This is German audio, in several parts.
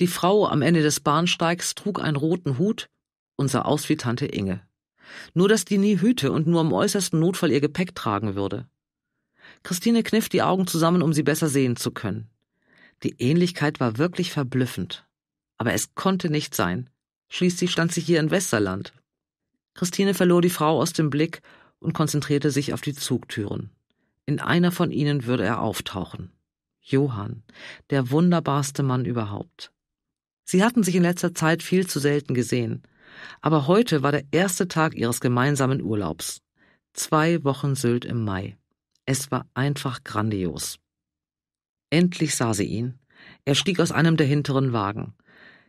Die Frau am Ende des Bahnsteigs trug einen roten Hut und sah aus wie Tante Inge. Nur, dass die nie Hüte und nur im äußersten Notfall ihr Gepäck tragen würde. Christine kniff die Augen zusammen, um sie besser sehen zu können. Die Ähnlichkeit war wirklich verblüffend. Aber es konnte nicht sein. Schließlich stand sie hier in Westerland. Christine verlor die Frau aus dem Blick und konzentrierte sich auf die Zugtüren. In einer von ihnen würde er auftauchen. Johann, der wunderbarste Mann überhaupt. Sie hatten sich in letzter Zeit viel zu selten gesehen. Aber heute war der erste Tag ihres gemeinsamen Urlaubs. Zwei Wochen Sylt im Mai. Es war einfach grandios. Endlich sah sie ihn. Er stieg aus einem der hinteren Wagen.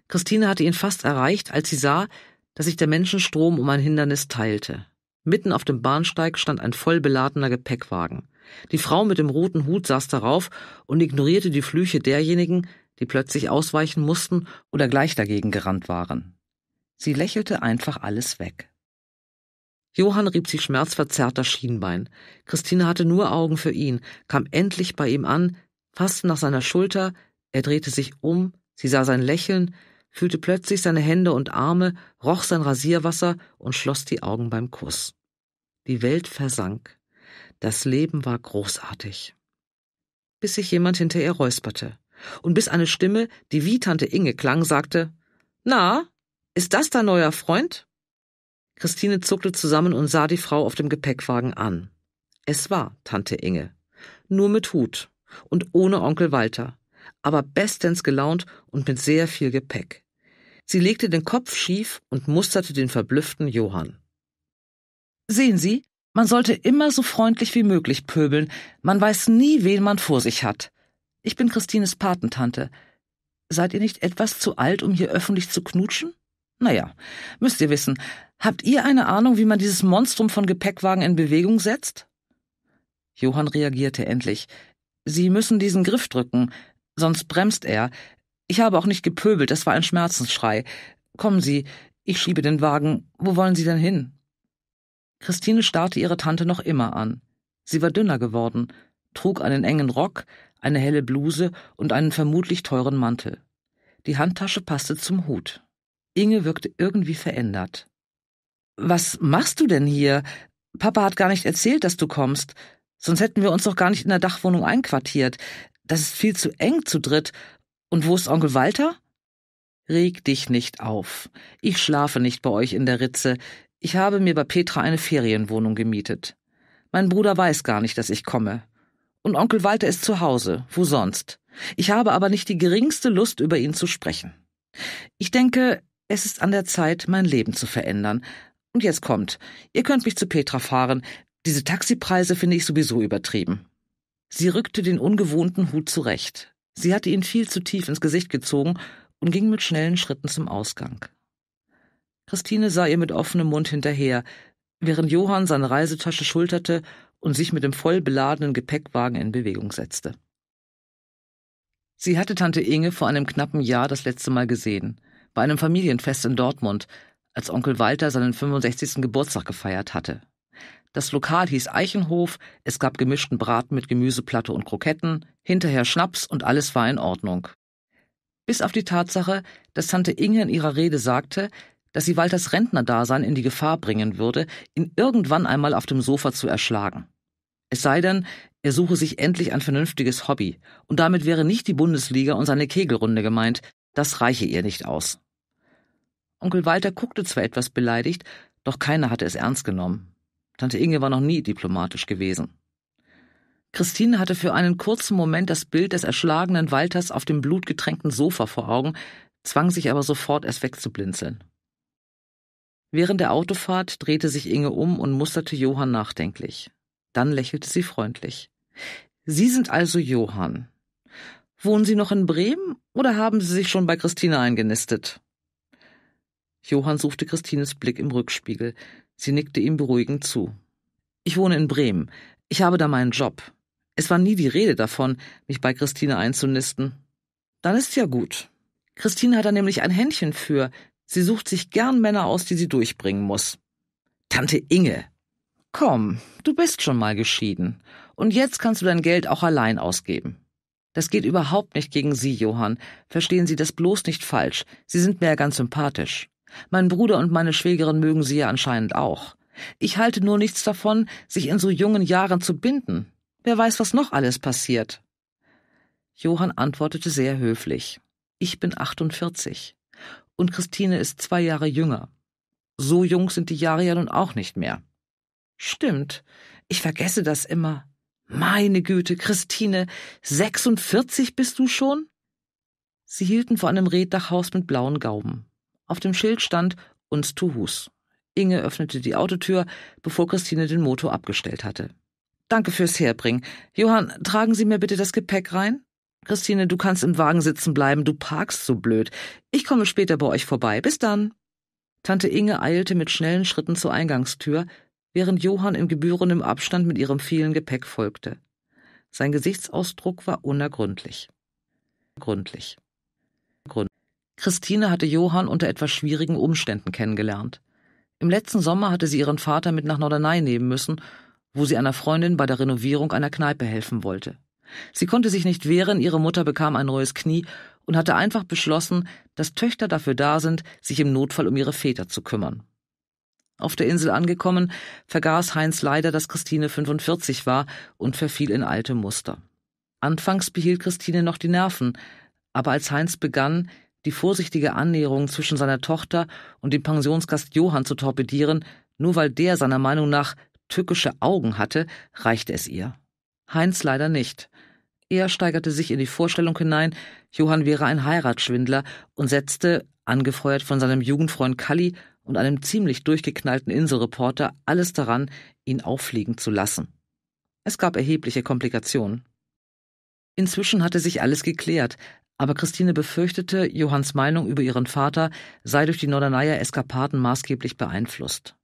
Christine hatte ihn fast erreicht, als sie sah, dass sich der Menschenstrom um ein Hindernis teilte. Mitten auf dem Bahnsteig stand ein voll beladener Gepäckwagen. Die Frau mit dem roten Hut saß darauf und ignorierte die Flüche derjenigen, die plötzlich ausweichen mussten oder gleich dagegen gerannt waren. Sie lächelte einfach alles weg. Johann rieb sich schmerzverzerrter Schienbein. Christine hatte nur Augen für ihn, kam endlich bei ihm an, fasste nach seiner Schulter, er drehte sich um, sie sah sein Lächeln, fühlte plötzlich seine Hände und Arme, roch sein Rasierwasser und schloss die Augen beim Kuss. Die Welt versank. Das Leben war großartig. Bis sich jemand hinter ihr räusperte und bis eine Stimme, die wie Tante Inge klang, sagte Na, ist das dein neuer Freund? Christine zuckte zusammen und sah die Frau auf dem Gepäckwagen an. Es war Tante Inge. Nur mit Hut und ohne Onkel Walter, aber bestens gelaunt und mit sehr viel Gepäck. Sie legte den Kopf schief und musterte den verblüfften Johann. Sehen Sie, man sollte immer so freundlich wie möglich pöbeln, man weiß nie, wen man vor sich hat. Ich bin Christines Patentante. Seid ihr nicht etwas zu alt, um hier öffentlich zu knutschen? Naja, müsst ihr wissen. Habt ihr eine Ahnung, wie man dieses Monstrum von Gepäckwagen in Bewegung setzt? Johann reagierte endlich. Sie müssen diesen Griff drücken, sonst bremst er. Ich habe auch nicht gepöbelt, das war ein Schmerzensschrei. Kommen Sie, ich schiebe den Wagen. Wo wollen Sie denn hin? Christine starrte ihre Tante noch immer an. Sie war dünner geworden, trug einen engen Rock, eine helle Bluse und einen vermutlich teuren Mantel. Die Handtasche passte zum Hut. Inge wirkte irgendwie verändert. Was machst du denn hier? Papa hat gar nicht erzählt, dass du kommst. Sonst hätten wir uns doch gar nicht in der Dachwohnung einquartiert. Das ist viel zu eng zu dritt. Und wo ist Onkel Walter? Reg dich nicht auf. Ich schlafe nicht bei euch in der Ritze. Ich habe mir bei Petra eine Ferienwohnung gemietet. Mein Bruder weiß gar nicht, dass ich komme und Onkel Walter ist zu Hause, wo sonst. Ich habe aber nicht die geringste Lust, über ihn zu sprechen. Ich denke, es ist an der Zeit, mein Leben zu verändern. Und jetzt kommt, ihr könnt mich zu Petra fahren. Diese Taxipreise finde ich sowieso übertrieben. Sie rückte den ungewohnten Hut zurecht. Sie hatte ihn viel zu tief ins Gesicht gezogen und ging mit schnellen Schritten zum Ausgang. Christine sah ihr mit offenem Mund hinterher, während Johann seine Reisetasche schulterte und sich mit dem voll beladenen Gepäckwagen in Bewegung setzte. Sie hatte Tante Inge vor einem knappen Jahr das letzte Mal gesehen, bei einem Familienfest in Dortmund, als Onkel Walter seinen 65. Geburtstag gefeiert hatte. Das Lokal hieß Eichenhof, es gab gemischten Braten mit Gemüseplatte und Kroketten, hinterher Schnaps und alles war in Ordnung. Bis auf die Tatsache, dass Tante Inge in ihrer Rede sagte, dass sie Walters Rentnerdasein in die Gefahr bringen würde, ihn irgendwann einmal auf dem Sofa zu erschlagen. Es sei denn, er suche sich endlich ein vernünftiges Hobby, und damit wäre nicht die Bundesliga und seine Kegelrunde gemeint, das reiche ihr nicht aus. Onkel Walter guckte zwar etwas beleidigt, doch keiner hatte es ernst genommen. Tante Inge war noch nie diplomatisch gewesen. Christine hatte für einen kurzen Moment das Bild des erschlagenen Walters auf dem blutgetränkten Sofa vor Augen, zwang sich aber sofort, es wegzublinzeln. Während der Autofahrt drehte sich Inge um und musterte Johann nachdenklich. Dann lächelte sie freundlich. Sie sind also Johann. Wohnen Sie noch in Bremen oder haben Sie sich schon bei Christine eingenistet? Johann suchte Christines Blick im Rückspiegel. Sie nickte ihm beruhigend zu. Ich wohne in Bremen. Ich habe da meinen Job. Es war nie die Rede davon, mich bei Christine einzunisten. Dann ist ja gut. Christine hat da nämlich ein Händchen für. Sie sucht sich gern Männer aus, die sie durchbringen muss. Tante Inge, Komm, du bist schon mal geschieden. Und jetzt kannst du dein Geld auch allein ausgeben. Das geht überhaupt nicht gegen Sie, Johann. Verstehen Sie das bloß nicht falsch. Sie sind mir ja ganz sympathisch. Mein Bruder und meine Schwägerin mögen Sie ja anscheinend auch. Ich halte nur nichts davon, sich in so jungen Jahren zu binden. Wer weiß, was noch alles passiert. Johann antwortete sehr höflich. Ich bin 48. Und Christine ist zwei Jahre jünger. So jung sind die Jahre ja nun auch nicht mehr. Stimmt. Ich vergesse das immer. Meine Güte, Christine, 46 bist du schon? Sie hielten vor einem Reddachhaus mit blauen Gauben. Auf dem Schild stand uns Tuhus. Inge öffnete die Autotür, bevor Christine den Motor abgestellt hatte. Danke fürs Herbringen. Johann, tragen Sie mir bitte das Gepäck rein? Christine, du kannst im Wagen sitzen bleiben, du parkst so blöd. Ich komme später bei euch vorbei. Bis dann. Tante Inge eilte mit schnellen Schritten zur Eingangstür, während Johann in gebührendem Abstand mit ihrem vielen Gepäck folgte. Sein Gesichtsausdruck war unergründlich. Gründlich. Grund. Christine hatte Johann unter etwas schwierigen Umständen kennengelernt. Im letzten Sommer hatte sie ihren Vater mit nach Norderney nehmen müssen, wo sie einer Freundin bei der Renovierung einer Kneipe helfen wollte. Sie konnte sich nicht wehren, ihre Mutter bekam ein neues Knie und hatte einfach beschlossen, dass Töchter dafür da sind, sich im Notfall um ihre Väter zu kümmern. Auf der Insel angekommen, vergaß Heinz leider, dass Christine 45 war und verfiel in alte Muster. Anfangs behielt Christine noch die Nerven, aber als Heinz begann, die vorsichtige Annäherung zwischen seiner Tochter und dem Pensionsgast Johann zu torpedieren, nur weil der seiner Meinung nach tückische Augen hatte, reichte es ihr. Heinz leider nicht. Er steigerte sich in die Vorstellung hinein, Johann wäre ein Heiratsschwindler und setzte, angefeuert von seinem Jugendfreund Kalli, und einem ziemlich durchgeknallten Inselreporter alles daran, ihn auffliegen zu lassen. Es gab erhebliche Komplikationen. Inzwischen hatte sich alles geklärt, aber Christine befürchtete, Johanns Meinung über ihren Vater sei durch die Norderneier Eskapaden maßgeblich beeinflusst.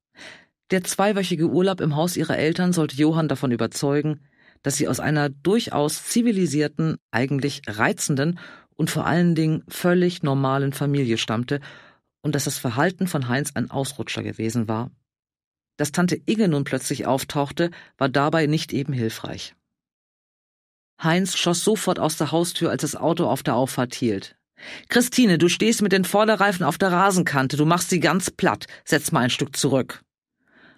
Der zweiwöchige Urlaub im Haus ihrer Eltern sollte Johann davon überzeugen, dass sie aus einer durchaus zivilisierten, eigentlich reizenden und vor allen Dingen völlig normalen Familie stammte und dass das Verhalten von Heinz ein Ausrutscher gewesen war. Dass Tante Inge nun plötzlich auftauchte, war dabei nicht eben hilfreich. Heinz schoss sofort aus der Haustür, als das Auto auf der Auffahrt hielt. Christine, du stehst mit den Vorderreifen auf der Rasenkante, du machst sie ganz platt, setz mal ein Stück zurück.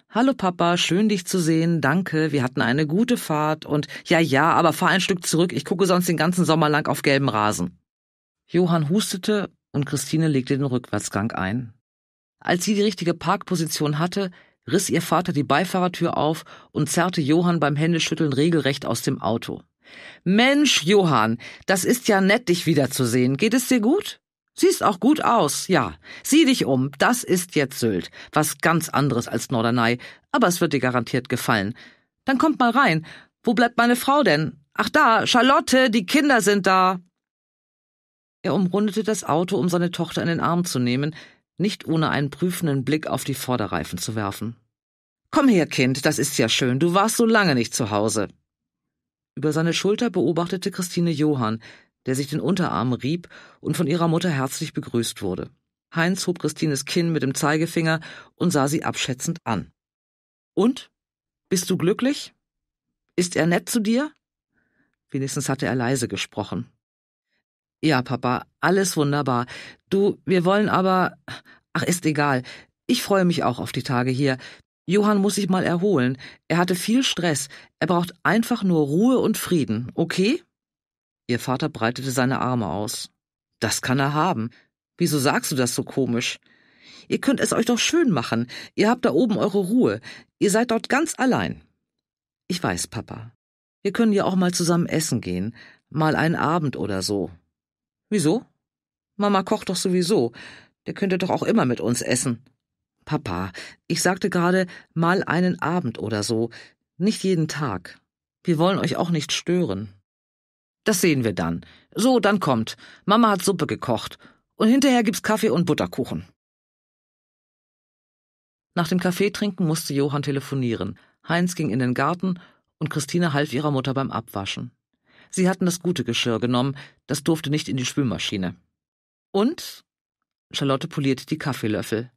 Hallo Papa, schön dich zu sehen, danke, wir hatten eine gute Fahrt und ja, ja, aber fahr ein Stück zurück, ich gucke sonst den ganzen Sommer lang auf gelben Rasen. Johann hustete und Christine legte den Rückwärtsgang ein. Als sie die richtige Parkposition hatte, riss ihr Vater die Beifahrertür auf und zerrte Johann beim Händeschütteln regelrecht aus dem Auto. Mensch, Johann, das ist ja nett, dich wiederzusehen. Geht es dir gut? Siehst auch gut aus, ja. Sieh dich um, das ist jetzt Sylt. Was ganz anderes als Norderney, aber es wird dir garantiert gefallen. Dann kommt mal rein. Wo bleibt meine Frau denn? Ach da, Charlotte, die Kinder sind da. Er umrundete das Auto, um seine Tochter in den Arm zu nehmen, nicht ohne einen prüfenden Blick auf die Vorderreifen zu werfen. Komm her, Kind, das ist ja schön, du warst so lange nicht zu Hause. Über seine Schulter beobachtete Christine Johann, der sich den Unterarm rieb und von ihrer Mutter herzlich begrüßt wurde. Heinz hob Christines Kinn mit dem Zeigefinger und sah sie abschätzend an. Und? Bist du glücklich? Ist er nett zu dir? Wenigstens hatte er leise gesprochen. Ja, Papa, alles wunderbar. Du, wir wollen aber. Ach, ist egal. Ich freue mich auch auf die Tage hier. Johann muss sich mal erholen. Er hatte viel Stress. Er braucht einfach nur Ruhe und Frieden, okay? Ihr Vater breitete seine Arme aus. Das kann er haben. Wieso sagst du das so komisch? Ihr könnt es euch doch schön machen. Ihr habt da oben eure Ruhe. Ihr seid dort ganz allein. Ich weiß, Papa. Wir können ja auch mal zusammen essen gehen. Mal einen Abend oder so. Wieso? Mama kocht doch sowieso. Der könnte doch auch immer mit uns essen. Papa, ich sagte gerade mal einen Abend oder so, nicht jeden Tag. Wir wollen euch auch nicht stören. Das sehen wir dann. So, dann kommt. Mama hat Suppe gekocht. Und hinterher gibt's Kaffee und Butterkuchen. Nach dem Kaffeetrinken musste Johann telefonieren. Heinz ging in den Garten und Christine half ihrer Mutter beim Abwaschen. Sie hatten das gute Geschirr genommen, das durfte nicht in die Spülmaschine. Und? Charlotte polierte die Kaffeelöffel.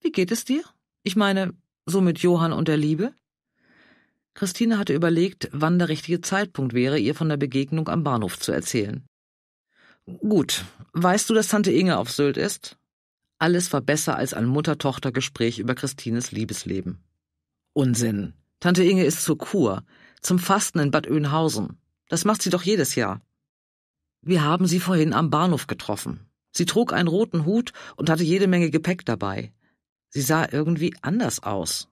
Wie geht es dir? Ich meine, so mit Johann und der Liebe? Christine hatte überlegt, wann der richtige Zeitpunkt wäre, ihr von der Begegnung am Bahnhof zu erzählen. Gut, weißt du, dass Tante Inge auf Sylt ist? Alles war besser als ein Mutter-Tochter-Gespräch über Christines Liebesleben. Unsinn. Tante Inge ist zur Kur, zum Fasten in Bad Oeynhausen. Das macht sie doch jedes Jahr. Wir haben sie vorhin am Bahnhof getroffen. Sie trug einen roten Hut und hatte jede Menge Gepäck dabei. Sie sah irgendwie anders aus.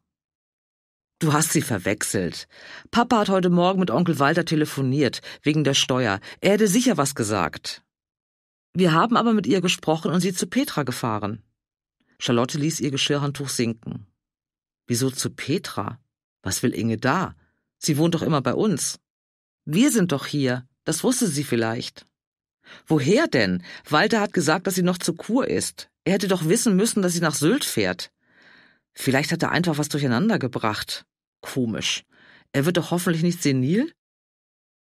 Du hast sie verwechselt. Papa hat heute Morgen mit Onkel Walter telefoniert, wegen der Steuer. Er hätte sicher was gesagt. Wir haben aber mit ihr gesprochen und sie zu Petra gefahren. Charlotte ließ ihr Geschirrhandtuch sinken. Wieso zu Petra? Was will Inge da? Sie wohnt doch immer bei uns. Wir sind doch hier. Das wusste sie vielleicht. Woher denn? Walter hat gesagt, dass sie noch zur Kur ist. Er hätte doch wissen müssen, dass sie nach Sylt fährt. Vielleicht hat er einfach was durcheinander gebracht. Komisch. Er wird doch hoffentlich nicht senil?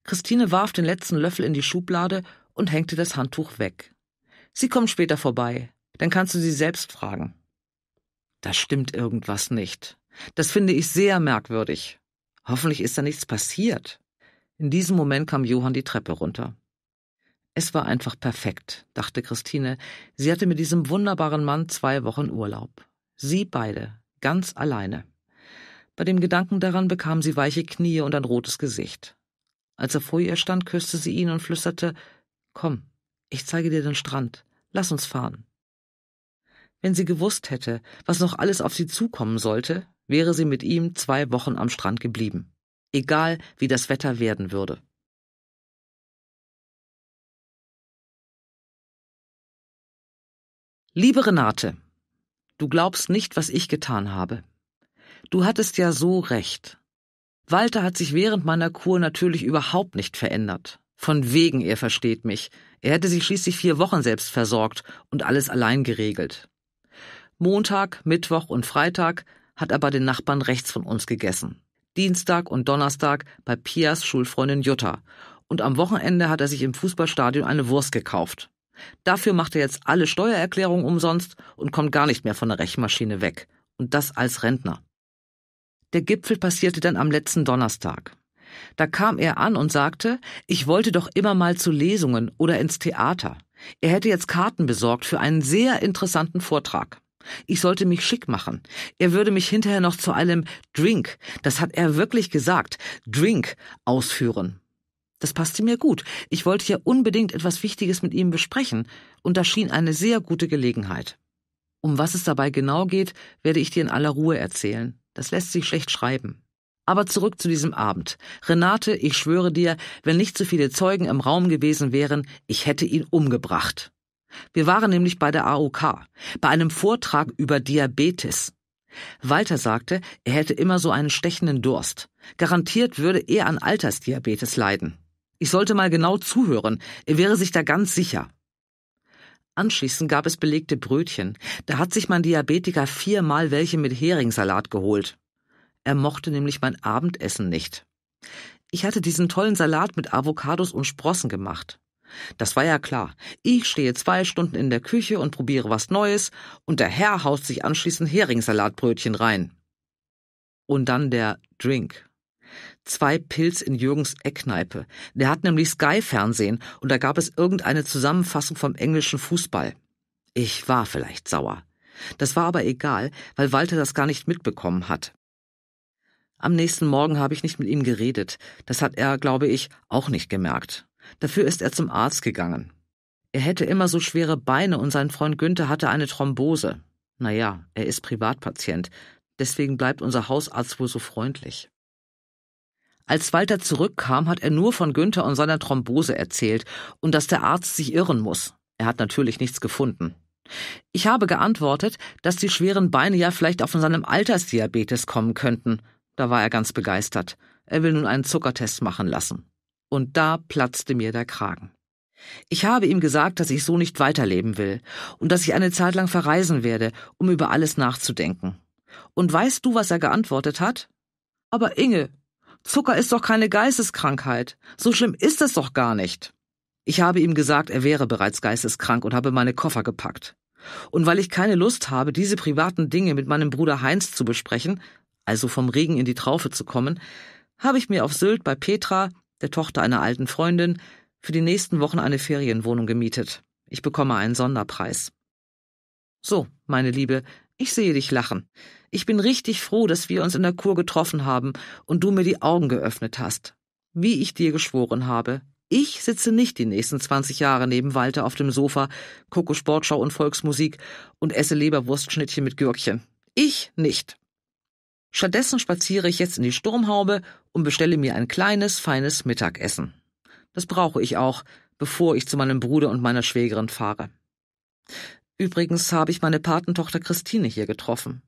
Christine warf den letzten Löffel in die Schublade und hängte das Handtuch weg. Sie kommt später vorbei. Dann kannst du sie selbst fragen. Da stimmt irgendwas nicht. Das finde ich sehr merkwürdig. Hoffentlich ist da nichts passiert. In diesem Moment kam Johann die Treppe runter. Es war einfach perfekt, dachte Christine. Sie hatte mit diesem wunderbaren Mann zwei Wochen Urlaub. Sie beide, ganz alleine. Bei dem Gedanken daran bekam sie weiche Knie und ein rotes Gesicht. Als er vor ihr stand, küsste sie ihn und flüsterte Komm, ich zeige dir den Strand. Lass uns fahren. Wenn sie gewusst hätte, was noch alles auf sie zukommen sollte, wäre sie mit ihm zwei Wochen am Strand geblieben egal wie das Wetter werden würde. Liebe Renate, du glaubst nicht, was ich getan habe. Du hattest ja so recht. Walter hat sich während meiner Kur natürlich überhaupt nicht verändert. Von wegen, er versteht mich. Er hätte sich schließlich vier Wochen selbst versorgt und alles allein geregelt. Montag, Mittwoch und Freitag hat er bei den Nachbarn rechts von uns gegessen. Dienstag und Donnerstag bei Pias Schulfreundin Jutta. Und am Wochenende hat er sich im Fußballstadion eine Wurst gekauft. Dafür macht er jetzt alle Steuererklärungen umsonst und kommt gar nicht mehr von der Rechenmaschine weg. Und das als Rentner. Der Gipfel passierte dann am letzten Donnerstag. Da kam er an und sagte, ich wollte doch immer mal zu Lesungen oder ins Theater. Er hätte jetzt Karten besorgt für einen sehr interessanten Vortrag. Ich sollte mich schick machen. Er würde mich hinterher noch zu einem Drink, das hat er wirklich gesagt, Drink ausführen. Das passte mir gut. Ich wollte ja unbedingt etwas Wichtiges mit ihm besprechen, und das schien eine sehr gute Gelegenheit. Um was es dabei genau geht, werde ich dir in aller Ruhe erzählen. Das lässt sich schlecht schreiben. Aber zurück zu diesem Abend. Renate, ich schwöre dir, wenn nicht so viele Zeugen im Raum gewesen wären, ich hätte ihn umgebracht. Wir waren nämlich bei der AOK, bei einem Vortrag über Diabetes. Walter sagte, er hätte immer so einen stechenden Durst. Garantiert würde er an Altersdiabetes leiden. Ich sollte mal genau zuhören, er wäre sich da ganz sicher. Anschließend gab es belegte Brötchen. Da hat sich mein Diabetiker viermal welche mit Heringsalat geholt. Er mochte nämlich mein Abendessen nicht. Ich hatte diesen tollen Salat mit Avocados und Sprossen gemacht. Das war ja klar. Ich stehe zwei Stunden in der Küche und probiere was Neues, und der Herr haust sich anschließend Heringsalatbrötchen rein. Und dann der Drink. Zwei Pilz in Jürgens Eckkneipe. Der hat nämlich Sky-Fernsehen und da gab es irgendeine Zusammenfassung vom englischen Fußball. Ich war vielleicht sauer. Das war aber egal, weil Walter das gar nicht mitbekommen hat. Am nächsten Morgen habe ich nicht mit ihm geredet. Das hat er, glaube ich, auch nicht gemerkt. Dafür ist er zum Arzt gegangen. Er hätte immer so schwere Beine und sein Freund Günther hatte eine Thrombose. Naja, er ist Privatpatient, deswegen bleibt unser Hausarzt wohl so freundlich. Als Walter zurückkam, hat er nur von Günther und seiner Thrombose erzählt und dass der Arzt sich irren muss. Er hat natürlich nichts gefunden. Ich habe geantwortet, dass die schweren Beine ja vielleicht auch von seinem Altersdiabetes kommen könnten. Da war er ganz begeistert. Er will nun einen Zuckertest machen lassen und da platzte mir der Kragen. Ich habe ihm gesagt, dass ich so nicht weiterleben will und dass ich eine Zeit lang verreisen werde, um über alles nachzudenken. Und weißt du, was er geantwortet hat? Aber Inge, Zucker ist doch keine Geisteskrankheit. So schlimm ist es doch gar nicht. Ich habe ihm gesagt, er wäre bereits geisteskrank und habe meine Koffer gepackt. Und weil ich keine Lust habe, diese privaten Dinge mit meinem Bruder Heinz zu besprechen, also vom Regen in die Traufe zu kommen, habe ich mir auf Sylt bei Petra der Tochter einer alten Freundin, für die nächsten Wochen eine Ferienwohnung gemietet. Ich bekomme einen Sonderpreis. So, meine Liebe, ich sehe dich lachen. Ich bin richtig froh, dass wir uns in der Kur getroffen haben und du mir die Augen geöffnet hast. Wie ich dir geschworen habe, ich sitze nicht die nächsten 20 Jahre neben Walter auf dem Sofa, gucke Sportschau und Volksmusik und esse Leberwurstschnittchen mit Gürkchen. Ich nicht. Stattdessen spaziere ich jetzt in die Sturmhaube und bestelle mir ein kleines, feines Mittagessen. Das brauche ich auch, bevor ich zu meinem Bruder und meiner Schwägerin fahre. Übrigens habe ich meine Patentochter Christine hier getroffen.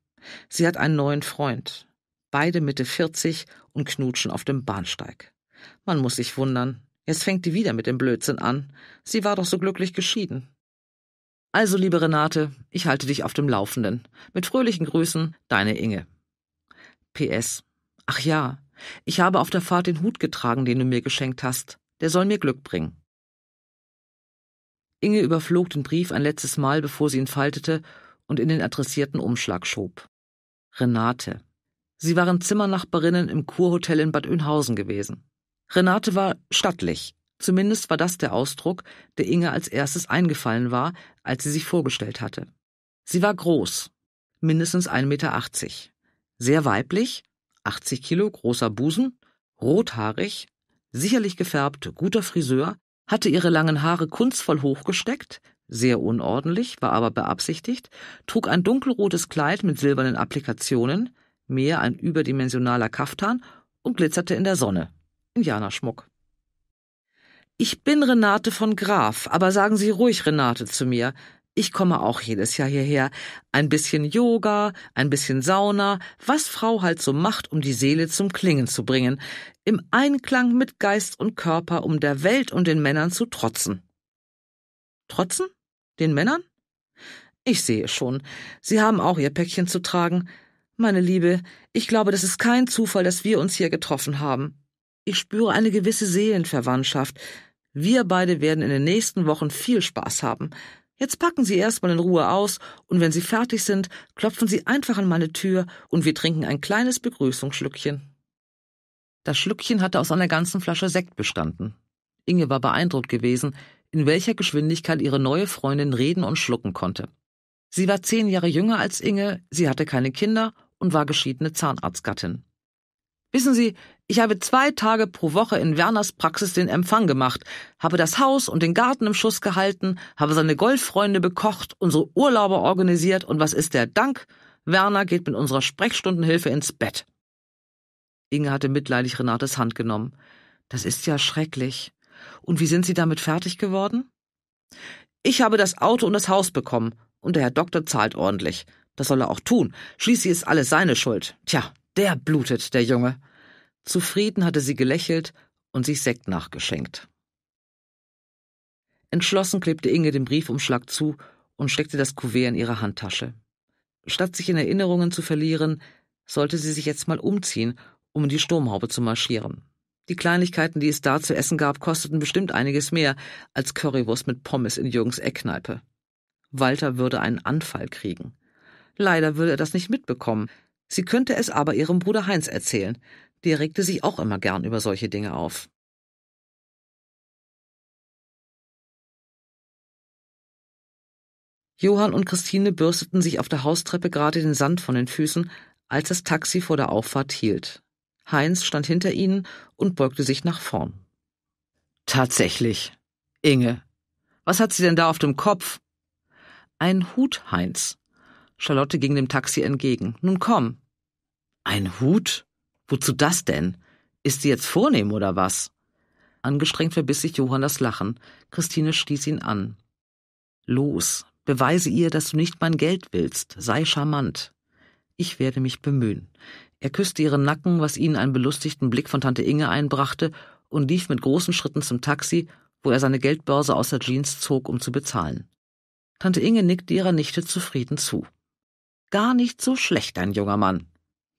Sie hat einen neuen Freund. Beide Mitte 40 und knutschen auf dem Bahnsteig. Man muss sich wundern. Jetzt fängt die wieder mit dem Blödsinn an. Sie war doch so glücklich geschieden. Also, liebe Renate, ich halte dich auf dem Laufenden. Mit fröhlichen Grüßen, deine Inge. PS. Ach ja, ich habe auf der Fahrt den Hut getragen, den du mir geschenkt hast. Der soll mir Glück bringen. Inge überflog den Brief ein letztes Mal, bevor sie ihn faltete und in den adressierten Umschlag schob. Renate. Sie waren Zimmernachbarinnen im Kurhotel in Bad Oeynhausen gewesen. Renate war stattlich. Zumindest war das der Ausdruck, der Inge als erstes eingefallen war, als sie sich vorgestellt hatte. Sie war groß, mindestens 1,80 Meter. Sehr weiblich, 80 Kilo, großer Busen, rothaarig, sicherlich gefärbt, guter Friseur, hatte ihre langen Haare kunstvoll hochgesteckt, sehr unordentlich, war aber beabsichtigt, trug ein dunkelrotes Kleid mit silbernen Applikationen, mehr ein überdimensionaler Kaftan und glitzerte in der Sonne. Indianerschmuck. Ich bin Renate von Graf, aber sagen Sie ruhig Renate zu mir. Ich komme auch jedes Jahr hierher. Ein bisschen Yoga, ein bisschen Sauna, was Frau halt so macht, um die Seele zum Klingen zu bringen, im Einklang mit Geist und Körper, um der Welt und den Männern zu trotzen. Trotzen? Den Männern? Ich sehe schon. Sie haben auch ihr Päckchen zu tragen. Meine Liebe, ich glaube, das ist kein Zufall, dass wir uns hier getroffen haben. Ich spüre eine gewisse Seelenverwandtschaft. Wir beide werden in den nächsten Wochen viel Spaß haben. Jetzt packen Sie erstmal in Ruhe aus, und wenn Sie fertig sind, klopfen Sie einfach an meine Tür, und wir trinken ein kleines Begrüßungsschlückchen. Das Schlückchen hatte aus einer ganzen Flasche Sekt bestanden. Inge war beeindruckt gewesen, in welcher Geschwindigkeit ihre neue Freundin reden und schlucken konnte. Sie war zehn Jahre jünger als Inge, sie hatte keine Kinder und war geschiedene Zahnarztgattin. Wissen Sie, ich habe zwei Tage pro Woche in Werners Praxis den Empfang gemacht, habe das Haus und den Garten im Schuss gehalten, habe seine Golffreunde bekocht, unsere Urlauber organisiert und was ist der Dank? Werner geht mit unserer Sprechstundenhilfe ins Bett. Inge hatte mitleidig Renates Hand genommen. Das ist ja schrecklich. Und wie sind Sie damit fertig geworden? Ich habe das Auto und das Haus bekommen, und der Herr Doktor zahlt ordentlich. Das soll er auch tun. Schließlich ist alles seine Schuld. Tja, der blutet, der Junge. Zufrieden hatte sie gelächelt und sich Sekt nachgeschenkt. Entschlossen klebte Inge den Briefumschlag zu und steckte das Kuvert in ihre Handtasche. Statt sich in Erinnerungen zu verlieren, sollte sie sich jetzt mal umziehen, um in die Sturmhaube zu marschieren. Die Kleinigkeiten, die es da zu essen gab, kosteten bestimmt einiges mehr als Currywurst mit Pommes in Jürgens Eckkneipe. Walter würde einen Anfall kriegen. Leider würde er das nicht mitbekommen. Sie könnte es aber ihrem Bruder Heinz erzählen, der regte sich auch immer gern über solche Dinge auf. Johann und Christine bürsteten sich auf der Haustreppe gerade den Sand von den Füßen, als das Taxi vor der Auffahrt hielt. Heinz stand hinter ihnen und beugte sich nach vorn. Tatsächlich. Inge. Was hat sie denn da auf dem Kopf? Ein Hut, Heinz. Charlotte ging dem Taxi entgegen. Nun komm. Ein Hut? Wozu das denn? Ist sie jetzt vornehm oder was? Angestrengt verbiss sich Johann das Lachen. Christine stieß ihn an. Los, beweise ihr, dass du nicht mein Geld willst. Sei charmant. Ich werde mich bemühen. Er küsste ihren Nacken, was ihnen einen belustigten Blick von Tante Inge einbrachte, und lief mit großen Schritten zum Taxi, wo er seine Geldbörse aus der Jeans zog, um zu bezahlen. Tante Inge nickte ihrer Nichte zufrieden zu. Gar nicht so schlecht, ein junger Mann.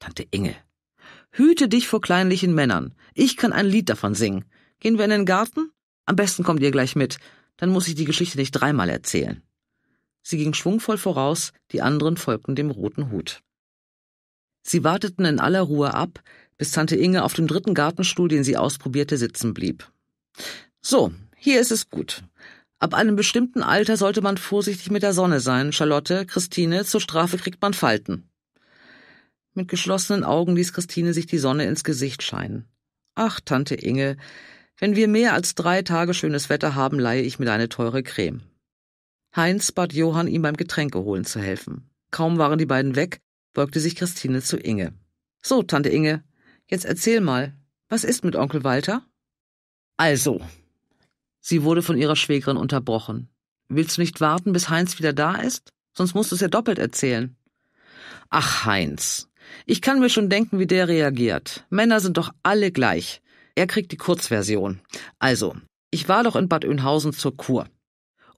Tante Inge, Hüte dich vor kleinlichen Männern. Ich kann ein Lied davon singen. Gehen wir in den Garten? Am besten kommt ihr gleich mit, dann muss ich die Geschichte nicht dreimal erzählen. Sie ging schwungvoll voraus, die anderen folgten dem roten Hut. Sie warteten in aller Ruhe ab, bis Tante Inge auf dem dritten Gartenstuhl, den sie ausprobierte, sitzen blieb. So, hier ist es gut. Ab einem bestimmten Alter sollte man vorsichtig mit der Sonne sein, Charlotte, Christine, zur Strafe kriegt man Falten. Mit geschlossenen Augen ließ Christine sich die Sonne ins Gesicht scheinen. Ach, Tante Inge, wenn wir mehr als drei Tage schönes Wetter haben, leihe ich mir eine teure Creme. Heinz bat Johann, ihm beim Getränke holen zu helfen. Kaum waren die beiden weg, beugte sich Christine zu Inge. So, Tante Inge, jetzt erzähl mal, was ist mit Onkel Walter? Also. Sie wurde von ihrer Schwägerin unterbrochen. Willst du nicht warten, bis Heinz wieder da ist? Sonst musst du es ja doppelt erzählen. Ach, Heinz, ich kann mir schon denken, wie der reagiert. Männer sind doch alle gleich. Er kriegt die Kurzversion. Also, ich war doch in Bad Oeynhausen zur Kur.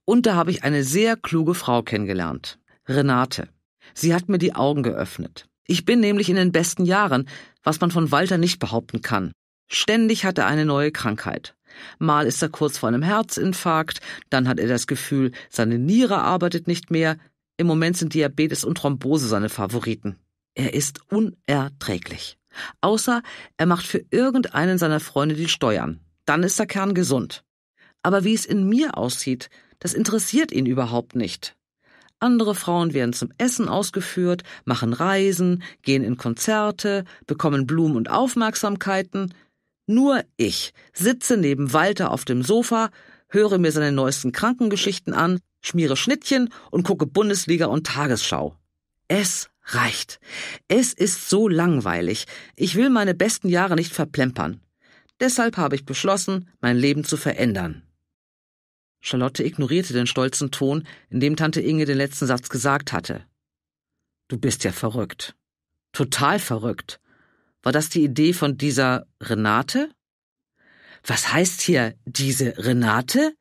Und da habe ich eine sehr kluge Frau kennengelernt. Renate. Sie hat mir die Augen geöffnet. Ich bin nämlich in den besten Jahren, was man von Walter nicht behaupten kann. Ständig hat er eine neue Krankheit. Mal ist er kurz vor einem Herzinfarkt, dann hat er das Gefühl, seine Niere arbeitet nicht mehr. Im Moment sind Diabetes und Thrombose seine Favoriten. Er ist unerträglich. Außer er macht für irgendeinen seiner Freunde die Steuern. Dann ist der Kern gesund. Aber wie es in mir aussieht, das interessiert ihn überhaupt nicht. Andere Frauen werden zum Essen ausgeführt, machen Reisen, gehen in Konzerte, bekommen Blumen und Aufmerksamkeiten. Nur ich sitze neben Walter auf dem Sofa, höre mir seine neuesten Krankengeschichten an, schmiere Schnittchen und gucke Bundesliga und Tagesschau. Es Reicht. Es ist so langweilig. Ich will meine besten Jahre nicht verplempern. Deshalb habe ich beschlossen, mein Leben zu verändern. Charlotte ignorierte den stolzen Ton, in dem Tante Inge den letzten Satz gesagt hatte. Du bist ja verrückt. Total verrückt. War das die Idee von dieser Renate? Was heißt hier diese Renate?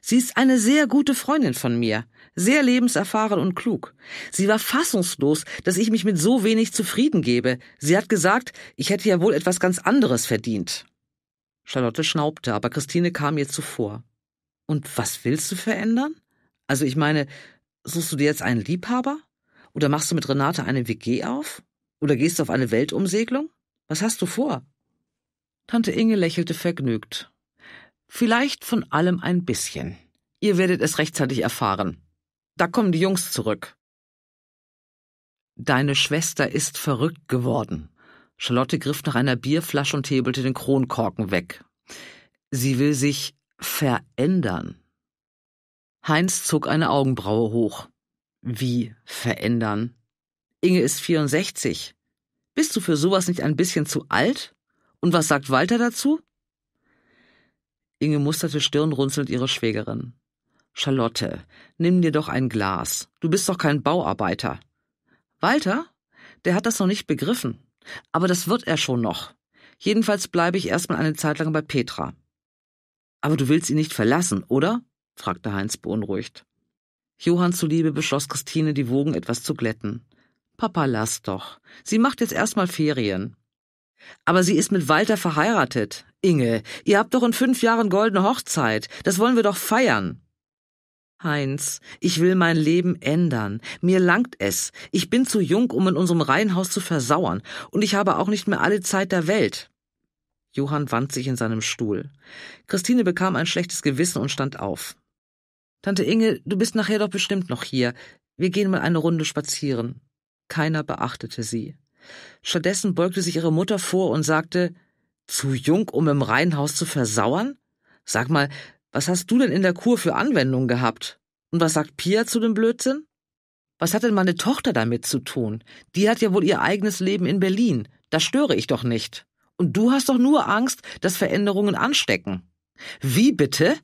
Sie ist eine sehr gute Freundin von mir sehr lebenserfahren und klug. Sie war fassungslos, dass ich mich mit so wenig zufrieden gebe. Sie hat gesagt, ich hätte ja wohl etwas ganz anderes verdient. Charlotte schnaubte, aber Christine kam ihr zuvor. Und was willst du verändern? Also ich meine, suchst du dir jetzt einen Liebhaber? Oder machst du mit Renate eine WG auf? Oder gehst du auf eine Weltumsegelung? Was hast du vor? Tante Inge lächelte vergnügt. Vielleicht von allem ein bisschen. Ihr werdet es rechtzeitig erfahren. Da kommen die Jungs zurück. Deine Schwester ist verrückt geworden. Charlotte griff nach einer Bierflasche und hebelte den Kronkorken weg. Sie will sich verändern. Heinz zog eine Augenbraue hoch. Wie verändern? Inge ist 64. Bist du für sowas nicht ein bisschen zu alt? Und was sagt Walter dazu? Inge musterte stirnrunzelnd ihre Schwägerin. Charlotte, nimm dir doch ein Glas. Du bist doch kein Bauarbeiter. Walter? Der hat das noch nicht begriffen. Aber das wird er schon noch. Jedenfalls bleibe ich erstmal eine Zeit lang bei Petra. Aber du willst ihn nicht verlassen, oder? fragte Heinz beunruhigt. Johann zuliebe beschloss Christine, die Wogen etwas zu glätten. Papa, lass doch. Sie macht jetzt erstmal Ferien. Aber sie ist mit Walter verheiratet. Inge, ihr habt doch in fünf Jahren goldene Hochzeit. Das wollen wir doch feiern. Heinz, ich will mein Leben ändern. Mir langt es. Ich bin zu jung, um in unserem Reihenhaus zu versauern, und ich habe auch nicht mehr alle Zeit der Welt. Johann wand sich in seinem Stuhl. Christine bekam ein schlechtes Gewissen und stand auf. Tante Inge, du bist nachher doch bestimmt noch hier. Wir gehen mal eine Runde spazieren. Keiner beachtete sie. Stattdessen beugte sich ihre Mutter vor und sagte Zu jung, um im Reihenhaus zu versauern? Sag mal, was hast du denn in der Kur für Anwendungen gehabt? Und was sagt Pia zu dem Blödsinn? Was hat denn meine Tochter damit zu tun? Die hat ja wohl ihr eigenes Leben in Berlin. Da störe ich doch nicht. Und du hast doch nur Angst, dass Veränderungen anstecken. Wie bitte?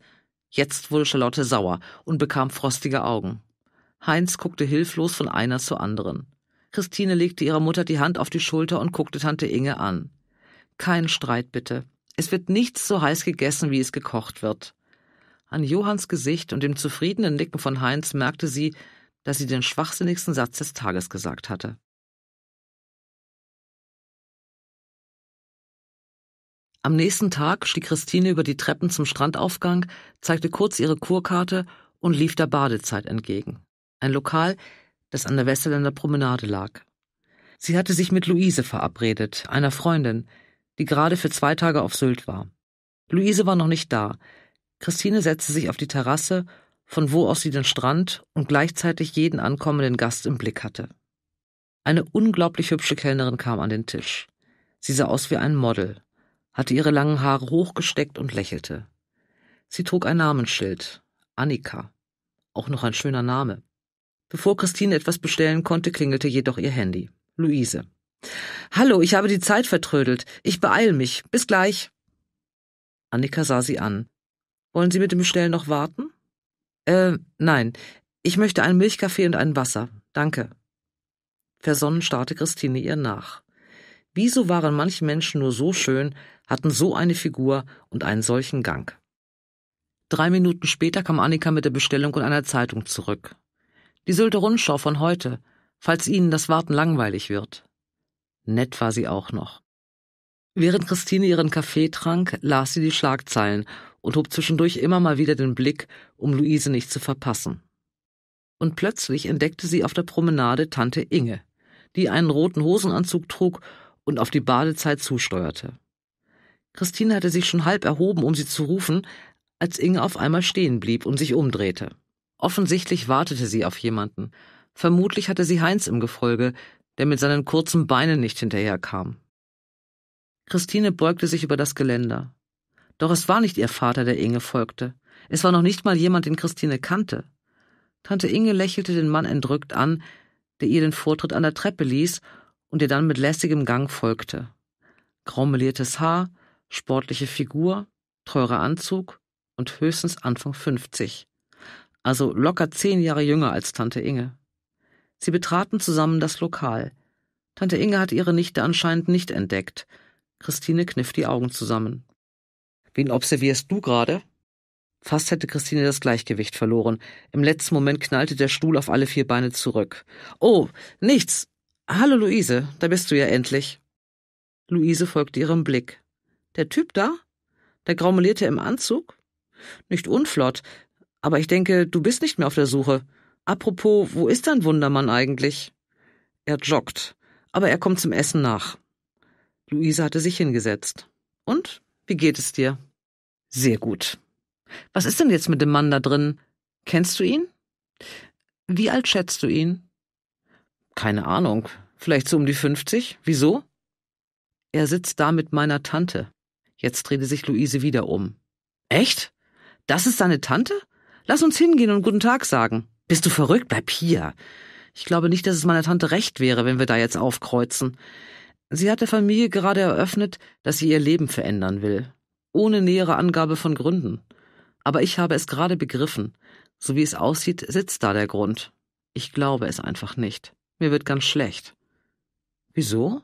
Jetzt wurde Charlotte sauer und bekam frostige Augen. Heinz guckte hilflos von einer zur anderen. Christine legte ihrer Mutter die Hand auf die Schulter und guckte Tante Inge an. Kein Streit bitte. Es wird nichts so heiß gegessen, wie es gekocht wird. An Johanns Gesicht und dem zufriedenen Nicken von Heinz merkte sie, dass sie den schwachsinnigsten Satz des Tages gesagt hatte. Am nächsten Tag stieg Christine über die Treppen zum Strandaufgang, zeigte kurz ihre Kurkarte und lief der Badezeit entgegen. Ein Lokal, das an der Westerländer Promenade lag. Sie hatte sich mit Luise verabredet, einer Freundin, die gerade für zwei Tage auf Sylt war. Luise war noch nicht da, Christine setzte sich auf die Terrasse, von wo aus sie den Strand und gleichzeitig jeden ankommenden Gast im Blick hatte. Eine unglaublich hübsche Kellnerin kam an den Tisch. Sie sah aus wie ein Model, hatte ihre langen Haare hochgesteckt und lächelte. Sie trug ein Namensschild, Annika. Auch noch ein schöner Name. Bevor Christine etwas bestellen konnte, klingelte jedoch ihr Handy. Luise. Hallo, ich habe die Zeit vertrödelt. Ich beeil mich. Bis gleich. Annika sah sie an. Wollen Sie mit dem Bestellen noch warten? Äh, nein. Ich möchte einen Milchkaffee und ein Wasser. Danke. Versonnen starrte Christine ihr nach. Wieso waren manche Menschen nur so schön, hatten so eine Figur und einen solchen Gang? Drei Minuten später kam Annika mit der Bestellung und einer Zeitung zurück. Die Sylter Rundschau von heute, falls Ihnen das Warten langweilig wird. Nett war sie auch noch. Während Christine ihren Kaffee trank, las sie die Schlagzeilen und hob zwischendurch immer mal wieder den Blick, um Luise nicht zu verpassen. Und plötzlich entdeckte sie auf der Promenade Tante Inge, die einen roten Hosenanzug trug und auf die Badezeit zusteuerte. Christine hatte sich schon halb erhoben, um sie zu rufen, als Inge auf einmal stehen blieb und sich umdrehte. Offensichtlich wartete sie auf jemanden. Vermutlich hatte sie Heinz im Gefolge, der mit seinen kurzen Beinen nicht hinterherkam. Christine beugte sich über das Geländer. Doch es war nicht ihr Vater, der Inge folgte. Es war noch nicht mal jemand, den Christine kannte. Tante Inge lächelte den Mann entrückt an, der ihr den Vortritt an der Treppe ließ und ihr dann mit lässigem Gang folgte. Graumeliertes Haar, sportliche Figur, teurer Anzug und höchstens Anfang 50. Also locker zehn Jahre jünger als Tante Inge. Sie betraten zusammen das Lokal. Tante Inge hat ihre Nichte anscheinend nicht entdeckt. Christine kniff die Augen zusammen. Wen observierst du gerade? Fast hätte Christine das Gleichgewicht verloren. Im letzten Moment knallte der Stuhl auf alle vier Beine zurück. Oh, nichts. Hallo Luise, da bist du ja endlich. Luise folgte ihrem Blick. Der Typ da? Der graumelierte im Anzug? Nicht unflott, aber ich denke, du bist nicht mehr auf der Suche. Apropos, wo ist dein Wundermann eigentlich? Er joggt, aber er kommt zum Essen nach. Luise hatte sich hingesetzt. Und? Wie geht es dir? Sehr gut. Was ist denn jetzt mit dem Mann da drin? Kennst du ihn? Wie alt schätzt du ihn? Keine Ahnung. Vielleicht so um die 50? Wieso? Er sitzt da mit meiner Tante. Jetzt drehte sich Luise wieder um. Echt? Das ist seine Tante? Lass uns hingehen und guten Tag sagen. Bist du verrückt? Bleib hier. Ich glaube nicht, dass es meiner Tante recht wäre, wenn wir da jetzt aufkreuzen. Sie hat der Familie gerade eröffnet, dass sie ihr Leben verändern will, ohne nähere Angabe von Gründen. Aber ich habe es gerade begriffen. So wie es aussieht, sitzt da der Grund. Ich glaube es einfach nicht. Mir wird ganz schlecht. Wieso?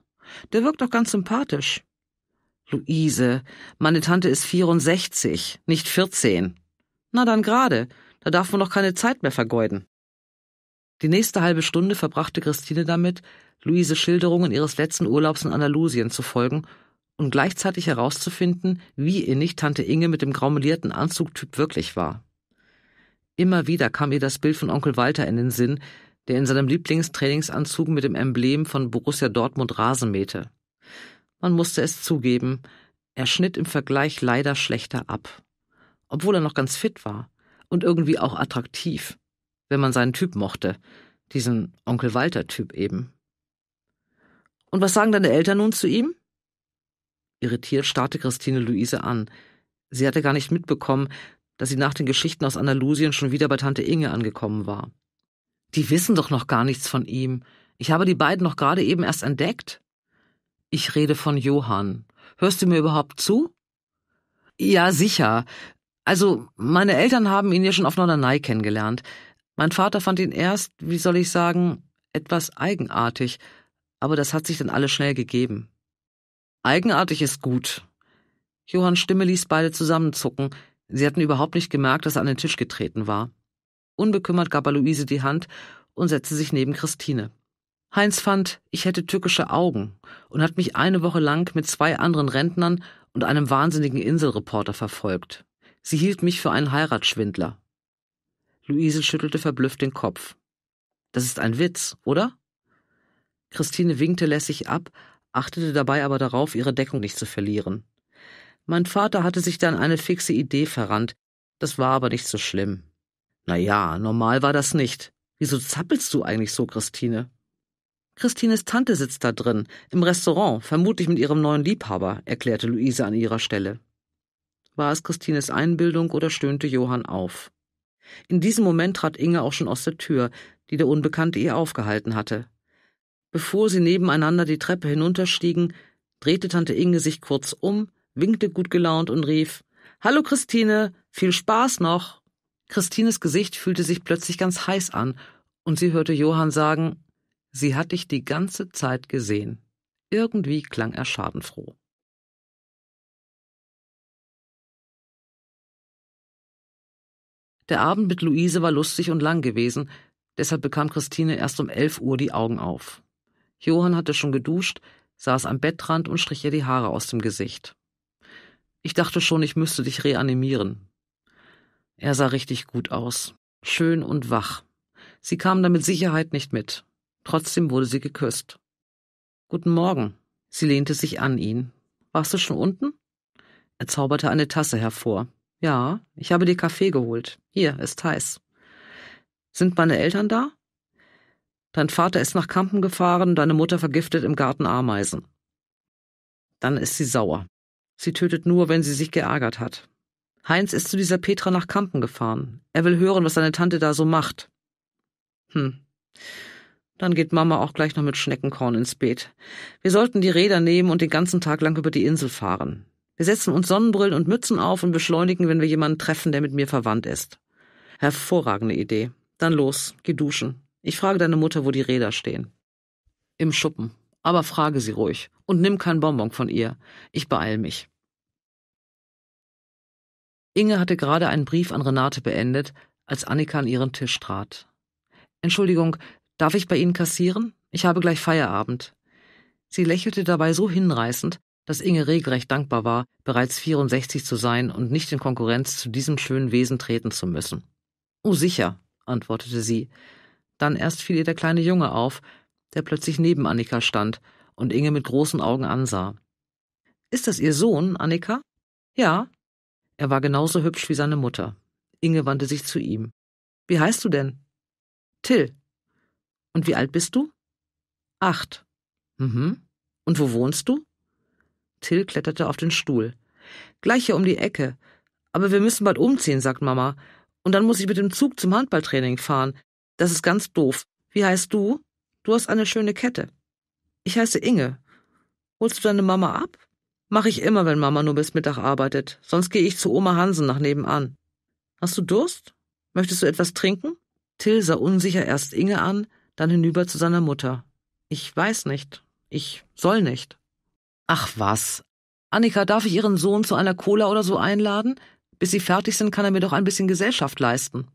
Der wirkt doch ganz sympathisch. Luise, meine Tante ist 64, nicht 14. Na dann gerade, da darf man doch keine Zeit mehr vergeuden. Die nächste halbe Stunde verbrachte Christine damit, Luise Schilderungen ihres letzten Urlaubs in Andalusien zu folgen und gleichzeitig herauszufinden, wie innig Tante Inge mit dem graumelierten Anzugtyp wirklich war. Immer wieder kam ihr das Bild von Onkel Walter in den Sinn, der in seinem Lieblingstrainingsanzug mit dem Emblem von Borussia Dortmund Rasen mähte. Man musste es zugeben, er schnitt im Vergleich leider schlechter ab. Obwohl er noch ganz fit war und irgendwie auch attraktiv, wenn man seinen Typ mochte, diesen Onkel Walter-Typ eben. Und was sagen deine Eltern nun zu ihm? Irritiert starrte Christine Luise an. Sie hatte gar nicht mitbekommen, dass sie nach den Geschichten aus Andalusien schon wieder bei Tante Inge angekommen war. Die wissen doch noch gar nichts von ihm. Ich habe die beiden noch gerade eben erst entdeckt. Ich rede von Johann. Hörst du mir überhaupt zu? Ja, sicher. Also, meine Eltern haben ihn ja schon auf Norderney kennengelernt. Mein Vater fand ihn erst, wie soll ich sagen, etwas eigenartig, aber das hat sich dann alles schnell gegeben. Eigenartig ist gut. Johanns Stimme ließ beide zusammenzucken. Sie hatten überhaupt nicht gemerkt, dass er an den Tisch getreten war. Unbekümmert gab er Luise die Hand und setzte sich neben Christine. Heinz fand, ich hätte türkische Augen und hat mich eine Woche lang mit zwei anderen Rentnern und einem wahnsinnigen Inselreporter verfolgt. Sie hielt mich für einen Heiratsschwindler. Luise schüttelte verblüfft den Kopf. Das ist ein Witz, oder? Christine winkte lässig ab, achtete dabei aber darauf, ihre Deckung nicht zu verlieren. Mein Vater hatte sich dann eine fixe Idee verrannt, das war aber nicht so schlimm. Na ja, normal war das nicht. Wieso zappelst du eigentlich so, Christine? Christines Tante sitzt da drin, im Restaurant, vermutlich mit ihrem neuen Liebhaber, erklärte Luise an ihrer Stelle. War es Christines Einbildung oder stöhnte Johann auf? In diesem Moment trat Inge auch schon aus der Tür, die der Unbekannte ihr aufgehalten hatte. Bevor sie nebeneinander die Treppe hinunterstiegen, drehte Tante Inge sich kurz um, winkte gut gelaunt und rief Hallo Christine, viel Spaß noch. Christines Gesicht fühlte sich plötzlich ganz heiß an, und sie hörte Johann sagen Sie hat dich die ganze Zeit gesehen. Irgendwie klang er schadenfroh. Der Abend mit Luise war lustig und lang gewesen, deshalb bekam Christine erst um elf Uhr die Augen auf. Johann hatte schon geduscht, saß am Bettrand und strich ihr die Haare aus dem Gesicht. Ich dachte schon, ich müsste dich reanimieren. Er sah richtig gut aus, schön und wach. Sie kam da mit Sicherheit nicht mit. Trotzdem wurde sie geküsst. Guten Morgen. Sie lehnte sich an ihn. Warst du schon unten? Er zauberte eine Tasse hervor. Ja, ich habe dir Kaffee geholt. Hier ist heiß. Sind meine Eltern da? Dein Vater ist nach Kampen gefahren, deine Mutter vergiftet im Garten Ameisen. Dann ist sie sauer. Sie tötet nur, wenn sie sich geärgert hat. Heinz ist zu dieser Petra nach Kampen gefahren. Er will hören, was seine Tante da so macht. Hm. Dann geht Mama auch gleich noch mit Schneckenkorn ins Beet. Wir sollten die Räder nehmen und den ganzen Tag lang über die Insel fahren. Wir setzen uns Sonnenbrillen und Mützen auf und beschleunigen, wenn wir jemanden treffen, der mit mir verwandt ist. Hervorragende Idee. Dann los, geh duschen. Ich frage deine Mutter, wo die Räder stehen. Im Schuppen. Aber frage sie ruhig und nimm kein Bonbon von ihr. Ich beeil mich. Inge hatte gerade einen Brief an Renate beendet, als Annika an ihren Tisch trat. Entschuldigung, darf ich bei Ihnen kassieren? Ich habe gleich Feierabend. Sie lächelte dabei so hinreißend, dass Inge regelrecht dankbar war, bereits 64 zu sein und nicht in Konkurrenz zu diesem schönen Wesen treten zu müssen. Oh sicher, antwortete sie, dann erst fiel ihr der kleine Junge auf, der plötzlich neben Annika stand und Inge mit großen Augen ansah. Ist das Ihr Sohn, Annika? Ja. Er war genauso hübsch wie seine Mutter. Inge wandte sich zu ihm. Wie heißt du denn? Till. Und wie alt bist du? Acht. Mhm. Und wo wohnst du? Till kletterte auf den Stuhl. Gleich hier um die Ecke. Aber wir müssen bald umziehen, sagt Mama. Und dann muss ich mit dem Zug zum Handballtraining fahren. Das ist ganz doof. Wie heißt du? Du hast eine schöne Kette. Ich heiße Inge. Holst du deine Mama ab? Mach ich immer, wenn Mama nur bis Mittag arbeitet. Sonst gehe ich zu Oma Hansen nach nebenan. Hast du Durst? Möchtest du etwas trinken? Till sah unsicher erst Inge an, dann hinüber zu seiner Mutter. Ich weiß nicht. Ich soll nicht. Ach was. Annika, darf ich Ihren Sohn zu einer Cola oder so einladen? Bis Sie fertig sind, kann er mir doch ein bisschen Gesellschaft leisten.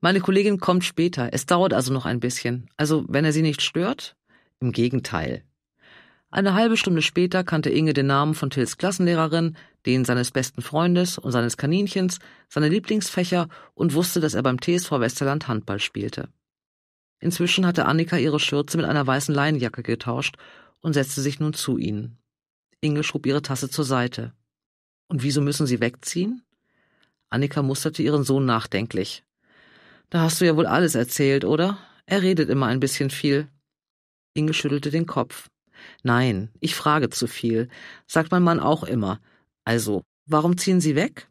Meine Kollegin kommt später. Es dauert also noch ein bisschen. Also, wenn er sie nicht stört? Im Gegenteil. Eine halbe Stunde später kannte Inge den Namen von Tills Klassenlehrerin, den seines besten Freundes und seines Kaninchens, seine Lieblingsfächer und wusste, dass er beim TSV Westerland Handball spielte. Inzwischen hatte Annika ihre Schürze mit einer weißen Leinenjacke getauscht und setzte sich nun zu ihnen. Inge schob ihre Tasse zur Seite. Und wieso müssen sie wegziehen? Annika musterte ihren Sohn nachdenklich. Da hast du ja wohl alles erzählt, oder? Er redet immer ein bisschen viel. Inge schüttelte den Kopf. Nein, ich frage zu viel, sagt mein Mann auch immer. Also, warum ziehen Sie weg?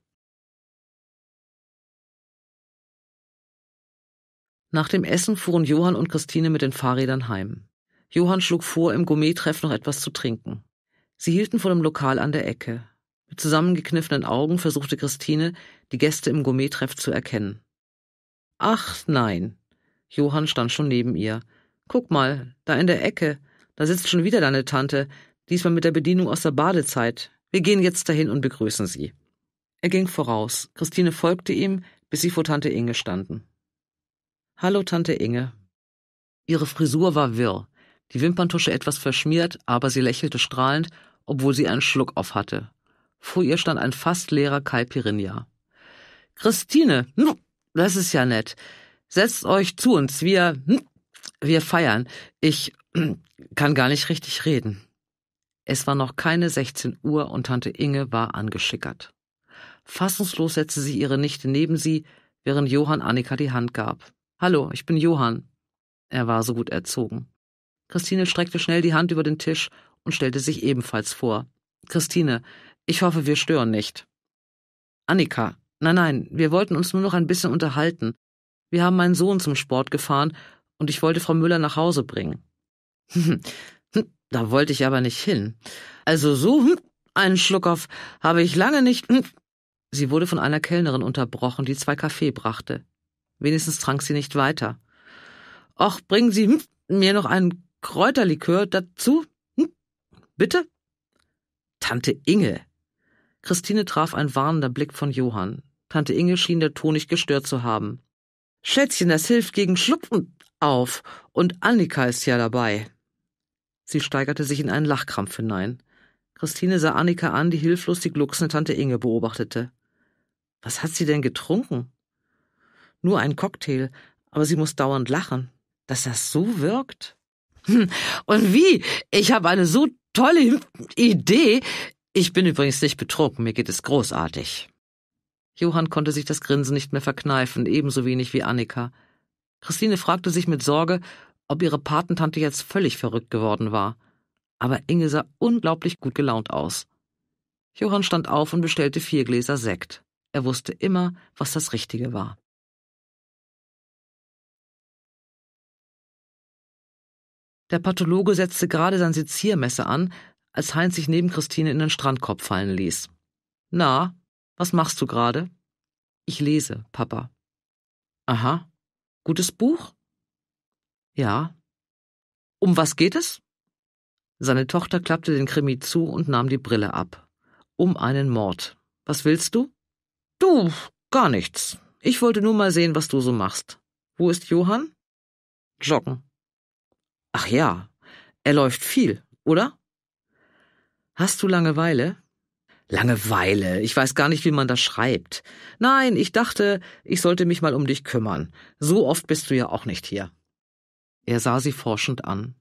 Nach dem Essen fuhren Johann und Christine mit den Fahrrädern heim. Johann schlug vor, im gourmet noch etwas zu trinken. Sie hielten vor dem Lokal an der Ecke. Mit zusammengekniffenen Augen versuchte Christine, die Gäste im gourmet zu erkennen. Ach nein. Johann stand schon neben ihr. Guck mal, da in der Ecke, da sitzt schon wieder deine Tante, diesmal mit der Bedienung aus der Badezeit. Wir gehen jetzt dahin und begrüßen sie. Er ging voraus. Christine folgte ihm, bis sie vor Tante Inge standen. Hallo, Tante Inge. Ihre Frisur war wirr, die Wimperntusche etwas verschmiert, aber sie lächelte strahlend, obwohl sie einen Schluck auf hatte. Vor ihr stand ein fast leerer Kai Caipirinha. Christine, das ist ja nett. Setzt euch zu uns, wir, hm, wir feiern. Ich hm, kann gar nicht richtig reden. Es war noch keine 16 Uhr und Tante Inge war angeschickert. Fassungslos setzte sie ihre Nichte neben sie, während Johann Annika die Hand gab. Hallo, ich bin Johann. Er war so gut erzogen. Christine streckte schnell die Hand über den Tisch und stellte sich ebenfalls vor. Christine, ich hoffe, wir stören nicht. Annika, Nein, nein, wir wollten uns nur noch ein bisschen unterhalten. Wir haben meinen Sohn zum Sport gefahren und ich wollte Frau Müller nach Hause bringen. da wollte ich aber nicht hin. Also so hm, einen Schluck auf habe ich lange nicht. Hm. Sie wurde von einer Kellnerin unterbrochen, die zwei Kaffee brachte. Wenigstens trank sie nicht weiter. Och, bringen Sie hm, mir noch einen Kräuterlikör dazu? Bitte? Tante Inge. Christine traf ein warnender Blick von Johann. Tante Inge schien der Ton nicht gestört zu haben. Schätzchen, das hilft gegen Schlupfen auf. Und Annika ist ja dabei. Sie steigerte sich in einen Lachkrampf hinein. Christine sah Annika an, die hilflos die glucksende Tante Inge beobachtete. Was hat sie denn getrunken? Nur einen Cocktail, aber sie muss dauernd lachen. Dass das so wirkt? Hm, und wie? Ich habe eine so tolle Idee. Ich bin übrigens nicht betrunken, mir geht es großartig. Johann konnte sich das Grinsen nicht mehr verkneifen, ebenso wenig wie Annika. Christine fragte sich mit Sorge, ob ihre Patentante jetzt völlig verrückt geworden war. Aber Inge sah unglaublich gut gelaunt aus. Johann stand auf und bestellte vier Gläser Sekt. Er wusste immer, was das Richtige war. Der Pathologe setzte gerade sein Seziermesser an, als Heinz sich neben Christine in den Strandkorb fallen ließ. Na, was machst du gerade? Ich lese, Papa. Aha. Gutes Buch? Ja. Um was geht es? Seine Tochter klappte den Krimi zu und nahm die Brille ab. Um einen Mord. Was willst du? Du, gar nichts. Ich wollte nur mal sehen, was du so machst. Wo ist Johann? Joggen. Ach ja, er läuft viel, oder? Hast du Langeweile? Langeweile. Ich weiß gar nicht, wie man das schreibt. Nein, ich dachte, ich sollte mich mal um dich kümmern. So oft bist du ja auch nicht hier. Er sah sie forschend an.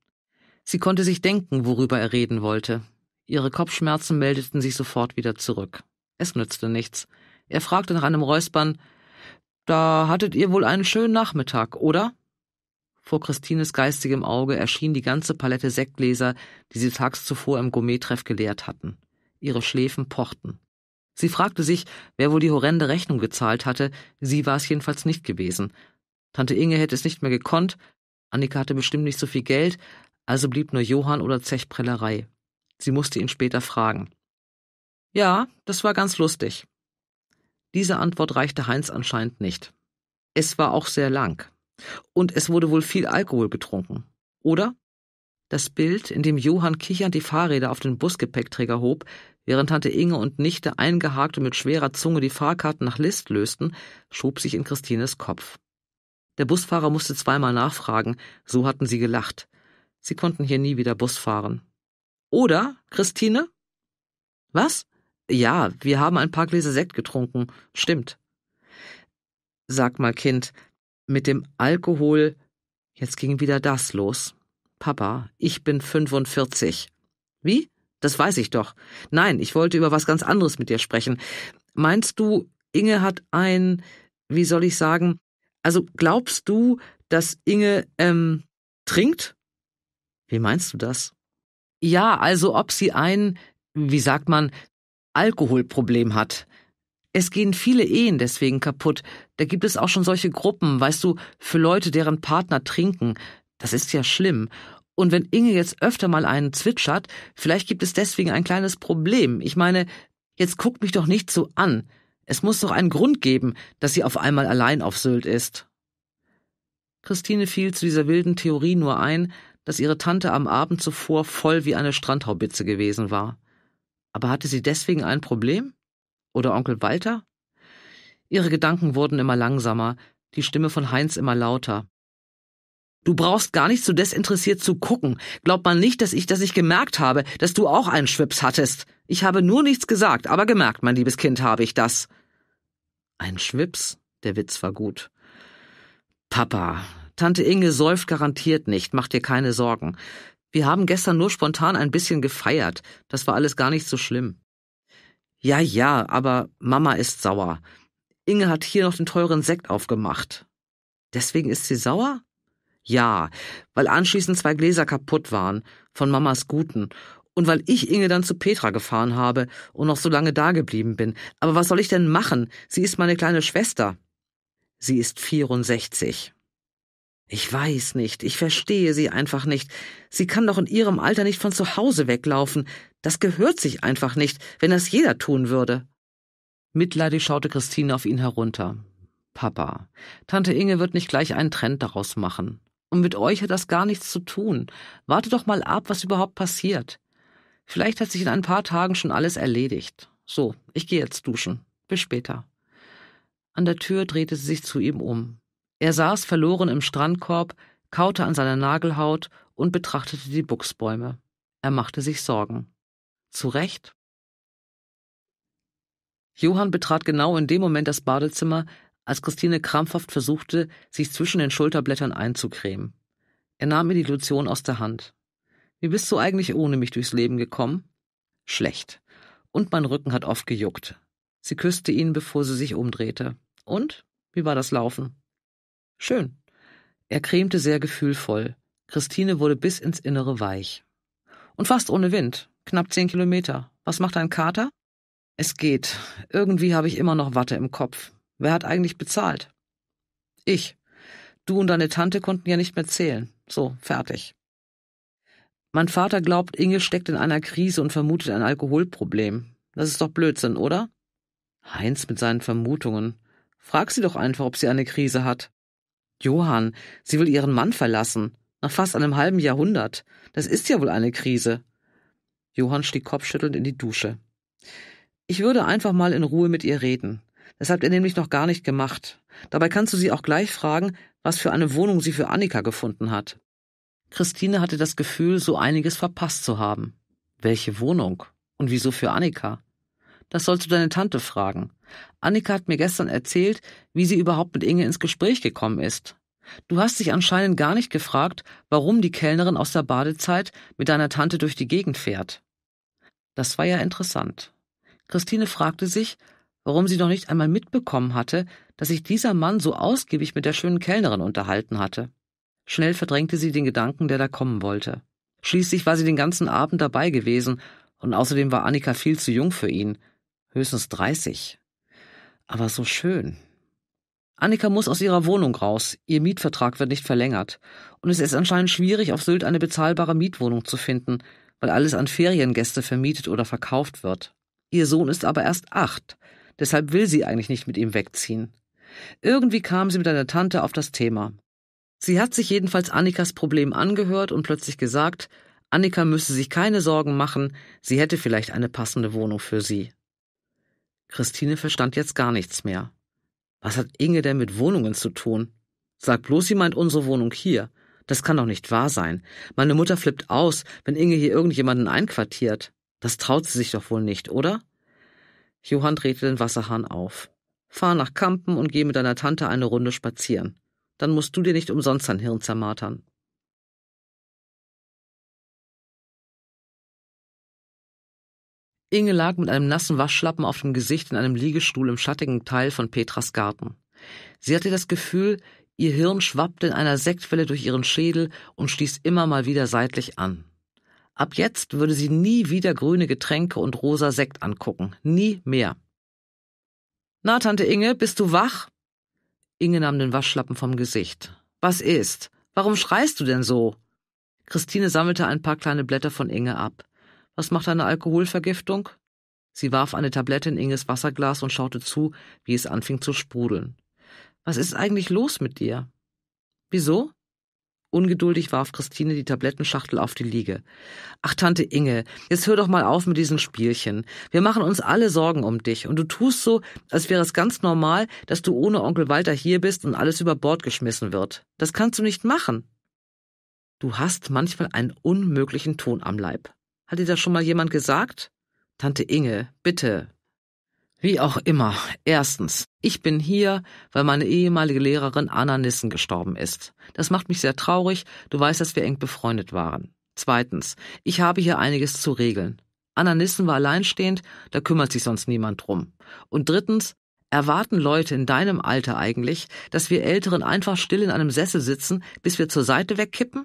Sie konnte sich denken, worüber er reden wollte. Ihre Kopfschmerzen meldeten sich sofort wieder zurück. Es nützte nichts. Er fragte nach einem Räuspern, da hattet ihr wohl einen schönen Nachmittag, oder? Vor Christines geistigem Auge erschien die ganze Palette Sektgläser, die sie tags zuvor im Gourmettreff geleert hatten ihre Schläfen pochten. Sie fragte sich, wer wohl die horrende Rechnung gezahlt hatte, sie war es jedenfalls nicht gewesen. Tante Inge hätte es nicht mehr gekonnt, Annika hatte bestimmt nicht so viel Geld, also blieb nur Johann oder Zechprellerei. Sie musste ihn später fragen. Ja, das war ganz lustig. Diese Antwort reichte Heinz anscheinend nicht. Es war auch sehr lang. Und es wurde wohl viel Alkohol getrunken. Oder? Das Bild, in dem Johann kichernd die Fahrräder auf den Busgepäckträger hob, während Tante Inge und Nichte eingehakt und mit schwerer Zunge die Fahrkarten nach List lösten, schob sich in Christines Kopf. Der Busfahrer musste zweimal nachfragen, so hatten sie gelacht. Sie konnten hier nie wieder Bus fahren. Oder, Christine? Was? Ja, wir haben ein paar Gläser Sekt getrunken. Stimmt. Sag mal, Kind, mit dem Alkohol. Jetzt ging wieder das los. Papa, ich bin 45. Wie? Das weiß ich doch. Nein, ich wollte über was ganz anderes mit dir sprechen. Meinst du, Inge hat ein, wie soll ich sagen, also glaubst du, dass Inge ähm, trinkt? Wie meinst du das? Ja, also ob sie ein, wie sagt man, Alkoholproblem hat. Es gehen viele Ehen deswegen kaputt. Da gibt es auch schon solche Gruppen, weißt du, für Leute, deren Partner trinken. Das ist ja schlimm. Und wenn Inge jetzt öfter mal einen zwitschert, vielleicht gibt es deswegen ein kleines Problem. Ich meine, jetzt guck mich doch nicht so an. Es muss doch einen Grund geben, dass sie auf einmal allein auf Sylt ist. Christine fiel zu dieser wilden Theorie nur ein, dass ihre Tante am Abend zuvor voll wie eine Strandhaubitze gewesen war. Aber hatte sie deswegen ein Problem? Oder Onkel Walter? Ihre Gedanken wurden immer langsamer, die Stimme von Heinz immer lauter. Du brauchst gar nicht so desinteressiert zu gucken. Glaubt man nicht, dass ich, dass ich gemerkt habe, dass du auch einen Schwips hattest. Ich habe nur nichts gesagt, aber gemerkt, mein liebes Kind, habe ich das. Ein Schwips? Der Witz war gut. Papa, Tante Inge säuft garantiert nicht, mach dir keine Sorgen. Wir haben gestern nur spontan ein bisschen gefeiert. Das war alles gar nicht so schlimm. Ja, ja, aber Mama ist sauer. Inge hat hier noch den teuren Sekt aufgemacht. Deswegen ist sie sauer? Ja, weil anschließend zwei Gläser kaputt waren, von Mamas Guten, und weil ich Inge dann zu Petra gefahren habe und noch so lange da geblieben bin. Aber was soll ich denn machen? Sie ist meine kleine Schwester. Sie ist 64. Ich weiß nicht, ich verstehe sie einfach nicht. Sie kann doch in ihrem Alter nicht von zu Hause weglaufen. Das gehört sich einfach nicht, wenn das jeder tun würde. Mitleidig schaute Christine auf ihn herunter. Papa, Tante Inge wird nicht gleich einen Trend daraus machen. Und mit euch hat das gar nichts zu tun. Warte doch mal ab, was überhaupt passiert. Vielleicht hat sich in ein paar Tagen schon alles erledigt. So, ich gehe jetzt duschen. Bis später. An der Tür drehte sie sich zu ihm um. Er saß verloren im Strandkorb, kaute an seiner Nagelhaut und betrachtete die Buchsbäume. Er machte sich Sorgen. Zu Recht. Johann betrat genau in dem Moment das Badezimmer, als Christine krampfhaft versuchte, sich zwischen den Schulterblättern einzucremen. Er nahm mir die Lotion aus der Hand. Wie bist du eigentlich ohne mich durchs Leben gekommen? Schlecht. Und mein Rücken hat oft gejuckt. Sie küsste ihn, bevor sie sich umdrehte. Und? Wie war das Laufen? Schön. Er cremte sehr gefühlvoll. Christine wurde bis ins Innere weich. Und fast ohne Wind. Knapp zehn Kilometer. Was macht dein Kater? Es geht. Irgendwie habe ich immer noch Watte im Kopf. Wer hat eigentlich bezahlt? Ich. Du und deine Tante konnten ja nicht mehr zählen. So, fertig. Mein Vater glaubt, Inge steckt in einer Krise und vermutet ein Alkoholproblem. Das ist doch Blödsinn, oder? Heinz mit seinen Vermutungen. Frag sie doch einfach, ob sie eine Krise hat. Johann, sie will ihren Mann verlassen. Nach fast einem halben Jahrhundert. Das ist ja wohl eine Krise. Johann stieg kopfschüttelnd in die Dusche. Ich würde einfach mal in Ruhe mit ihr reden. Das habt ihr nämlich noch gar nicht gemacht. Dabei kannst du sie auch gleich fragen, was für eine Wohnung sie für Annika gefunden hat. Christine hatte das Gefühl, so einiges verpasst zu haben. Welche Wohnung? Und wieso für Annika? Das sollst du deine Tante fragen. Annika hat mir gestern erzählt, wie sie überhaupt mit Inge ins Gespräch gekommen ist. Du hast dich anscheinend gar nicht gefragt, warum die Kellnerin aus der Badezeit mit deiner Tante durch die Gegend fährt. Das war ja interessant. Christine fragte sich, warum sie noch nicht einmal mitbekommen hatte, dass sich dieser Mann so ausgiebig mit der schönen Kellnerin unterhalten hatte. Schnell verdrängte sie den Gedanken, der da kommen wollte. Schließlich war sie den ganzen Abend dabei gewesen, und außerdem war Annika viel zu jung für ihn, höchstens dreißig. Aber so schön. Annika muss aus ihrer Wohnung raus, ihr Mietvertrag wird nicht verlängert, und es ist anscheinend schwierig, auf Sylt eine bezahlbare Mietwohnung zu finden, weil alles an Feriengäste vermietet oder verkauft wird. Ihr Sohn ist aber erst acht, Deshalb will sie eigentlich nicht mit ihm wegziehen. Irgendwie kam sie mit einer Tante auf das Thema. Sie hat sich jedenfalls Annikas Problem angehört und plötzlich gesagt, Annika müsse sich keine Sorgen machen, sie hätte vielleicht eine passende Wohnung für sie. Christine verstand jetzt gar nichts mehr. Was hat Inge denn mit Wohnungen zu tun? Sag bloß, sie meint unsere Wohnung hier. Das kann doch nicht wahr sein. Meine Mutter flippt aus, wenn Inge hier irgendjemanden einquartiert. Das traut sie sich doch wohl nicht, oder? Johann drehte den Wasserhahn auf. Fahr nach Kampen und geh mit deiner Tante eine Runde spazieren. Dann musst du dir nicht umsonst dein Hirn zermartern. Inge lag mit einem nassen Waschlappen auf dem Gesicht in einem Liegestuhl im schattigen Teil von Petras Garten. Sie hatte das Gefühl, ihr Hirn schwappte in einer Sektwelle durch ihren Schädel und stieß immer mal wieder seitlich an. Ab jetzt würde sie nie wieder grüne Getränke und rosa Sekt angucken. Nie mehr. Na, Tante Inge, bist du wach? Inge nahm den Waschlappen vom Gesicht. Was ist? Warum schreist du denn so? Christine sammelte ein paar kleine Blätter von Inge ab. Was macht eine Alkoholvergiftung? Sie warf eine Tablette in Inges Wasserglas und schaute zu, wie es anfing zu sprudeln. Was ist eigentlich los mit dir? Wieso? Ungeduldig warf Christine die Tablettenschachtel auf die Liege. Ach, Tante Inge, jetzt hör doch mal auf mit diesen Spielchen. Wir machen uns alle Sorgen um dich und du tust so, als wäre es ganz normal, dass du ohne Onkel Walter hier bist und alles über Bord geschmissen wird. Das kannst du nicht machen. Du hast manchmal einen unmöglichen Ton am Leib. Hat dir das schon mal jemand gesagt? Tante Inge, bitte, wie auch immer. Erstens, ich bin hier, weil meine ehemalige Lehrerin Anna Nissen gestorben ist. Das macht mich sehr traurig. Du weißt, dass wir eng befreundet waren. Zweitens, ich habe hier einiges zu regeln. Anna Nissen war alleinstehend, da kümmert sich sonst niemand drum. Und drittens, erwarten Leute in deinem Alter eigentlich, dass wir Älteren einfach still in einem Sessel sitzen, bis wir zur Seite wegkippen?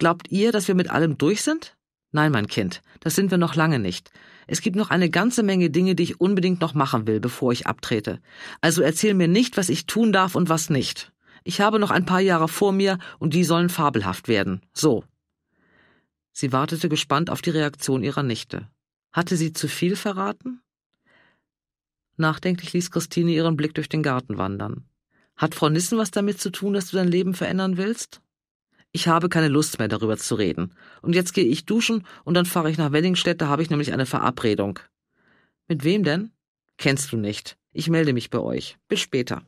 Glaubt ihr, dass wir mit allem durch sind? Nein, mein Kind, das sind wir noch lange nicht. Es gibt noch eine ganze Menge Dinge, die ich unbedingt noch machen will, bevor ich abtrete. Also erzähl mir nicht, was ich tun darf und was nicht. Ich habe noch ein paar Jahre vor mir und die sollen fabelhaft werden. So. Sie wartete gespannt auf die Reaktion ihrer Nichte. Hatte sie zu viel verraten? Nachdenklich ließ Christine ihren Blick durch den Garten wandern. Hat Frau Nissen was damit zu tun, dass du dein Leben verändern willst? Ich habe keine Lust mehr darüber zu reden. Und jetzt gehe ich duschen und dann fahre ich nach Wellingstedt, da habe ich nämlich eine Verabredung. Mit wem denn? Kennst du nicht. Ich melde mich bei euch. Bis später.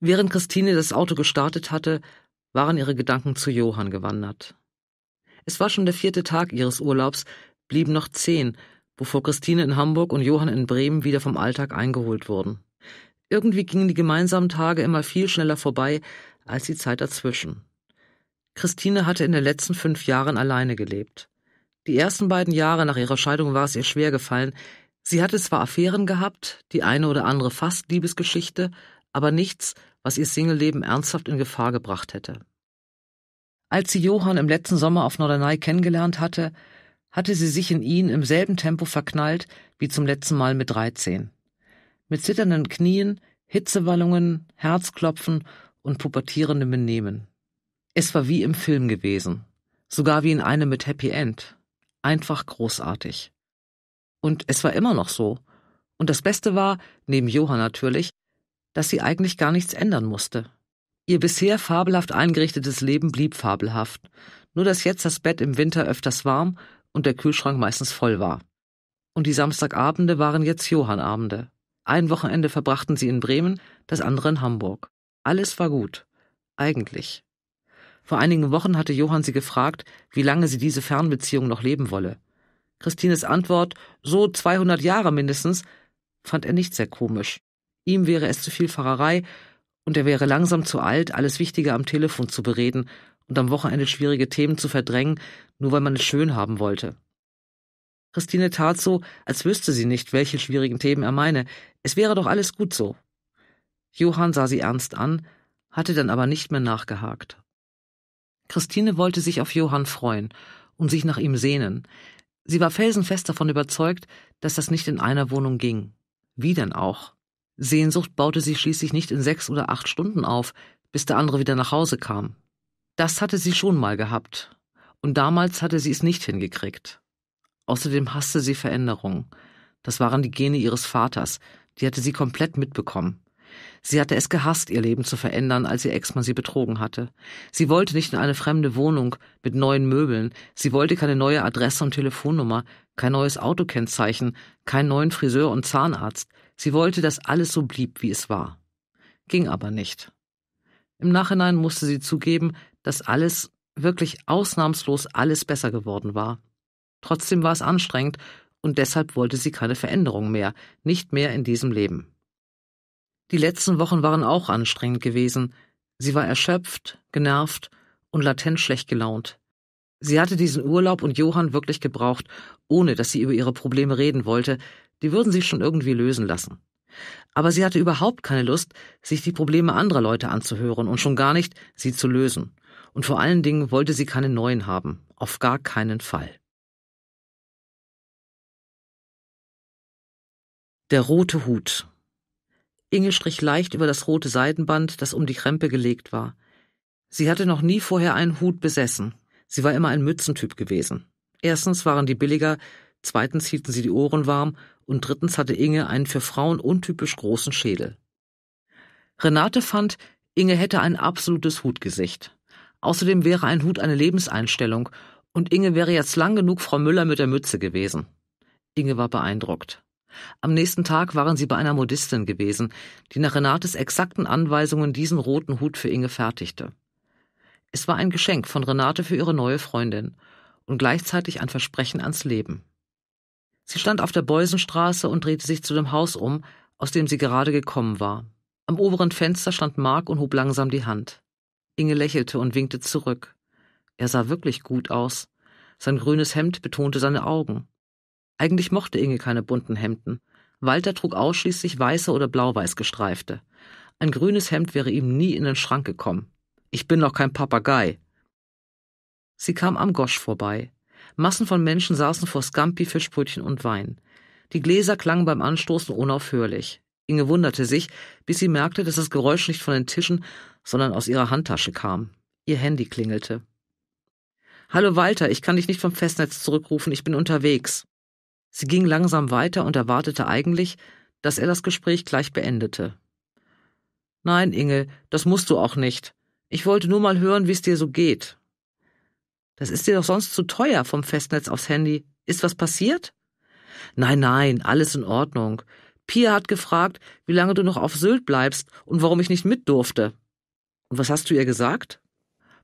Während Christine das Auto gestartet hatte, waren ihre Gedanken zu Johann gewandert. Es war schon der vierte Tag ihres Urlaubs, blieben noch zehn, bevor Christine in Hamburg und Johann in Bremen wieder vom Alltag eingeholt wurden. Irgendwie gingen die gemeinsamen Tage immer viel schneller vorbei als die Zeit dazwischen. Christine hatte in den letzten fünf Jahren alleine gelebt. Die ersten beiden Jahre nach ihrer Scheidung war es ihr schwer gefallen. Sie hatte zwar Affären gehabt, die eine oder andere fast Liebesgeschichte, aber nichts, was ihr Single-Leben ernsthaft in Gefahr gebracht hätte. Als sie Johann im letzten Sommer auf Norderney kennengelernt hatte, hatte sie sich in ihn im selben Tempo verknallt wie zum letzten Mal mit 13 mit zitternden Knien, Hitzewallungen, Herzklopfen und pubertierendem Benehmen. Es war wie im Film gewesen, sogar wie in einem mit Happy End. Einfach großartig. Und es war immer noch so. Und das Beste war, neben Johann natürlich, dass sie eigentlich gar nichts ändern musste. Ihr bisher fabelhaft eingerichtetes Leben blieb fabelhaft, nur dass jetzt das Bett im Winter öfters warm und der Kühlschrank meistens voll war. Und die Samstagabende waren jetzt Johannabende. Ein Wochenende verbrachten sie in Bremen, das andere in Hamburg. Alles war gut. Eigentlich. Vor einigen Wochen hatte Johann sie gefragt, wie lange sie diese Fernbeziehung noch leben wolle. Christines Antwort, so 200 Jahre mindestens, fand er nicht sehr komisch. Ihm wäre es zu viel Pfarrerei und er wäre langsam zu alt, alles Wichtige am Telefon zu bereden und am Wochenende schwierige Themen zu verdrängen, nur weil man es schön haben wollte. Christine tat so, als wüsste sie nicht, welche schwierigen Themen er meine. Es wäre doch alles gut so. Johann sah sie ernst an, hatte dann aber nicht mehr nachgehakt. Christine wollte sich auf Johann freuen und sich nach ihm sehnen. Sie war felsenfest davon überzeugt, dass das nicht in einer Wohnung ging. Wie denn auch? Sehnsucht baute sie schließlich nicht in sechs oder acht Stunden auf, bis der andere wieder nach Hause kam. Das hatte sie schon mal gehabt. Und damals hatte sie es nicht hingekriegt. Außerdem hasste sie Veränderungen. Das waren die Gene ihres Vaters, die hatte sie komplett mitbekommen. Sie hatte es gehasst, ihr Leben zu verändern, als ihr Ex-Mann sie betrogen hatte. Sie wollte nicht in eine fremde Wohnung mit neuen Möbeln. Sie wollte keine neue Adresse und Telefonnummer, kein neues Autokennzeichen, keinen neuen Friseur und Zahnarzt. Sie wollte, dass alles so blieb, wie es war. Ging aber nicht. Im Nachhinein musste sie zugeben, dass alles, wirklich ausnahmslos alles besser geworden war. Trotzdem war es anstrengend und deshalb wollte sie keine Veränderung mehr, nicht mehr in diesem Leben. Die letzten Wochen waren auch anstrengend gewesen. Sie war erschöpft, genervt und latent schlecht gelaunt. Sie hatte diesen Urlaub und Johann wirklich gebraucht, ohne dass sie über ihre Probleme reden wollte, die würden sich schon irgendwie lösen lassen. Aber sie hatte überhaupt keine Lust, sich die Probleme anderer Leute anzuhören und schon gar nicht, sie zu lösen. Und vor allen Dingen wollte sie keine neuen haben, auf gar keinen Fall. Der rote Hut. Inge strich leicht über das rote Seidenband, das um die Krempe gelegt war. Sie hatte noch nie vorher einen Hut besessen. Sie war immer ein Mützentyp gewesen. Erstens waren die billiger, zweitens hielten sie die Ohren warm und drittens hatte Inge einen für Frauen untypisch großen Schädel. Renate fand, Inge hätte ein absolutes Hutgesicht. Außerdem wäre ein Hut eine Lebenseinstellung und Inge wäre jetzt lang genug Frau Müller mit der Mütze gewesen. Inge war beeindruckt. Am nächsten Tag waren sie bei einer Modistin gewesen, die nach Renates exakten Anweisungen diesen roten Hut für Inge fertigte. Es war ein Geschenk von Renate für ihre neue Freundin und gleichzeitig ein Versprechen ans Leben. Sie stand auf der Beusenstraße und drehte sich zu dem Haus um, aus dem sie gerade gekommen war. Am oberen Fenster stand Mark und hob langsam die Hand. Inge lächelte und winkte zurück. Er sah wirklich gut aus. Sein grünes Hemd betonte seine Augen. Eigentlich mochte Inge keine bunten Hemden. Walter trug ausschließlich weiße oder blau-weiß gestreifte. Ein grünes Hemd wäre ihm nie in den Schrank gekommen. Ich bin noch kein Papagei. Sie kam am Gosch vorbei. Massen von Menschen saßen vor Scampi, Fischbrötchen und Wein. Die Gläser klangen beim Anstoßen unaufhörlich. Inge wunderte sich, bis sie merkte, dass das Geräusch nicht von den Tischen, sondern aus ihrer Handtasche kam. Ihr Handy klingelte. Hallo Walter, ich kann dich nicht vom Festnetz zurückrufen, ich bin unterwegs. Sie ging langsam weiter und erwartete eigentlich, dass er das Gespräch gleich beendete. Nein, Inge, das musst du auch nicht. Ich wollte nur mal hören, wie es dir so geht. Das ist dir doch sonst zu teuer vom Festnetz aufs Handy. Ist was passiert? Nein, nein, alles in Ordnung. Pia hat gefragt, wie lange du noch auf Sylt bleibst und warum ich nicht mit durfte. Und was hast du ihr gesagt?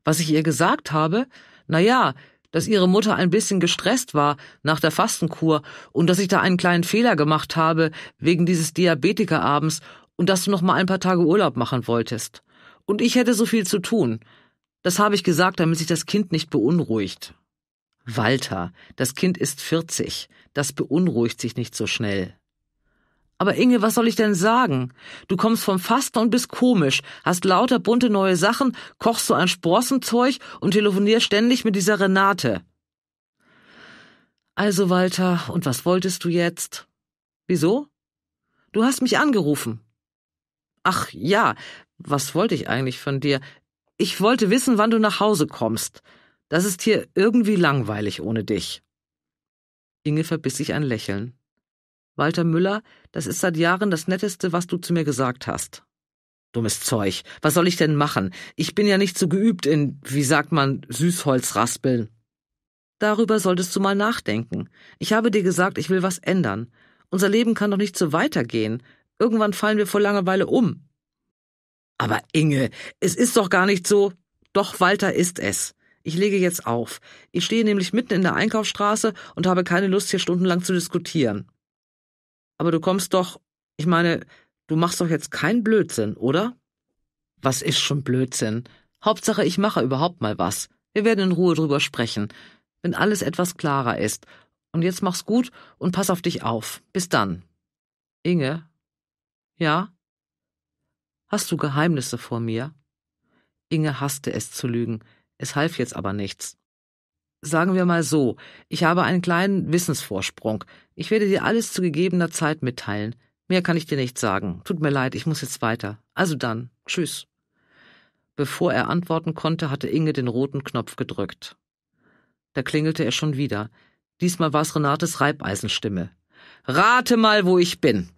Was ich ihr gesagt habe? Na ja, dass ihre Mutter ein bisschen gestresst war nach der Fastenkur und dass ich da einen kleinen Fehler gemacht habe wegen dieses Diabetikerabends und dass du noch mal ein paar Tage Urlaub machen wolltest. Und ich hätte so viel zu tun. Das habe ich gesagt, damit sich das Kind nicht beunruhigt. Walter, das Kind ist 40. Das beunruhigt sich nicht so schnell. Aber Inge, was soll ich denn sagen? Du kommst vom Fasten und bist komisch, hast lauter bunte neue Sachen, kochst so ein Sprossenzeug und telefonierst ständig mit dieser Renate. Also, Walter, und was wolltest du jetzt? Wieso? Du hast mich angerufen. Ach ja, was wollte ich eigentlich von dir? Ich wollte wissen, wann du nach Hause kommst. Das ist hier irgendwie langweilig ohne dich. Inge verbiss sich ein Lächeln. Walter Müller, das ist seit Jahren das Netteste, was du zu mir gesagt hast. Dummes Zeug. Was soll ich denn machen? Ich bin ja nicht so geübt in, wie sagt man, Süßholzraspeln. Darüber solltest du mal nachdenken. Ich habe dir gesagt, ich will was ändern. Unser Leben kann doch nicht so weitergehen. Irgendwann fallen wir vor Langeweile um. Aber Inge, es ist doch gar nicht so. Doch, Walter ist es. Ich lege jetzt auf. Ich stehe nämlich mitten in der Einkaufsstraße und habe keine Lust, hier stundenlang zu diskutieren. Aber du kommst doch, ich meine, du machst doch jetzt keinen Blödsinn, oder? Was ist schon Blödsinn? Hauptsache, ich mache überhaupt mal was. Wir werden in Ruhe drüber sprechen, wenn alles etwas klarer ist. Und jetzt mach's gut und pass auf dich auf. Bis dann. Inge? Ja? Hast du Geheimnisse vor mir? Inge hasste es zu lügen. Es half jetzt aber nichts. Sagen wir mal so, ich habe einen kleinen Wissensvorsprung. Ich werde dir alles zu gegebener Zeit mitteilen. Mehr kann ich dir nicht sagen. Tut mir leid, ich muss jetzt weiter. Also dann, tschüss. Bevor er antworten konnte, hatte Inge den roten Knopf gedrückt. Da klingelte er schon wieder. Diesmal war es Renates Reibeisenstimme. Rate mal, wo ich bin.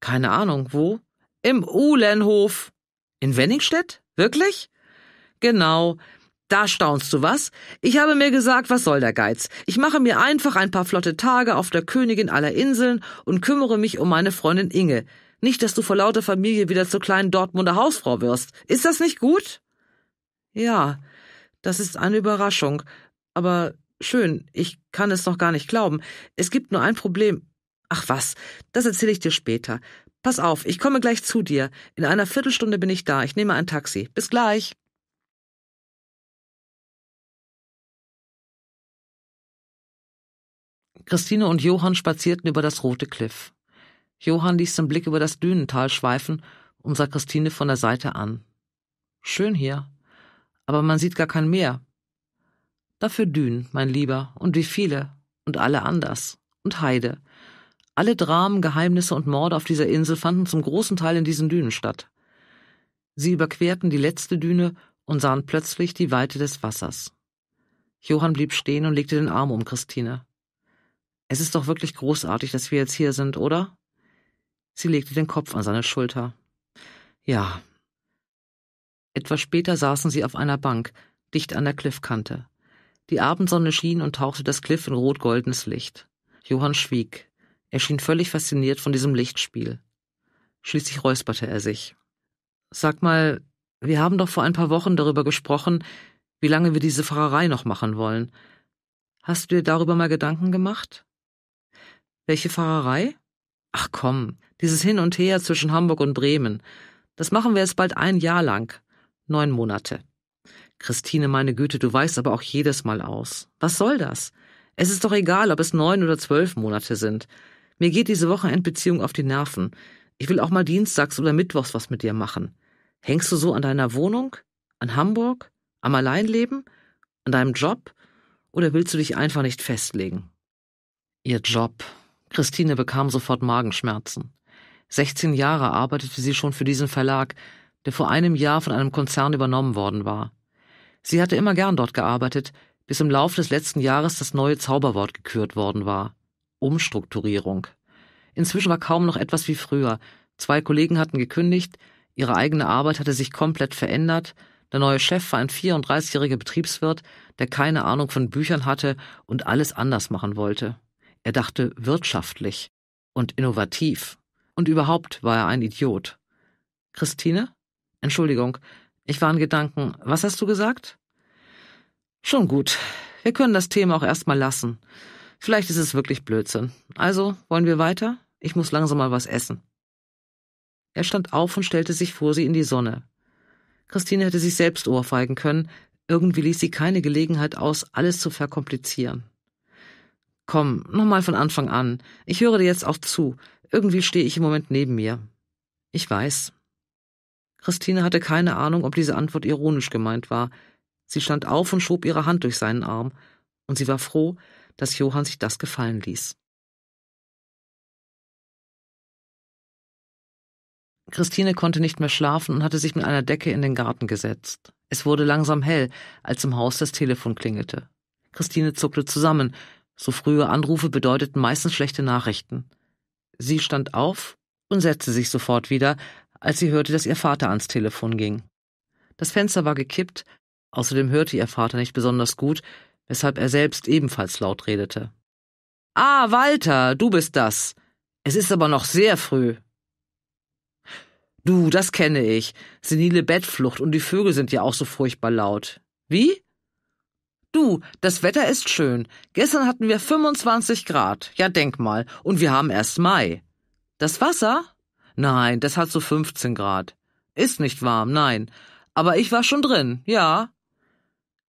Keine Ahnung, wo? Im Uhlenhof. In Wenningstedt? Wirklich? Genau. Da staunst du was? Ich habe mir gesagt, was soll der Geiz? Ich mache mir einfach ein paar flotte Tage auf der Königin aller Inseln und kümmere mich um meine Freundin Inge. Nicht, dass du vor lauter Familie wieder zur kleinen Dortmunder Hausfrau wirst. Ist das nicht gut? Ja, das ist eine Überraschung. Aber schön, ich kann es noch gar nicht glauben. Es gibt nur ein Problem. Ach was, das erzähle ich dir später. Pass auf, ich komme gleich zu dir. In einer Viertelstunde bin ich da. Ich nehme ein Taxi. Bis gleich. Christine und Johann spazierten über das rote Kliff. Johann ließ den Blick über das Dünental schweifen und sah Christine von der Seite an. Schön hier, aber man sieht gar kein Meer. Dafür Dünen, mein Lieber, und wie viele, und alle anders, und Heide. Alle Dramen, Geheimnisse und Morde auf dieser Insel fanden zum großen Teil in diesen Dünen statt. Sie überquerten die letzte Düne und sahen plötzlich die Weite des Wassers. Johann blieb stehen und legte den Arm um Christine. Es ist doch wirklich großartig, dass wir jetzt hier sind, oder? Sie legte den Kopf an seine Schulter. Ja. Etwas später saßen sie auf einer Bank, dicht an der Kliffkante. Die Abendsonne schien und tauchte das Kliff in rot-goldenes Licht. Johann schwieg. Er schien völlig fasziniert von diesem Lichtspiel. Schließlich räusperte er sich. Sag mal, wir haben doch vor ein paar Wochen darüber gesprochen, wie lange wir diese Fahrerei noch machen wollen. Hast du dir darüber mal Gedanken gemacht? Welche Fahrerei? Ach komm, dieses Hin und Her zwischen Hamburg und Bremen. Das machen wir jetzt bald ein Jahr lang. Neun Monate. Christine, meine Güte, du weißt aber auch jedes Mal aus. Was soll das? Es ist doch egal, ob es neun oder zwölf Monate sind. Mir geht diese Wochenendbeziehung auf die Nerven. Ich will auch mal dienstags oder mittwochs was mit dir machen. Hängst du so an deiner Wohnung? An Hamburg? Am Alleinleben? An deinem Job? Oder willst du dich einfach nicht festlegen? Ihr Job. Christine bekam sofort Magenschmerzen. 16 Jahre arbeitete sie schon für diesen Verlag, der vor einem Jahr von einem Konzern übernommen worden war. Sie hatte immer gern dort gearbeitet, bis im Lauf des letzten Jahres das neue Zauberwort gekürt worden war. Umstrukturierung. Inzwischen war kaum noch etwas wie früher. Zwei Kollegen hatten gekündigt, ihre eigene Arbeit hatte sich komplett verändert, der neue Chef war ein 34-jähriger Betriebswirt, der keine Ahnung von Büchern hatte und alles anders machen wollte. Er dachte wirtschaftlich und innovativ. Und überhaupt war er ein Idiot. Christine? Entschuldigung, ich war in Gedanken. Was hast du gesagt? Schon gut. Wir können das Thema auch erstmal lassen. Vielleicht ist es wirklich Blödsinn. Also, wollen wir weiter? Ich muss langsam mal was essen. Er stand auf und stellte sich vor sie in die Sonne. Christine hätte sich selbst ohrfeigen können. Irgendwie ließ sie keine Gelegenheit aus, alles zu verkomplizieren. Komm, nochmal von Anfang an. Ich höre dir jetzt auch zu. Irgendwie stehe ich im Moment neben mir. Ich weiß. Christine hatte keine Ahnung, ob diese Antwort ironisch gemeint war. Sie stand auf und schob ihre Hand durch seinen Arm, und sie war froh, dass Johann sich das gefallen ließ. Christine konnte nicht mehr schlafen und hatte sich mit einer Decke in den Garten gesetzt. Es wurde langsam hell, als im Haus das Telefon klingelte. Christine zuckte zusammen so frühe Anrufe bedeuteten meistens schlechte Nachrichten. Sie stand auf und setzte sich sofort wieder, als sie hörte, dass ihr Vater ans Telefon ging. Das Fenster war gekippt, außerdem hörte ihr Vater nicht besonders gut, weshalb er selbst ebenfalls laut redete. Ah, Walter, du bist das. Es ist aber noch sehr früh. Du, das kenne ich. Senile Bettflucht und die Vögel sind ja auch so furchtbar laut. Wie? Du, das Wetter ist schön. Gestern hatten wir 25 Grad. Ja, denk mal. Und wir haben erst Mai. Das Wasser? Nein, das hat so 15 Grad. Ist nicht warm, nein. Aber ich war schon drin, ja.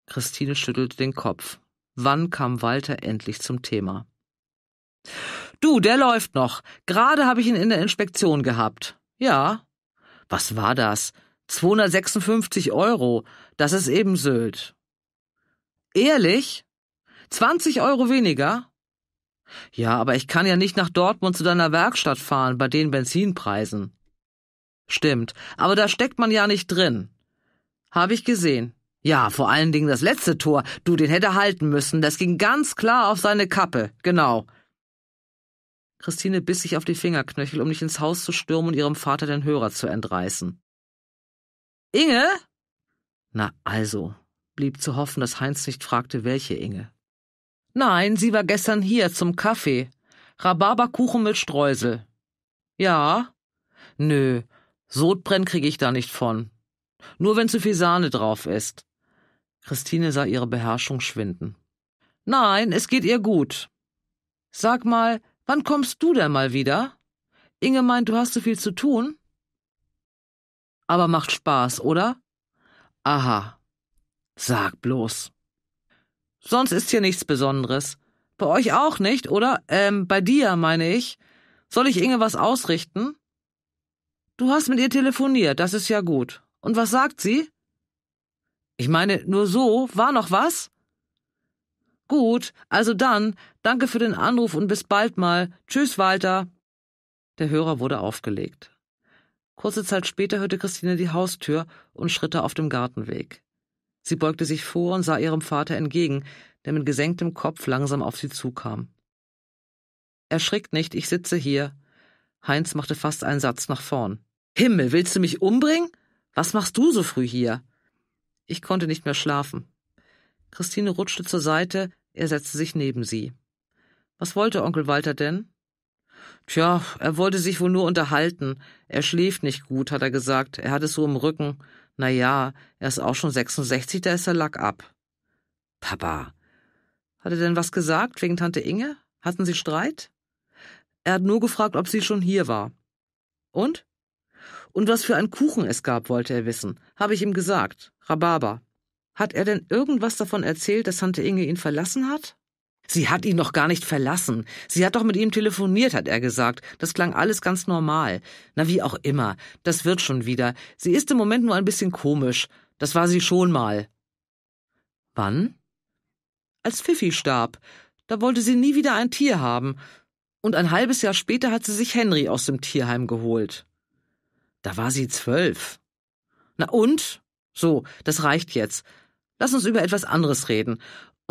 Christine schüttelte den Kopf. Wann kam Walter endlich zum Thema? Du, der läuft noch. Gerade habe ich ihn in der Inspektion gehabt. Ja. Was war das? 256 Euro. Das ist eben Sylt. Ehrlich? 20 Euro weniger? Ja, aber ich kann ja nicht nach Dortmund zu deiner Werkstatt fahren bei den Benzinpreisen. Stimmt, aber da steckt man ja nicht drin. Habe ich gesehen. Ja, vor allen Dingen das letzte Tor. Du, den hätte halten müssen. Das ging ganz klar auf seine Kappe. Genau. Christine biss sich auf die Fingerknöchel, um nicht ins Haus zu stürmen und ihrem Vater den Hörer zu entreißen. Inge? Na also, blieb zu hoffen, dass Heinz nicht fragte, welche Inge. Nein, sie war gestern hier zum Kaffee. Rhabarberkuchen mit Streusel. Ja? Nö, Sodbrenn kriege ich da nicht von. Nur wenn zu viel Sahne drauf ist. Christine sah ihre Beherrschung schwinden. Nein, es geht ihr gut. Sag mal, wann kommst du denn mal wieder? Inge meint, du hast so viel zu tun. Aber macht Spaß, oder? Aha, Sag bloß. Sonst ist hier nichts Besonderes. Bei euch auch nicht, oder? Ähm, bei dir, meine ich. Soll ich Inge was ausrichten? Du hast mit ihr telefoniert, das ist ja gut. Und was sagt sie? Ich meine, nur so, war noch was? Gut, also dann, danke für den Anruf und bis bald mal. Tschüss, Walter. Der Hörer wurde aufgelegt. Kurze Zeit später hörte Christine die Haustür und Schritte auf dem Gartenweg. Sie beugte sich vor und sah ihrem Vater entgegen, der mit gesenktem Kopf langsam auf sie zukam. Erschrickt nicht, ich sitze hier. Heinz machte fast einen Satz nach vorn. Himmel, willst du mich umbringen? Was machst du so früh hier? Ich konnte nicht mehr schlafen. Christine rutschte zur Seite, er setzte sich neben sie. Was wollte Onkel Walter denn? Tja, er wollte sich wohl nur unterhalten. Er schläft nicht gut, hat er gesagt. Er hat es so im Rücken. Na ja, er ist auch schon 66, da ist der Lack ab. Papa. Hat er denn was gesagt wegen Tante Inge? Hatten Sie Streit? Er hat nur gefragt, ob sie schon hier war. Und? Und was für einen Kuchen es gab, wollte er wissen. Habe ich ihm gesagt. Rhabarber. Hat er denn irgendwas davon erzählt, dass Tante Inge ihn verlassen hat? Sie hat ihn noch gar nicht verlassen. Sie hat doch mit ihm telefoniert, hat er gesagt. Das klang alles ganz normal. Na wie auch immer, das wird schon wieder. Sie ist im Moment nur ein bisschen komisch. Das war sie schon mal. Wann? Als Fifi starb. Da wollte sie nie wieder ein Tier haben. Und ein halbes Jahr später hat sie sich Henry aus dem Tierheim geholt. Da war sie zwölf. Na und? So, das reicht jetzt. Lass uns über etwas anderes reden.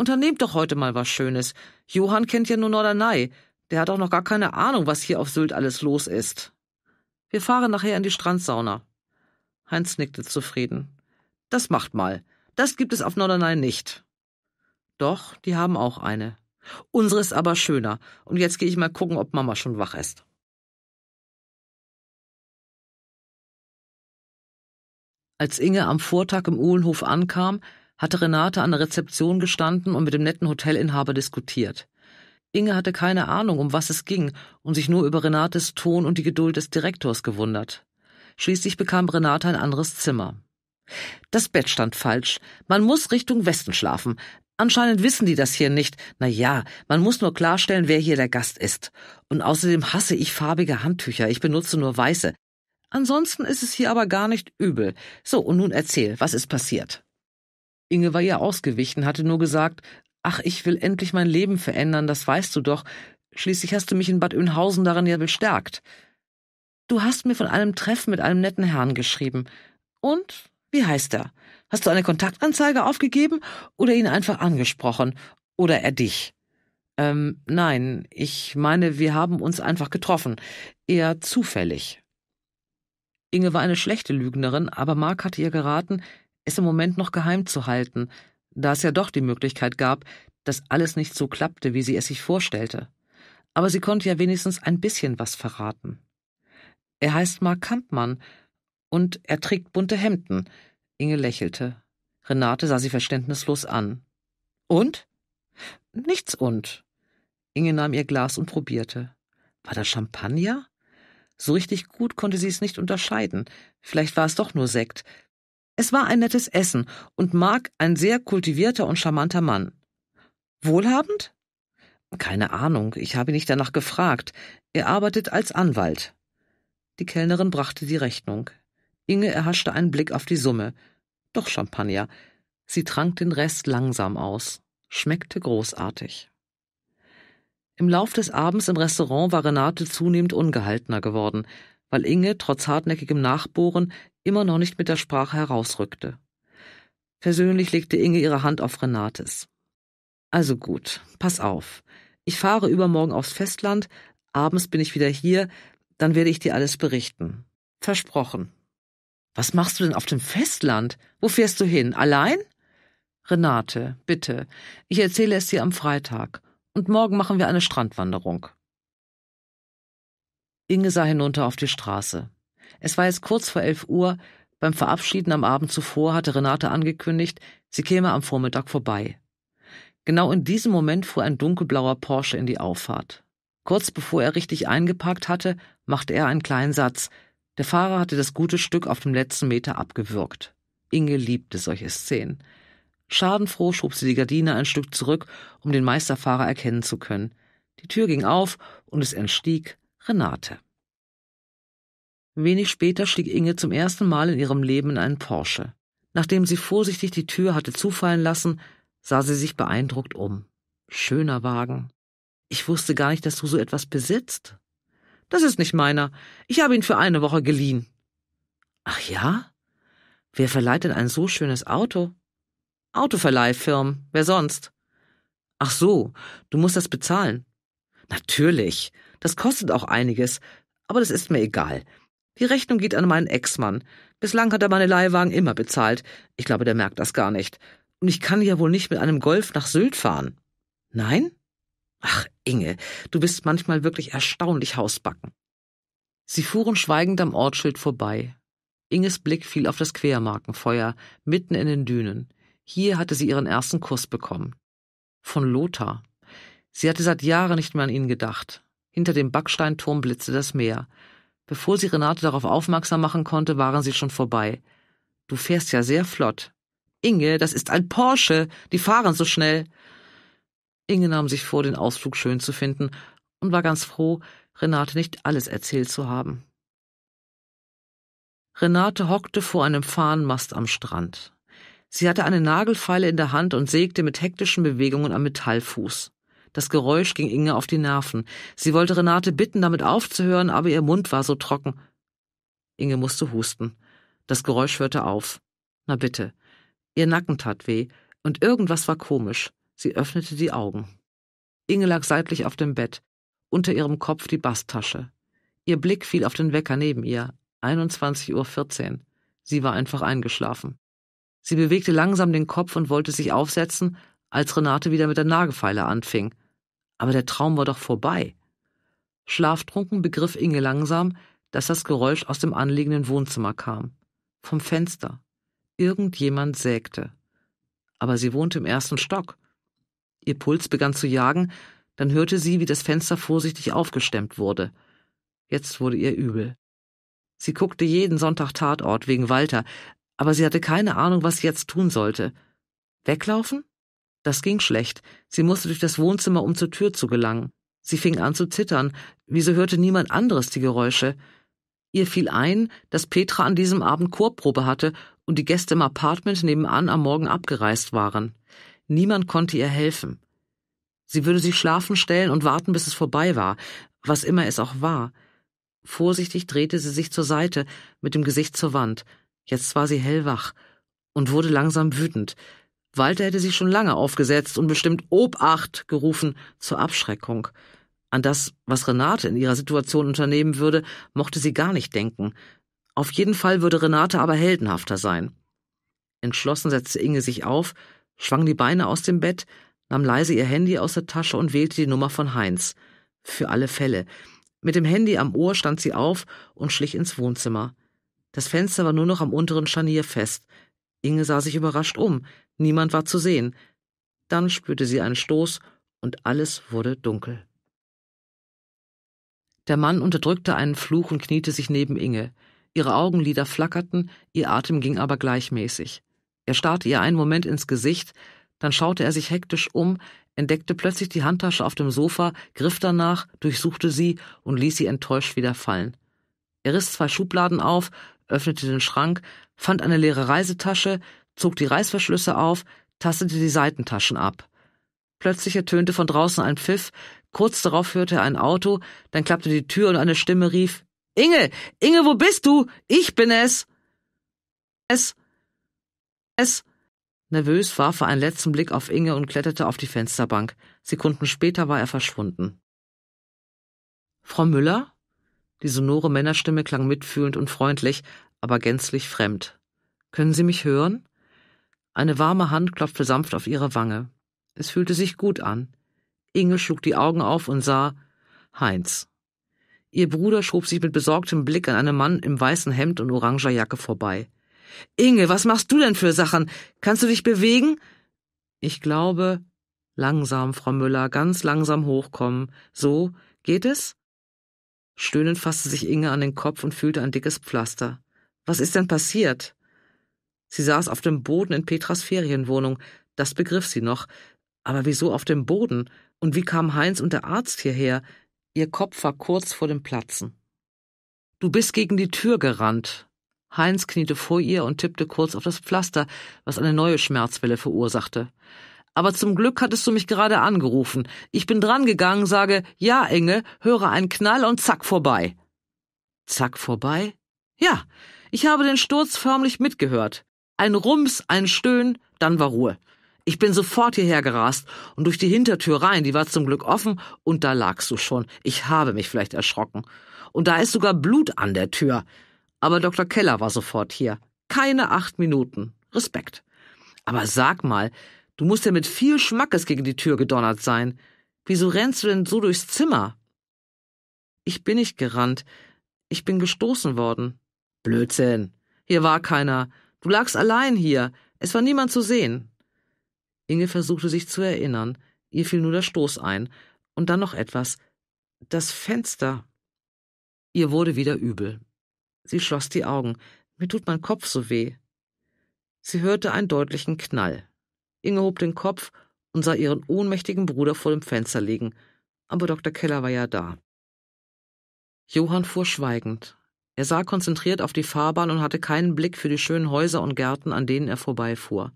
Unternehmt doch heute mal was Schönes. Johann kennt ja nur Norderney. Der hat auch noch gar keine Ahnung, was hier auf Sylt alles los ist. Wir fahren nachher in die Strandsauna. Heinz nickte zufrieden. Das macht mal. Das gibt es auf Norderney nicht. Doch, die haben auch eine. Unsere ist aber schöner. Und jetzt gehe ich mal gucken, ob Mama schon wach ist. Als Inge am Vortag im Uhlenhof ankam, hatte Renate an der Rezeption gestanden und mit dem netten Hotelinhaber diskutiert. Inge hatte keine Ahnung, um was es ging und sich nur über Renates Ton und die Geduld des Direktors gewundert. Schließlich bekam Renate ein anderes Zimmer. Das Bett stand falsch. Man muss Richtung Westen schlafen. Anscheinend wissen die das hier nicht. Na ja, man muss nur klarstellen, wer hier der Gast ist. Und außerdem hasse ich farbige Handtücher. Ich benutze nur weiße. Ansonsten ist es hier aber gar nicht übel. So, und nun erzähl, was ist passiert? Inge war ihr ausgewichen, hatte nur gesagt, ach, ich will endlich mein Leben verändern, das weißt du doch. Schließlich hast du mich in Bad Oeynhausen darin ja bestärkt. Du hast mir von einem Treffen mit einem netten Herrn geschrieben. Und? Wie heißt er? Hast du eine Kontaktanzeige aufgegeben oder ihn einfach angesprochen? Oder er dich? Ähm, nein, ich meine, wir haben uns einfach getroffen. Eher zufällig. Inge war eine schlechte Lügnerin, aber Mark hatte ihr geraten, es im Moment noch geheim zu halten, da es ja doch die Möglichkeit gab, dass alles nicht so klappte, wie sie es sich vorstellte. Aber sie konnte ja wenigstens ein bisschen was verraten. Er heißt Mark Kampmann und er trägt bunte Hemden. Inge lächelte. Renate sah sie verständnislos an. Und? Nichts und. Inge nahm ihr Glas und probierte. War das Champagner? So richtig gut konnte sie es nicht unterscheiden. Vielleicht war es doch nur Sekt, es war ein nettes Essen und Mark ein sehr kultivierter und charmanter Mann. Wohlhabend? Keine Ahnung, ich habe nicht danach gefragt. Er arbeitet als Anwalt. Die Kellnerin brachte die Rechnung. Inge erhaschte einen Blick auf die Summe. Doch Champagner. Sie trank den Rest langsam aus. Schmeckte großartig. Im Lauf des Abends im Restaurant war Renate zunehmend ungehaltener geworden, weil Inge trotz hartnäckigem Nachbohren immer noch nicht mit der Sprache herausrückte. Persönlich legte Inge ihre Hand auf Renates. Also gut, pass auf. Ich fahre übermorgen aufs Festland, abends bin ich wieder hier, dann werde ich dir alles berichten. Versprochen. Was machst du denn auf dem Festland? Wo fährst du hin? Allein? Renate, bitte. Ich erzähle es dir am Freitag. Und morgen machen wir eine Strandwanderung. Inge sah hinunter auf die Straße. Es war jetzt kurz vor elf Uhr. Beim Verabschieden am Abend zuvor hatte Renate angekündigt, sie käme am Vormittag vorbei. Genau in diesem Moment fuhr ein dunkelblauer Porsche in die Auffahrt. Kurz bevor er richtig eingeparkt hatte, machte er einen kleinen Satz. Der Fahrer hatte das gute Stück auf dem letzten Meter abgewürgt. Inge liebte solche Szenen. Schadenfroh schob sie die Gardine ein Stück zurück, um den Meisterfahrer erkennen zu können. Die Tür ging auf und es entstieg Renate. Wenig später stieg Inge zum ersten Mal in ihrem Leben in einen Porsche. Nachdem sie vorsichtig die Tür hatte zufallen lassen, sah sie sich beeindruckt um. Schöner Wagen. Ich wusste gar nicht, dass du so etwas besitzt. Das ist nicht meiner. Ich habe ihn für eine Woche geliehen. Ach ja? Wer verleiht denn ein so schönes Auto? Autoverleihfirmen. Wer sonst? Ach so, du musst das bezahlen. Natürlich. Das kostet auch einiges. Aber das ist mir egal. Die Rechnung geht an meinen Ex-Mann. Bislang hat er meine Leihwagen immer bezahlt. Ich glaube, der merkt das gar nicht. Und ich kann ja wohl nicht mit einem Golf nach Sylt fahren. Nein? Ach, Inge, du bist manchmal wirklich erstaunlich hausbacken. Sie fuhren schweigend am Ortsschild vorbei. Inges Blick fiel auf das Quermarkenfeuer mitten in den Dünen. Hier hatte sie ihren ersten Kuss bekommen. Von Lothar. Sie hatte seit Jahren nicht mehr an ihn gedacht. Hinter dem Backsteinturm blitzte das Meer. Bevor sie Renate darauf aufmerksam machen konnte, waren sie schon vorbei. Du fährst ja sehr flott. Inge, das ist ein Porsche. Die fahren so schnell. Inge nahm sich vor, den Ausflug schön zu finden und war ganz froh, Renate nicht alles erzählt zu haben. Renate hockte vor einem Fahnenmast am Strand. Sie hatte eine Nagelfeile in der Hand und sägte mit hektischen Bewegungen am Metallfuß. Das Geräusch ging Inge auf die Nerven. Sie wollte Renate bitten, damit aufzuhören, aber ihr Mund war so trocken. Inge musste husten. Das Geräusch hörte auf. Na bitte. Ihr Nacken tat weh, und irgendwas war komisch. Sie öffnete die Augen. Inge lag seitlich auf dem Bett, unter ihrem Kopf die Basttasche. Ihr Blick fiel auf den Wecker neben ihr, 21.14 Uhr. Sie war einfach eingeschlafen. Sie bewegte langsam den Kopf und wollte sich aufsetzen, als Renate wieder mit der Nagelfeile anfing. Aber der Traum war doch vorbei. Schlaftrunken begriff Inge langsam, dass das Geräusch aus dem anliegenden Wohnzimmer kam. Vom Fenster. Irgendjemand sägte. Aber sie wohnte im ersten Stock. Ihr Puls begann zu jagen, dann hörte sie, wie das Fenster vorsichtig aufgestemmt wurde. Jetzt wurde ihr übel. Sie guckte jeden Sonntag Tatort wegen Walter, aber sie hatte keine Ahnung, was sie jetzt tun sollte. Weglaufen? Das ging schlecht. Sie musste durch das Wohnzimmer, um zur Tür zu gelangen. Sie fing an zu zittern. Wieso hörte niemand anderes die Geräusche? Ihr fiel ein, dass Petra an diesem Abend Chorprobe hatte und die Gäste im Apartment nebenan am Morgen abgereist waren. Niemand konnte ihr helfen. Sie würde sich schlafen stellen und warten, bis es vorbei war, was immer es auch war. Vorsichtig drehte sie sich zur Seite, mit dem Gesicht zur Wand. Jetzt war sie hellwach und wurde langsam wütend. Walter hätte sich schon lange aufgesetzt und bestimmt Obacht gerufen zur Abschreckung. An das, was Renate in ihrer Situation unternehmen würde, mochte sie gar nicht denken. Auf jeden Fall würde Renate aber heldenhafter sein. Entschlossen setzte Inge sich auf, schwang die Beine aus dem Bett, nahm leise ihr Handy aus der Tasche und wählte die Nummer von Heinz. Für alle Fälle. Mit dem Handy am Ohr stand sie auf und schlich ins Wohnzimmer. Das Fenster war nur noch am unteren Scharnier fest. Inge sah sich überrascht um. Niemand war zu sehen. Dann spürte sie einen Stoß und alles wurde dunkel. Der Mann unterdrückte einen Fluch und kniete sich neben Inge. Ihre Augenlider flackerten, ihr Atem ging aber gleichmäßig. Er starrte ihr einen Moment ins Gesicht, dann schaute er sich hektisch um, entdeckte plötzlich die Handtasche auf dem Sofa, griff danach, durchsuchte sie und ließ sie enttäuscht wieder fallen. Er riss zwei Schubladen auf, öffnete den Schrank, fand eine leere Reisetasche, zog die Reißverschlüsse auf, tastete die Seitentaschen ab. Plötzlich ertönte von draußen ein Pfiff, kurz darauf hörte er ein Auto, dann klappte die Tür und eine Stimme rief Inge, Inge, wo bist du? Ich bin es. Es. Es. Nervös warf er einen letzten Blick auf Inge und kletterte auf die Fensterbank. Sekunden später war er verschwunden. Frau Müller? Die sonore Männerstimme klang mitfühlend und freundlich, aber gänzlich fremd. Können Sie mich hören? Eine warme Hand klopfte sanft auf ihre Wange. Es fühlte sich gut an. Inge schlug die Augen auf und sah Heinz. Ihr Bruder schob sich mit besorgtem Blick an einem Mann im weißen Hemd und oranger Jacke vorbei. Inge, was machst du denn für Sachen? Kannst du dich bewegen? Ich glaube, langsam, Frau Müller, ganz langsam hochkommen. So, geht es? Stöhnend fasste sich Inge an den Kopf und fühlte ein dickes Pflaster. Was ist denn passiert? Sie saß auf dem Boden in Petras Ferienwohnung, das begriff sie noch. Aber wieso auf dem Boden? Und wie kam Heinz und der Arzt hierher? Ihr Kopf war kurz vor dem Platzen. Du bist gegen die Tür gerannt. Heinz kniete vor ihr und tippte kurz auf das Pflaster, was eine neue Schmerzwelle verursachte. Aber zum Glück hattest du mich gerade angerufen. Ich bin drangegangen, sage, ja, Engel, höre einen Knall und zack vorbei. Zack vorbei? Ja, ich habe den Sturz förmlich mitgehört. Ein Rums, ein Stöhn, dann war Ruhe. Ich bin sofort hierher gerast und durch die Hintertür rein, die war zum Glück offen, und da lagst du schon. Ich habe mich vielleicht erschrocken. Und da ist sogar Blut an der Tür. Aber Dr. Keller war sofort hier. Keine acht Minuten. Respekt. Aber sag mal, du musst ja mit viel Schmackes gegen die Tür gedonnert sein. Wieso rennst du denn so durchs Zimmer? Ich bin nicht gerannt. Ich bin gestoßen worden. Blödsinn. Hier war keiner. Du lagst allein hier. Es war niemand zu sehen. Inge versuchte sich zu erinnern. Ihr fiel nur der Stoß ein. Und dann noch etwas. Das Fenster. Ihr wurde wieder übel. Sie schloss die Augen. Mir tut mein Kopf so weh. Sie hörte einen deutlichen Knall. Inge hob den Kopf und sah ihren ohnmächtigen Bruder vor dem Fenster liegen. Aber Dr. Keller war ja da. Johann fuhr schweigend. Er sah konzentriert auf die Fahrbahn und hatte keinen Blick für die schönen Häuser und Gärten, an denen er vorbeifuhr.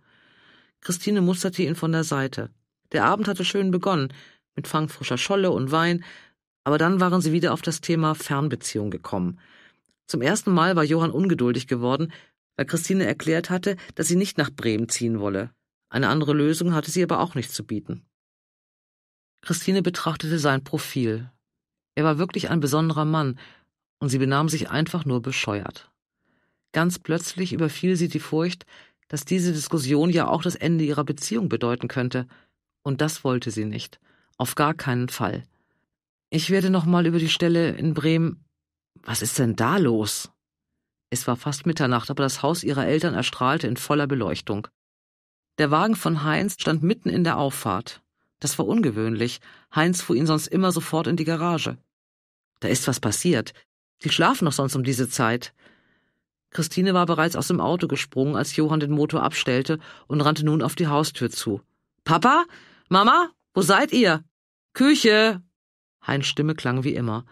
Christine musterte ihn von der Seite. Der Abend hatte schön begonnen, mit fangfrischer Scholle und Wein, aber dann waren sie wieder auf das Thema Fernbeziehung gekommen. Zum ersten Mal war Johann ungeduldig geworden, weil Christine erklärt hatte, dass sie nicht nach Bremen ziehen wolle. Eine andere Lösung hatte sie aber auch nicht zu bieten. Christine betrachtete sein Profil. Er war wirklich ein besonderer Mann, und sie benahm sich einfach nur bescheuert. Ganz plötzlich überfiel sie die Furcht, dass diese Diskussion ja auch das Ende ihrer Beziehung bedeuten könnte, und das wollte sie nicht, auf gar keinen Fall. Ich werde noch mal über die Stelle in Bremen. Was ist denn da los? Es war fast Mitternacht, aber das Haus ihrer Eltern erstrahlte in voller Beleuchtung. Der Wagen von Heinz stand mitten in der Auffahrt. Das war ungewöhnlich. Heinz fuhr ihn sonst immer sofort in die Garage. Da ist was passiert. Die schlafen doch sonst um diese Zeit. Christine war bereits aus dem Auto gesprungen, als Johann den Motor abstellte und rannte nun auf die Haustür zu. Papa? Mama? Wo seid ihr? Küche! Heinz Stimme klang wie immer.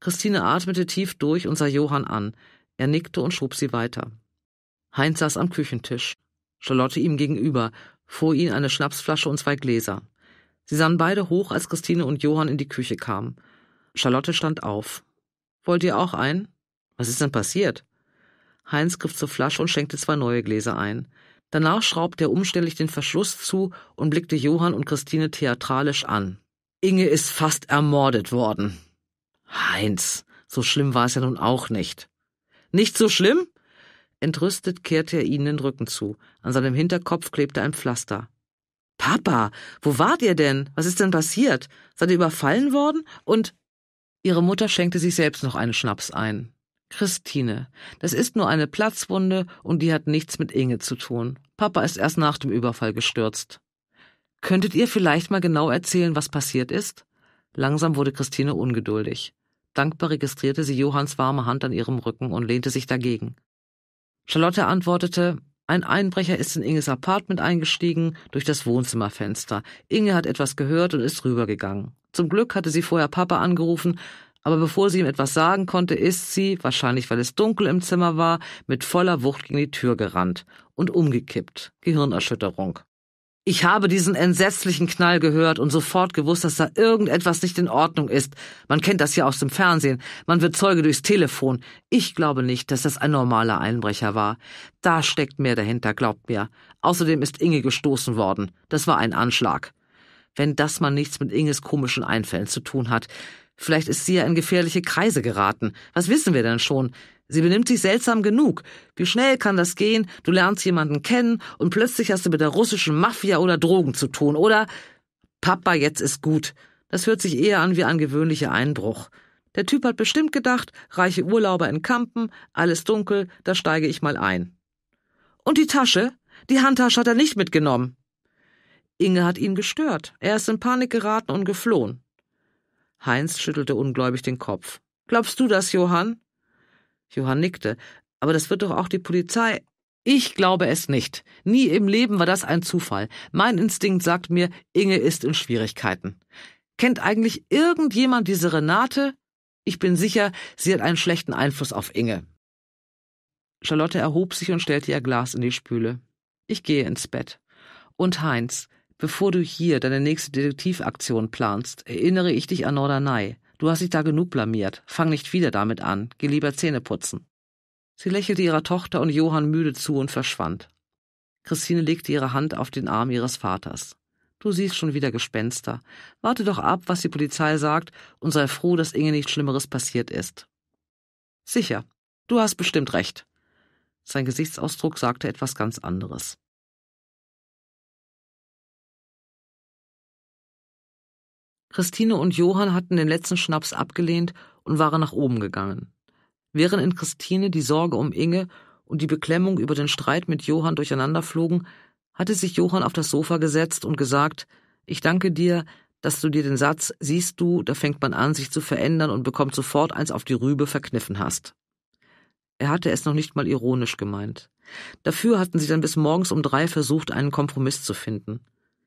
Christine atmete tief durch und sah Johann an. Er nickte und schob sie weiter. Heinz saß am Küchentisch, Charlotte ihm gegenüber, vor ihnen eine Schnapsflasche und zwei Gläser. Sie sahen beide hoch, als Christine und Johann in die Küche kamen. Charlotte stand auf. Wollt ihr auch ein? Was ist denn passiert? Heinz griff zur Flasche und schenkte zwei neue Gläser ein. Danach schraubte er umständlich den Verschluss zu und blickte Johann und Christine theatralisch an. Inge ist fast ermordet worden. Heinz, so schlimm war es ja nun auch nicht. Nicht so schlimm? Entrüstet kehrte er ihnen den Rücken zu. An seinem Hinterkopf klebte ein Pflaster. Papa, wo wart ihr denn? Was ist denn passiert? Seid ihr überfallen worden? Und Ihre Mutter schenkte sich selbst noch einen Schnaps ein. Christine, das ist nur eine Platzwunde und die hat nichts mit Inge zu tun. Papa ist erst nach dem Überfall gestürzt. Könntet ihr vielleicht mal genau erzählen, was passiert ist? Langsam wurde Christine ungeduldig. Dankbar registrierte sie Johanns warme Hand an ihrem Rücken und lehnte sich dagegen. Charlotte antwortete, ein Einbrecher ist in Inges Apartment eingestiegen durch das Wohnzimmerfenster. Inge hat etwas gehört und ist rübergegangen. Zum Glück hatte sie vorher Papa angerufen, aber bevor sie ihm etwas sagen konnte, ist sie, wahrscheinlich weil es dunkel im Zimmer war, mit voller Wucht gegen die Tür gerannt und umgekippt. Gehirnerschütterung. Ich habe diesen entsetzlichen Knall gehört und sofort gewusst, dass da irgendetwas nicht in Ordnung ist. Man kennt das ja aus dem Fernsehen. Man wird Zeuge durchs Telefon. Ich glaube nicht, dass das ein normaler Einbrecher war. Da steckt mehr dahinter, glaubt mir. Außerdem ist Inge gestoßen worden. Das war ein Anschlag wenn das mal nichts mit Inges komischen Einfällen zu tun hat. Vielleicht ist sie ja in gefährliche Kreise geraten. Was wissen wir denn schon? Sie benimmt sich seltsam genug. Wie schnell kann das gehen? Du lernst jemanden kennen und plötzlich hast du mit der russischen Mafia oder Drogen zu tun, oder? Papa, jetzt ist gut. Das hört sich eher an wie ein gewöhnlicher Einbruch. Der Typ hat bestimmt gedacht, reiche Urlauber in Kampen, alles dunkel, da steige ich mal ein. Und die Tasche? Die Handtasche hat er nicht mitgenommen. Inge hat ihn gestört. Er ist in Panik geraten und geflohen. Heinz schüttelte ungläubig den Kopf. Glaubst du das, Johann? Johann nickte. Aber das wird doch auch die Polizei. Ich glaube es nicht. Nie im Leben war das ein Zufall. Mein Instinkt sagt mir, Inge ist in Schwierigkeiten. Kennt eigentlich irgendjemand diese Renate? Ich bin sicher, sie hat einen schlechten Einfluss auf Inge. Charlotte erhob sich und stellte ihr Glas in die Spüle. Ich gehe ins Bett. Und Heinz, Bevor du hier deine nächste Detektivaktion planst, erinnere ich dich an Norderney. Du hast dich da genug blamiert. Fang nicht wieder damit an. Geh lieber Zähne putzen. Sie lächelte ihrer Tochter und Johann müde zu und verschwand. Christine legte ihre Hand auf den Arm ihres Vaters. Du siehst schon wieder Gespenster. Warte doch ab, was die Polizei sagt, und sei froh, dass Inge nichts Schlimmeres passiert ist. Sicher, du hast bestimmt recht. Sein Gesichtsausdruck sagte etwas ganz anderes. Christine und Johann hatten den letzten Schnaps abgelehnt und waren nach oben gegangen. Während in Christine die Sorge um Inge und die Beklemmung über den Streit mit Johann durcheinanderflogen, hatte sich Johann auf das Sofa gesetzt und gesagt, ich danke dir, dass du dir den Satz, siehst du, da fängt man an, sich zu verändern und bekommt sofort eins auf die Rübe verkniffen hast. Er hatte es noch nicht mal ironisch gemeint. Dafür hatten sie dann bis morgens um drei versucht, einen Kompromiss zu finden.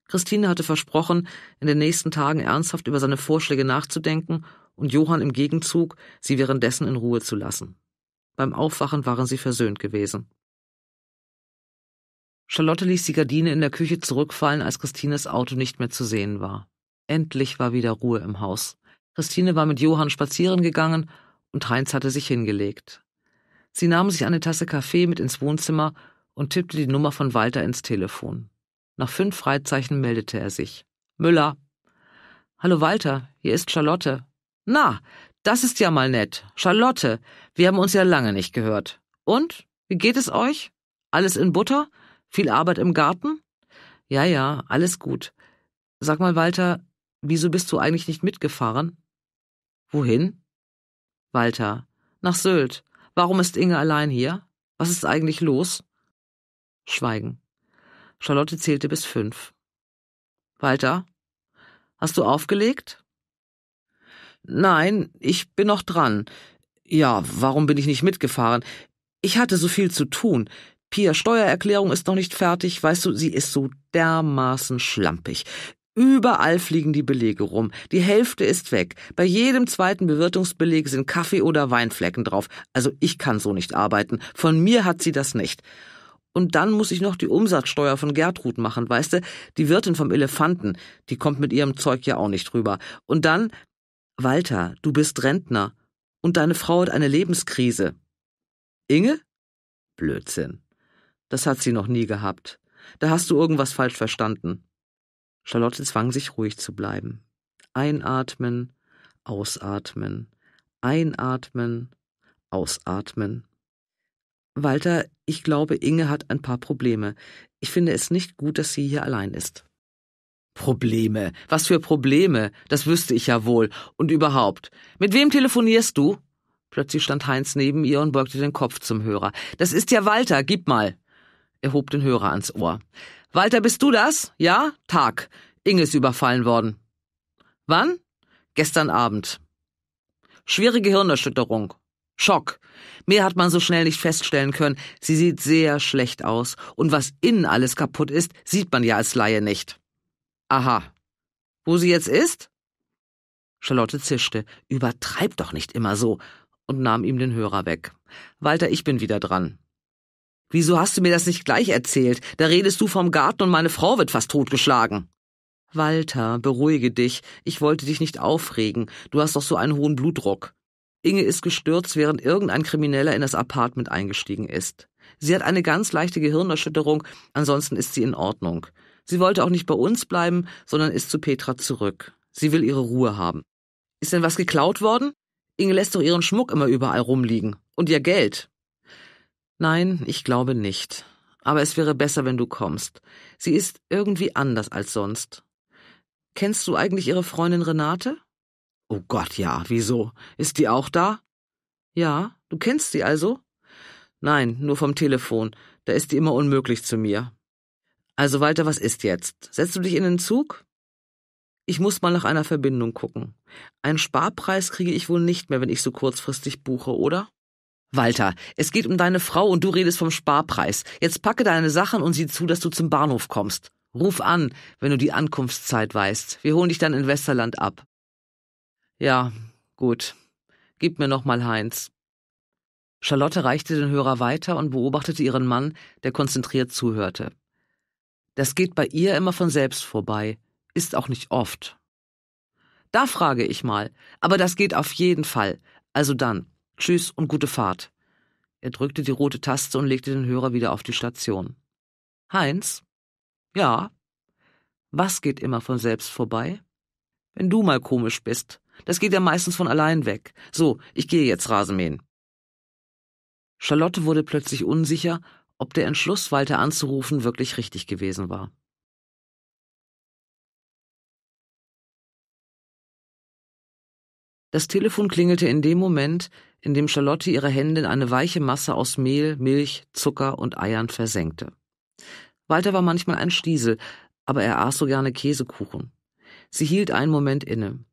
Christine hatte versprochen, in den nächsten Tagen ernsthaft über seine Vorschläge nachzudenken und Johann im Gegenzug, sie währenddessen in Ruhe zu lassen. Beim Aufwachen waren sie versöhnt gewesen. Charlotte ließ die Gardine in der Küche zurückfallen, als Christines Auto nicht mehr zu sehen war. Endlich war wieder Ruhe im Haus. Christine war mit Johann spazieren gegangen und Heinz hatte sich hingelegt. Sie nahm sich eine Tasse Kaffee mit ins Wohnzimmer und tippte die Nummer von Walter ins Telefon. Nach fünf Freizeichen meldete er sich. Müller. Hallo Walter, hier ist Charlotte. Na, das ist ja mal nett. Charlotte, wir haben uns ja lange nicht gehört. Und? Wie geht es euch? Alles in Butter? Viel Arbeit im Garten? Ja, ja, alles gut. Sag mal, Walter, wieso bist du eigentlich nicht mitgefahren? Wohin? Walter. Nach Sylt. Warum ist Inge allein hier? Was ist eigentlich los? Schweigen. Charlotte zählte bis fünf. Walter, hast du aufgelegt? Nein, ich bin noch dran. Ja, warum bin ich nicht mitgefahren? Ich hatte so viel zu tun. Pia Steuererklärung ist noch nicht fertig, weißt du, sie ist so dermaßen schlampig. Überall fliegen die Belege rum. Die Hälfte ist weg. Bei jedem zweiten Bewirtungsbeleg sind Kaffee- oder Weinflecken drauf. Also ich kann so nicht arbeiten. Von mir hat sie das nicht. Und dann muss ich noch die Umsatzsteuer von Gertrud machen, weißt du? Die Wirtin vom Elefanten, die kommt mit ihrem Zeug ja auch nicht rüber. Und dann, Walter, du bist Rentner. Und deine Frau hat eine Lebenskrise. Inge? Blödsinn. Das hat sie noch nie gehabt. Da hast du irgendwas falsch verstanden. Charlotte zwang sich ruhig zu bleiben. Einatmen, ausatmen, einatmen, ausatmen. Walter, ich glaube, Inge hat ein paar Probleme. Ich finde es nicht gut, dass sie hier allein ist. Probleme. Was für Probleme? Das wüsste ich ja wohl. Und überhaupt. Mit wem telefonierst du? Plötzlich stand Heinz neben ihr und beugte den Kopf zum Hörer. Das ist ja Walter, gib mal. Er hob den Hörer ans Ohr. Walter, bist du das? Ja? Tag. Inge ist überfallen worden. Wann? Gestern Abend. Schwere Gehirnerschütterung. Schock. Mehr hat man so schnell nicht feststellen können. Sie sieht sehr schlecht aus. Und was innen alles kaputt ist, sieht man ja als Laie nicht. Aha. Wo sie jetzt ist? Charlotte zischte. Übertreib doch nicht immer so. Und nahm ihm den Hörer weg. Walter, ich bin wieder dran. Wieso hast du mir das nicht gleich erzählt? Da redest du vom Garten und meine Frau wird fast totgeschlagen. Walter, beruhige dich. Ich wollte dich nicht aufregen. Du hast doch so einen hohen Blutdruck. Inge ist gestürzt, während irgendein Krimineller in das Apartment eingestiegen ist. Sie hat eine ganz leichte Gehirnerschütterung, ansonsten ist sie in Ordnung. Sie wollte auch nicht bei uns bleiben, sondern ist zu Petra zurück. Sie will ihre Ruhe haben. Ist denn was geklaut worden? Inge lässt doch ihren Schmuck immer überall rumliegen. Und ihr Geld. Nein, ich glaube nicht. Aber es wäre besser, wenn du kommst. Sie ist irgendwie anders als sonst. Kennst du eigentlich ihre Freundin Renate? Oh Gott, ja, wieso? Ist die auch da? Ja, du kennst sie also? Nein, nur vom Telefon. Da ist die immer unmöglich zu mir. Also Walter, was ist jetzt? Setzt du dich in den Zug? Ich muss mal nach einer Verbindung gucken. Einen Sparpreis kriege ich wohl nicht mehr, wenn ich so kurzfristig buche, oder? Walter, es geht um deine Frau und du redest vom Sparpreis. Jetzt packe deine Sachen und sieh zu, dass du zum Bahnhof kommst. Ruf an, wenn du die Ankunftszeit weißt. Wir holen dich dann in Westerland ab. Ja, gut. Gib mir noch mal Heinz. Charlotte reichte den Hörer weiter und beobachtete ihren Mann, der konzentriert zuhörte. Das geht bei ihr immer von selbst vorbei, ist auch nicht oft. Da frage ich mal, aber das geht auf jeden Fall. Also dann, tschüss und gute Fahrt. Er drückte die rote Taste und legte den Hörer wieder auf die Station. Heinz? Ja? Was geht immer von selbst vorbei? Wenn du mal komisch bist, das geht ja meistens von allein weg. So, ich gehe jetzt Rasenmähen. Charlotte wurde plötzlich unsicher, ob der Entschluss, Walter anzurufen, wirklich richtig gewesen war. Das Telefon klingelte in dem Moment, in dem Charlotte ihre Hände in eine weiche Masse aus Mehl, Milch, Zucker und Eiern versenkte. Walter war manchmal ein Stiesel, aber er aß so gerne Käsekuchen. Sie hielt einen Moment inne.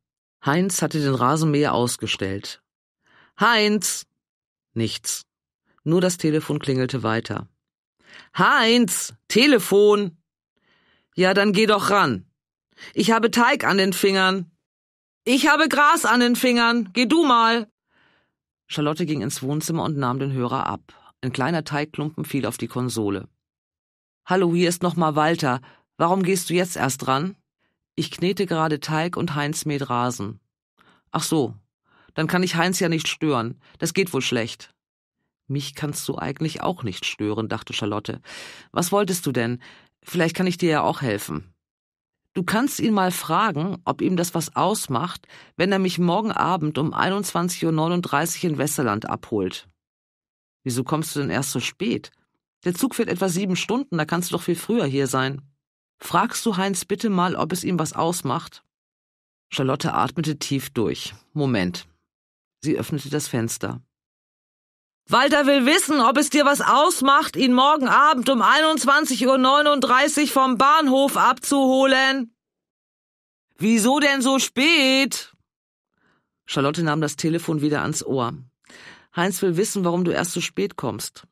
Heinz hatte den Rasenmäher ausgestellt. Heinz! Nichts. Nur das Telefon klingelte weiter. Heinz! Telefon! Ja, dann geh doch ran. Ich habe Teig an den Fingern. Ich habe Gras an den Fingern. Geh du mal. Charlotte ging ins Wohnzimmer und nahm den Hörer ab. Ein kleiner Teigklumpen fiel auf die Konsole. Hallo, hier ist nochmal Walter. Warum gehst du jetzt erst ran? Ich knete gerade Teig und Heinz mäht Rasen. Ach so, dann kann ich Heinz ja nicht stören. Das geht wohl schlecht. Mich kannst du eigentlich auch nicht stören, dachte Charlotte. Was wolltest du denn? Vielleicht kann ich dir ja auch helfen. Du kannst ihn mal fragen, ob ihm das was ausmacht, wenn er mich morgen Abend um 21.39 Uhr in Westerland abholt. Wieso kommst du denn erst so spät? Der Zug fährt etwa sieben Stunden, da kannst du doch viel früher hier sein. Fragst du Heinz bitte mal, ob es ihm was ausmacht? Charlotte atmete tief durch. Moment. Sie öffnete das Fenster. Walter will wissen, ob es dir was ausmacht, ihn morgen Abend um 21.39 Uhr vom Bahnhof abzuholen. Wieso denn so spät? Charlotte nahm das Telefon wieder ans Ohr. Heinz will wissen, warum du erst so spät kommst.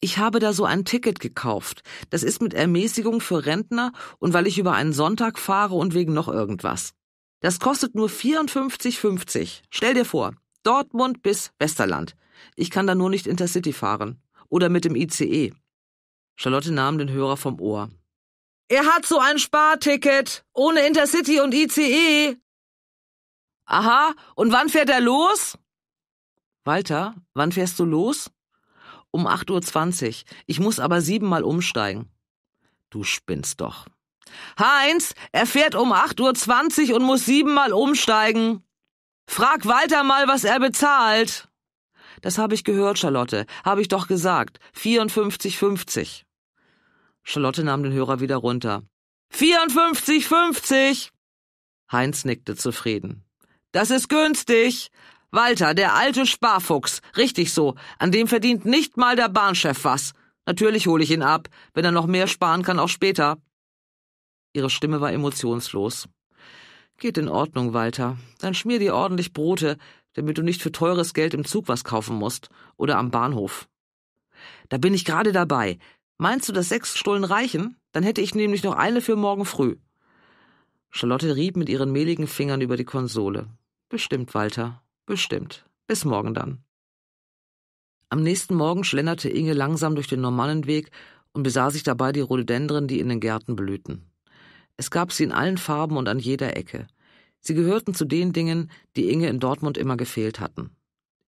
Ich habe da so ein Ticket gekauft. Das ist mit Ermäßigung für Rentner und weil ich über einen Sonntag fahre und wegen noch irgendwas. Das kostet nur 54,50. Stell dir vor, Dortmund bis Westerland. Ich kann da nur nicht Intercity fahren. Oder mit dem ICE. Charlotte nahm den Hörer vom Ohr. Er hat so ein Sparticket. Ohne Intercity und ICE. Aha, und wann fährt er los? Walter, wann fährst du los? Um 8.20 Uhr. Ich muss aber siebenmal umsteigen. Du spinnst doch. Heinz, er fährt um 8.20 Uhr und muss siebenmal umsteigen. Frag Walter mal, was er bezahlt. Das habe ich gehört, Charlotte. Habe ich doch gesagt. 54,50. Charlotte nahm den Hörer wieder runter. 54,50. Heinz nickte zufrieden. Das ist günstig. Walter, der alte Sparfuchs. Richtig so. An dem verdient nicht mal der Bahnchef was. Natürlich hole ich ihn ab, wenn er noch mehr sparen kann, auch später. Ihre Stimme war emotionslos. Geht in Ordnung, Walter. Dann schmier dir ordentlich Brote, damit du nicht für teures Geld im Zug was kaufen musst oder am Bahnhof. Da bin ich gerade dabei. Meinst du, dass sechs Stullen reichen? Dann hätte ich nämlich noch eine für morgen früh. Charlotte rieb mit ihren mehligen Fingern über die Konsole. Bestimmt, Walter. Bestimmt. Bis morgen dann. Am nächsten Morgen schlenderte Inge langsam durch den Normannenweg und besah sich dabei die Rhododendren, die in den Gärten blühten. Es gab sie in allen Farben und an jeder Ecke. Sie gehörten zu den Dingen, die Inge in Dortmund immer gefehlt hatten.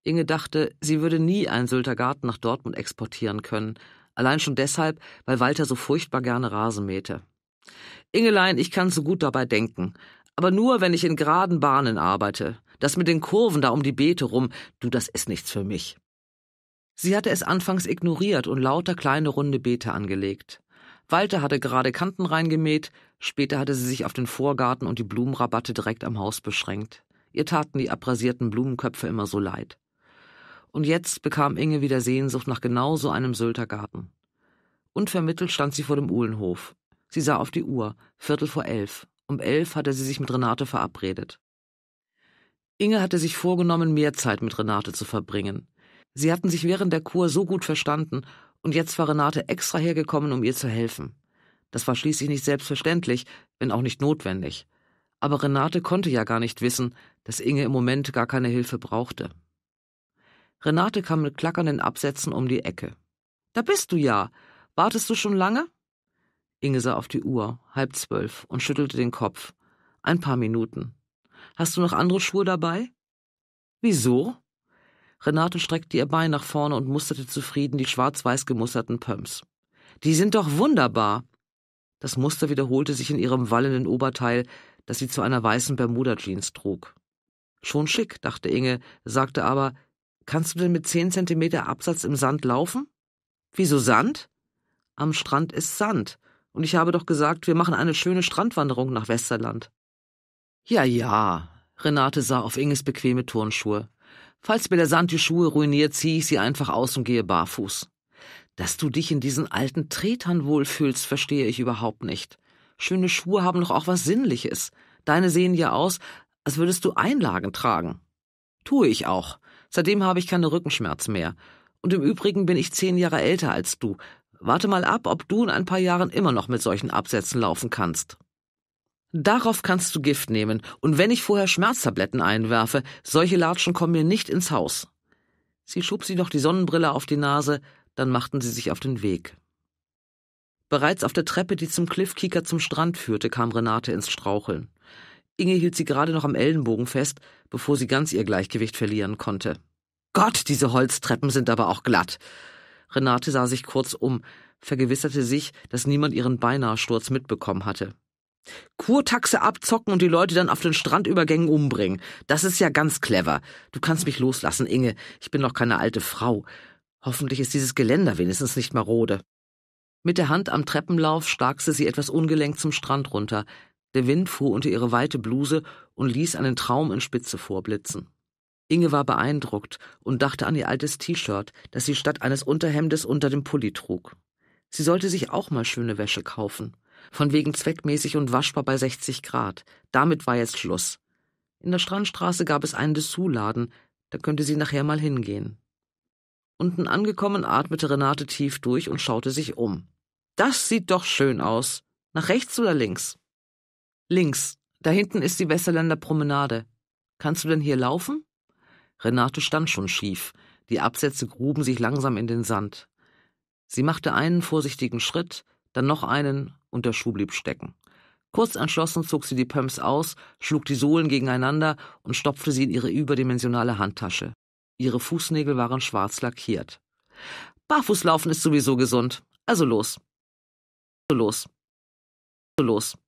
Inge dachte, sie würde nie einen Sylter Garten nach Dortmund exportieren können, allein schon deshalb, weil Walter so furchtbar gerne Rasen mähte. Ingelein, ich kann so gut dabei denken, aber nur, wenn ich in geraden Bahnen arbeite. Das mit den Kurven da um die Beete rum, du, das ist nichts für mich. Sie hatte es anfangs ignoriert und lauter kleine runde Beete angelegt. Walter hatte gerade Kanten reingemäht, später hatte sie sich auf den Vorgarten und die Blumenrabatte direkt am Haus beschränkt. Ihr taten die abrasierten Blumenköpfe immer so leid. Und jetzt bekam Inge wieder Sehnsucht nach genau so einem Sylter Unvermittelt stand sie vor dem Uhlenhof. Sie sah auf die Uhr, Viertel vor elf. Um elf hatte sie sich mit Renate verabredet. Inge hatte sich vorgenommen, mehr Zeit mit Renate zu verbringen. Sie hatten sich während der Kur so gut verstanden, und jetzt war Renate extra hergekommen, um ihr zu helfen. Das war schließlich nicht selbstverständlich, wenn auch nicht notwendig. Aber Renate konnte ja gar nicht wissen, dass Inge im Moment gar keine Hilfe brauchte. Renate kam mit klackernden Absätzen um die Ecke. Da bist du ja. Wartest du schon lange? Inge sah auf die Uhr, halb zwölf, und schüttelte den Kopf. Ein paar Minuten. Hast du noch andere Schuhe dabei? Wieso? Renate streckte ihr Bein nach vorne und musterte zufrieden die schwarz-weiß gemusterten Pumps. Die sind doch wunderbar. Das Muster wiederholte sich in ihrem wallenden Oberteil, das sie zu einer weißen Bermuda-Jeans trug. Schon schick, dachte Inge, sagte aber, kannst du denn mit zehn Zentimeter Absatz im Sand laufen? Wieso Sand? Am Strand ist Sand. Und ich habe doch gesagt, wir machen eine schöne Strandwanderung nach Westerland. Ja, ja. Renate sah auf Inges bequeme Turnschuhe. Falls mir der Sand die Schuhe ruiniert, ziehe ich sie einfach aus und gehe barfuß. Dass du dich in diesen alten Tretern wohlfühlst, verstehe ich überhaupt nicht. Schöne Schuhe haben doch auch was Sinnliches. Deine sehen ja aus, als würdest du Einlagen tragen. Tue ich auch. Seitdem habe ich keine Rückenschmerzen mehr. Und im Übrigen bin ich zehn Jahre älter als du. Warte mal ab, ob du in ein paar Jahren immer noch mit solchen Absätzen laufen kannst. Darauf kannst du Gift nehmen, und wenn ich vorher Schmerztabletten einwerfe, solche Latschen kommen mir nicht ins Haus. Sie schob sie noch die Sonnenbrille auf die Nase, dann machten sie sich auf den Weg. Bereits auf der Treppe, die zum Cliffkicker zum Strand führte, kam Renate ins Straucheln. Inge hielt sie gerade noch am Ellenbogen fest, bevor sie ganz ihr Gleichgewicht verlieren konnte. Gott, diese Holztreppen sind aber auch glatt. Renate sah sich kurz um, vergewisserte sich, dass niemand ihren Beinahsturz mitbekommen hatte. Kurtaxe abzocken und die Leute dann auf den Strandübergängen umbringen. Das ist ja ganz clever. Du kannst mich loslassen, Inge. Ich bin noch keine alte Frau. Hoffentlich ist dieses Geländer wenigstens nicht marode. Mit der Hand am Treppenlauf starkste sie etwas ungelenkt zum Strand runter. Der Wind fuhr unter ihre weite Bluse und ließ einen Traum in Spitze vorblitzen. Inge war beeindruckt und dachte an ihr altes T-Shirt, das sie statt eines Unterhemdes unter dem Pulli trug. Sie sollte sich auch mal schöne Wäsche kaufen. Von wegen zweckmäßig und waschbar bei 60 Grad. Damit war jetzt Schluss. In der Strandstraße gab es einen Dessous-Laden, da könnte sie nachher mal hingehen. Unten angekommen atmete Renate tief durch und schaute sich um. Das sieht doch schön aus. Nach rechts oder links? Links. Da hinten ist die Westerländer Promenade. Kannst du denn hier laufen? Renate stand schon schief. Die Absätze gruben sich langsam in den Sand. Sie machte einen vorsichtigen Schritt, dann noch einen und der Schuh blieb stecken. Kurz entschlossen zog sie die Pumps aus, schlug die Sohlen gegeneinander und stopfte sie in ihre überdimensionale Handtasche. Ihre Fußnägel waren schwarz lackiert. Barfußlaufen ist sowieso gesund. Also los. So also los. So also los.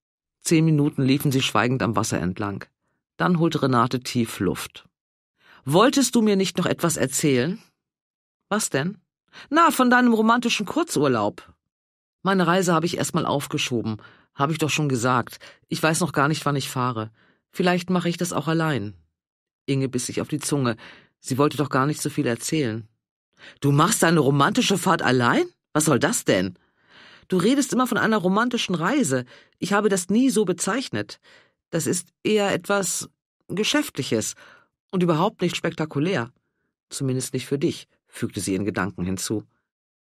Zehn Minuten liefen sie schweigend am Wasser entlang. Dann holte Renate tief Luft. Wolltest du mir nicht noch etwas erzählen? Was denn? Na, von deinem romantischen Kurzurlaub. Meine Reise habe ich erstmal aufgeschoben. Habe ich doch schon gesagt. Ich weiß noch gar nicht, wann ich fahre. Vielleicht mache ich das auch allein. Inge biss sich auf die Zunge. Sie wollte doch gar nicht so viel erzählen. Du machst eine romantische Fahrt allein? Was soll das denn? Du redest immer von einer romantischen Reise. Ich habe das nie so bezeichnet. Das ist eher etwas Geschäftliches und überhaupt nicht spektakulär. Zumindest nicht für dich, fügte sie in Gedanken hinzu.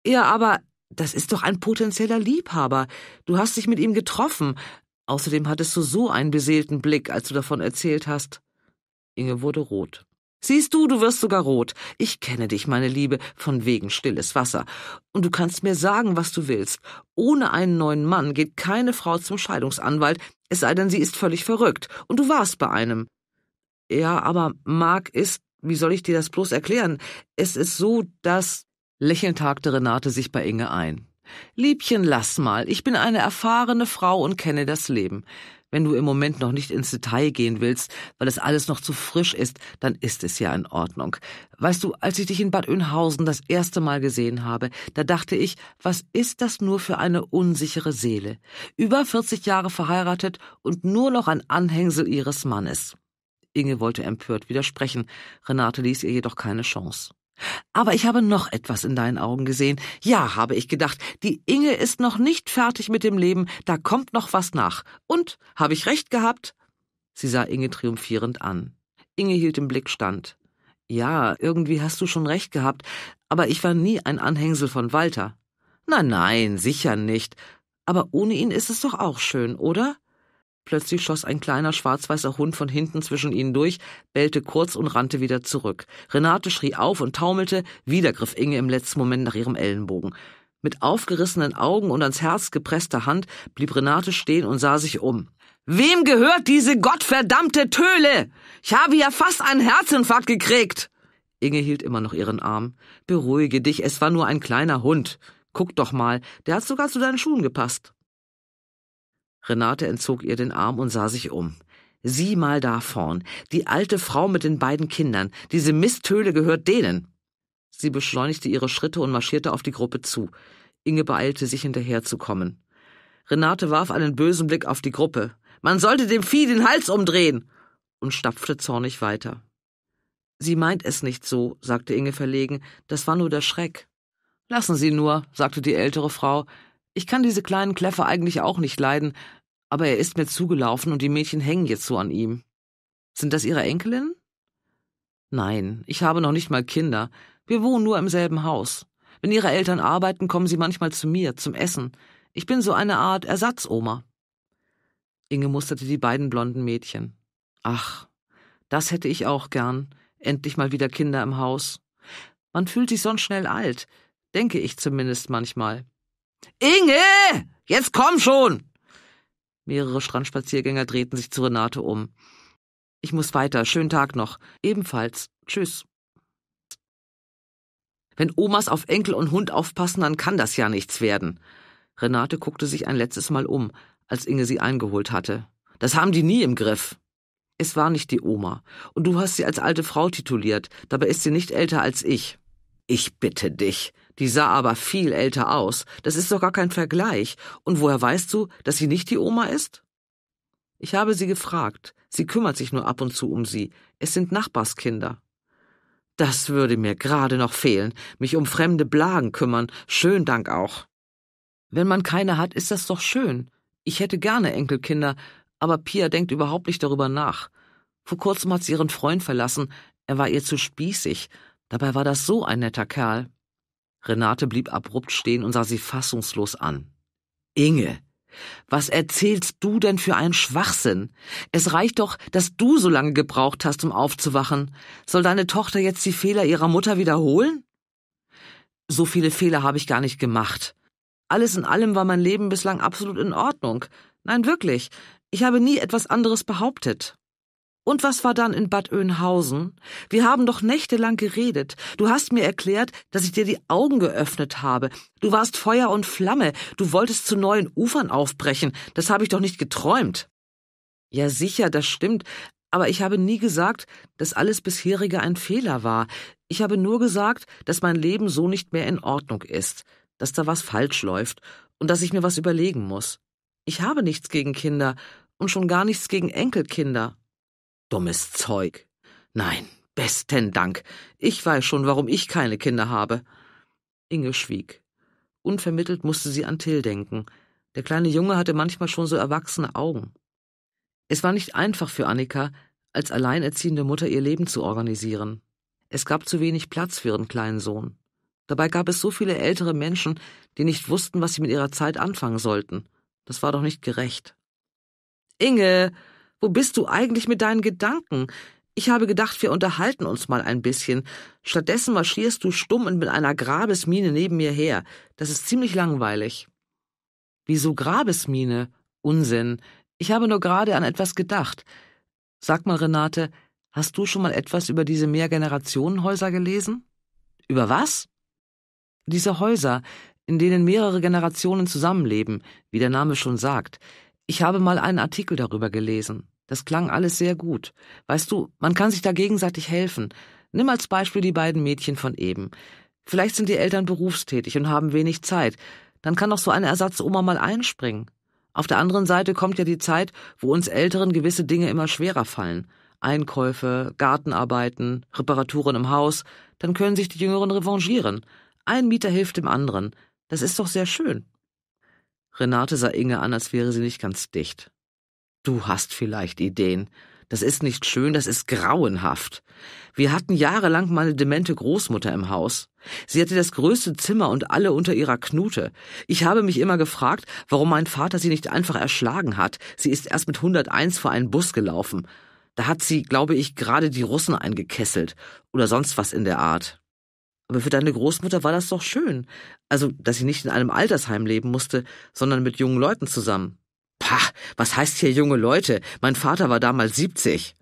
Ja, aber das ist doch ein potenzieller Liebhaber. Du hast dich mit ihm getroffen. Außerdem hattest du so einen beseelten Blick, als du davon erzählt hast. Inge wurde rot. Siehst du, du wirst sogar rot. Ich kenne dich, meine Liebe, von wegen stilles Wasser. Und du kannst mir sagen, was du willst. Ohne einen neuen Mann geht keine Frau zum Scheidungsanwalt, es sei denn, sie ist völlig verrückt. Und du warst bei einem. Ja, aber Mark ist, wie soll ich dir das bloß erklären? Es ist so, dass Lächelnd hakte Renate sich bei Inge ein. Liebchen, lass mal, ich bin eine erfahrene Frau und kenne das Leben. Wenn du im Moment noch nicht ins Detail gehen willst, weil es alles noch zu frisch ist, dann ist es ja in Ordnung. Weißt du, als ich dich in Bad Önhausen das erste Mal gesehen habe, da dachte ich, was ist das nur für eine unsichere Seele? Über 40 Jahre verheiratet und nur noch ein Anhängsel ihres Mannes. Inge wollte empört widersprechen, Renate ließ ihr jedoch keine Chance. Aber ich habe noch etwas in deinen Augen gesehen. Ja, habe ich gedacht, die Inge ist noch nicht fertig mit dem Leben, da kommt noch was nach. Und habe ich recht gehabt? Sie sah Inge triumphierend an. Inge hielt im Blick stand. Ja, irgendwie hast du schon recht gehabt, aber ich war nie ein Anhängsel von Walter. Nein, nein, sicher nicht. Aber ohne ihn ist es doch auch schön, oder? Plötzlich schoss ein kleiner schwarz-weißer Hund von hinten zwischen ihnen durch, bellte kurz und rannte wieder zurück. Renate schrie auf und taumelte, wieder griff Inge im letzten Moment nach ihrem Ellenbogen. Mit aufgerissenen Augen und ans Herz gepresster Hand blieb Renate stehen und sah sich um. Wem gehört diese gottverdammte Töle? Ich habe ja fast einen Herzinfarkt gekriegt. Inge hielt immer noch ihren Arm. Beruhige dich, es war nur ein kleiner Hund. Guck doch mal, der hat sogar zu deinen Schuhen gepasst. Renate entzog ihr den Arm und sah sich um. Sieh mal da vorn, die alte Frau mit den beiden Kindern, diese Misthöhle gehört denen. Sie beschleunigte ihre Schritte und marschierte auf die Gruppe zu. Inge beeilte sich hinterherzukommen. Renate warf einen bösen Blick auf die Gruppe. Man sollte dem Vieh den Hals umdrehen. und stapfte zornig weiter. Sie meint es nicht so, sagte Inge verlegen, das war nur der Schreck. Lassen Sie nur, sagte die ältere Frau, ich kann diese kleinen Kläffer eigentlich auch nicht leiden, aber er ist mir zugelaufen und die Mädchen hängen jetzt so an ihm. Sind das Ihre Enkelinnen? Nein, ich habe noch nicht mal Kinder. Wir wohnen nur im selben Haus. Wenn Ihre Eltern arbeiten, kommen sie manchmal zu mir, zum Essen. Ich bin so eine Art Ersatzoma. Inge musterte die beiden blonden Mädchen. Ach, das hätte ich auch gern. Endlich mal wieder Kinder im Haus. Man fühlt sich sonst schnell alt, denke ich zumindest manchmal. Inge! Jetzt komm schon! Mehrere Strandspaziergänger drehten sich zu Renate um. Ich muss weiter. Schönen Tag noch. Ebenfalls. Tschüss. Wenn Omas auf Enkel und Hund aufpassen, dann kann das ja nichts werden. Renate guckte sich ein letztes Mal um, als Inge sie eingeholt hatte. Das haben die nie im Griff. Es war nicht die Oma. Und du hast sie als alte Frau tituliert. Dabei ist sie nicht älter als ich. Ich bitte dich. Die sah aber viel älter aus. Das ist doch gar kein Vergleich. Und woher weißt du, dass sie nicht die Oma ist? Ich habe sie gefragt. Sie kümmert sich nur ab und zu um sie. Es sind Nachbarskinder. Das würde mir gerade noch fehlen. Mich um fremde Blagen kümmern. Schön Dank auch. Wenn man keine hat, ist das doch schön. Ich hätte gerne Enkelkinder, aber Pia denkt überhaupt nicht darüber nach. Vor kurzem hat sie ihren Freund verlassen. Er war ihr zu spießig. Dabei war das so ein netter Kerl. Renate blieb abrupt stehen und sah sie fassungslos an. Inge, was erzählst du denn für einen Schwachsinn? Es reicht doch, dass du so lange gebraucht hast, um aufzuwachen. Soll deine Tochter jetzt die Fehler ihrer Mutter wiederholen? So viele Fehler habe ich gar nicht gemacht. Alles in allem war mein Leben bislang absolut in Ordnung. Nein, wirklich. Ich habe nie etwas anderes behauptet. Und was war dann in Bad Oeynhausen? Wir haben doch nächtelang geredet. Du hast mir erklärt, dass ich dir die Augen geöffnet habe. Du warst Feuer und Flamme. Du wolltest zu neuen Ufern aufbrechen. Das habe ich doch nicht geträumt. Ja, sicher, das stimmt. Aber ich habe nie gesagt, dass alles bisherige ein Fehler war. Ich habe nur gesagt, dass mein Leben so nicht mehr in Ordnung ist, dass da was falsch läuft und dass ich mir was überlegen muss. Ich habe nichts gegen Kinder und schon gar nichts gegen Enkelkinder Dummes Zeug. Nein, besten Dank. Ich weiß schon, warum ich keine Kinder habe. Inge schwieg. Unvermittelt musste sie an Till denken. Der kleine Junge hatte manchmal schon so erwachsene Augen. Es war nicht einfach für Annika, als alleinerziehende Mutter ihr Leben zu organisieren. Es gab zu wenig Platz für ihren kleinen Sohn. Dabei gab es so viele ältere Menschen, die nicht wussten, was sie mit ihrer Zeit anfangen sollten. Das war doch nicht gerecht. Inge, wo bist du eigentlich mit deinen Gedanken? Ich habe gedacht, wir unterhalten uns mal ein bisschen. Stattdessen marschierst du stumm und mit einer Grabesmine neben mir her. Das ist ziemlich langweilig. Wieso Grabesmine? Unsinn. Ich habe nur gerade an etwas gedacht. Sag mal, Renate, hast du schon mal etwas über diese Mehrgenerationenhäuser gelesen? Über was? Diese Häuser, in denen mehrere Generationen zusammenleben, wie der Name schon sagt. Ich habe mal einen Artikel darüber gelesen. Das klang alles sehr gut. Weißt du, man kann sich da gegenseitig helfen. Nimm als Beispiel die beiden Mädchen von eben. Vielleicht sind die Eltern berufstätig und haben wenig Zeit. Dann kann doch so eine Ersatzoma mal einspringen. Auf der anderen Seite kommt ja die Zeit, wo uns Älteren gewisse Dinge immer schwerer fallen. Einkäufe, Gartenarbeiten, Reparaturen im Haus, dann können sich die Jüngeren revanchieren. Ein Mieter hilft dem anderen. Das ist doch sehr schön. Renate sah Inge an, als wäre sie nicht ganz dicht. Du hast vielleicht Ideen. Das ist nicht schön, das ist grauenhaft. Wir hatten jahrelang meine demente Großmutter im Haus. Sie hatte das größte Zimmer und alle unter ihrer Knute. Ich habe mich immer gefragt, warum mein Vater sie nicht einfach erschlagen hat. Sie ist erst mit 101 vor einen Bus gelaufen. Da hat sie, glaube ich, gerade die Russen eingekesselt oder sonst was in der Art. Aber für deine Großmutter war das doch schön. Also, dass sie nicht in einem Altersheim leben musste, sondern mit jungen Leuten zusammen. Ha, was heißt hier junge Leute? Mein Vater war damals siebzig.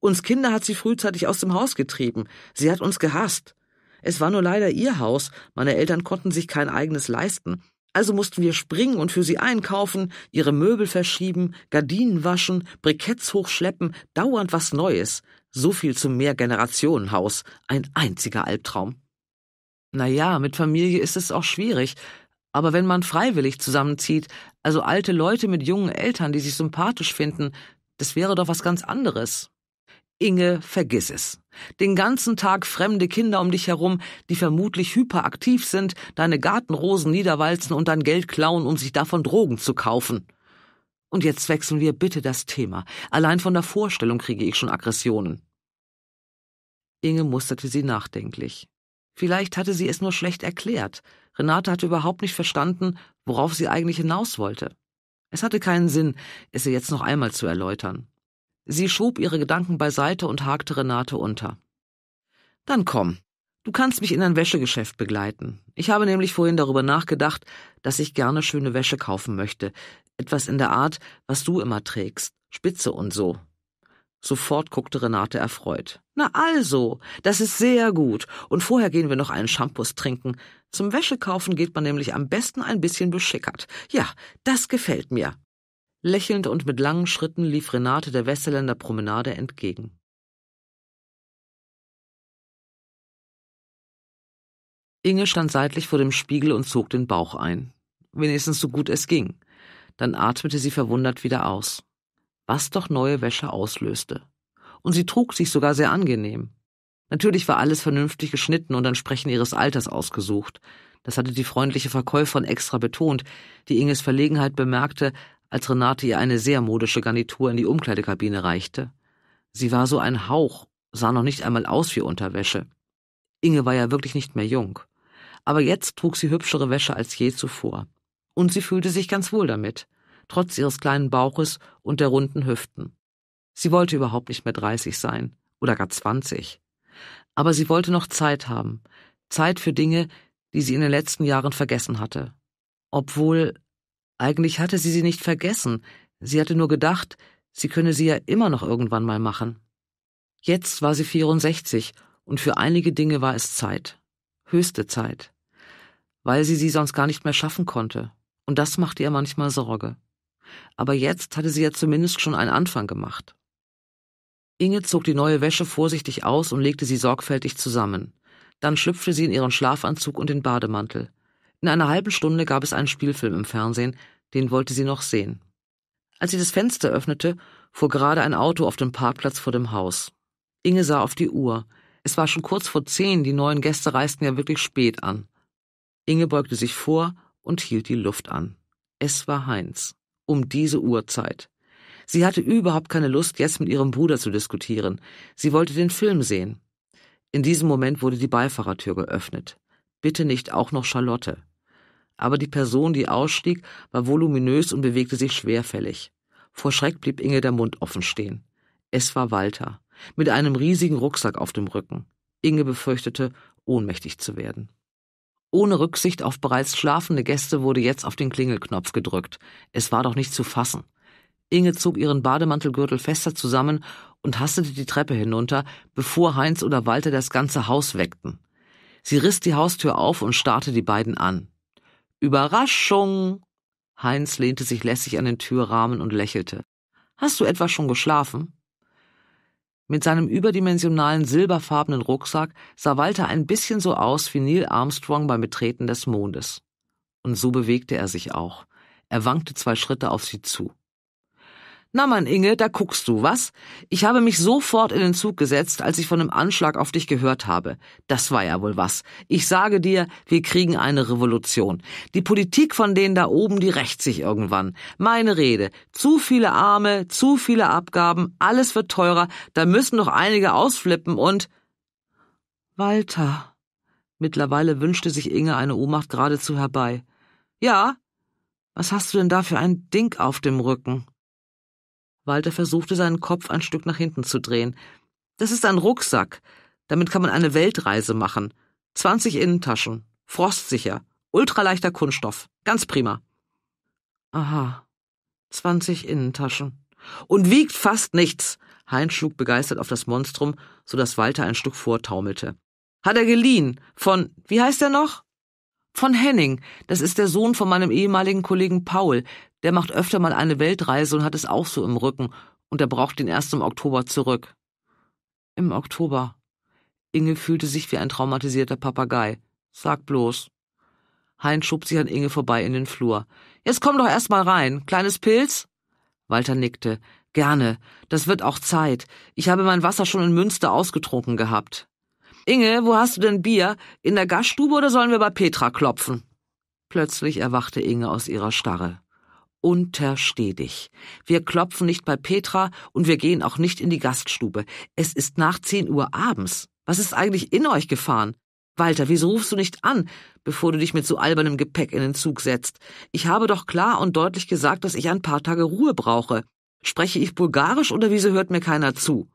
Uns Kinder hat sie frühzeitig aus dem Haus getrieben. Sie hat uns gehasst. Es war nur leider ihr Haus. Meine Eltern konnten sich kein eigenes leisten. Also mussten wir springen und für sie einkaufen, ihre Möbel verschieben, Gardinen waschen, Briketts hochschleppen, dauernd was Neues. So viel zum Mehrgenerationenhaus. Ein einziger Albtraum. Na ja, mit Familie ist es auch schwierig. Aber wenn man freiwillig zusammenzieht, also alte Leute mit jungen Eltern, die sich sympathisch finden, das wäre doch was ganz anderes. Inge, vergiss es. Den ganzen Tag fremde Kinder um dich herum, die vermutlich hyperaktiv sind, deine Gartenrosen niederwalzen und dein Geld klauen, um sich davon Drogen zu kaufen. Und jetzt wechseln wir bitte das Thema. Allein von der Vorstellung kriege ich schon Aggressionen. Inge musterte sie nachdenklich. Vielleicht hatte sie es nur schlecht erklärt. Renate hatte überhaupt nicht verstanden, worauf sie eigentlich hinaus wollte. Es hatte keinen Sinn, es ihr jetzt noch einmal zu erläutern. Sie schob ihre Gedanken beiseite und hakte Renate unter. Dann komm. Du kannst mich in ein Wäschegeschäft begleiten. Ich habe nämlich vorhin darüber nachgedacht, dass ich gerne schöne Wäsche kaufen möchte. Etwas in der Art, was du immer trägst. Spitze und so. Sofort guckte Renate erfreut. Na also, das ist sehr gut. Und vorher gehen wir noch einen Shampoos trinken. Zum Wäschekaufen geht man nämlich am besten ein bisschen beschickert. Ja, das gefällt mir. Lächelnd und mit langen Schritten lief Renate der Wesseländer Promenade entgegen. Inge stand seitlich vor dem Spiegel und zog den Bauch ein. Wenigstens so gut es ging. Dann atmete sie verwundert wieder aus was doch neue Wäsche auslöste. Und sie trug sich sogar sehr angenehm. Natürlich war alles vernünftig geschnitten und entsprechend ihres Alters ausgesucht. Das hatte die freundliche Verkäuferin extra betont, die Inges Verlegenheit bemerkte, als Renate ihr eine sehr modische Garnitur in die Umkleidekabine reichte. Sie war so ein Hauch, sah noch nicht einmal aus wie Unterwäsche. Inge war ja wirklich nicht mehr jung. Aber jetzt trug sie hübschere Wäsche als je zuvor. Und sie fühlte sich ganz wohl damit trotz ihres kleinen Bauches und der runden Hüften. Sie wollte überhaupt nicht mehr 30 sein oder gar 20. Aber sie wollte noch Zeit haben, Zeit für Dinge, die sie in den letzten Jahren vergessen hatte. Obwohl eigentlich hatte sie sie nicht vergessen, sie hatte nur gedacht, sie könne sie ja immer noch irgendwann mal machen. Jetzt war sie 64 und für einige Dinge war es Zeit, höchste Zeit, weil sie sie sonst gar nicht mehr schaffen konnte. Und das machte ihr manchmal Sorge. Aber jetzt hatte sie ja zumindest schon einen Anfang gemacht. Inge zog die neue Wäsche vorsichtig aus und legte sie sorgfältig zusammen. Dann schlüpfte sie in ihren Schlafanzug und den Bademantel. In einer halben Stunde gab es einen Spielfilm im Fernsehen, den wollte sie noch sehen. Als sie das Fenster öffnete, fuhr gerade ein Auto auf dem Parkplatz vor dem Haus. Inge sah auf die Uhr. Es war schon kurz vor zehn, die neuen Gäste reisten ja wirklich spät an. Inge beugte sich vor und hielt die Luft an. Es war Heinz um diese Uhrzeit. Sie hatte überhaupt keine Lust, jetzt mit ihrem Bruder zu diskutieren. Sie wollte den Film sehen. In diesem Moment wurde die Beifahrertür geöffnet. Bitte nicht auch noch Charlotte. Aber die Person, die ausstieg, war voluminös und bewegte sich schwerfällig. Vor Schreck blieb Inge der Mund offen stehen. Es war Walter, mit einem riesigen Rucksack auf dem Rücken. Inge befürchtete, ohnmächtig zu werden. Ohne Rücksicht auf bereits schlafende Gäste wurde jetzt auf den Klingelknopf gedrückt. Es war doch nicht zu fassen. Inge zog ihren Bademantelgürtel fester zusammen und hastete die Treppe hinunter, bevor Heinz oder Walter das ganze Haus weckten. Sie riss die Haustür auf und starrte die beiden an. Überraschung! Heinz lehnte sich lässig an den Türrahmen und lächelte. Hast du etwa schon geschlafen? Mit seinem überdimensionalen silberfarbenen Rucksack sah Walter ein bisschen so aus wie Neil Armstrong beim Betreten des Mondes. Und so bewegte er sich auch. Er wankte zwei Schritte auf sie zu. Na, Mann, Inge, da guckst du, was? Ich habe mich sofort in den Zug gesetzt, als ich von dem Anschlag auf dich gehört habe. Das war ja wohl was. Ich sage dir, wir kriegen eine Revolution. Die Politik von denen da oben, die rächt sich irgendwann. Meine Rede. Zu viele Arme, zu viele Abgaben, alles wird teurer, da müssen doch einige ausflippen und... Walter. Mittlerweile wünschte sich Inge eine Ohnmacht geradezu herbei. Ja? Was hast du denn da für ein Ding auf dem Rücken? Walter versuchte seinen Kopf ein Stück nach hinten zu drehen. Das ist ein Rucksack. Damit kann man eine Weltreise machen. 20 Innentaschen. Frostsicher. Ultraleichter Kunststoff. Ganz prima. Aha. 20 Innentaschen. Und wiegt fast nichts. Hein schlug begeistert auf das Monstrum, so dass Walter ein Stück vortaumelte. Hat er geliehen. Von, wie heißt er noch? Von Henning. Das ist der Sohn von meinem ehemaligen Kollegen Paul. Der macht öfter mal eine Weltreise und hat es auch so im Rücken. Und er braucht ihn erst im Oktober zurück. Im Oktober. Inge fühlte sich wie ein traumatisierter Papagei. Sag bloß. Hein schob sich an Inge vorbei in den Flur. Jetzt komm doch erst mal rein. Kleines Pilz? Walter nickte. Gerne. Das wird auch Zeit. Ich habe mein Wasser schon in Münster ausgetrunken gehabt. Inge, wo hast du denn Bier? In der Gaststube oder sollen wir bei Petra klopfen? Plötzlich erwachte Inge aus ihrer Starre. Untersteh dich. Wir klopfen nicht bei Petra und wir gehen auch nicht in die Gaststube. Es ist nach zehn Uhr abends. Was ist eigentlich in euch gefahren? Walter, wieso rufst du nicht an, bevor du dich mit so albernem Gepäck in den Zug setzt? Ich habe doch klar und deutlich gesagt, dass ich ein paar Tage Ruhe brauche. Spreche ich Bulgarisch oder wieso hört mir keiner zu?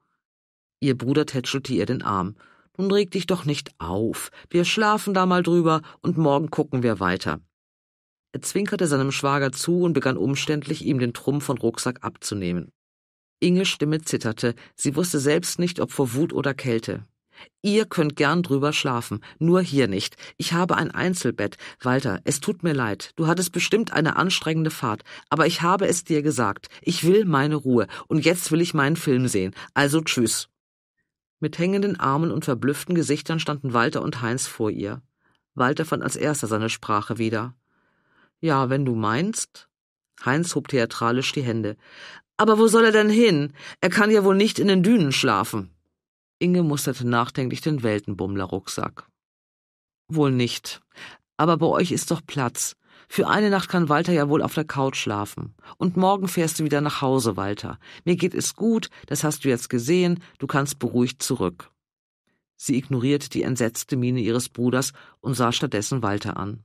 Ihr Bruder tätschelte ihr den Arm. Nun reg dich doch nicht auf. Wir schlafen da mal drüber und morgen gucken wir weiter. Er zwinkerte seinem Schwager zu und begann umständlich, ihm den Trumpf von Rucksack abzunehmen. Inges Stimme zitterte, sie wusste selbst nicht, ob vor Wut oder Kälte. Ihr könnt gern drüber schlafen, nur hier nicht. Ich habe ein Einzelbett. Walter, es tut mir leid. Du hattest bestimmt eine anstrengende Fahrt, aber ich habe es dir gesagt. Ich will meine Ruhe und jetzt will ich meinen Film sehen. Also tschüss. Mit hängenden Armen und verblüfften Gesichtern standen Walter und Heinz vor ihr. Walter fand als erster seine Sprache wieder. Ja, wenn du meinst. Heinz hob theatralisch die Hände. Aber wo soll er denn hin? Er kann ja wohl nicht in den Dünen schlafen. Inge musterte nachdenklich den Weltenbummler-Rucksack. Wohl nicht. Aber bei euch ist doch Platz. Für eine Nacht kann Walter ja wohl auf der Couch schlafen. Und morgen fährst du wieder nach Hause, Walter. Mir geht es gut, das hast du jetzt gesehen, du kannst beruhigt zurück. Sie ignorierte die entsetzte Miene ihres Bruders und sah stattdessen Walter an.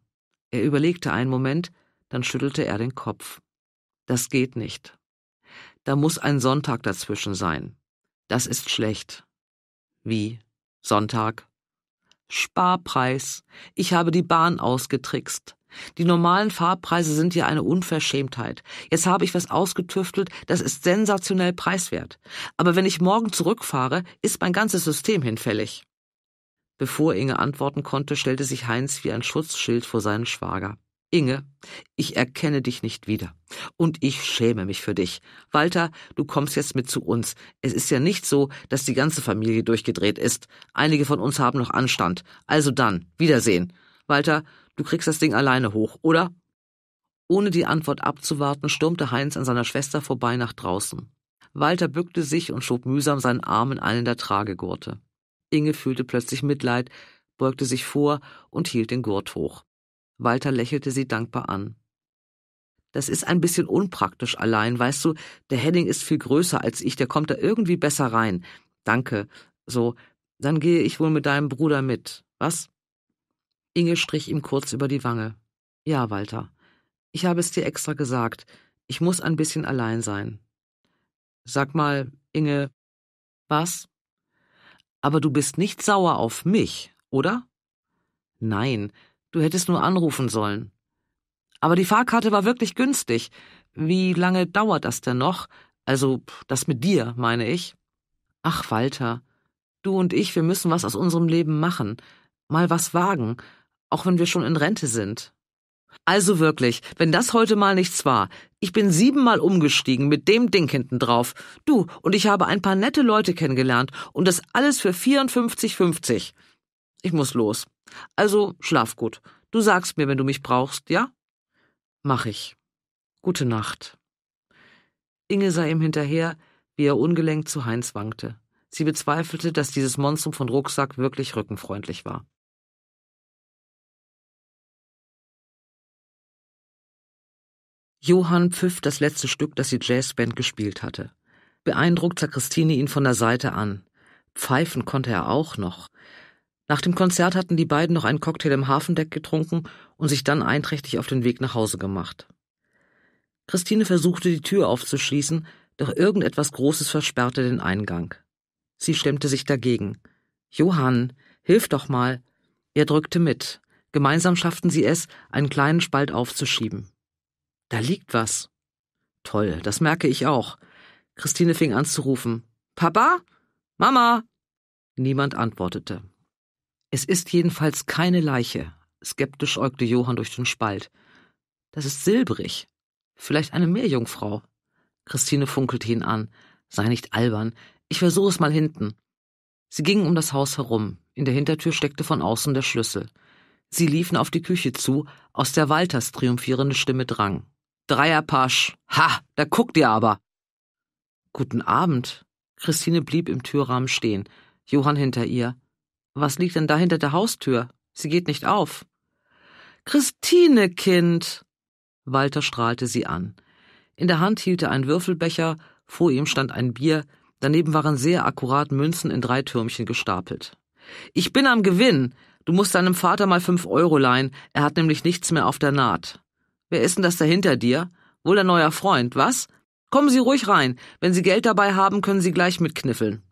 Er überlegte einen Moment, dann schüttelte er den Kopf. Das geht nicht. Da muss ein Sonntag dazwischen sein. Das ist schlecht. Wie? Sonntag? Sparpreis. Ich habe die Bahn ausgetrickst. Die normalen Fahrpreise sind ja eine Unverschämtheit. Jetzt habe ich was ausgetüftelt, das ist sensationell preiswert. Aber wenn ich morgen zurückfahre, ist mein ganzes System hinfällig. Bevor Inge antworten konnte, stellte sich Heinz wie ein Schutzschild vor seinen Schwager. Inge, ich erkenne dich nicht wieder. Und ich schäme mich für dich. Walter, du kommst jetzt mit zu uns. Es ist ja nicht so, dass die ganze Familie durchgedreht ist. Einige von uns haben noch Anstand. Also dann, Wiedersehen. Walter, du kriegst das Ding alleine hoch, oder? Ohne die Antwort abzuwarten, stürmte Heinz an seiner Schwester vorbei nach draußen. Walter bückte sich und schob mühsam seinen Arm in einen der Tragegurte. Inge fühlte plötzlich Mitleid, beugte sich vor und hielt den Gurt hoch. Walter lächelte sie dankbar an. Das ist ein bisschen unpraktisch allein, weißt du, der Henning ist viel größer als ich, der kommt da irgendwie besser rein. Danke. So, dann gehe ich wohl mit deinem Bruder mit. Was? Inge strich ihm kurz über die Wange. Ja, Walter. Ich habe es dir extra gesagt. Ich muss ein bisschen allein sein. Sag mal, Inge. Was? Aber du bist nicht sauer auf mich, oder? Nein, du hättest nur anrufen sollen. Aber die Fahrkarte war wirklich günstig. Wie lange dauert das denn noch? Also das mit dir, meine ich. Ach, Walter, du und ich, wir müssen was aus unserem Leben machen, mal was wagen, auch wenn wir schon in Rente sind. Also wirklich, wenn das heute mal nichts war. Ich bin siebenmal umgestiegen mit dem Ding hinten drauf. Du, und ich habe ein paar nette Leute kennengelernt und das alles für 54,50. Ich muss los. Also schlaf gut. Du sagst mir, wenn du mich brauchst, ja? Mach ich. Gute Nacht. Inge sah ihm hinterher, wie er ungelenkt zu Heinz wankte. Sie bezweifelte, dass dieses Monstrum von Rucksack wirklich rückenfreundlich war. Johann pfiff das letzte Stück, das die Jazzband gespielt hatte. Beeindruckt sah Christine ihn von der Seite an. Pfeifen konnte er auch noch. Nach dem Konzert hatten die beiden noch einen Cocktail im Hafendeck getrunken und sich dann einträchtig auf den Weg nach Hause gemacht. Christine versuchte, die Tür aufzuschließen, doch irgendetwas Großes versperrte den Eingang. Sie stemmte sich dagegen. Johann, hilf doch mal. Er drückte mit. Gemeinsam schafften sie es, einen kleinen Spalt aufzuschieben. Da liegt was. Toll, das merke ich auch. Christine fing an zu rufen. Papa? Mama? Niemand antwortete. Es ist jedenfalls keine Leiche. Skeptisch äugte Johann durch den Spalt. Das ist silbrig. Vielleicht eine Meerjungfrau. Christine funkelte ihn an. Sei nicht albern. Ich versuche es mal hinten. Sie gingen um das Haus herum. In der Hintertür steckte von außen der Schlüssel. Sie liefen auf die Küche zu, aus der Walters triumphierende Stimme drang. Dreierpasch. Ha, da guckt ihr aber. Guten Abend. Christine blieb im Türrahmen stehen, Johann hinter ihr. Was liegt denn da hinter der Haustür? Sie geht nicht auf. Christine, Kind. Walter strahlte sie an. In der Hand hielt er einen Würfelbecher, vor ihm stand ein Bier, daneben waren sehr akkurat Münzen in drei Türmchen gestapelt. Ich bin am Gewinn. Du musst deinem Vater mal fünf Euro leihen, er hat nämlich nichts mehr auf der Naht. Wer ist denn das da hinter dir? Wohl ein neuer Freund, was? Kommen Sie ruhig rein. Wenn Sie Geld dabei haben, können Sie gleich mitkniffeln.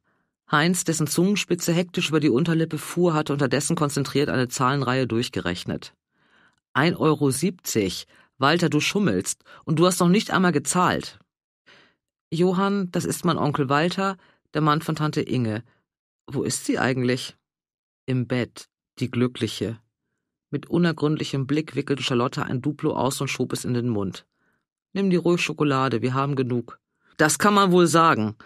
Heinz, dessen Zungenspitze hektisch über die Unterlippe fuhr, hatte unterdessen konzentriert eine Zahlenreihe durchgerechnet. 1,70 Euro. Walter, du schummelst. Und du hast noch nicht einmal gezahlt. Johann, das ist mein Onkel Walter, der Mann von Tante Inge. Wo ist sie eigentlich? Im Bett, die Glückliche. Mit unergründlichem Blick wickelte Charlotte ein Duplo aus und schob es in den Mund. Nimm die ruhig Schokolade, wir haben genug. Das kann man wohl sagen.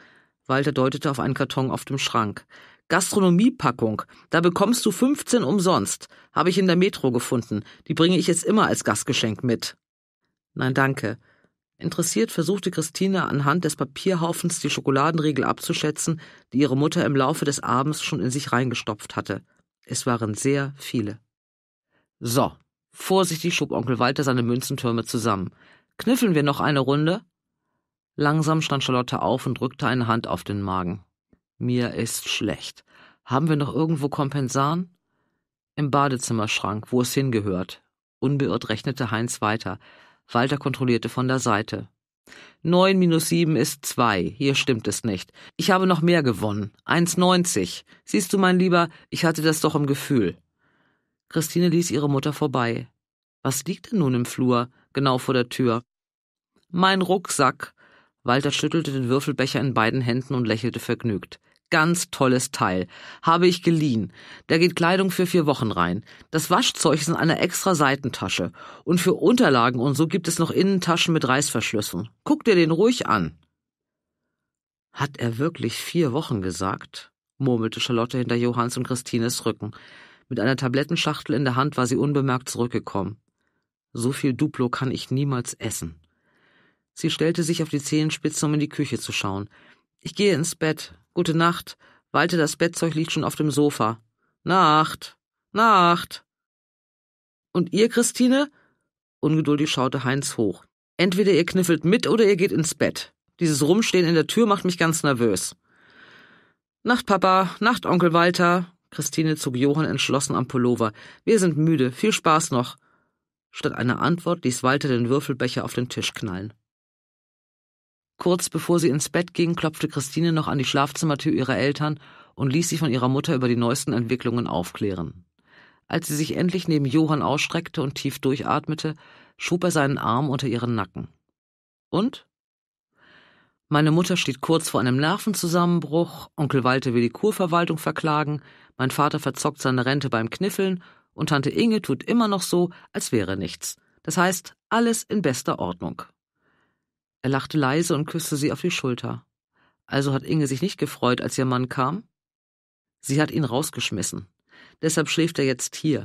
Walter deutete auf einen Karton auf dem Schrank. Gastronomiepackung. Da bekommst du 15 umsonst. Habe ich in der Metro gefunden. Die bringe ich jetzt immer als Gastgeschenk mit. Nein, danke. Interessiert versuchte Christine anhand des Papierhaufens die Schokoladenriegel abzuschätzen, die ihre Mutter im Laufe des Abends schon in sich reingestopft hatte. Es waren sehr viele. So, vorsichtig schob Onkel Walter seine Münzentürme zusammen. Kniffeln wir noch eine Runde? Langsam stand Charlotte auf und drückte eine Hand auf den Magen. Mir ist schlecht. Haben wir noch irgendwo Kompensan? Im Badezimmerschrank, wo es hingehört. Unbeirrt rechnete Heinz weiter. Walter kontrollierte von der Seite. Neun minus sieben ist zwei. Hier stimmt es nicht. Ich habe noch mehr gewonnen. Eins neunzig. Siehst du, mein Lieber, ich hatte das doch im Gefühl. Christine ließ ihre Mutter vorbei. Was liegt denn nun im Flur, genau vor der Tür? Mein Rucksack. Walter schüttelte den Würfelbecher in beiden Händen und lächelte vergnügt. Ganz tolles Teil. Habe ich geliehen. Da geht Kleidung für vier Wochen rein. Das Waschzeug ist in einer extra Seitentasche. Und für Unterlagen und so gibt es noch Innentaschen mit Reißverschlüssen. Guck dir den ruhig an. Hat er wirklich vier Wochen gesagt? murmelte Charlotte hinter Johanns und Christines Rücken. Mit einer Tablettenschachtel in der Hand war sie unbemerkt zurückgekommen. So viel Duplo kann ich niemals essen. Sie stellte sich auf die Zehenspitzen, um in die Küche zu schauen. Ich gehe ins Bett. Gute Nacht. Walte, das Bettzeug liegt schon auf dem Sofa. Nacht. Nacht. Und ihr, Christine? Ungeduldig schaute Heinz hoch. Entweder ihr kniffelt mit oder ihr geht ins Bett. Dieses Rumstehen in der Tür macht mich ganz nervös. Nacht, Papa. Nacht, Onkel Walter. Christine zog Johann entschlossen am Pullover. Wir sind müde, viel Spaß noch. Statt einer Antwort ließ Walter den Würfelbecher auf den Tisch knallen. Kurz bevor sie ins Bett ging, klopfte Christine noch an die Schlafzimmertür ihrer Eltern und ließ sie von ihrer Mutter über die neuesten Entwicklungen aufklären. Als sie sich endlich neben Johann ausstreckte und tief durchatmete, schob er seinen Arm unter ihren Nacken. Und? Meine Mutter steht kurz vor einem Nervenzusammenbruch, Onkel Walter will die Kurverwaltung verklagen, mein Vater verzockt seine Rente beim Kniffeln und Tante Inge tut immer noch so, als wäre nichts. Das heißt, alles in bester Ordnung. Er lachte leise und küsste sie auf die Schulter. Also hat Inge sich nicht gefreut, als ihr Mann kam? Sie hat ihn rausgeschmissen. Deshalb schläft er jetzt hier,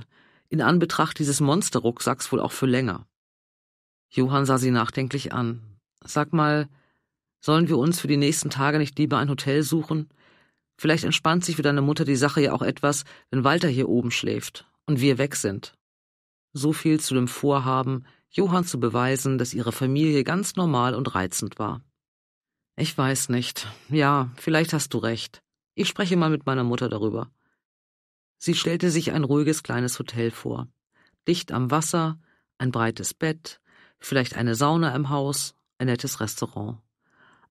in Anbetracht dieses Monsterrucksacks wohl auch für länger. Johann sah sie nachdenklich an. Sag mal, sollen wir uns für die nächsten Tage nicht lieber ein Hotel suchen? Vielleicht entspannt sich für deine Mutter die Sache ja auch etwas, wenn Walter hier oben schläft und wir weg sind. So viel zu dem Vorhaben, Johann zu beweisen, dass ihre Familie ganz normal und reizend war. Ich weiß nicht. Ja, vielleicht hast du recht. Ich spreche mal mit meiner Mutter darüber. Sie stellte sich ein ruhiges kleines Hotel vor. Dicht am Wasser, ein breites Bett, vielleicht eine Sauna im Haus, ein nettes Restaurant.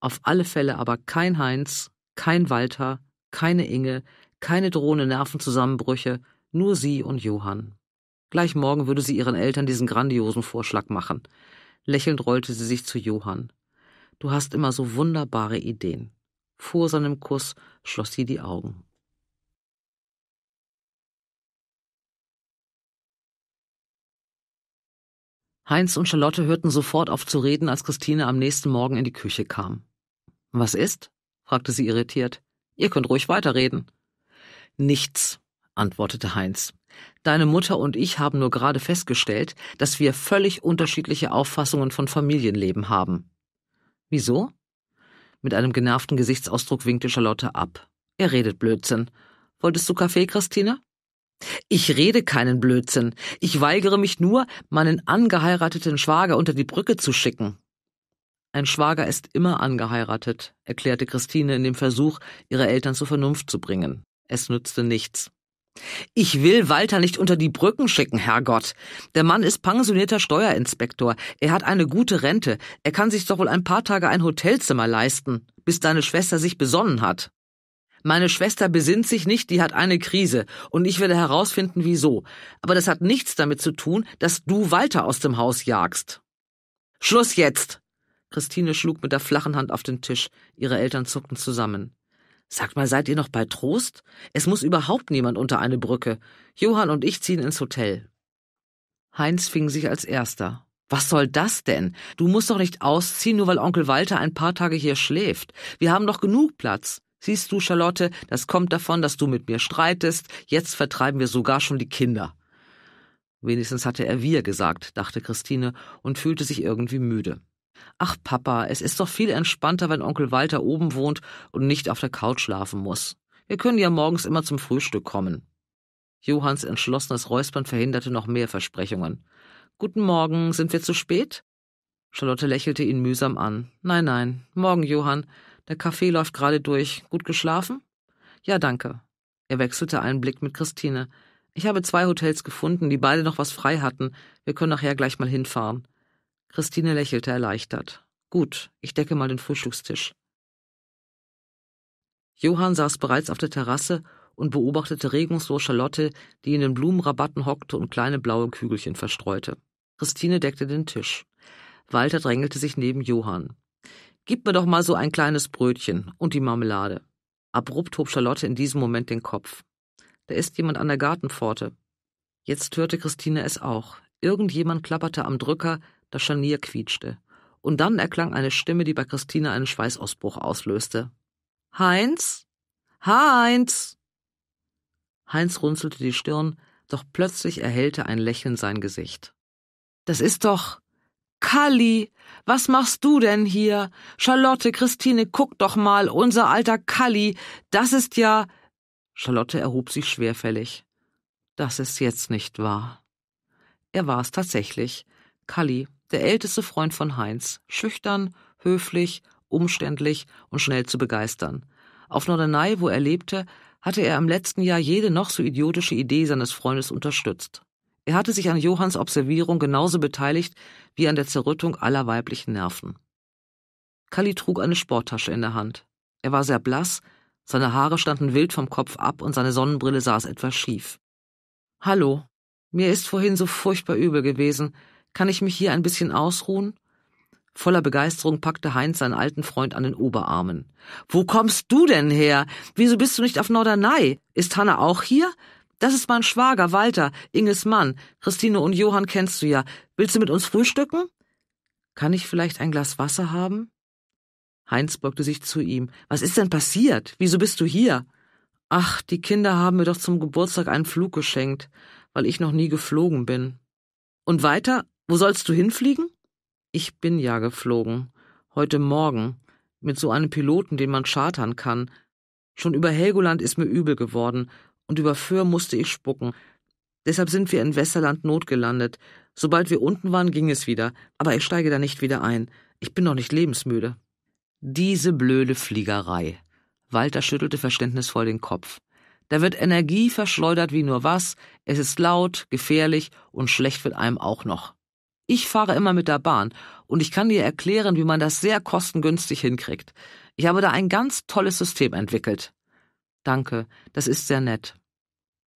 Auf alle Fälle aber kein Heinz, kein Walter, keine Inge, keine drohenden Nervenzusammenbrüche, nur sie und Johann. Gleich morgen würde sie ihren Eltern diesen grandiosen Vorschlag machen. Lächelnd rollte sie sich zu Johann. Du hast immer so wunderbare Ideen. Vor seinem Kuss schloss sie die Augen. Heinz und Charlotte hörten sofort auf zu reden, als Christine am nächsten Morgen in die Küche kam. Was ist? fragte sie irritiert. Ihr könnt ruhig weiterreden. Nichts, antwortete Heinz. Deine Mutter und ich haben nur gerade festgestellt, dass wir völlig unterschiedliche Auffassungen von Familienleben haben. Wieso? Mit einem genervten Gesichtsausdruck winkte Charlotte ab. Er redet Blödsinn. Wolltest du Kaffee, Christine? Ich rede keinen Blödsinn. Ich weigere mich nur, meinen angeheirateten Schwager unter die Brücke zu schicken. Ein Schwager ist immer angeheiratet, erklärte Christine in dem Versuch, ihre Eltern zur Vernunft zu bringen. Es nützte nichts. Ich will Walter nicht unter die Brücken schicken, Herrgott. Der Mann ist pensionierter Steuerinspektor. Er hat eine gute Rente. Er kann sich doch wohl ein paar Tage ein Hotelzimmer leisten, bis deine Schwester sich besonnen hat. Meine Schwester besinnt sich nicht, die hat eine Krise, und ich werde herausfinden, wieso. Aber das hat nichts damit zu tun, dass du Walter aus dem Haus jagst. Schluss jetzt, Christine schlug mit der flachen Hand auf den Tisch. Ihre Eltern zuckten zusammen. Sagt mal, seid ihr noch bei Trost? Es muss überhaupt niemand unter eine Brücke. Johann und ich ziehen ins Hotel. Heinz fing sich als erster. Was soll das denn? Du musst doch nicht ausziehen, nur weil Onkel Walter ein paar Tage hier schläft. Wir haben doch genug Platz. Siehst du, Charlotte, das kommt davon, dass du mit mir streitest. Jetzt vertreiben wir sogar schon die Kinder. Wenigstens hatte er wir gesagt, dachte Christine und fühlte sich irgendwie müde. Ach Papa, es ist doch viel entspannter, wenn Onkel Walter oben wohnt und nicht auf der Couch schlafen muss. Wir können ja morgens immer zum Frühstück kommen. Johanns entschlossenes Räuspern verhinderte noch mehr Versprechungen. Guten Morgen, sind wir zu spät? Charlotte lächelte ihn mühsam an. Nein, nein, morgen, Johann. Der Kaffee läuft gerade durch. Gut geschlafen? Ja, danke. Er wechselte einen Blick mit Christine. Ich habe zwei Hotels gefunden, die beide noch was frei hatten. Wir können nachher gleich mal hinfahren. Christine lächelte erleichtert. Gut, ich decke mal den Frühstückstisch. Johann saß bereits auf der Terrasse und beobachtete regungslos Charlotte, die in den Blumenrabatten hockte und kleine blaue Kügelchen verstreute. Christine deckte den Tisch. Walter drängelte sich neben Johann. Gib mir doch mal so ein kleines Brötchen und die Marmelade. Abrupt hob Charlotte in diesem Moment den Kopf. Da ist jemand an der Gartenpforte. Jetzt hörte Christine es auch. Irgendjemand klapperte am Drücker, das Scharnier quietschte. Und dann erklang eine Stimme, die bei Christine einen Schweißausbruch auslöste. Heinz? Heinz! Heinz runzelte die Stirn, doch plötzlich erhellte ein Lächeln sein Gesicht. Das ist doch. Kalli, was machst du denn hier? Charlotte, Christine, guck doch mal, unser alter Kalli, das ist ja. Charlotte erhob sich schwerfällig. Das ist jetzt nicht wahr. Er war es tatsächlich. Kalli der älteste Freund von Heinz, schüchtern, höflich, umständlich und schnell zu begeistern. Auf Norderney, wo er lebte, hatte er im letzten Jahr jede noch so idiotische Idee seines Freundes unterstützt. Er hatte sich an Johanns Observierung genauso beteiligt wie an der Zerrüttung aller weiblichen Nerven. Kalli trug eine Sporttasche in der Hand. Er war sehr blass, seine Haare standen wild vom Kopf ab und seine Sonnenbrille saß etwas schief. Hallo, mir ist vorhin so furchtbar übel gewesen. Kann ich mich hier ein bisschen ausruhen? Voller Begeisterung packte Heinz seinen alten Freund an den Oberarmen. Wo kommst du denn her? Wieso bist du nicht auf Norderney? Ist Hanna auch hier? Das ist mein Schwager Walter, Inges Mann. Christine und Johann kennst du ja. Willst du mit uns frühstücken? Kann ich vielleicht ein Glas Wasser haben? Heinz beugte sich zu ihm. Was ist denn passiert? Wieso bist du hier? Ach, die Kinder haben mir doch zum Geburtstag einen Flug geschenkt, weil ich noch nie geflogen bin. Und weiter wo sollst du hinfliegen? Ich bin ja geflogen. Heute Morgen. Mit so einem Piloten, den man chartern kann. Schon über Helgoland ist mir übel geworden. Und über Föhr musste ich spucken. Deshalb sind wir in Westerland notgelandet. Sobald wir unten waren, ging es wieder. Aber ich steige da nicht wieder ein. Ich bin noch nicht lebensmüde. Diese blöde Fliegerei. Walter schüttelte verständnisvoll den Kopf. Da wird Energie verschleudert wie nur was, es ist laut, gefährlich und schlecht wird einem auch noch. Ich fahre immer mit der Bahn und ich kann dir erklären, wie man das sehr kostengünstig hinkriegt. Ich habe da ein ganz tolles System entwickelt. Danke, das ist sehr nett.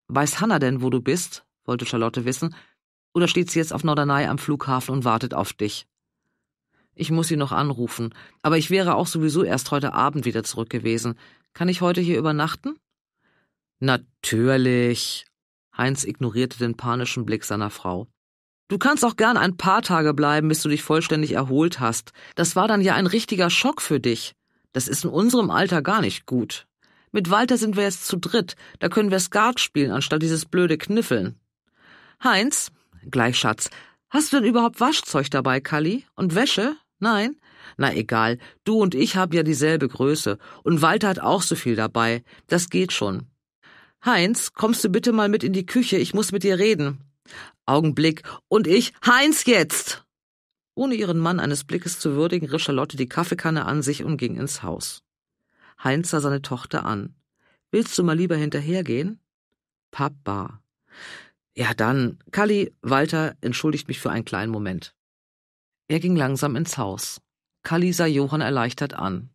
Weiß Hanna denn, wo du bist? wollte Charlotte wissen. Oder steht sie jetzt auf Norderney am Flughafen und wartet auf dich? Ich muss sie noch anrufen, aber ich wäre auch sowieso erst heute Abend wieder zurück gewesen. Kann ich heute hier übernachten? Natürlich. Heinz ignorierte den panischen Blick seiner Frau. Du kannst auch gern ein paar Tage bleiben, bis du dich vollständig erholt hast. Das war dann ja ein richtiger Schock für dich. Das ist in unserem Alter gar nicht gut. Mit Walter sind wir jetzt zu dritt, da können wir Skat spielen, anstatt dieses blöde Kniffeln. Heinz, gleich Schatz, hast du denn überhaupt Waschzeug dabei, Kalli? Und Wäsche? Nein? Na egal, du und ich haben ja dieselbe Größe, und Walter hat auch so viel dabei. Das geht schon. Heinz, kommst du bitte mal mit in die Küche, ich muss mit dir reden. Augenblick. Und ich, Heinz jetzt! Ohne ihren Mann eines Blickes zu würdigen, riss Charlotte die Kaffeekanne an sich und ging ins Haus. Heinz sah seine Tochter an. Willst du mal lieber hinterhergehen? Papa. Ja, dann. Kalli, Walter, entschuldigt mich für einen kleinen Moment. Er ging langsam ins Haus. Kalli sah Johann erleichtert an.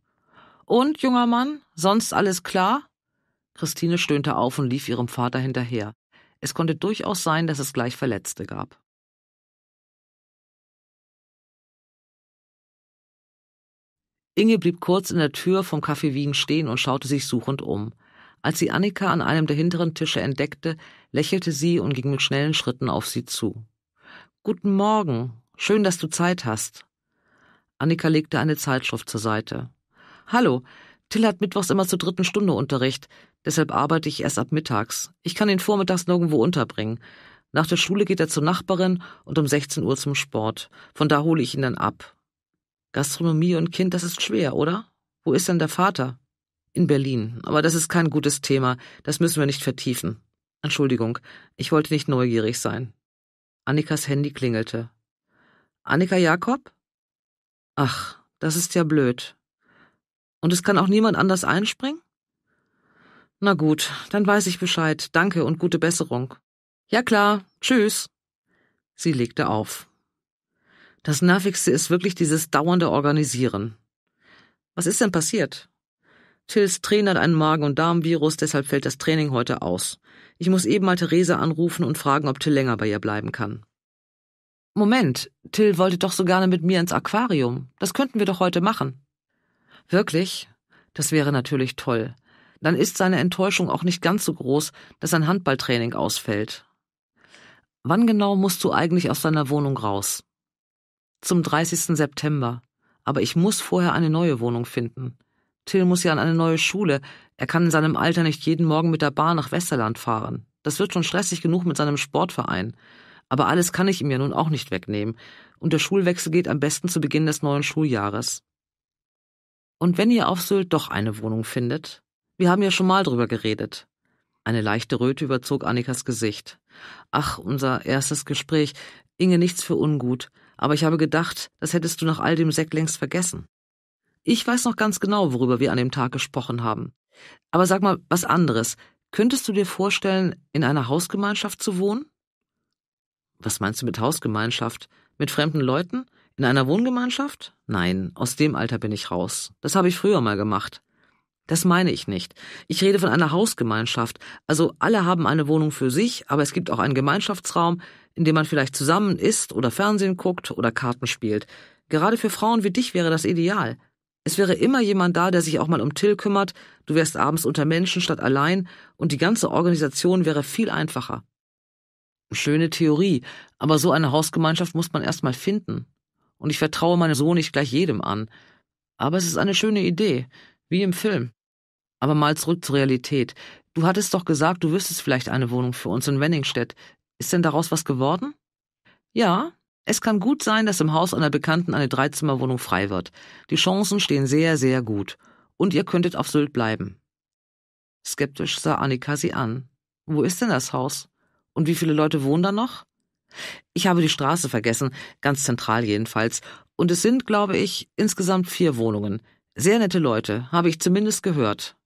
Und, junger Mann, sonst alles klar? Christine stöhnte auf und lief ihrem Vater hinterher. Es konnte durchaus sein, dass es gleich Verletzte gab. Inge blieb kurz in der Tür vom Café Wien stehen und schaute sich suchend um. Als sie Annika an einem der hinteren Tische entdeckte, lächelte sie und ging mit schnellen Schritten auf sie zu. Guten Morgen. Schön, dass du Zeit hast. Annika legte eine Zeitschrift zur Seite. Hallo, Till hat mittwochs immer zur dritten Stunde Unterricht. Deshalb arbeite ich erst ab mittags. Ich kann ihn vormittags nirgendwo unterbringen. Nach der Schule geht er zur Nachbarin und um 16 Uhr zum Sport. Von da hole ich ihn dann ab. Gastronomie und Kind, das ist schwer, oder? Wo ist denn der Vater? In Berlin. Aber das ist kein gutes Thema. Das müssen wir nicht vertiefen. Entschuldigung, ich wollte nicht neugierig sein. Annikas Handy klingelte. Annika Jakob? Ach, das ist ja blöd. Und es kann auch niemand anders einspringen? Na gut, dann weiß ich Bescheid. Danke und gute Besserung. Ja klar, tschüss. Sie legte auf. Das Nervigste ist wirklich dieses dauernde Organisieren. Was ist denn passiert? Tills Trainer hat einen Magen- und Darmvirus, deshalb fällt das Training heute aus. Ich muss eben mal Therese anrufen und fragen, ob Till länger bei ihr bleiben kann. Moment, Till wollte doch so gerne mit mir ins Aquarium. Das könnten wir doch heute machen. Wirklich? Das wäre natürlich toll dann ist seine Enttäuschung auch nicht ganz so groß, dass sein Handballtraining ausfällt. Wann genau musst du eigentlich aus deiner Wohnung raus? Zum 30. September. Aber ich muss vorher eine neue Wohnung finden. Till muss ja an eine neue Schule. Er kann in seinem Alter nicht jeden Morgen mit der Bahn nach Westerland fahren. Das wird schon stressig genug mit seinem Sportverein. Aber alles kann ich ihm ja nun auch nicht wegnehmen. Und der Schulwechsel geht am besten zu Beginn des neuen Schuljahres. Und wenn ihr auf Sylt doch eine Wohnung findet, wir haben ja schon mal drüber geredet. Eine leichte Röte überzog Annikas Gesicht. Ach, unser erstes Gespräch. Inge, nichts für ungut. Aber ich habe gedacht, das hättest du nach all dem Sekt längst vergessen. Ich weiß noch ganz genau, worüber wir an dem Tag gesprochen haben. Aber sag mal was anderes. Könntest du dir vorstellen, in einer Hausgemeinschaft zu wohnen? Was meinst du mit Hausgemeinschaft? Mit fremden Leuten? In einer Wohngemeinschaft? Nein, aus dem Alter bin ich raus. Das habe ich früher mal gemacht. Das meine ich nicht. Ich rede von einer Hausgemeinschaft. Also alle haben eine Wohnung für sich, aber es gibt auch einen Gemeinschaftsraum, in dem man vielleicht zusammen isst oder Fernsehen guckt oder Karten spielt. Gerade für Frauen wie dich wäre das ideal. Es wäre immer jemand da, der sich auch mal um Till kümmert, du wärst abends unter Menschen statt allein und die ganze Organisation wäre viel einfacher. Schöne Theorie, aber so eine Hausgemeinschaft muss man erst mal finden. Und ich vertraue meine Sohn nicht gleich jedem an. Aber es ist eine schöne Idee, wie im Film. Aber mal zurück zur Realität. Du hattest doch gesagt, du wüsstest vielleicht eine Wohnung für uns in Wenningstedt. Ist denn daraus was geworden? Ja, es kann gut sein, dass im Haus einer Bekannten eine Dreizimmerwohnung frei wird. Die Chancen stehen sehr, sehr gut. Und ihr könntet auf Sylt bleiben. Skeptisch sah Annika sie an. Wo ist denn das Haus? Und wie viele Leute wohnen da noch? Ich habe die Straße vergessen, ganz zentral jedenfalls. Und es sind, glaube ich, insgesamt vier Wohnungen. Sehr nette Leute, habe ich zumindest gehört.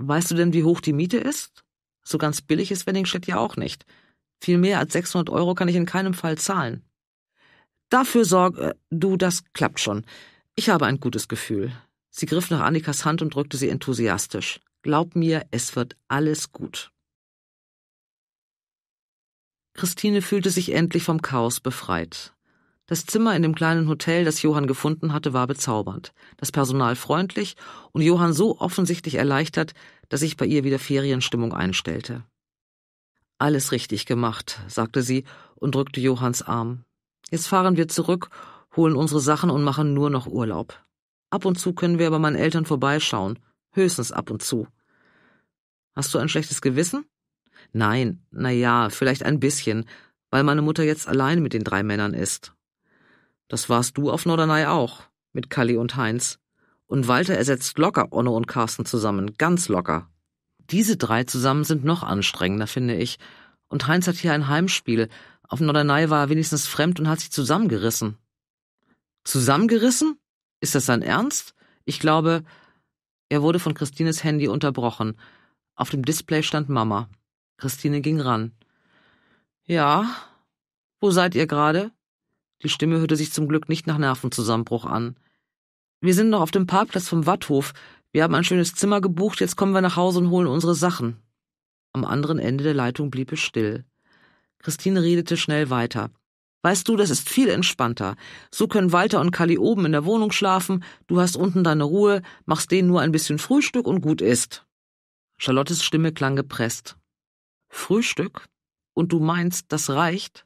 Weißt du denn, wie hoch die Miete ist? So ganz billig ist Wenningstedt ja auch nicht. Viel mehr als 600 Euro kann ich in keinem Fall zahlen. Dafür sorg, äh, du, das klappt schon. Ich habe ein gutes Gefühl. Sie griff nach Annikas Hand und drückte sie enthusiastisch. Glaub mir, es wird alles gut. Christine fühlte sich endlich vom Chaos befreit. Das Zimmer in dem kleinen Hotel, das Johann gefunden hatte, war bezaubernd, das Personal freundlich und Johann so offensichtlich erleichtert, dass sich bei ihr wieder Ferienstimmung einstellte. Alles richtig gemacht, sagte sie und drückte Johanns Arm. Jetzt fahren wir zurück, holen unsere Sachen und machen nur noch Urlaub. Ab und zu können wir bei meinen Eltern vorbeischauen, höchstens ab und zu. Hast du ein schlechtes Gewissen? Nein, na ja, vielleicht ein bisschen, weil meine Mutter jetzt allein mit den drei Männern ist. Das warst du auf Norderney auch, mit Kalli und Heinz. Und Walter ersetzt locker Onno und Carsten zusammen, ganz locker. Diese drei zusammen sind noch anstrengender, finde ich. Und Heinz hat hier ein Heimspiel. Auf Norderney war er wenigstens fremd und hat sich zusammengerissen. Zusammengerissen? Ist das sein Ernst? Ich glaube, er wurde von Christines Handy unterbrochen. Auf dem Display stand Mama. Christine ging ran. Ja, wo seid ihr gerade? Die Stimme hörte sich zum Glück nicht nach Nervenzusammenbruch an. Wir sind noch auf dem Parkplatz vom Watthof. Wir haben ein schönes Zimmer gebucht, jetzt kommen wir nach Hause und holen unsere Sachen. Am anderen Ende der Leitung blieb es still. Christine redete schnell weiter. Weißt du, das ist viel entspannter. So können Walter und Kalli oben in der Wohnung schlafen, du hast unten deine Ruhe, machst denen nur ein bisschen Frühstück und gut ist. Charlottes Stimme klang gepresst. Frühstück? Und du meinst, das reicht?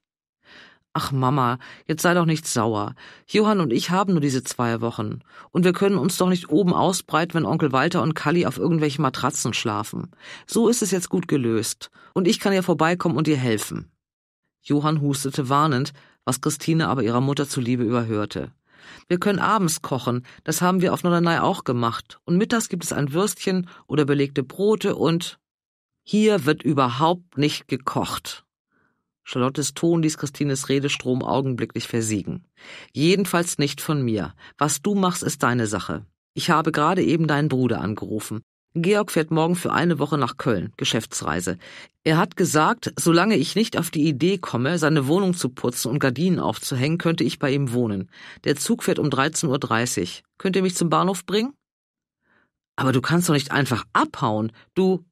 Ach Mama, jetzt sei doch nicht sauer. Johann und ich haben nur diese zwei Wochen. Und wir können uns doch nicht oben ausbreiten, wenn Onkel Walter und Kalli auf irgendwelchen Matratzen schlafen. So ist es jetzt gut gelöst. Und ich kann ja vorbeikommen und dir helfen. Johann hustete warnend, was Christine aber ihrer Mutter zuliebe überhörte. Wir können abends kochen, das haben wir auf Norderney auch gemacht. Und mittags gibt es ein Würstchen oder belegte Brote und. Hier wird überhaupt nicht gekocht, Charlottes Ton ließ Christines Redestrom augenblicklich versiegen. Jedenfalls nicht von mir. Was du machst, ist deine Sache. Ich habe gerade eben deinen Bruder angerufen. Georg fährt morgen für eine Woche nach Köln, Geschäftsreise. Er hat gesagt, solange ich nicht auf die Idee komme, seine Wohnung zu putzen und Gardinen aufzuhängen, könnte ich bei ihm wohnen. Der Zug fährt um 13.30 Uhr. Könnt ihr mich zum Bahnhof bringen? Aber du kannst doch nicht einfach abhauen. Du.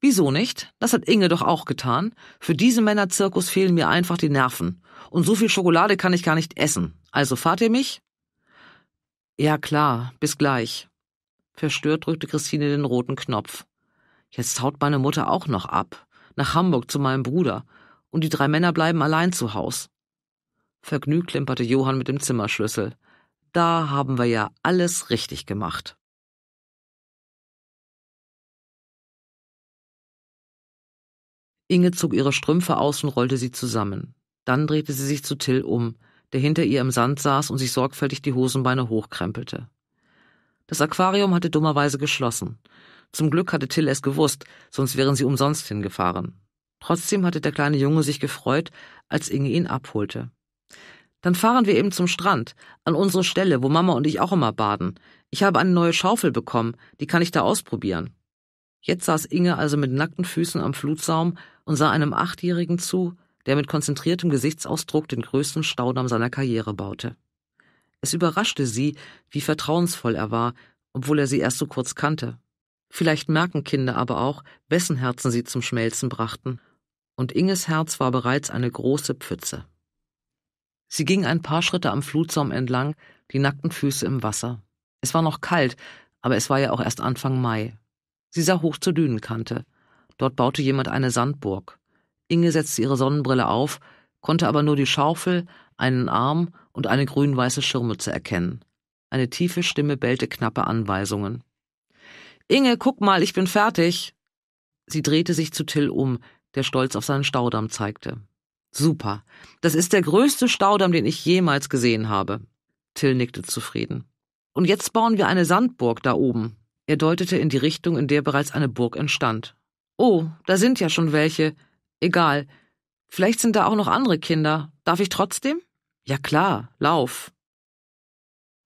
Wieso nicht? Das hat Inge doch auch getan. Für diesen Männerzirkus fehlen mir einfach die Nerven. Und so viel Schokolade kann ich gar nicht essen. Also fahrt ihr mich? Ja klar, bis gleich. Verstört drückte Christine den roten Knopf. Jetzt haut meine Mutter auch noch ab. Nach Hamburg zu meinem Bruder. Und die drei Männer bleiben allein zu Haus. Vergnügt klimperte Johann mit dem Zimmerschlüssel. Da haben wir ja alles richtig gemacht. Inge zog ihre Strümpfe aus und rollte sie zusammen. Dann drehte sie sich zu Till um, der hinter ihr im Sand saß und sich sorgfältig die Hosenbeine hochkrempelte. Das Aquarium hatte dummerweise geschlossen. Zum Glück hatte Till es gewusst, sonst wären sie umsonst hingefahren. Trotzdem hatte der kleine Junge sich gefreut, als Inge ihn abholte. Dann fahren wir eben zum Strand, an unsere Stelle, wo Mama und ich auch immer baden. Ich habe eine neue Schaufel bekommen, die kann ich da ausprobieren. Jetzt saß Inge also mit nackten Füßen am Flutsaum und sah einem Achtjährigen zu, der mit konzentriertem Gesichtsausdruck den größten Staudamm seiner Karriere baute. Es überraschte sie, wie vertrauensvoll er war, obwohl er sie erst so kurz kannte. Vielleicht merken Kinder aber auch, wessen Herzen sie zum Schmelzen brachten. Und Inges Herz war bereits eine große Pfütze. Sie ging ein paar Schritte am Flutsaum entlang, die nackten Füße im Wasser. Es war noch kalt, aber es war ja auch erst Anfang Mai. Sie sah hoch zur Dünenkante. Dort baute jemand eine Sandburg. Inge setzte ihre Sonnenbrille auf, konnte aber nur die Schaufel, einen Arm und eine grün-weiße Schirmmütze erkennen. Eine tiefe Stimme bellte knappe Anweisungen. Inge, guck mal, ich bin fertig. Sie drehte sich zu Till um, der stolz auf seinen Staudamm zeigte. Super. Das ist der größte Staudamm, den ich jemals gesehen habe. Till nickte zufrieden. Und jetzt bauen wir eine Sandburg da oben. Er deutete in die Richtung, in der bereits eine Burg entstand. Oh, da sind ja schon welche. Egal. Vielleicht sind da auch noch andere Kinder. Darf ich trotzdem? Ja klar, lauf.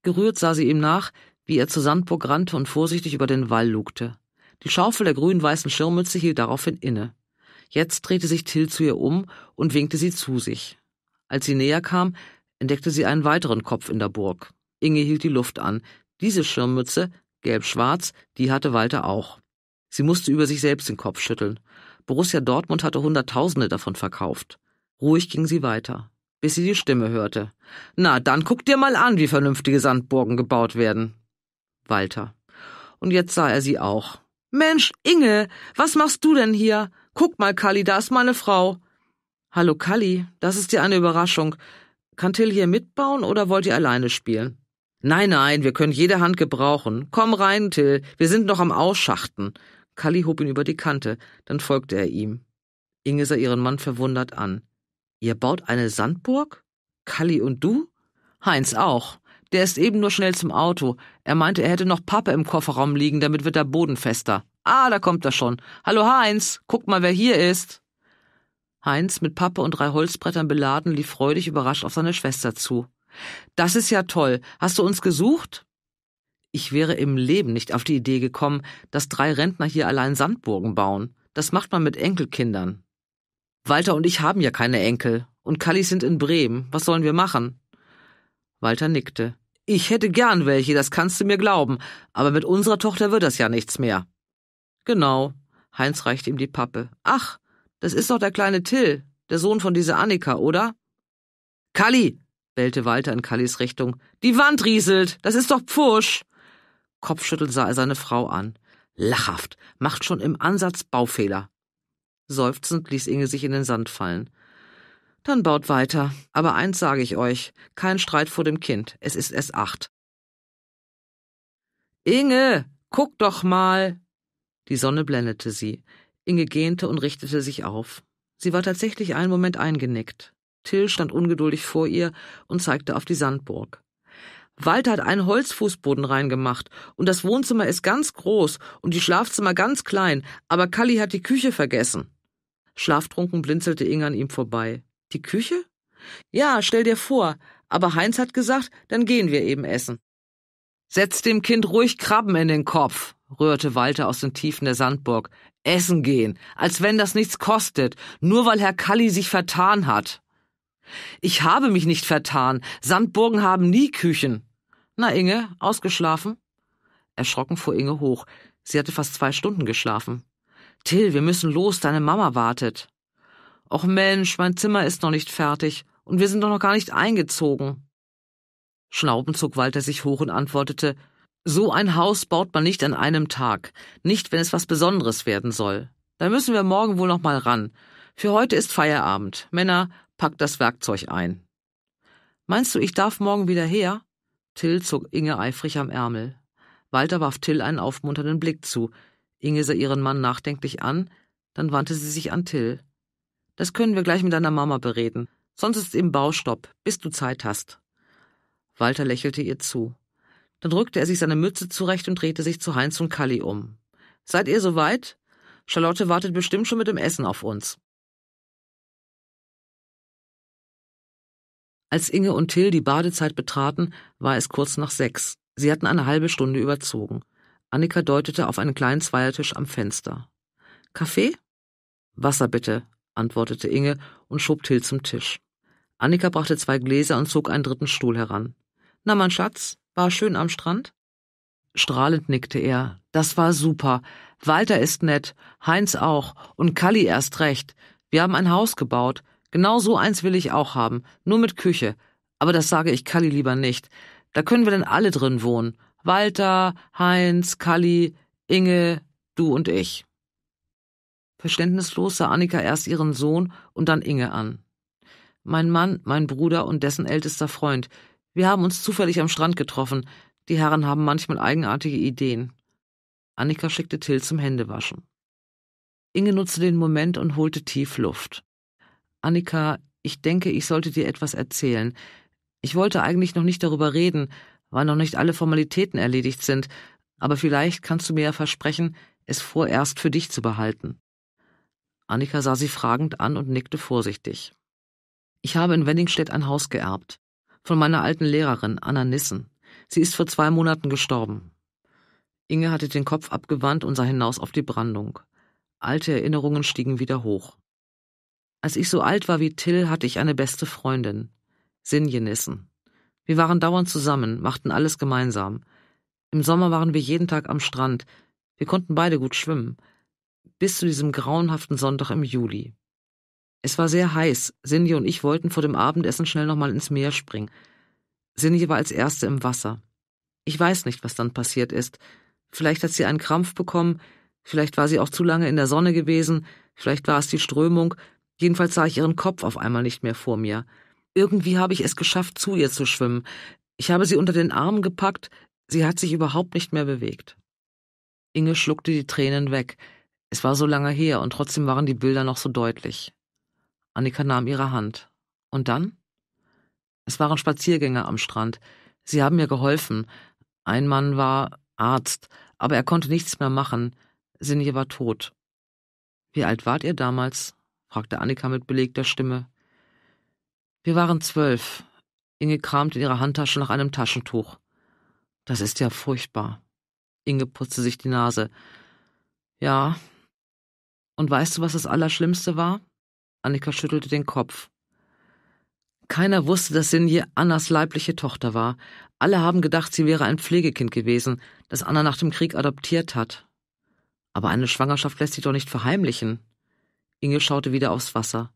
Gerührt sah sie ihm nach, wie er zur Sandburg rannte und vorsichtig über den Wall lugte. Die Schaufel der grün-weißen Schirmmütze hielt daraufhin inne. Jetzt drehte sich Till zu ihr um und winkte sie zu sich. Als sie näher kam, entdeckte sie einen weiteren Kopf in der Burg. Inge hielt die Luft an. Diese Schirmmütze, gelb-schwarz, die hatte Walter auch. Sie musste über sich selbst den Kopf schütteln. Borussia Dortmund hatte Hunderttausende davon verkauft. Ruhig ging sie weiter, bis sie die Stimme hörte. Na, dann guck dir mal an, wie vernünftige Sandburgen gebaut werden. Walter. Und jetzt sah er sie auch. Mensch, Inge, was machst du denn hier? Guck mal, Kalli, da ist meine Frau. Hallo, Kalli, das ist dir eine Überraschung. Kann Till hier mitbauen oder wollt ihr alleine spielen? Nein, nein, wir können jede Hand gebrauchen. Komm rein, Till, wir sind noch am Ausschachten. Kalli hob ihn über die Kante, dann folgte er ihm. Inge sah ihren Mann verwundert an. Ihr baut eine Sandburg? Kalli und du? Heinz auch. Der ist eben nur schnell zum Auto. Er meinte, er hätte noch Pappe im Kofferraum liegen, damit wird der Boden fester. Ah, da kommt er schon. Hallo Heinz, guck mal, wer hier ist. Heinz, mit Pappe und drei Holzbrettern beladen, lief freudig überrascht auf seine Schwester zu. Das ist ja toll. Hast du uns gesucht? Ich wäre im Leben nicht auf die Idee gekommen, dass drei Rentner hier allein Sandburgen bauen. Das macht man mit Enkelkindern. Walter und ich haben ja keine Enkel. Und Kallis sind in Bremen. Was sollen wir machen? Walter nickte. Ich hätte gern welche, das kannst du mir glauben. Aber mit unserer Tochter wird das ja nichts mehr. Genau. Heinz reichte ihm die Pappe. Ach, das ist doch der kleine Till, der Sohn von dieser Annika, oder? Kalli, bellte Walter in Kallis Richtung. Die Wand rieselt. Das ist doch Pfusch. Kopfschütteln sah er seine Frau an. Lachhaft, macht schon im Ansatz Baufehler. Seufzend ließ Inge sich in den Sand fallen. Dann baut weiter, aber eins sage ich euch, kein Streit vor dem Kind, es ist erst acht. Inge, guck doch mal! Die Sonne blendete sie. Inge gähnte und richtete sich auf. Sie war tatsächlich einen Moment eingenickt. Till stand ungeduldig vor ihr und zeigte auf die Sandburg. Walter hat einen Holzfußboden reingemacht und das Wohnzimmer ist ganz groß und die Schlafzimmer ganz klein, aber Kalli hat die Küche vergessen. Schlaftrunken blinzelte Inge an ihm vorbei. Die Küche? Ja, stell dir vor, aber Heinz hat gesagt, dann gehen wir eben essen. Setz dem Kind ruhig Krabben in den Kopf, rührte Walter aus den Tiefen der Sandburg. Essen gehen, als wenn das nichts kostet, nur weil Herr Kalli sich vertan hat. Ich habe mich nicht vertan. Sandburgen haben nie Küchen. Na, Inge, ausgeschlafen? Erschrocken fuhr Inge hoch. Sie hatte fast zwei Stunden geschlafen. Till, wir müssen los, deine Mama wartet. Och Mensch, mein Zimmer ist noch nicht fertig und wir sind doch noch gar nicht eingezogen. Schnaubend zog Walter sich hoch und antwortete, so ein Haus baut man nicht an einem Tag, nicht wenn es was Besonderes werden soll. Da müssen wir morgen wohl noch mal ran. Für heute ist Feierabend. Männer, pack das Werkzeug ein. Meinst du, ich darf morgen wieder her? Till zog Inge eifrig am Ärmel. Walter warf Till einen aufmunternden Blick zu. Inge sah ihren Mann nachdenklich an, dann wandte sie sich an Till. Das können wir gleich mit deiner Mama bereden. Sonst ist es im Baustopp, bis du Zeit hast. Walter lächelte ihr zu. Dann rückte er sich seine Mütze zurecht und drehte sich zu Heinz und Kalli um. Seid ihr soweit? Charlotte wartet bestimmt schon mit dem Essen auf uns. Als Inge und Till die Badezeit betraten, war es kurz nach sechs. Sie hatten eine halbe Stunde überzogen. Annika deutete auf einen kleinen Zweiertisch am Fenster. Kaffee? Wasser bitte, antwortete Inge und schob Till zum Tisch. Annika brachte zwei Gläser und zog einen dritten Stuhl heran. Na, mein Schatz, war schön am Strand? Strahlend nickte er. Das war super. Walter ist nett, Heinz auch und Kalli erst recht. Wir haben ein Haus gebaut. Genau so eins will ich auch haben, nur mit Küche. Aber das sage ich Kalli lieber nicht. Da können wir denn alle drin wohnen. Walter, Heinz, Kalli, Inge, du und ich. Verständnislos sah Annika erst ihren Sohn und dann Inge an. Mein Mann, mein Bruder und dessen ältester Freund. Wir haben uns zufällig am Strand getroffen. Die Herren haben manchmal eigenartige Ideen. Annika schickte Till zum Händewaschen. Inge nutzte den Moment und holte tief Luft. Annika, ich denke, ich sollte dir etwas erzählen. Ich wollte eigentlich noch nicht darüber reden, weil noch nicht alle Formalitäten erledigt sind, aber vielleicht kannst du mir ja versprechen, es vorerst für dich zu behalten. Annika sah sie fragend an und nickte vorsichtig. Ich habe in Wenningstedt ein Haus geerbt. Von meiner alten Lehrerin, Anna Nissen. Sie ist vor zwei Monaten gestorben. Inge hatte den Kopf abgewandt und sah hinaus auf die Brandung. Alte Erinnerungen stiegen wieder hoch. Als ich so alt war wie Till, hatte ich eine beste Freundin. Sinje Nissen. Wir waren dauernd zusammen, machten alles gemeinsam. Im Sommer waren wir jeden Tag am Strand. Wir konnten beide gut schwimmen. Bis zu diesem grauenhaften Sonntag im Juli. Es war sehr heiß. Sinje und ich wollten vor dem Abendessen schnell nochmal ins Meer springen. Sinje war als Erste im Wasser. Ich weiß nicht, was dann passiert ist. Vielleicht hat sie einen Krampf bekommen, vielleicht war sie auch zu lange in der Sonne gewesen, vielleicht war es die Strömung, Jedenfalls sah ich ihren Kopf auf einmal nicht mehr vor mir. Irgendwie habe ich es geschafft, zu ihr zu schwimmen. Ich habe sie unter den Arm gepackt, sie hat sich überhaupt nicht mehr bewegt. Inge schluckte die Tränen weg. Es war so lange her und trotzdem waren die Bilder noch so deutlich. Annika nahm ihre Hand. Und dann? Es waren Spaziergänger am Strand. Sie haben mir geholfen. Ein Mann war Arzt, aber er konnte nichts mehr machen. Sinje war tot. Wie alt wart ihr damals? fragte Annika mit belegter Stimme. Wir waren zwölf. Inge kramte in ihrer Handtasche nach einem Taschentuch. Das ist ja furchtbar. Inge putzte sich die Nase. Ja. Und weißt du, was das Allerschlimmste war? Annika schüttelte den Kopf. Keiner wusste, dass Sinje Annas leibliche Tochter war. Alle haben gedacht, sie wäre ein Pflegekind gewesen, das Anna nach dem Krieg adoptiert hat. Aber eine Schwangerschaft lässt sich doch nicht verheimlichen, Inge schaute wieder aufs Wasser.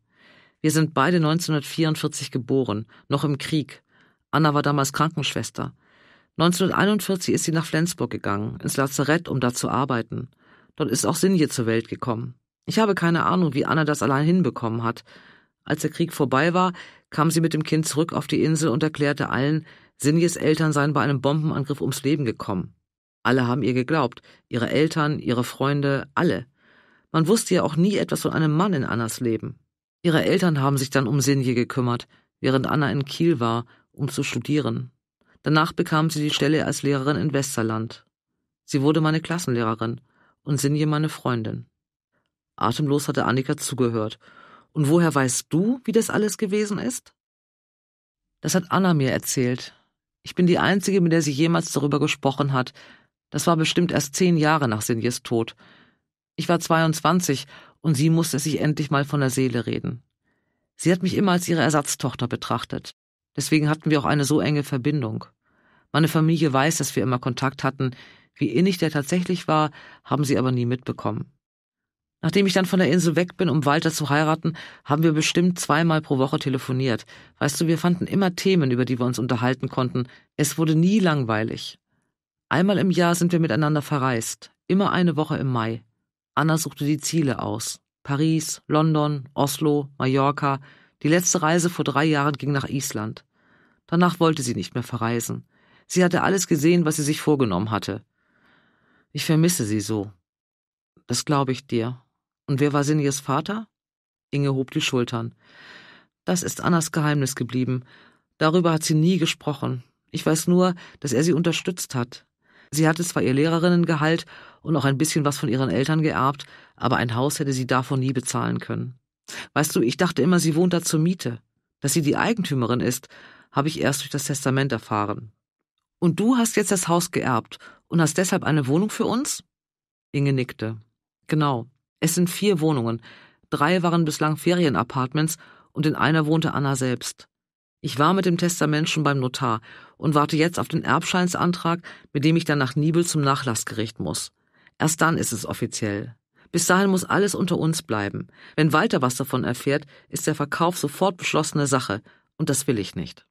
Wir sind beide 1944 geboren, noch im Krieg. Anna war damals Krankenschwester. 1941 ist sie nach Flensburg gegangen, ins Lazarett, um da zu arbeiten. Dort ist auch Sinje zur Welt gekommen. Ich habe keine Ahnung, wie Anna das allein hinbekommen hat. Als der Krieg vorbei war, kam sie mit dem Kind zurück auf die Insel und erklärte allen, Sinjes Eltern seien bei einem Bombenangriff ums Leben gekommen. Alle haben ihr geglaubt, ihre Eltern, ihre Freunde, alle. Man wusste ja auch nie etwas von einem Mann in Annas Leben. Ihre Eltern haben sich dann um Sinje gekümmert, während Anna in Kiel war, um zu studieren. Danach bekam sie die Stelle als Lehrerin in Westerland. Sie wurde meine Klassenlehrerin und Sinje meine Freundin. Atemlos hatte Annika zugehört. Und woher weißt du, wie das alles gewesen ist? Das hat Anna mir erzählt. Ich bin die Einzige, mit der sie jemals darüber gesprochen hat. Das war bestimmt erst zehn Jahre nach Sinjes Tod. Ich war 22 und sie musste sich endlich mal von der Seele reden. Sie hat mich immer als ihre Ersatztochter betrachtet. Deswegen hatten wir auch eine so enge Verbindung. Meine Familie weiß, dass wir immer Kontakt hatten. Wie innig der tatsächlich war, haben sie aber nie mitbekommen. Nachdem ich dann von der Insel weg bin, um Walter zu heiraten, haben wir bestimmt zweimal pro Woche telefoniert. Weißt du, wir fanden immer Themen, über die wir uns unterhalten konnten. Es wurde nie langweilig. Einmal im Jahr sind wir miteinander verreist. Immer eine Woche im Mai. Anna suchte die Ziele aus. Paris, London, Oslo, Mallorca. Die letzte Reise vor drei Jahren ging nach Island. Danach wollte sie nicht mehr verreisen. Sie hatte alles gesehen, was sie sich vorgenommen hatte. Ich vermisse sie so. Das glaube ich dir. Und wer war Sinjes Vater? Inge hob die Schultern. Das ist Annas Geheimnis geblieben. Darüber hat sie nie gesprochen. Ich weiß nur, dass er sie unterstützt hat, Sie hatte zwar ihr Lehrerinnengehalt und auch ein bisschen was von ihren Eltern geerbt, aber ein Haus hätte sie davon nie bezahlen können. Weißt du, ich dachte immer, sie wohnt da zur Miete. Dass sie die Eigentümerin ist, habe ich erst durch das Testament erfahren. Und du hast jetzt das Haus geerbt und hast deshalb eine Wohnung für uns? Inge nickte. Genau. Es sind vier Wohnungen. Drei waren bislang Ferienapartments und in einer wohnte Anna selbst. Ich war mit dem Testament schon beim Notar und warte jetzt auf den Erbscheinsantrag, mit dem ich dann nach Niebel zum Nachlassgericht muss. Erst dann ist es offiziell. Bis dahin muss alles unter uns bleiben. Wenn Walter was davon erfährt, ist der Verkauf sofort beschlossene Sache, und das will ich nicht.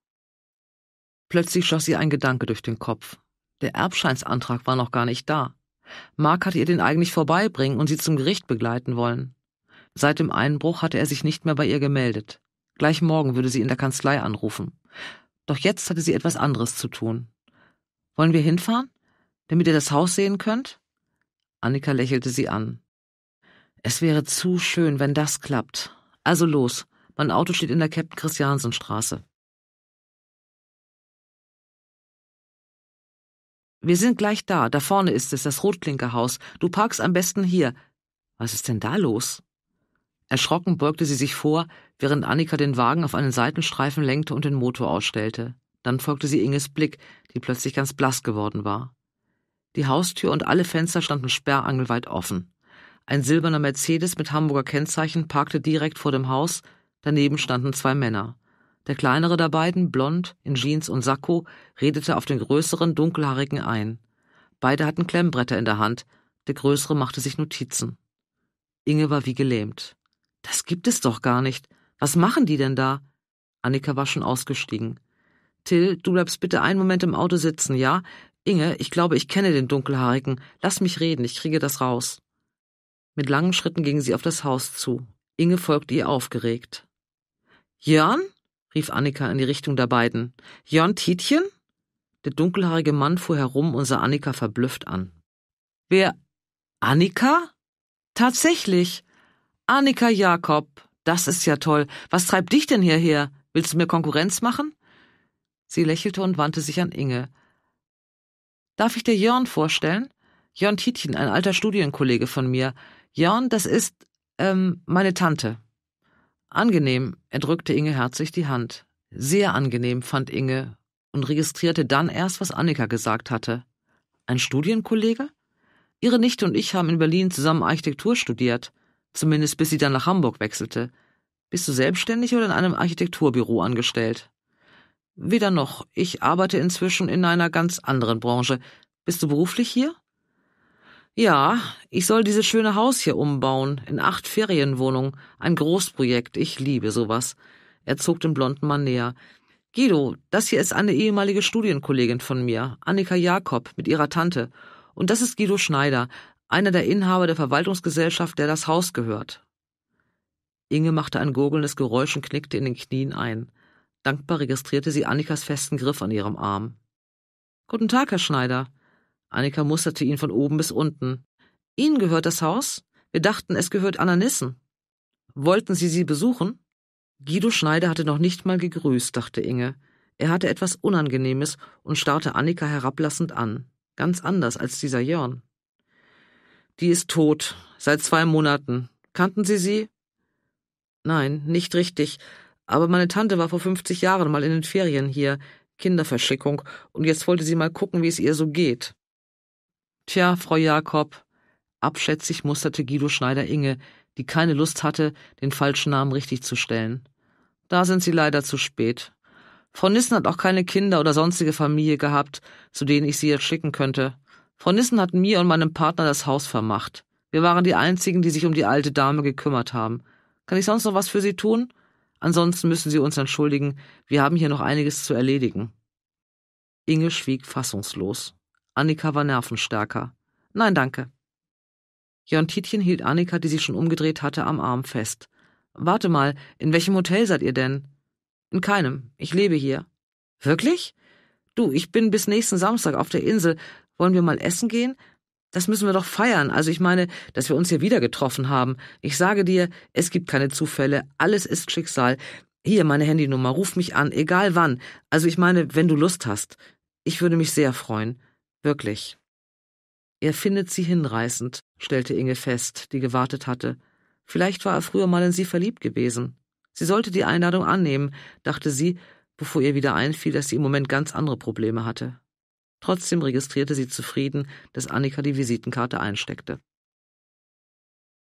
Plötzlich schoss ihr ein Gedanke durch den Kopf. Der Erbscheinsantrag war noch gar nicht da. Mark hatte ihr den eigentlich vorbeibringen und sie zum Gericht begleiten wollen. Seit dem Einbruch hatte er sich nicht mehr bei ihr gemeldet. Gleich morgen würde sie in der Kanzlei anrufen. Doch jetzt hatte sie etwas anderes zu tun. Wollen wir hinfahren? Damit ihr das Haus sehen könnt? Annika lächelte sie an. Es wäre zu schön, wenn das klappt. Also los, mein Auto steht in der Captain Christiansen Straße. Wir sind gleich da, da vorne ist es, das Rotklinkerhaus. Du parkst am besten hier. Was ist denn da los? Erschrocken beugte sie sich vor, während Annika den Wagen auf einen Seitenstreifen lenkte und den Motor ausstellte. Dann folgte sie Inges Blick, die plötzlich ganz blass geworden war. Die Haustür und alle Fenster standen sperrangelweit offen. Ein silberner Mercedes mit Hamburger Kennzeichen parkte direkt vor dem Haus, daneben standen zwei Männer. Der kleinere der beiden, blond, in Jeans und Sakko, redete auf den größeren, dunkelhaarigen ein. Beide hatten Klemmbretter in der Hand, der größere machte sich Notizen. Inge war wie gelähmt. Das gibt es doch gar nicht. Was machen die denn da? Annika war schon ausgestiegen. Till, du bleibst bitte einen Moment im Auto sitzen, ja? Inge, ich glaube, ich kenne den Dunkelhaarigen. Lass mich reden, ich kriege das raus. Mit langen Schritten ging sie auf das Haus zu. Inge folgte ihr aufgeregt. Jörn? rief Annika in die Richtung der beiden. Jörn Tietchen? Der dunkelhaarige Mann fuhr herum und sah Annika verblüfft an. Wer? Annika? Tatsächlich. Annika Jakob, das ist ja toll. Was treibt dich denn hierher? Willst du mir Konkurrenz machen? Sie lächelte und wandte sich an Inge. Darf ich dir Jörn vorstellen? Jörn Tietchen, ein alter Studienkollege von mir. Jörn, das ist, ähm, meine Tante. Angenehm, er drückte Inge herzlich die Hand. Sehr angenehm, fand Inge und registrierte dann erst, was Annika gesagt hatte. Ein Studienkollege? Ihre Nichte und ich haben in Berlin zusammen Architektur studiert zumindest bis sie dann nach Hamburg wechselte. Bist du selbstständig oder in einem Architekturbüro angestellt? Weder noch. Ich arbeite inzwischen in einer ganz anderen Branche. Bist du beruflich hier? Ja, ich soll dieses schöne Haus hier umbauen, in acht Ferienwohnungen. Ein Großprojekt, ich liebe sowas. Er zog den blonden Mann näher. Guido, das hier ist eine ehemalige Studienkollegin von mir, Annika Jakob, mit ihrer Tante. Und das ist Guido Schneider, einer der Inhaber der Verwaltungsgesellschaft, der das Haus gehört. Inge machte ein gurgelndes Geräusch und knickte in den Knien ein. Dankbar registrierte sie Annikas festen Griff an ihrem Arm. Guten Tag, Herr Schneider. Annika musterte ihn von oben bis unten. Ihnen gehört das Haus? Wir dachten, es gehört Ananissen. Wollten Sie sie besuchen? Guido Schneider hatte noch nicht mal gegrüßt, dachte Inge. Er hatte etwas Unangenehmes und starrte Annika herablassend an. Ganz anders als dieser Jörn. Die ist tot, seit zwei Monaten. Kannten Sie sie? Nein, nicht richtig. Aber meine Tante war vor 50 Jahren mal in den Ferien hier. Kinderverschickung. Und jetzt wollte sie mal gucken, wie es ihr so geht. Tja, Frau Jakob. Abschätzig musterte Guido Schneider Inge, die keine Lust hatte, den falschen Namen richtig zu stellen. Da sind Sie leider zu spät. Frau Nissen hat auch keine Kinder oder sonstige Familie gehabt, zu denen ich sie jetzt schicken könnte. Frau Nissen hat mir und meinem Partner das Haus vermacht. Wir waren die Einzigen, die sich um die alte Dame gekümmert haben. Kann ich sonst noch was für Sie tun? Ansonsten müssen Sie uns entschuldigen, wir haben hier noch einiges zu erledigen. Inge schwieg fassungslos. Annika war nervenstärker. Nein, danke. Jörn Tietchen hielt Annika, die sich schon umgedreht hatte, am Arm fest. Warte mal, in welchem Hotel seid ihr denn? In keinem. Ich lebe hier. Wirklich? Du, ich bin bis nächsten Samstag auf der Insel wollen wir mal essen gehen? Das müssen wir doch feiern. Also ich meine, dass wir uns hier wieder getroffen haben. Ich sage dir, es gibt keine Zufälle, alles ist Schicksal. Hier meine Handynummer, ruf mich an, egal wann. Also ich meine, wenn du Lust hast. Ich würde mich sehr freuen. Wirklich. Er findet sie hinreißend, stellte Inge fest, die gewartet hatte. Vielleicht war er früher mal in sie verliebt gewesen. Sie sollte die Einladung annehmen, dachte sie, bevor ihr wieder einfiel, dass sie im Moment ganz andere Probleme hatte. Trotzdem registrierte sie zufrieden, dass Annika die Visitenkarte einsteckte.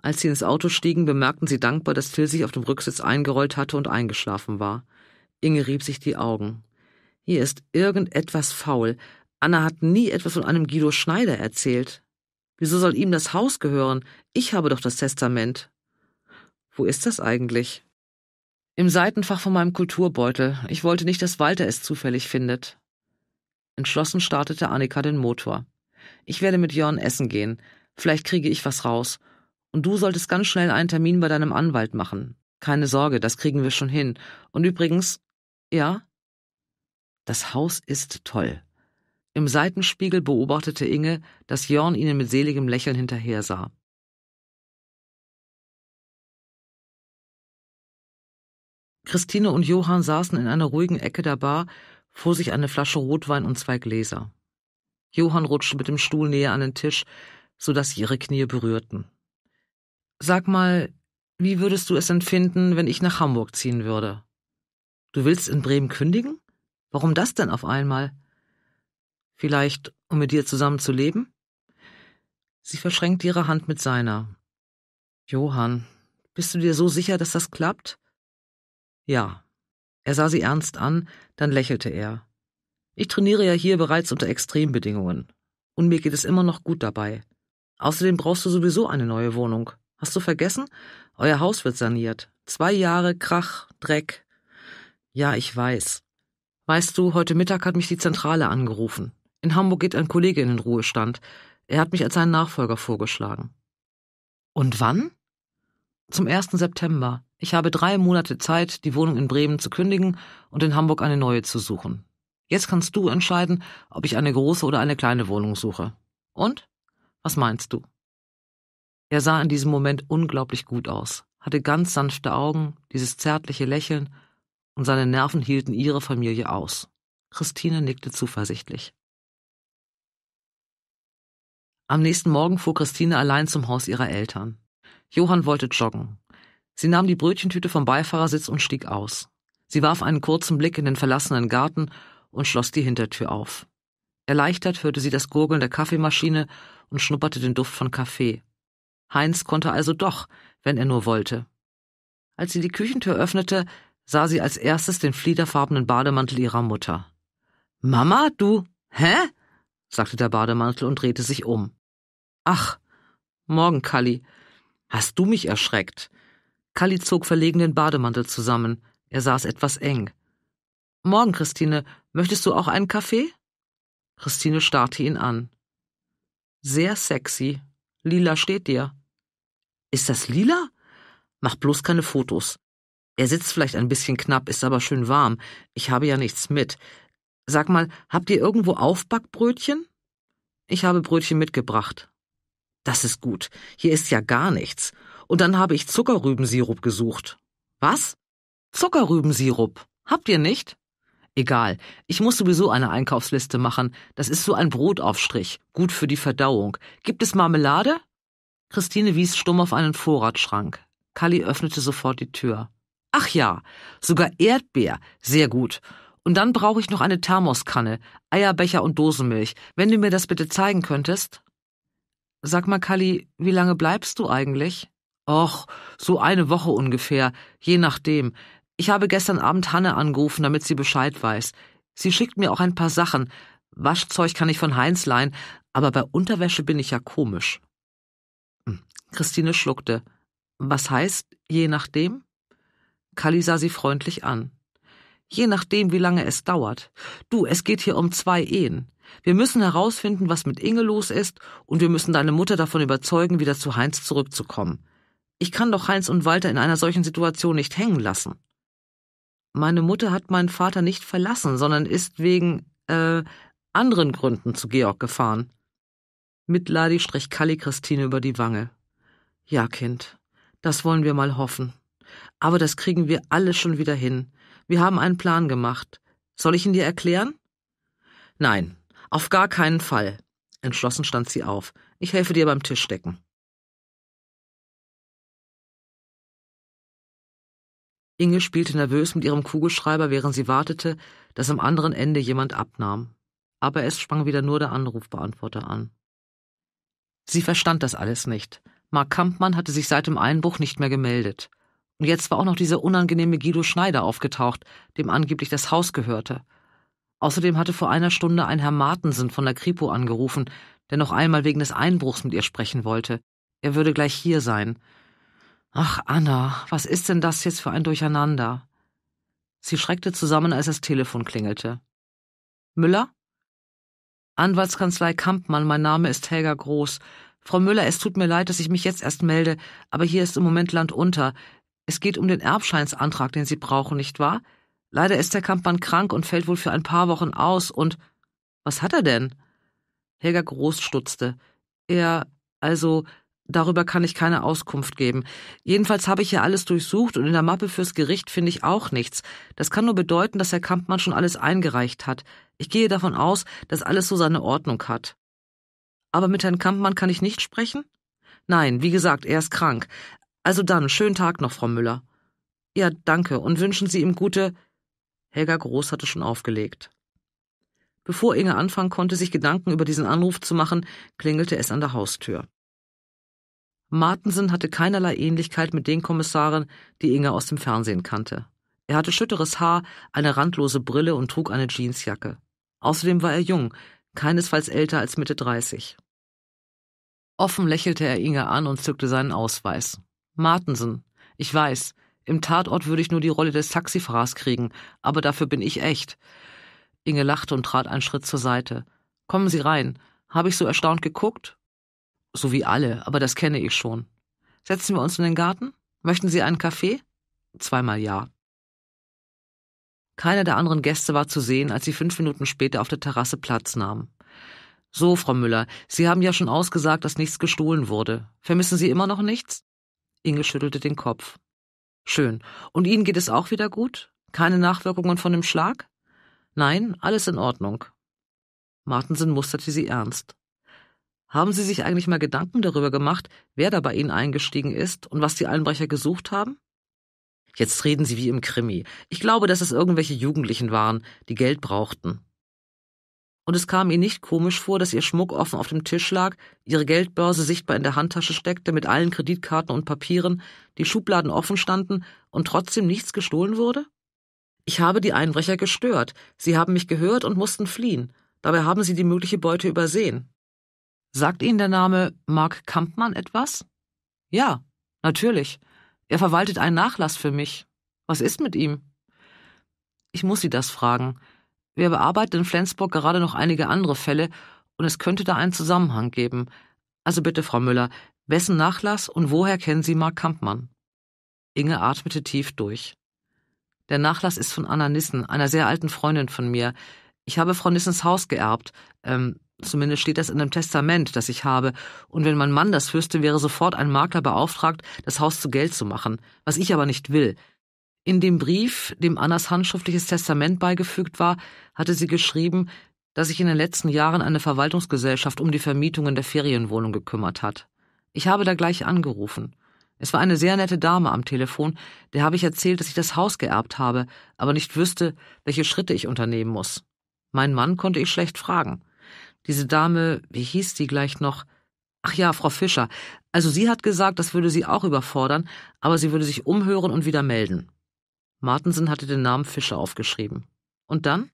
Als sie ins Auto stiegen, bemerkten sie dankbar, dass Till sich auf dem Rücksitz eingerollt hatte und eingeschlafen war. Inge rieb sich die Augen. Hier ist irgendetwas faul. Anna hat nie etwas von einem Guido Schneider erzählt. Wieso soll ihm das Haus gehören? Ich habe doch das Testament. Wo ist das eigentlich? Im Seitenfach von meinem Kulturbeutel. Ich wollte nicht, dass Walter es zufällig findet. Entschlossen startete Annika den Motor. Ich werde mit Jörn essen gehen. Vielleicht kriege ich was raus. Und du solltest ganz schnell einen Termin bei deinem Anwalt machen. Keine Sorge, das kriegen wir schon hin. Und übrigens, ja? Das Haus ist toll. Im Seitenspiegel beobachtete Inge, dass Jörn ihnen mit seligem Lächeln hinterhersah. Christine und Johann saßen in einer ruhigen Ecke der Bar vor sich eine Flasche Rotwein und zwei Gläser. Johann rutschte mit dem Stuhl näher an den Tisch, so dass sie ihre Knie berührten. Sag mal, wie würdest du es empfinden, wenn ich nach Hamburg ziehen würde? Du willst in Bremen kündigen? Warum das denn auf einmal? Vielleicht, um mit dir zusammen zu leben? Sie verschränkte ihre Hand mit seiner. Johann, bist du dir so sicher, dass das klappt? Ja, er sah sie ernst an, dann lächelte er. Ich trainiere ja hier bereits unter Extrembedingungen. Und mir geht es immer noch gut dabei. Außerdem brauchst du sowieso eine neue Wohnung. Hast du vergessen? Euer Haus wird saniert. Zwei Jahre Krach, Dreck. Ja, ich weiß. Weißt du, heute Mittag hat mich die Zentrale angerufen. In Hamburg geht ein Kollege in den Ruhestand. Er hat mich als seinen Nachfolger vorgeschlagen. Und wann? Zum 1. September. Ich habe drei Monate Zeit, die Wohnung in Bremen zu kündigen und in Hamburg eine neue zu suchen. Jetzt kannst du entscheiden, ob ich eine große oder eine kleine Wohnung suche. Und? Was meinst du? Er sah in diesem Moment unglaublich gut aus, hatte ganz sanfte Augen, dieses zärtliche Lächeln, und seine Nerven hielten ihre Familie aus. Christine nickte zuversichtlich. Am nächsten Morgen fuhr Christine allein zum Haus ihrer Eltern. Johann wollte joggen. Sie nahm die Brötchentüte vom Beifahrersitz und stieg aus. Sie warf einen kurzen Blick in den verlassenen Garten und schloss die Hintertür auf. Erleichtert hörte sie das Gurgeln der Kaffeemaschine und schnupperte den Duft von Kaffee. Heinz konnte also doch, wenn er nur wollte. Als sie die Küchentür öffnete, sah sie als erstes den fliederfarbenen Bademantel ihrer Mutter. Mama, du. Hä? sagte der Bademantel und drehte sich um. Ach, morgen, Kalli. Hast du mich erschreckt? Kalli zog verlegen den Bademantel zusammen. Er saß etwas eng. Morgen, Christine, möchtest du auch einen Kaffee? Christine starrte ihn an. Sehr sexy. Lila steht dir. Ist das lila? Mach bloß keine Fotos. Er sitzt vielleicht ein bisschen knapp, ist aber schön warm. Ich habe ja nichts mit. Sag mal, habt ihr irgendwo Aufbackbrötchen? Ich habe Brötchen mitgebracht. Das ist gut. Hier ist ja gar nichts und dann habe ich Zuckerrübensirup gesucht. Was? Zuckerrübensirup. Habt ihr nicht? Egal, ich muss sowieso eine Einkaufsliste machen. Das ist so ein Brotaufstrich, gut für die Verdauung. Gibt es Marmelade? Christine wies stumm auf einen Vorratsschrank. Kalli öffnete sofort die Tür. Ach ja, sogar Erdbeer, sehr gut. Und dann brauche ich noch eine Thermoskanne, Eierbecher und Dosenmilch. Wenn du mir das bitte zeigen könntest. Sag mal, Kalli, wie lange bleibst du eigentlich? Och, so eine Woche ungefähr, je nachdem. Ich habe gestern Abend Hanne angerufen, damit sie Bescheid weiß. Sie schickt mir auch ein paar Sachen. Waschzeug kann ich von Heinz leihen, aber bei Unterwäsche bin ich ja komisch. Hm. Christine schluckte. Was heißt je nachdem? Kali sah sie freundlich an. Je nachdem, wie lange es dauert. Du, es geht hier um zwei Ehen. Wir müssen herausfinden, was mit Inge los ist, und wir müssen deine Mutter davon überzeugen, wieder zu Heinz zurückzukommen. Ich kann doch Heinz und Walter in einer solchen Situation nicht hängen lassen. Meine Mutter hat meinen Vater nicht verlassen, sondern ist wegen äh, anderen Gründen zu Georg gefahren. Mitleidig strich Kalli Christine über die Wange. Ja, Kind, das wollen wir mal hoffen. Aber das kriegen wir alle schon wieder hin. Wir haben einen Plan gemacht. Soll ich ihn dir erklären? Nein, auf gar keinen Fall. Entschlossen stand sie auf. Ich helfe dir beim Tischdecken. Inge spielte nervös mit ihrem Kugelschreiber, während sie wartete, dass am anderen Ende jemand abnahm. Aber es sprang wieder nur der Anrufbeantworter an. Sie verstand das alles nicht. Mark Kampmann hatte sich seit dem Einbruch nicht mehr gemeldet. Und jetzt war auch noch dieser unangenehme Guido Schneider aufgetaucht, dem angeblich das Haus gehörte. Außerdem hatte vor einer Stunde ein Herr Martensen von der Kripo angerufen, der noch einmal wegen des Einbruchs mit ihr sprechen wollte. Er würde gleich hier sein. Ach, Anna, was ist denn das jetzt für ein Durcheinander? Sie schreckte zusammen, als das Telefon klingelte. Müller? Anwaltskanzlei Kampmann, mein Name ist Helga Groß. Frau Müller, es tut mir leid, dass ich mich jetzt erst melde, aber hier ist im Moment Land unter. Es geht um den Erbscheinsantrag, den Sie brauchen, nicht wahr? Leider ist der Kampmann krank und fällt wohl für ein paar Wochen aus und. Was hat er denn? Helga Groß stutzte. Er, also, Darüber kann ich keine Auskunft geben. Jedenfalls habe ich hier alles durchsucht und in der Mappe fürs Gericht finde ich auch nichts. Das kann nur bedeuten, dass Herr Kampmann schon alles eingereicht hat. Ich gehe davon aus, dass alles so seine Ordnung hat. Aber mit Herrn Kampmann kann ich nicht sprechen? Nein, wie gesagt, er ist krank. Also dann, schönen Tag noch, Frau Müller. Ja, danke und wünschen Sie ihm gute. Helga Groß hatte schon aufgelegt. Bevor Inge anfangen konnte, sich Gedanken über diesen Anruf zu machen, klingelte es an der Haustür. Martensen hatte keinerlei Ähnlichkeit mit den Kommissaren, die Inge aus dem Fernsehen kannte. Er hatte schütteres Haar, eine randlose Brille und trug eine Jeansjacke. Außerdem war er jung, keinesfalls älter als Mitte 30. Offen lächelte er Inge an und zückte seinen Ausweis. Martensen, ich weiß, im Tatort würde ich nur die Rolle des Taxifahrers kriegen, aber dafür bin ich echt. Inge lachte und trat einen Schritt zur Seite. Kommen Sie rein. Habe ich so erstaunt geguckt? So wie alle, aber das kenne ich schon. Setzen wir uns in den Garten? Möchten Sie einen Kaffee? Zweimal ja. Keiner der anderen Gäste war zu sehen, als sie fünf Minuten später auf der Terrasse Platz nahmen. So, Frau Müller, Sie haben ja schon ausgesagt, dass nichts gestohlen wurde. Vermissen Sie immer noch nichts? Inge schüttelte den Kopf. Schön. Und Ihnen geht es auch wieder gut? Keine Nachwirkungen von dem Schlag? Nein, alles in Ordnung. Martensen musterte sie ernst. Haben Sie sich eigentlich mal Gedanken darüber gemacht, wer da bei Ihnen eingestiegen ist und was die Einbrecher gesucht haben? Jetzt reden Sie wie im Krimi. Ich glaube, dass es irgendwelche Jugendlichen waren, die Geld brauchten. Und es kam Ihnen nicht komisch vor, dass ihr Schmuck offen auf dem Tisch lag, ihre Geldbörse sichtbar in der Handtasche steckte mit allen Kreditkarten und Papieren, die Schubladen offen standen und trotzdem nichts gestohlen wurde? Ich habe die Einbrecher gestört. Sie haben mich gehört und mussten fliehen. Dabei haben sie die mögliche Beute übersehen. Sagt Ihnen der Name Mark Kampmann etwas? Ja, natürlich. Er verwaltet einen Nachlass für mich. Was ist mit ihm? Ich muss Sie das fragen. Wir bearbeiten in Flensburg gerade noch einige andere Fälle und es könnte da einen Zusammenhang geben. Also bitte, Frau Müller, wessen Nachlass und woher kennen Sie Mark Kampmann? Inge atmete tief durch. Der Nachlass ist von Anna Nissen, einer sehr alten Freundin von mir. Ich habe Frau Nissens Haus geerbt. Ähm, Zumindest steht das in dem Testament, das ich habe. Und wenn mein Mann das wüsste, wäre sofort ein Makler beauftragt, das Haus zu Geld zu machen, was ich aber nicht will. In dem Brief, dem Annas handschriftliches Testament beigefügt war, hatte sie geschrieben, dass sich in den letzten Jahren eine Verwaltungsgesellschaft um die Vermietungen der Ferienwohnung gekümmert hat. Ich habe da gleich angerufen. Es war eine sehr nette Dame am Telefon, der habe ich erzählt, dass ich das Haus geerbt habe, aber nicht wüsste, welche Schritte ich unternehmen muss. Mein Mann konnte ich schlecht fragen. Diese Dame, wie hieß die gleich noch? Ach ja, Frau Fischer. Also sie hat gesagt, das würde sie auch überfordern, aber sie würde sich umhören und wieder melden. Martensen hatte den Namen Fischer aufgeschrieben. Und dann?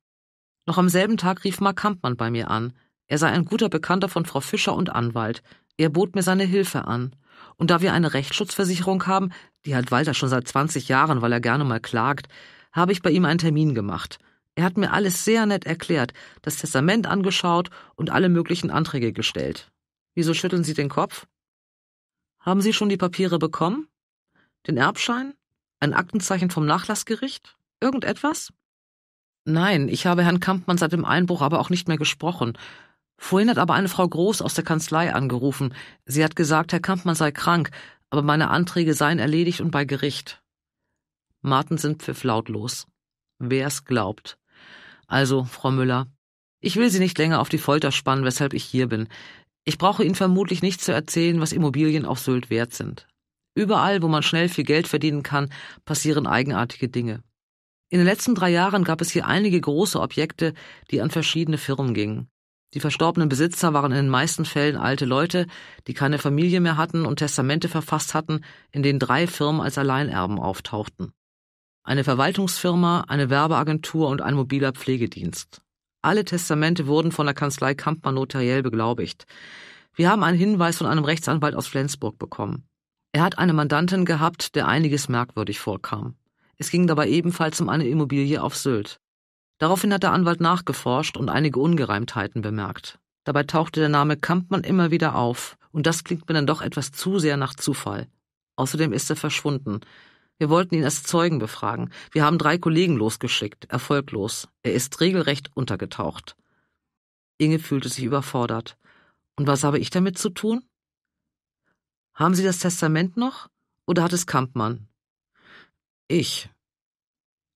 Noch am selben Tag rief Mark Kampmann bei mir an. Er sei ein guter Bekannter von Frau Fischer und Anwalt. Er bot mir seine Hilfe an. Und da wir eine Rechtsschutzversicherung haben, die hat Walter schon seit 20 Jahren, weil er gerne mal klagt, habe ich bei ihm einen Termin gemacht. Er hat mir alles sehr nett erklärt, das Testament angeschaut und alle möglichen Anträge gestellt. Wieso schütteln Sie den Kopf? Haben Sie schon die Papiere bekommen? Den Erbschein? Ein Aktenzeichen vom Nachlassgericht? Irgendetwas? Nein, ich habe Herrn Kampmann seit dem Einbruch aber auch nicht mehr gesprochen. Vorhin hat aber eine Frau Groß aus der Kanzlei angerufen. Sie hat gesagt, Herr Kampmann sei krank, aber meine Anträge seien erledigt und bei Gericht. Martensen pfiff lautlos. Wer's glaubt. Also, Frau Müller, ich will Sie nicht länger auf die Folter spannen, weshalb ich hier bin. Ich brauche Ihnen vermutlich nicht zu erzählen, was Immobilien auf Sylt wert sind. Überall, wo man schnell viel Geld verdienen kann, passieren eigenartige Dinge. In den letzten drei Jahren gab es hier einige große Objekte, die an verschiedene Firmen gingen. Die verstorbenen Besitzer waren in den meisten Fällen alte Leute, die keine Familie mehr hatten und Testamente verfasst hatten, in denen drei Firmen als Alleinerben auftauchten eine Verwaltungsfirma, eine Werbeagentur und ein mobiler Pflegedienst. Alle Testamente wurden von der Kanzlei Kampmann notariell beglaubigt. Wir haben einen Hinweis von einem Rechtsanwalt aus Flensburg bekommen. Er hat eine Mandantin gehabt, der einiges merkwürdig vorkam. Es ging dabei ebenfalls um eine Immobilie auf Sylt. Daraufhin hat der Anwalt nachgeforscht und einige Ungereimtheiten bemerkt. Dabei tauchte der Name Kampmann immer wieder auf, und das klingt mir dann doch etwas zu sehr nach Zufall. Außerdem ist er verschwunden. Wir wollten ihn als Zeugen befragen. Wir haben drei Kollegen losgeschickt, erfolglos. Er ist regelrecht untergetaucht. Inge fühlte sich überfordert. Und was habe ich damit zu tun? Haben Sie das Testament noch? Oder hat es Kampmann? Ich.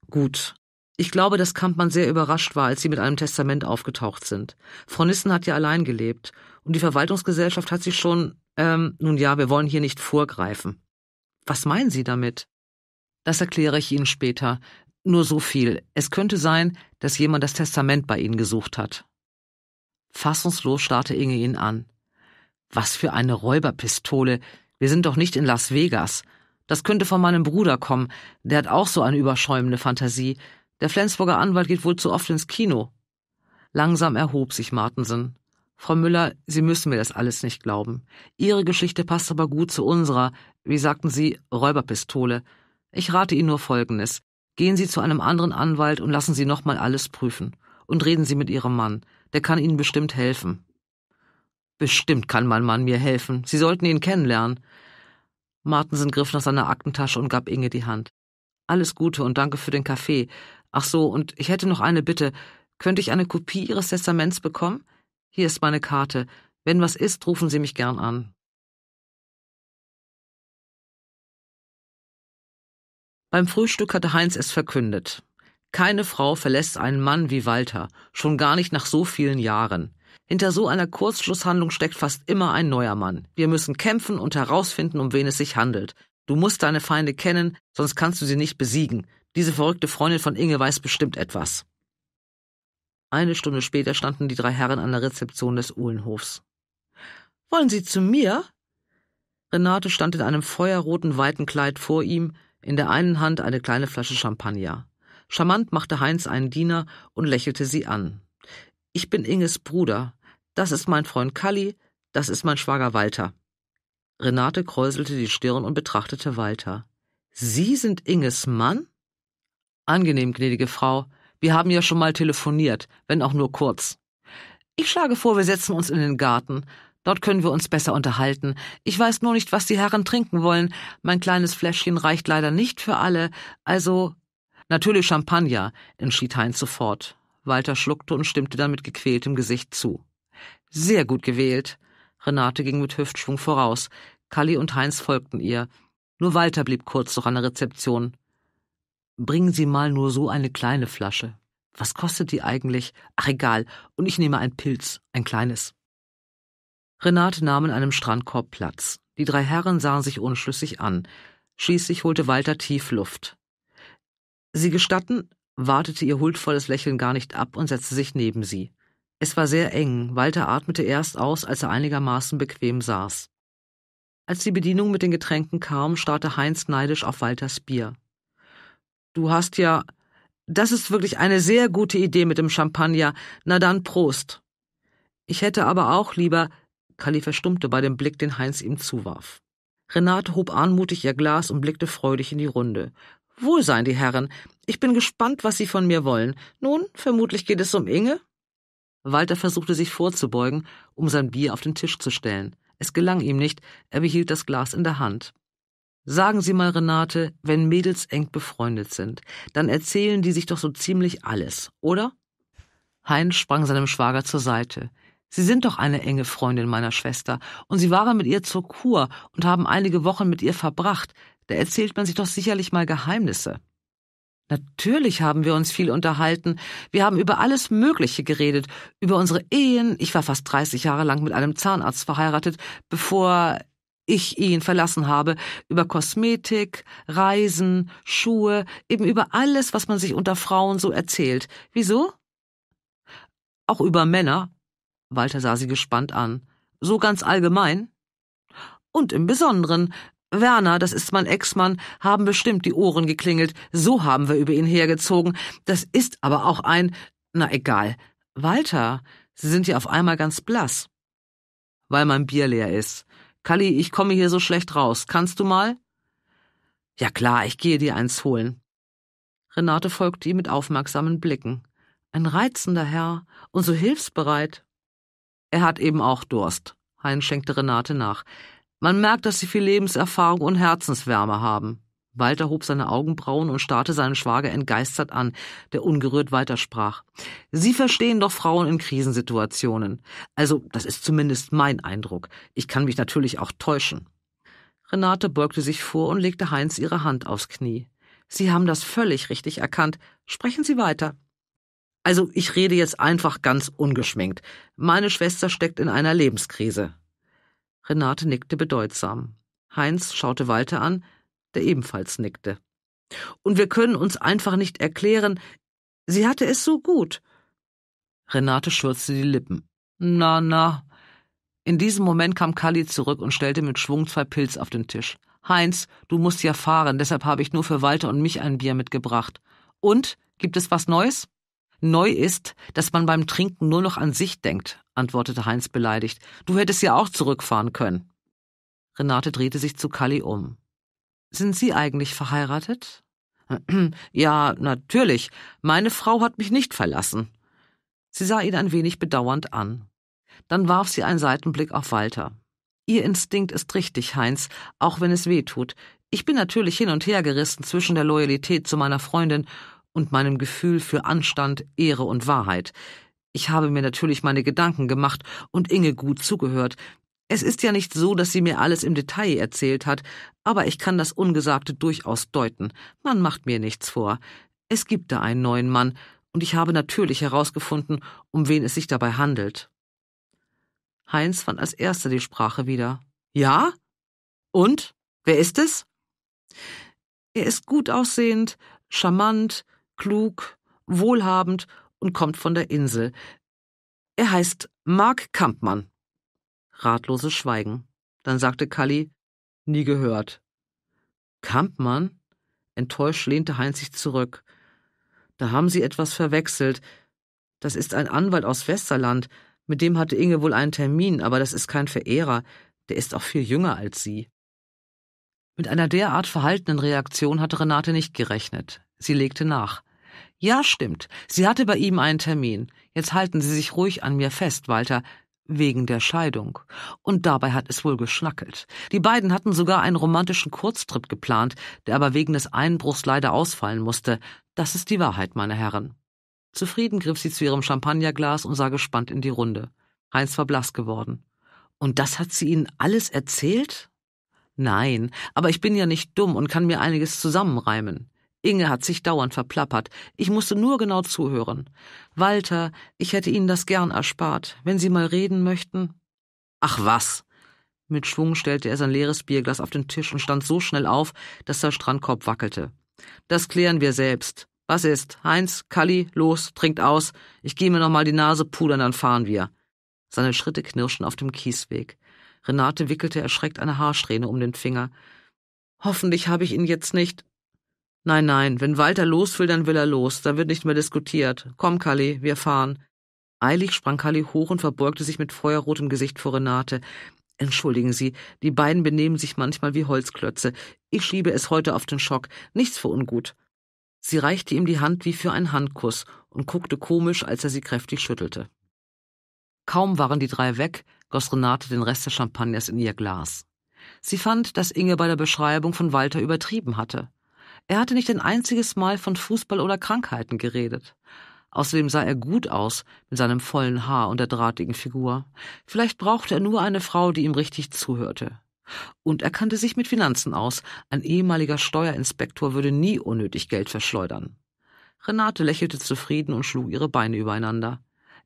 Gut. Ich glaube, dass Kampmann sehr überrascht war, als Sie mit einem Testament aufgetaucht sind. Frau Nissen hat ja allein gelebt. Und die Verwaltungsgesellschaft hat sich schon, ähm, nun ja, wir wollen hier nicht vorgreifen. Was meinen Sie damit? Das erkläre ich Ihnen später. Nur so viel. Es könnte sein, dass jemand das Testament bei Ihnen gesucht hat. Fassungslos starrte Inge ihn an. Was für eine Räuberpistole. Wir sind doch nicht in Las Vegas. Das könnte von meinem Bruder kommen. Der hat auch so eine überschäumende Fantasie. Der Flensburger Anwalt geht wohl zu oft ins Kino. Langsam erhob sich Martensen. Frau Müller, Sie müssen mir das alles nicht glauben. Ihre Geschichte passt aber gut zu unserer, wie sagten Sie, Räuberpistole. Ich rate Ihnen nur Folgendes. Gehen Sie zu einem anderen Anwalt und lassen Sie nochmal alles prüfen. Und reden Sie mit Ihrem Mann. Der kann Ihnen bestimmt helfen. Bestimmt kann mein Mann mir helfen. Sie sollten ihn kennenlernen. Martensen griff nach seiner Aktentasche und gab Inge die Hand. Alles Gute und danke für den Kaffee. Ach so, und ich hätte noch eine Bitte. Könnte ich eine Kopie Ihres Testaments bekommen? Hier ist meine Karte. Wenn was ist, rufen Sie mich gern an. Beim Frühstück hatte Heinz es verkündet. Keine Frau verlässt einen Mann wie Walter, schon gar nicht nach so vielen Jahren. Hinter so einer Kurzschlusshandlung steckt fast immer ein neuer Mann. Wir müssen kämpfen und herausfinden, um wen es sich handelt. Du musst deine Feinde kennen, sonst kannst du sie nicht besiegen. Diese verrückte Freundin von Inge weiß bestimmt etwas. Eine Stunde später standen die drei Herren an der Rezeption des Uhlenhofs. Wollen Sie zu mir? Renate stand in einem feuerroten weiten Kleid vor ihm, in der einen Hand eine kleine Flasche Champagner. Charmant machte Heinz einen Diener und lächelte sie an. Ich bin Inges Bruder. Das ist mein Freund Kalli, das ist mein Schwager Walter. Renate kräuselte die Stirn und betrachtete Walter. Sie sind Inges Mann? Angenehm, gnädige Frau. Wir haben ja schon mal telefoniert, wenn auch nur kurz. Ich schlage vor, wir setzen uns in den Garten. Dort können wir uns besser unterhalten. Ich weiß nur nicht, was die Herren trinken wollen. Mein kleines Fläschchen reicht leider nicht für alle, also natürlich Champagner, entschied Heinz sofort. Walter schluckte und stimmte dann mit gequältem Gesicht zu. Sehr gut gewählt. Renate ging mit Hüftschwung voraus. Kalli und Heinz folgten ihr. Nur Walter blieb kurz noch an der Rezeption. Bringen Sie mal nur so eine kleine Flasche. Was kostet die eigentlich? Ach egal, und ich nehme ein Pilz, ein kleines. Renate nahm in einem Strandkorb Platz. Die drei Herren sahen sich unschlüssig an. Schließlich holte Walter tief Luft. Sie gestatten, wartete ihr huldvolles Lächeln gar nicht ab und setzte sich neben sie. Es war sehr eng, Walter atmete erst aus, als er einigermaßen bequem saß. Als die Bedienung mit den Getränken kam, starrte Heinz neidisch auf Walters Bier. Du hast ja. Das ist wirklich eine sehr gute Idee mit dem Champagner. Na dann Prost. Ich hätte aber auch lieber, Kalli verstummte bei dem Blick, den Heinz ihm zuwarf. Renate hob anmutig ihr Glas und blickte freudig in die Runde. Wohl Wohlsein, die Herren. Ich bin gespannt, was Sie von mir wollen. Nun, vermutlich geht es um Inge? Walter versuchte sich vorzubeugen, um sein Bier auf den Tisch zu stellen. Es gelang ihm nicht, er behielt das Glas in der Hand. Sagen Sie mal, Renate, wenn Mädels eng befreundet sind, dann erzählen die sich doch so ziemlich alles, oder? Heinz sprang seinem Schwager zur Seite. Sie sind doch eine enge Freundin meiner Schwester, und Sie waren mit ihr zur Kur und haben einige Wochen mit ihr verbracht. Da erzählt man sich doch sicherlich mal Geheimnisse. Natürlich haben wir uns viel unterhalten. Wir haben über alles Mögliche geredet, über unsere Ehen. Ich war fast 30 Jahre lang mit einem Zahnarzt verheiratet, bevor ich ihn verlassen habe, über Kosmetik, Reisen, Schuhe, eben über alles, was man sich unter Frauen so erzählt. Wieso? Auch über Männer, Walter sah sie gespannt an. So ganz allgemein? Und im Besonderen. Werner, das ist mein Ex-Mann, haben bestimmt die Ohren geklingelt. So haben wir über ihn hergezogen. Das ist aber auch ein. Na egal. Walter, Sie sind ja auf einmal ganz blass. Weil mein Bier leer ist. Kalli, ich komme hier so schlecht raus. Kannst du mal? Ja klar, ich gehe dir eins holen. Renate folgte ihm mit aufmerksamen Blicken. Ein reizender Herr und so hilfsbereit. Er hat eben auch Durst. Hein schenkte Renate nach. Man merkt, dass sie viel Lebenserfahrung und Herzenswärme haben. Walter hob seine Augenbrauen und starrte seinen Schwager entgeistert an, der ungerührt weitersprach. Sie verstehen doch Frauen in Krisensituationen. Also, das ist zumindest mein Eindruck. Ich kann mich natürlich auch täuschen. Renate beugte sich vor und legte Heinz ihre Hand aufs Knie. Sie haben das völlig richtig erkannt. Sprechen Sie weiter. Also ich rede jetzt einfach ganz ungeschminkt. Meine Schwester steckt in einer Lebenskrise. Renate nickte bedeutsam. Heinz schaute Walter an, der ebenfalls nickte. Und wir können uns einfach nicht erklären, sie hatte es so gut. Renate schürzte die Lippen. Na, na. In diesem Moment kam Kalli zurück und stellte mit Schwung zwei Pilz auf den Tisch. Heinz, du musst ja fahren, deshalb habe ich nur für Walter und mich ein Bier mitgebracht. Und? Gibt es was Neues? Neu ist, dass man beim Trinken nur noch an sich denkt, antwortete Heinz beleidigt. Du hättest ja auch zurückfahren können. Renate drehte sich zu Kalli um. Sind Sie eigentlich verheiratet? Ja, natürlich. Meine Frau hat mich nicht verlassen. Sie sah ihn ein wenig bedauernd an. Dann warf sie einen Seitenblick auf Walter. Ihr Instinkt ist richtig, Heinz, auch wenn es weh tut. Ich bin natürlich hin und her gerissen zwischen der Loyalität zu meiner Freundin und meinem Gefühl für Anstand, Ehre und Wahrheit. Ich habe mir natürlich meine Gedanken gemacht und Inge gut zugehört. Es ist ja nicht so, dass sie mir alles im Detail erzählt hat, aber ich kann das Ungesagte durchaus deuten. Man macht mir nichts vor. Es gibt da einen neuen Mann, und ich habe natürlich herausgefunden, um wen es sich dabei handelt. Heinz fand als erster die Sprache wieder. Ja? Und? Wer ist es? Er ist gut aussehend, charmant, klug, wohlhabend und kommt von der Insel. Er heißt Mark Kampmann. Ratloses Schweigen. Dann sagte Kalli, nie gehört. Kampmann? Enttäuscht lehnte Heinz sich zurück. Da haben Sie etwas verwechselt. Das ist ein Anwalt aus Westerland. Mit dem hatte Inge wohl einen Termin, aber das ist kein Verehrer. Der ist auch viel jünger als Sie. Mit einer derart verhaltenen Reaktion hatte Renate nicht gerechnet. Sie legte nach. Ja, stimmt. Sie hatte bei ihm einen Termin. Jetzt halten Sie sich ruhig an mir fest, Walter. Wegen der Scheidung. Und dabei hat es wohl geschnackelt. Die beiden hatten sogar einen romantischen Kurztrip geplant, der aber wegen des Einbruchs leider ausfallen musste. Das ist die Wahrheit, meine Herren. Zufrieden griff sie zu ihrem Champagnerglas und sah gespannt in die Runde. Heinz war blass geworden. Und das hat sie Ihnen alles erzählt? Nein, aber ich bin ja nicht dumm und kann mir einiges zusammenreimen. Inge hat sich dauernd verplappert. Ich musste nur genau zuhören. Walter, ich hätte Ihnen das gern erspart. Wenn Sie mal reden möchten. Ach was. Mit Schwung stellte er sein leeres Bierglas auf den Tisch und stand so schnell auf, dass der Strandkorb wackelte. Das klären wir selbst. Was ist? Heinz, Kalli, los, trinkt aus. Ich gehe mir noch mal die Nase pudern, dann fahren wir. Seine Schritte knirschen auf dem Kiesweg. Renate wickelte erschreckt eine Haarsträhne um den Finger. Hoffentlich habe ich ihn jetzt nicht. Nein, nein, wenn Walter los will, dann will er los, da wird nicht mehr diskutiert. Komm, Kalli, wir fahren. Eilig sprang Kalli hoch und verbeugte sich mit feuerrotem Gesicht vor Renate. Entschuldigen Sie, die beiden benehmen sich manchmal wie Holzklötze. Ich schiebe es heute auf den Schock. Nichts für ungut. Sie reichte ihm die Hand wie für einen Handkuss und guckte komisch, als er sie kräftig schüttelte. Kaum waren die drei weg, goss Renate den Rest des Champagners in ihr Glas. Sie fand, dass Inge bei der Beschreibung von Walter übertrieben hatte. Er hatte nicht ein einziges Mal von Fußball oder Krankheiten geredet. Außerdem sah er gut aus mit seinem vollen Haar und der drahtigen Figur. Vielleicht brauchte er nur eine Frau, die ihm richtig zuhörte. Und er kannte sich mit Finanzen aus. Ein ehemaliger Steuerinspektor würde nie unnötig Geld verschleudern. Renate lächelte zufrieden und schlug ihre Beine übereinander.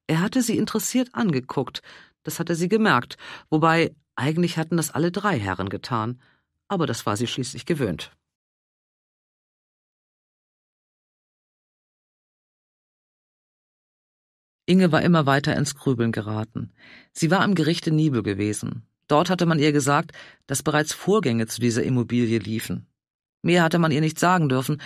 Er hatte sie interessiert angeguckt, das hatte sie gemerkt, wobei eigentlich hatten das alle drei Herren getan, aber das war sie schließlich gewöhnt. Inge war immer weiter ins Grübeln geraten. Sie war am Gericht in Niebel gewesen. Dort hatte man ihr gesagt, dass bereits Vorgänge zu dieser Immobilie liefen. Mehr hatte man ihr nicht sagen dürfen,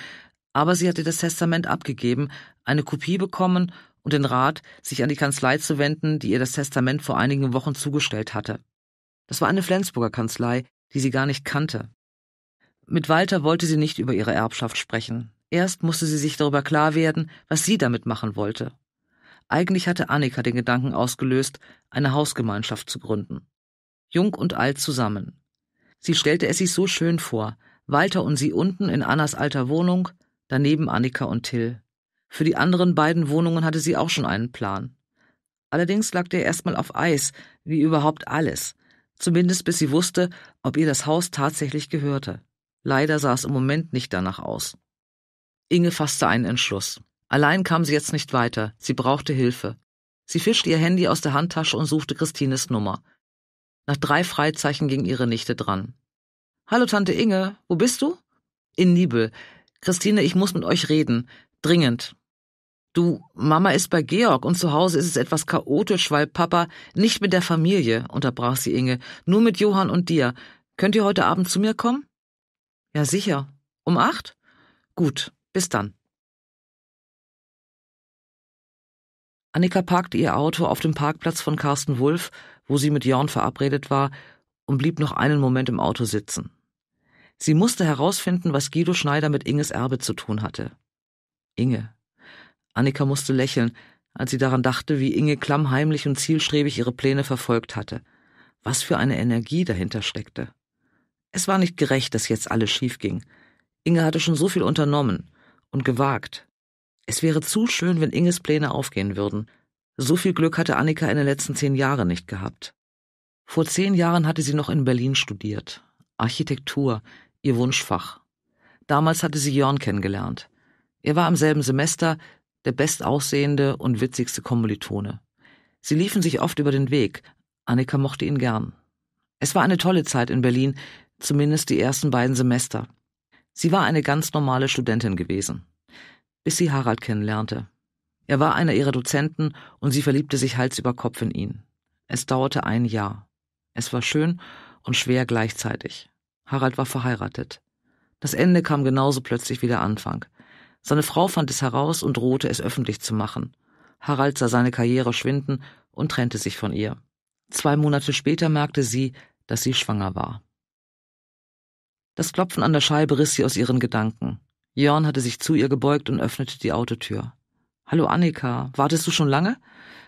aber sie hatte das Testament abgegeben, eine Kopie bekommen und den Rat, sich an die Kanzlei zu wenden, die ihr das Testament vor einigen Wochen zugestellt hatte. Das war eine Flensburger Kanzlei, die sie gar nicht kannte. Mit Walter wollte sie nicht über ihre Erbschaft sprechen. Erst musste sie sich darüber klar werden, was sie damit machen wollte eigentlich hatte Annika den Gedanken ausgelöst, eine Hausgemeinschaft zu gründen. Jung und alt zusammen. Sie stellte es sich so schön vor, Walter und sie unten in Annas alter Wohnung, daneben Annika und Till. Für die anderen beiden Wohnungen hatte sie auch schon einen Plan. Allerdings lag der erstmal auf Eis, wie überhaupt alles, zumindest bis sie wusste, ob ihr das Haus tatsächlich gehörte. Leider sah es im Moment nicht danach aus. Inge fasste einen Entschluss. Allein kam sie jetzt nicht weiter, sie brauchte Hilfe. Sie fischte ihr Handy aus der Handtasche und suchte Christines Nummer. Nach drei Freizeichen ging ihre Nichte dran. Hallo, Tante Inge, wo bist du? In Nibel. Christine, ich muss mit euch reden. Dringend. Du, Mama ist bei Georg und zu Hause ist es etwas chaotisch, weil Papa nicht mit der Familie, unterbrach sie Inge, nur mit Johann und dir. Könnt ihr heute Abend zu mir kommen? Ja, sicher. Um acht? Gut, bis dann. Annika parkte ihr Auto auf dem Parkplatz von Carsten Wulff, wo sie mit Jorn verabredet war, und blieb noch einen Moment im Auto sitzen. Sie musste herausfinden, was Guido Schneider mit Inges Erbe zu tun hatte. Inge. Annika musste lächeln, als sie daran dachte, wie Inge klammheimlich und zielstrebig ihre Pläne verfolgt hatte. Was für eine Energie dahinter steckte. Es war nicht gerecht, dass jetzt alles schief ging. Inge hatte schon so viel unternommen und gewagt, es wäre zu schön, wenn Inges Pläne aufgehen würden. So viel Glück hatte Annika in den letzten zehn Jahren nicht gehabt. Vor zehn Jahren hatte sie noch in Berlin studiert. Architektur, ihr Wunschfach. Damals hatte sie Jörn kennengelernt. Er war im selben Semester der bestaussehende und witzigste Kommilitone. Sie liefen sich oft über den Weg. Annika mochte ihn gern. Es war eine tolle Zeit in Berlin, zumindest die ersten beiden Semester. Sie war eine ganz normale Studentin gewesen bis sie Harald kennenlernte. Er war einer ihrer Dozenten und sie verliebte sich Hals über Kopf in ihn. Es dauerte ein Jahr. Es war schön und schwer gleichzeitig. Harald war verheiratet. Das Ende kam genauso plötzlich wie der Anfang. Seine Frau fand es heraus und drohte es öffentlich zu machen. Harald sah seine Karriere schwinden und trennte sich von ihr. Zwei Monate später merkte sie, dass sie schwanger war. Das Klopfen an der Scheibe riss sie aus ihren Gedanken. Jörn hatte sich zu ihr gebeugt und öffnete die Autotür. Hallo Annika, wartest du schon lange?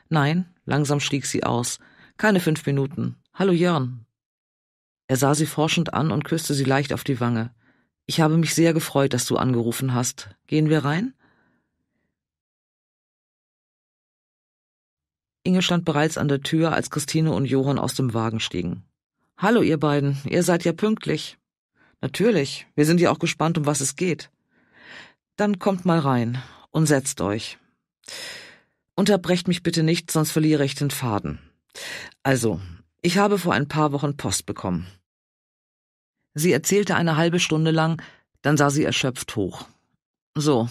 Nein, langsam stieg sie aus. Keine fünf Minuten. Hallo Jörn. Er sah sie forschend an und küsste sie leicht auf die Wange. Ich habe mich sehr gefreut, dass du angerufen hast. Gehen wir rein? Inge stand bereits an der Tür, als Christine und Johann aus dem Wagen stiegen. Hallo, ihr beiden, ihr seid ja pünktlich. Natürlich, wir sind ja auch gespannt, um was es geht. Dann kommt mal rein und setzt euch. Unterbrecht mich bitte nicht, sonst verliere ich den Faden. Also, ich habe vor ein paar Wochen Post bekommen. Sie erzählte eine halbe Stunde lang, dann sah sie erschöpft hoch. So,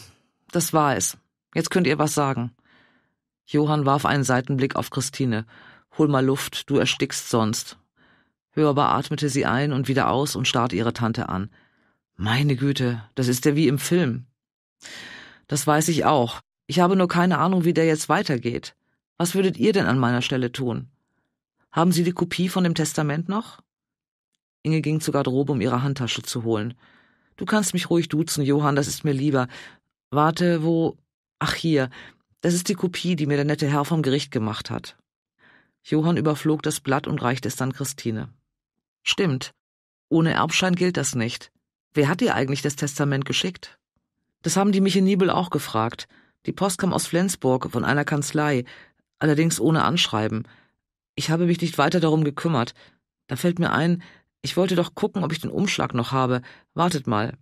das war es. Jetzt könnt ihr was sagen. Johann warf einen Seitenblick auf Christine. Hol mal Luft, du erstickst sonst. Hörbar atmete sie ein und wieder aus und starrte ihre Tante an. Meine Güte, das ist ja wie im Film. Das weiß ich auch. Ich habe nur keine Ahnung, wie der jetzt weitergeht. Was würdet ihr denn an meiner Stelle tun? Haben Sie die Kopie von dem Testament noch? Inge ging zur Garderobe, um ihre Handtasche zu holen. Du kannst mich ruhig duzen, Johann, das ist mir lieber. Warte, wo. Ach hier, das ist die Kopie, die mir der nette Herr vom Gericht gemacht hat. Johann überflog das Blatt und reichte es dann Christine. Stimmt. Ohne Erbschein gilt das nicht. Wer hat dir eigentlich das Testament geschickt? Das haben die mich in Nibel auch gefragt. Die Post kam aus Flensburg von einer Kanzlei, allerdings ohne Anschreiben. Ich habe mich nicht weiter darum gekümmert. Da fällt mir ein, ich wollte doch gucken, ob ich den Umschlag noch habe. Wartet mal.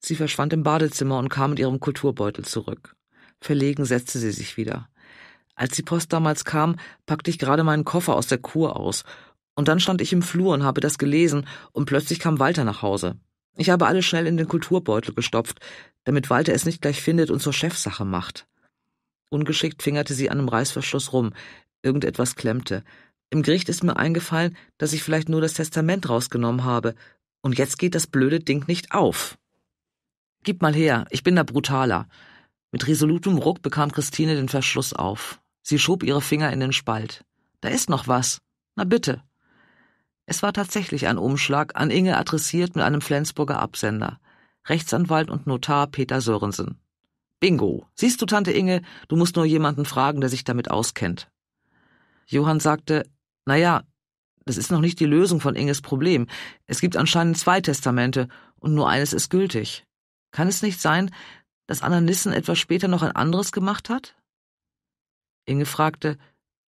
Sie verschwand im Badezimmer und kam mit ihrem Kulturbeutel zurück. Verlegen setzte sie sich wieder. Als die Post damals kam, packte ich gerade meinen Koffer aus der Kur aus. Und dann stand ich im Flur und habe das gelesen, und plötzlich kam Walter nach Hause. Ich habe alles schnell in den Kulturbeutel gestopft, damit Walter es nicht gleich findet und zur Chefsache macht. Ungeschickt fingerte sie an einem Reißverschluss rum. Irgendetwas klemmte. Im Gericht ist mir eingefallen, dass ich vielleicht nur das Testament rausgenommen habe. Und jetzt geht das blöde Ding nicht auf. Gib mal her, ich bin da brutaler. Mit resolutem Ruck bekam Christine den Verschluss auf. Sie schob ihre Finger in den Spalt. Da ist noch was. Na bitte. Es war tatsächlich ein Umschlag, an Inge adressiert mit einem Flensburger Absender. Rechtsanwalt und Notar Peter Sörensen. Bingo. Siehst du, Tante Inge, du musst nur jemanden fragen, der sich damit auskennt. Johann sagte, na ja, das ist noch nicht die Lösung von Inges Problem. Es gibt anscheinend zwei Testamente und nur eines ist gültig. Kann es nicht sein, dass Anna Nissen etwas später noch ein anderes gemacht hat? Inge fragte,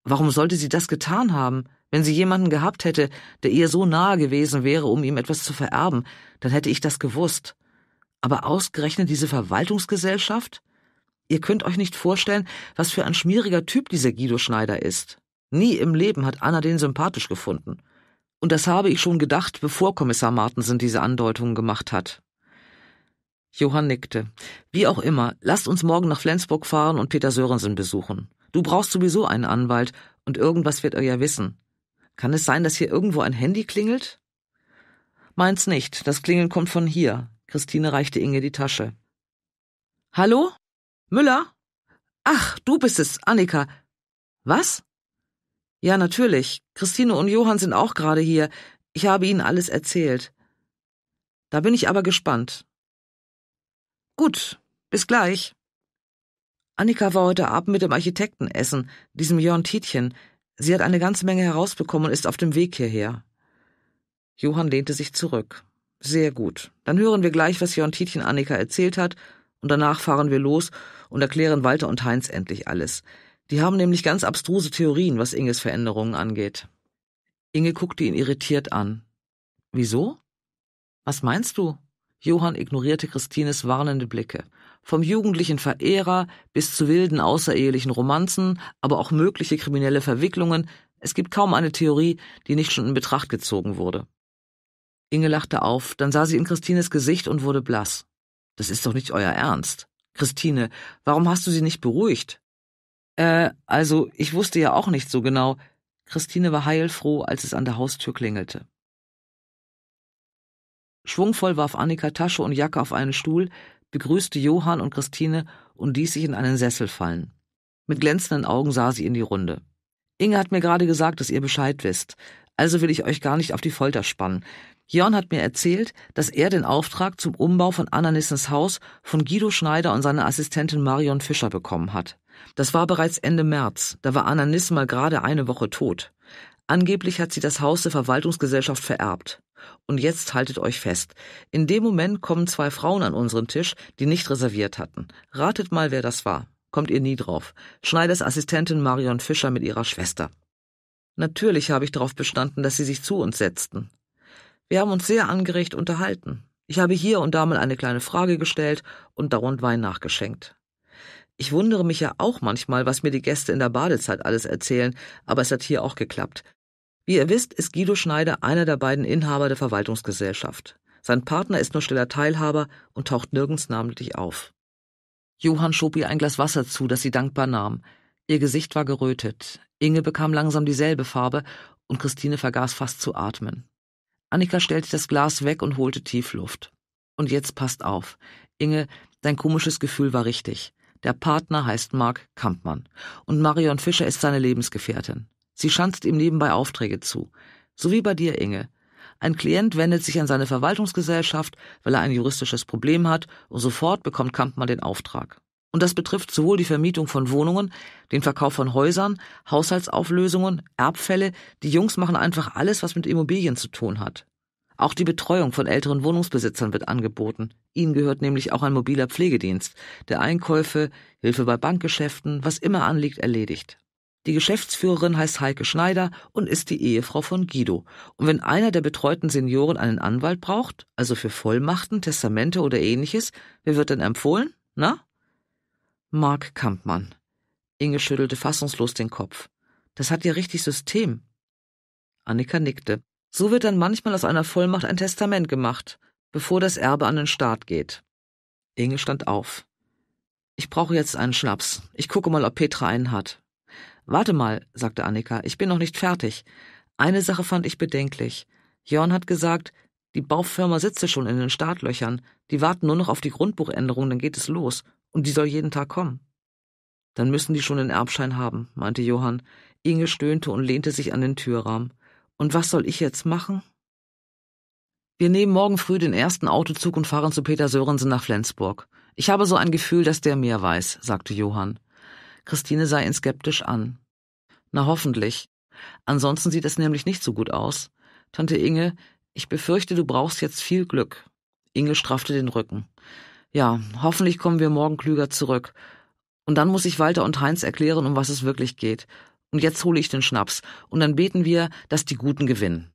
warum sollte sie das getan haben? Wenn sie jemanden gehabt hätte, der ihr so nahe gewesen wäre, um ihm etwas zu vererben, dann hätte ich das gewusst. Aber ausgerechnet diese Verwaltungsgesellschaft? Ihr könnt euch nicht vorstellen, was für ein schmieriger Typ dieser Guido Schneider ist. Nie im Leben hat Anna den sympathisch gefunden. Und das habe ich schon gedacht, bevor Kommissar Martensen diese Andeutungen gemacht hat. Johann nickte. Wie auch immer, lasst uns morgen nach Flensburg fahren und Peter Sörensen besuchen. Du brauchst sowieso einen Anwalt, und irgendwas wird er ja wissen. Kann es sein, dass hier irgendwo ein Handy klingelt? Meins nicht. Das Klingeln kommt von hier. Christine reichte Inge die Tasche. Hallo? Müller? Ach, du bist es, Annika. Was? Ja, natürlich. Christine und Johann sind auch gerade hier. Ich habe ihnen alles erzählt. Da bin ich aber gespannt. Gut, bis gleich. Annika war heute Abend mit dem Architekten essen, diesem Jörn Tietchen. Sie hat eine ganze Menge herausbekommen und ist auf dem Weg hierher. Johann lehnte sich zurück. Sehr gut. Dann hören wir gleich, was Jontitchen Annika erzählt hat, und danach fahren wir los und erklären Walter und Heinz endlich alles. Die haben nämlich ganz abstruse Theorien, was Inges Veränderungen angeht. Inge guckte ihn irritiert an. Wieso? Was meinst du? Johann ignorierte Christines warnende Blicke vom jugendlichen Verehrer bis zu wilden außerehelichen Romanzen, aber auch mögliche kriminelle Verwicklungen, es gibt kaum eine Theorie, die nicht schon in Betracht gezogen wurde. Inge lachte auf, dann sah sie in Christines Gesicht und wurde blass. Das ist doch nicht euer Ernst. Christine, warum hast du sie nicht beruhigt? Äh, also, ich wusste ja auch nicht so genau. Christine war heilfroh, als es an der Haustür klingelte. Schwungvoll warf Annika Tasche und Jacke auf einen Stuhl, begrüßte Johann und Christine und ließ sich in einen Sessel fallen. Mit glänzenden Augen sah sie in die Runde. Inge hat mir gerade gesagt, dass ihr Bescheid wisst. Also will ich euch gar nicht auf die Folter spannen. Jörn hat mir erzählt, dass er den Auftrag zum Umbau von Ananissens Haus von Guido Schneider und seiner Assistentin Marion Fischer bekommen hat. Das war bereits Ende März, da war Ananiss mal gerade eine Woche tot. Angeblich hat sie das Haus der Verwaltungsgesellschaft vererbt. Und jetzt haltet euch fest. In dem Moment kommen zwei Frauen an unseren Tisch, die nicht reserviert hatten. Ratet mal, wer das war. Kommt ihr nie drauf. Schneiders Assistentin Marion Fischer mit ihrer Schwester. Natürlich habe ich darauf bestanden, dass sie sich zu uns setzten. Wir haben uns sehr angeregt unterhalten. Ich habe hier und da mal eine kleine Frage gestellt und dauernd Wein nachgeschenkt. Ich wundere mich ja auch manchmal, was mir die Gäste in der Badezeit alles erzählen, aber es hat hier auch geklappt. Wie ihr wisst, ist Guido Schneider einer der beiden Inhaber der Verwaltungsgesellschaft. Sein Partner ist nur stiller Teilhaber und taucht nirgends namentlich auf. Johann schob ihr ein Glas Wasser zu, das sie dankbar nahm. Ihr Gesicht war gerötet. Inge bekam langsam dieselbe Farbe und Christine vergaß fast zu atmen. Annika stellte das Glas weg und holte tief Luft. Und jetzt passt auf. Inge, dein komisches Gefühl war richtig. Der Partner heißt Mark Kampmann und Marion Fischer ist seine Lebensgefährtin. Sie schanzt ihm nebenbei Aufträge zu. So wie bei dir, Inge. Ein Klient wendet sich an seine Verwaltungsgesellschaft, weil er ein juristisches Problem hat, und sofort bekommt Kampmann den Auftrag. Und das betrifft sowohl die Vermietung von Wohnungen, den Verkauf von Häusern, Haushaltsauflösungen, Erbfälle, die Jungs machen einfach alles, was mit Immobilien zu tun hat. Auch die Betreuung von älteren Wohnungsbesitzern wird angeboten. Ihnen gehört nämlich auch ein mobiler Pflegedienst, der Einkäufe, Hilfe bei Bankgeschäften, was immer anliegt, erledigt. Die Geschäftsführerin heißt Heike Schneider und ist die Ehefrau von Guido. Und wenn einer der betreuten Senioren einen Anwalt braucht, also für Vollmachten, Testamente oder ähnliches, wer wird denn empfohlen? Na? Mark Kampmann. Inge schüttelte fassungslos den Kopf. Das hat ja richtig System. Annika nickte. So wird dann manchmal aus einer Vollmacht ein Testament gemacht, bevor das Erbe an den Staat geht. Inge stand auf. Ich brauche jetzt einen Schnaps. Ich gucke mal, ob Petra einen hat. Warte mal, sagte Annika, ich bin noch nicht fertig. Eine Sache fand ich bedenklich. Jörn hat gesagt, die Baufirma sitze schon in den Startlöchern, die warten nur noch auf die Grundbuchänderung, dann geht es los, und die soll jeden Tag kommen. Dann müssen die schon den Erbschein haben, meinte Johann. Inge stöhnte und lehnte sich an den Türrahmen. Und was soll ich jetzt machen? Wir nehmen morgen früh den ersten Autozug und fahren zu Peter Sörensen nach Flensburg. Ich habe so ein Gefühl, dass der mehr weiß, sagte Johann. Christine sah ihn skeptisch an. Na hoffentlich. Ansonsten sieht es nämlich nicht so gut aus. Tante Inge, ich befürchte, du brauchst jetzt viel Glück. Inge straffte den Rücken. Ja, hoffentlich kommen wir morgen klüger zurück. Und dann muss ich Walter und Heinz erklären, um was es wirklich geht. Und jetzt hole ich den Schnaps, und dann beten wir, dass die Guten gewinnen.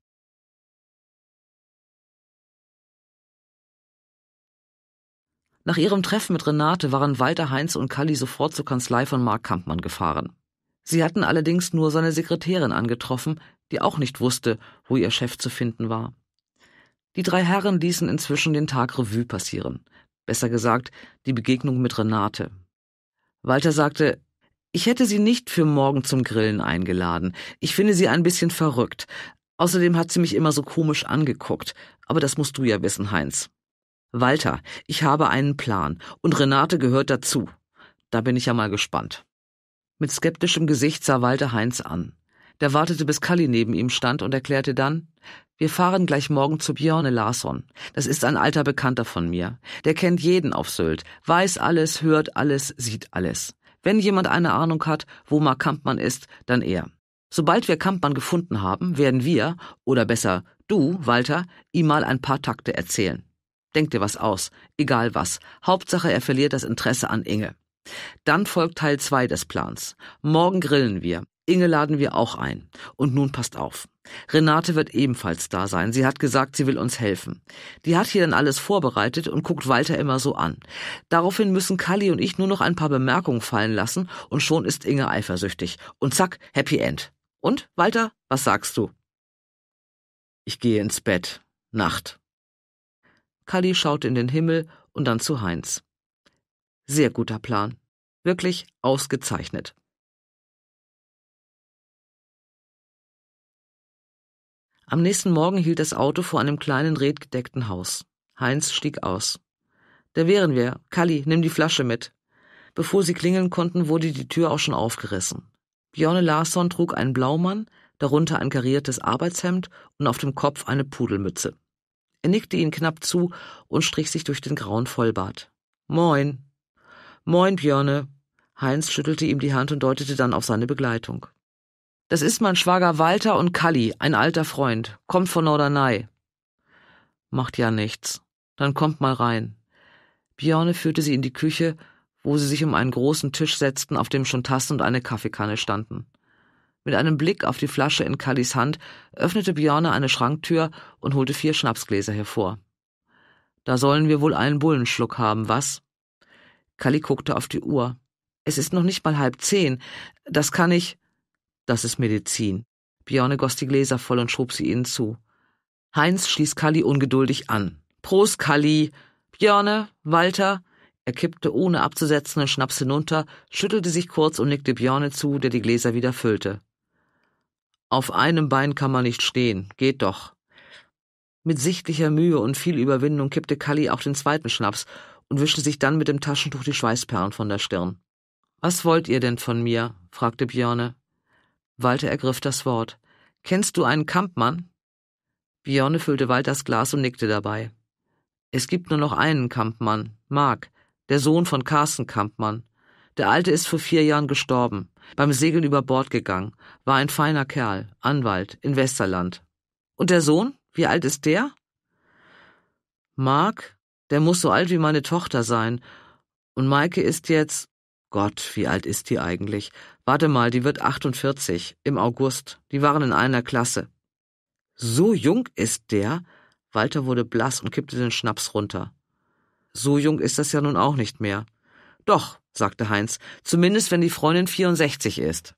Nach ihrem Treffen mit Renate waren Walter Heinz und Kalli sofort zur Kanzlei von Mark Kampmann gefahren. Sie hatten allerdings nur seine Sekretärin angetroffen, die auch nicht wusste, wo ihr Chef zu finden war. Die drei Herren ließen inzwischen den Tag Revue passieren. Besser gesagt, die Begegnung mit Renate. Walter sagte, ich hätte sie nicht für morgen zum Grillen eingeladen. Ich finde sie ein bisschen verrückt. Außerdem hat sie mich immer so komisch angeguckt. Aber das musst du ja wissen, Heinz. Walter, ich habe einen Plan und Renate gehört dazu. Da bin ich ja mal gespannt. Mit skeptischem Gesicht sah Walter Heinz an. Der wartete, bis Kalli neben ihm stand und erklärte dann, wir fahren gleich morgen zu Björne Larsson. Das ist ein alter Bekannter von mir. Der kennt jeden auf Sylt, weiß alles, hört alles, sieht alles. Wenn jemand eine Ahnung hat, wo Mark Kampmann ist, dann er. Sobald wir Kampmann gefunden haben, werden wir, oder besser du, Walter, ihm mal ein paar Takte erzählen. Denk dir was aus, egal was. Hauptsache, er verliert das Interesse an Inge. Dann folgt Teil 2 des Plans. Morgen grillen wir. Inge laden wir auch ein. Und nun passt auf. Renate wird ebenfalls da sein. Sie hat gesagt, sie will uns helfen. Die hat hier dann alles vorbereitet und guckt Walter immer so an. Daraufhin müssen Kalli und ich nur noch ein paar Bemerkungen fallen lassen und schon ist Inge eifersüchtig. Und zack, Happy End. Und, Walter, was sagst du? Ich gehe ins Bett. Nacht. Kalli schaute in den Himmel und dann zu Heinz. Sehr guter Plan. Wirklich ausgezeichnet. Am nächsten Morgen hielt das Auto vor einem kleinen redgedeckten Haus. Heinz stieg aus. Da wären wir. Kalli, nimm die Flasche mit. Bevor sie klingeln konnten, wurde die Tür auch schon aufgerissen. Björne Larsson trug einen Blaumann, darunter ein kariertes Arbeitshemd und auf dem Kopf eine Pudelmütze. Er nickte ihnen knapp zu und strich sich durch den grauen Vollbart. Moin. Moin, Björne. Heinz schüttelte ihm die Hand und deutete dann auf seine Begleitung. Das ist mein Schwager Walter und Kalli, ein alter Freund, kommt von Norderney. Macht ja nichts. Dann kommt mal rein. Björne führte sie in die Küche, wo sie sich um einen großen Tisch setzten, auf dem schon Tassen und eine Kaffeekanne standen. Mit einem Blick auf die Flasche in Kallis Hand öffnete Björne eine Schranktür und holte vier Schnapsgläser hervor. Da sollen wir wohl einen Bullenschluck haben, was? Kalli guckte auf die Uhr. Es ist noch nicht mal halb zehn. Das kann ich. Das ist Medizin. Björne goss die Gläser voll und schob sie ihnen zu. Heinz stieß Kalli ungeduldig an. Prost, Kalli! Björne, Walter! Er kippte ohne abzusetzen den Schnaps hinunter, schüttelte sich kurz und nickte Björne zu, der die Gläser wieder füllte. Auf einem Bein kann man nicht stehen. Geht doch. Mit sichtlicher Mühe und viel Überwindung kippte Kalli auch den zweiten Schnaps und wischte sich dann mit dem Taschentuch die Schweißperlen von der Stirn. Was wollt ihr denn von mir? fragte Björne. Walter ergriff das Wort. Kennst du einen Kampmann? Björne füllte Walters Glas und nickte dabei. Es gibt nur noch einen Kampmann, Mark, der Sohn von Carsten Kampmann. Der Alte ist vor vier Jahren gestorben beim Segeln über Bord gegangen, war ein feiner Kerl, Anwalt, in Westerland. Und der Sohn? Wie alt ist der? Mark, der muss so alt wie meine Tochter sein. Und Maike ist jetzt. Gott, wie alt ist die eigentlich? Warte mal, die wird 48, im August. Die waren in einer Klasse. So jung ist der? Walter wurde blass und kippte den Schnaps runter. So jung ist das ja nun auch nicht mehr. Doch, sagte Heinz, zumindest wenn die Freundin 64 ist.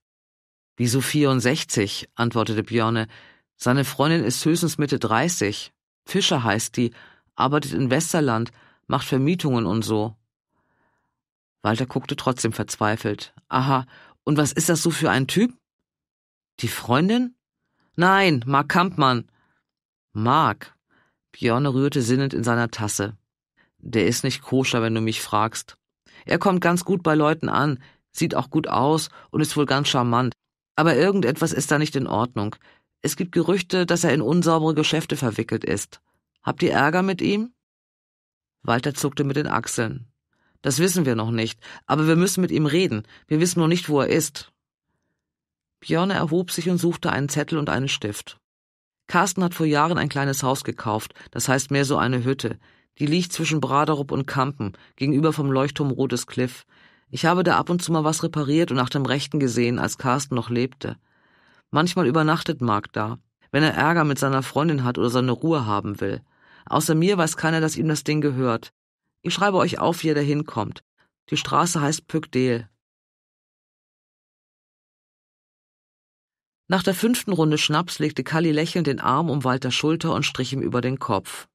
Wieso 64? antwortete Björne. Seine Freundin ist höchstens Mitte 30. Fischer heißt die, arbeitet in Westerland, macht Vermietungen und so. Walter guckte trotzdem verzweifelt. Aha, und was ist das so für ein Typ? Die Freundin? Nein, Mark Kampmann. Mark. Björne rührte sinnend in seiner Tasse. Der ist nicht koscher, wenn du mich fragst. Er kommt ganz gut bei Leuten an, sieht auch gut aus und ist wohl ganz charmant. Aber irgendetwas ist da nicht in Ordnung. Es gibt Gerüchte, dass er in unsaubere Geschäfte verwickelt ist. Habt ihr Ärger mit ihm? Walter zuckte mit den Achseln. Das wissen wir noch nicht, aber wir müssen mit ihm reden. Wir wissen nur nicht, wo er ist. Björn erhob sich und suchte einen Zettel und einen Stift. Carsten hat vor Jahren ein kleines Haus gekauft, das heißt mehr so eine Hütte. Die liegt zwischen Braderup und Kampen, gegenüber vom Leuchtturm Rotes Cliff. Ich habe da ab und zu mal was repariert und nach dem Rechten gesehen, als Carsten noch lebte. Manchmal übernachtet Mark da, wenn er Ärger mit seiner Freundin hat oder seine Ruhe haben will. Außer mir weiß keiner, dass ihm das Ding gehört. Ich schreibe euch auf, wie ihr da hinkommt. Die Straße heißt Pückdel. Nach der fünften Runde Schnaps legte Kalli lächelnd den Arm um Walters Schulter und strich ihm über den Kopf.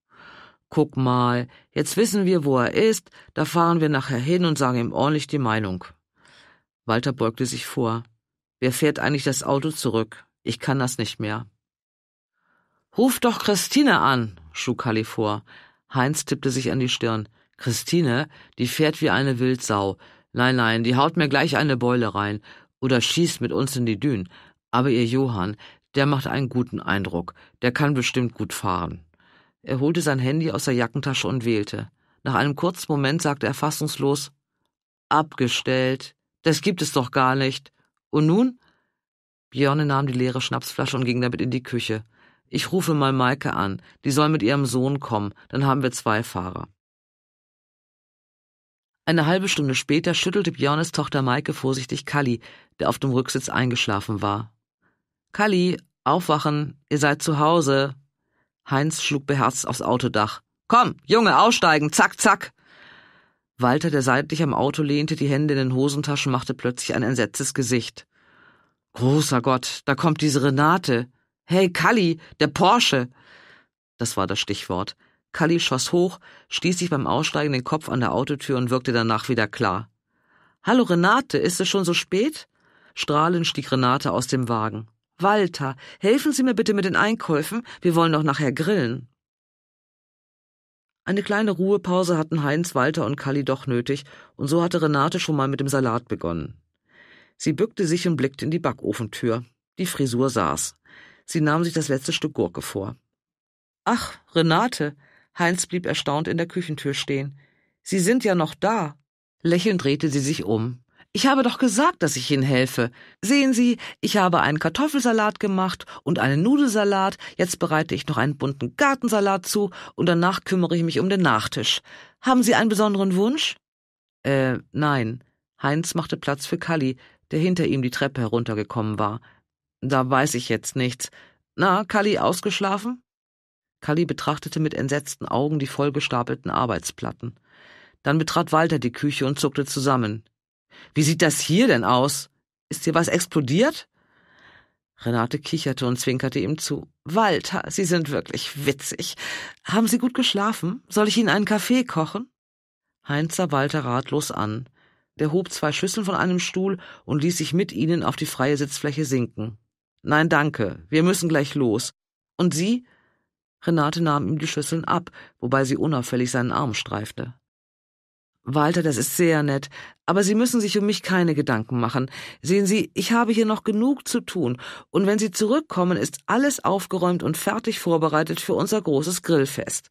Guck mal, jetzt wissen wir, wo er ist, da fahren wir nachher hin und sagen ihm ordentlich die Meinung. Walter beugte sich vor. Wer fährt eigentlich das Auto zurück? Ich kann das nicht mehr. Ruf doch Christine an, schlug Kalli vor. Heinz tippte sich an die Stirn. Christine, die fährt wie eine Wildsau. Nein, nein, die haut mir gleich eine Beule rein oder schießt mit uns in die Dünen. Aber ihr Johann, der macht einen guten Eindruck. Der kann bestimmt gut fahren. Er holte sein Handy aus der Jackentasche und wählte. Nach einem kurzen Moment sagte er fassungslos Abgestellt. Das gibt es doch gar nicht. Und nun? Björne nahm die leere Schnapsflasche und ging damit in die Küche. Ich rufe mal Maike an. Die soll mit ihrem Sohn kommen. Dann haben wir zwei Fahrer. Eine halbe Stunde später schüttelte Björnes Tochter Maike vorsichtig Kalli, der auf dem Rücksitz eingeschlafen war. Kalli, aufwachen, ihr seid zu Hause, Heinz schlug beherzt aufs Autodach. Komm, Junge, aussteigen, zack, zack. Walter, der seitlich am Auto lehnte, die Hände in den Hosentaschen, machte plötzlich ein entsetztes Gesicht. Großer Gott, da kommt diese Renate. Hey, Kalli, der Porsche. Das war das Stichwort. Kalli schoss hoch, stieß sich beim Aussteigen den Kopf an der Autotür und wirkte danach wieder klar. Hallo Renate, ist es schon so spät? Strahlend stieg Renate aus dem Wagen. Walter, helfen Sie mir bitte mit den Einkäufen, wir wollen doch nachher grillen. Eine kleine Ruhepause hatten Heinz, Walter und Kalli doch nötig, und so hatte Renate schon mal mit dem Salat begonnen. Sie bückte sich und blickte in die Backofentür. Die Frisur saß. Sie nahm sich das letzte Stück Gurke vor. Ach, Renate. Heinz blieb erstaunt in der Küchentür stehen. Sie sind ja noch da. Lächelnd drehte sie sich um. Ich habe doch gesagt, dass ich Ihnen helfe. Sehen Sie, ich habe einen Kartoffelsalat gemacht und einen Nudelsalat, jetzt bereite ich noch einen bunten Gartensalat zu und danach kümmere ich mich um den Nachtisch. Haben Sie einen besonderen Wunsch? Äh, nein. Heinz machte Platz für Kalli, der hinter ihm die Treppe heruntergekommen war. Da weiß ich jetzt nichts. Na, Kalli ausgeschlafen? Kalli betrachtete mit entsetzten Augen die vollgestapelten Arbeitsplatten. Dann betrat Walter die Küche und zuckte zusammen. Wie sieht das hier denn aus? Ist hier was explodiert? Renate kicherte und zwinkerte ihm zu. Walter, Sie sind wirklich witzig. Haben Sie gut geschlafen? Soll ich Ihnen einen Kaffee kochen? Heinz sah Walter ratlos an. Der hob zwei Schüsseln von einem Stuhl und ließ sich mit ihnen auf die freie Sitzfläche sinken. Nein, danke, wir müssen gleich los. Und Sie? Renate nahm ihm die Schüsseln ab, wobei sie unauffällig seinen Arm streifte. Walter, das ist sehr nett, aber Sie müssen sich um mich keine Gedanken machen. Sehen Sie, ich habe hier noch genug zu tun, und wenn Sie zurückkommen, ist alles aufgeräumt und fertig vorbereitet für unser großes Grillfest.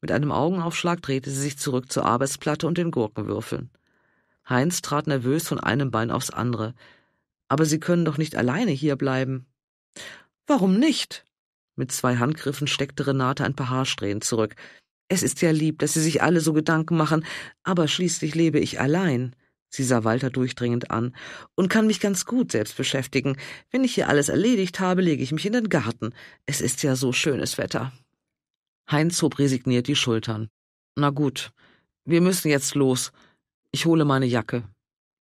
Mit einem Augenaufschlag drehte sie sich zurück zur Arbeitsplatte und den Gurkenwürfeln. Heinz trat nervös von einem Bein aufs andere. Aber Sie können doch nicht alleine hier bleiben. Warum nicht? Mit zwei Handgriffen steckte Renate ein paar Haarsträhnen zurück. Es ist ja lieb, dass Sie sich alle so Gedanken machen, aber schließlich lebe ich allein. Sie sah Walter durchdringend an und kann mich ganz gut selbst beschäftigen. Wenn ich hier alles erledigt habe, lege ich mich in den Garten. Es ist ja so schönes Wetter. Heinz hob resigniert die Schultern. Na gut, wir müssen jetzt los. Ich hole meine Jacke.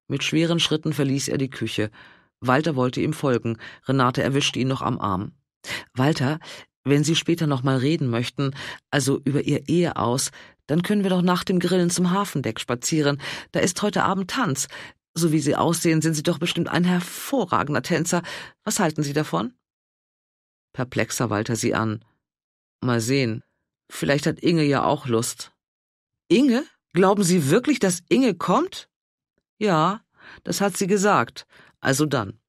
Mit schweren Schritten verließ er die Küche. Walter wollte ihm folgen. Renate erwischte ihn noch am Arm. Walter, wenn Sie später noch mal reden möchten, also über Ihr Ehe aus, dann können wir doch nach dem Grillen zum Hafendeck spazieren. Da ist heute Abend Tanz. So wie Sie aussehen, sind Sie doch bestimmt ein hervorragender Tänzer. Was halten Sie davon? Perplexer Walter sie an. Mal sehen. Vielleicht hat Inge ja auch Lust. Inge? Glauben Sie wirklich, dass Inge kommt? Ja, das hat sie gesagt. Also dann.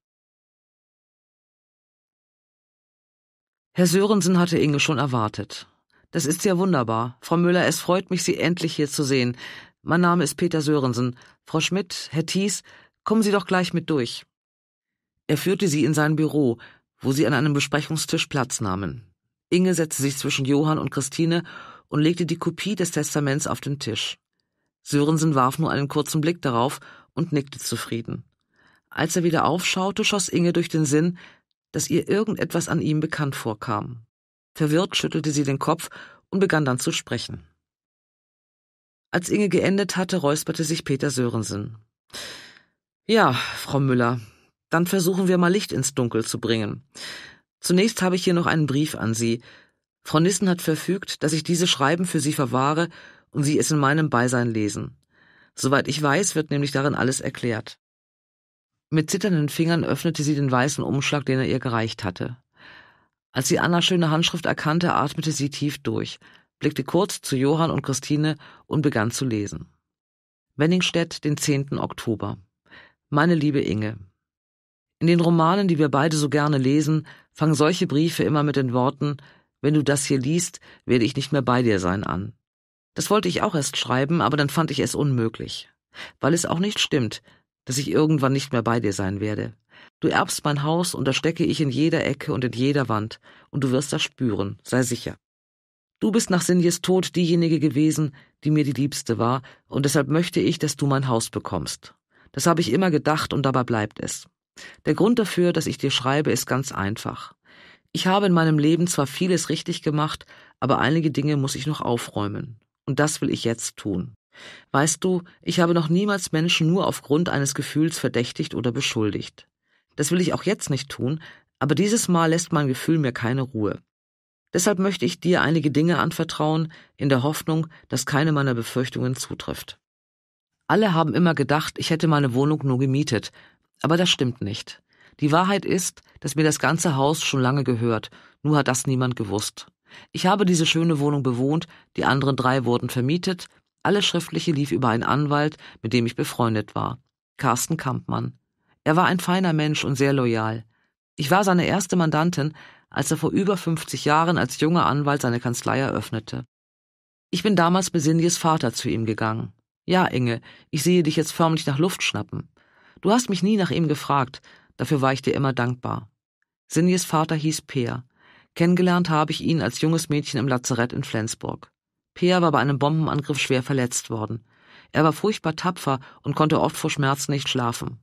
Herr Sörensen hatte Inge schon erwartet. Das ist sehr wunderbar. Frau Müller, es freut mich, Sie endlich hier zu sehen. Mein Name ist Peter Sörensen. Frau Schmidt, Herr Thies, kommen Sie doch gleich mit durch. Er führte sie in sein Büro, wo sie an einem Besprechungstisch Platz nahmen. Inge setzte sich zwischen Johann und Christine und legte die Kopie des Testaments auf den Tisch. Sörensen warf nur einen kurzen Blick darauf und nickte zufrieden. Als er wieder aufschaute, schoss Inge durch den Sinn, dass ihr irgendetwas an ihm bekannt vorkam. Verwirrt schüttelte sie den Kopf und begann dann zu sprechen. Als Inge geendet hatte, räusperte sich Peter Sörensen. Ja, Frau Müller, dann versuchen wir mal Licht ins Dunkel zu bringen. Zunächst habe ich hier noch einen Brief an Sie. Frau Nissen hat verfügt, dass ich diese Schreiben für Sie verwahre und Sie es in meinem Beisein lesen. Soweit ich weiß, wird nämlich darin alles erklärt. Mit zitternden Fingern öffnete sie den weißen Umschlag, den er ihr gereicht hatte. Als sie Annas schöne Handschrift erkannte, atmete sie tief durch, blickte kurz zu Johann und Christine und begann zu lesen. Wenningstedt, den 10. Oktober. Meine liebe Inge. In den Romanen, die wir beide so gerne lesen, fangen solche Briefe immer mit den Worten Wenn du das hier liest, werde ich nicht mehr bei dir sein an. Das wollte ich auch erst schreiben, aber dann fand ich es unmöglich. Weil es auch nicht stimmt, dass ich irgendwann nicht mehr bei dir sein werde. Du erbst mein Haus und da stecke ich in jeder Ecke und in jeder Wand, und du wirst das spüren, sei sicher. Du bist nach Sinjes Tod diejenige gewesen, die mir die Liebste war, und deshalb möchte ich, dass du mein Haus bekommst. Das habe ich immer gedacht und dabei bleibt es. Der Grund dafür, dass ich dir schreibe, ist ganz einfach. Ich habe in meinem Leben zwar vieles richtig gemacht, aber einige Dinge muss ich noch aufräumen. Und das will ich jetzt tun. Weißt du, ich habe noch niemals Menschen nur aufgrund eines Gefühls verdächtigt oder beschuldigt. Das will ich auch jetzt nicht tun, aber dieses Mal lässt mein Gefühl mir keine Ruhe. Deshalb möchte ich dir einige Dinge anvertrauen, in der Hoffnung, dass keine meiner Befürchtungen zutrifft. Alle haben immer gedacht, ich hätte meine Wohnung nur gemietet, aber das stimmt nicht. Die Wahrheit ist, dass mir das ganze Haus schon lange gehört, nur hat das niemand gewusst. Ich habe diese schöne Wohnung bewohnt, die anderen drei wurden vermietet, alles Schriftliche lief über einen Anwalt, mit dem ich befreundet war. Carsten Kampmann. Er war ein feiner Mensch und sehr loyal. Ich war seine erste Mandantin, als er vor über 50 Jahren als junger Anwalt seine Kanzlei eröffnete. Ich bin damals mit Sinjes Vater zu ihm gegangen. Ja, Inge, ich sehe dich jetzt förmlich nach Luft schnappen. Du hast mich nie nach ihm gefragt, dafür war ich dir immer dankbar. Sinjes Vater hieß Peer. Kennengelernt habe ich ihn als junges Mädchen im Lazarett in Flensburg. Peer war bei einem Bombenangriff schwer verletzt worden. Er war furchtbar tapfer und konnte oft vor Schmerzen nicht schlafen.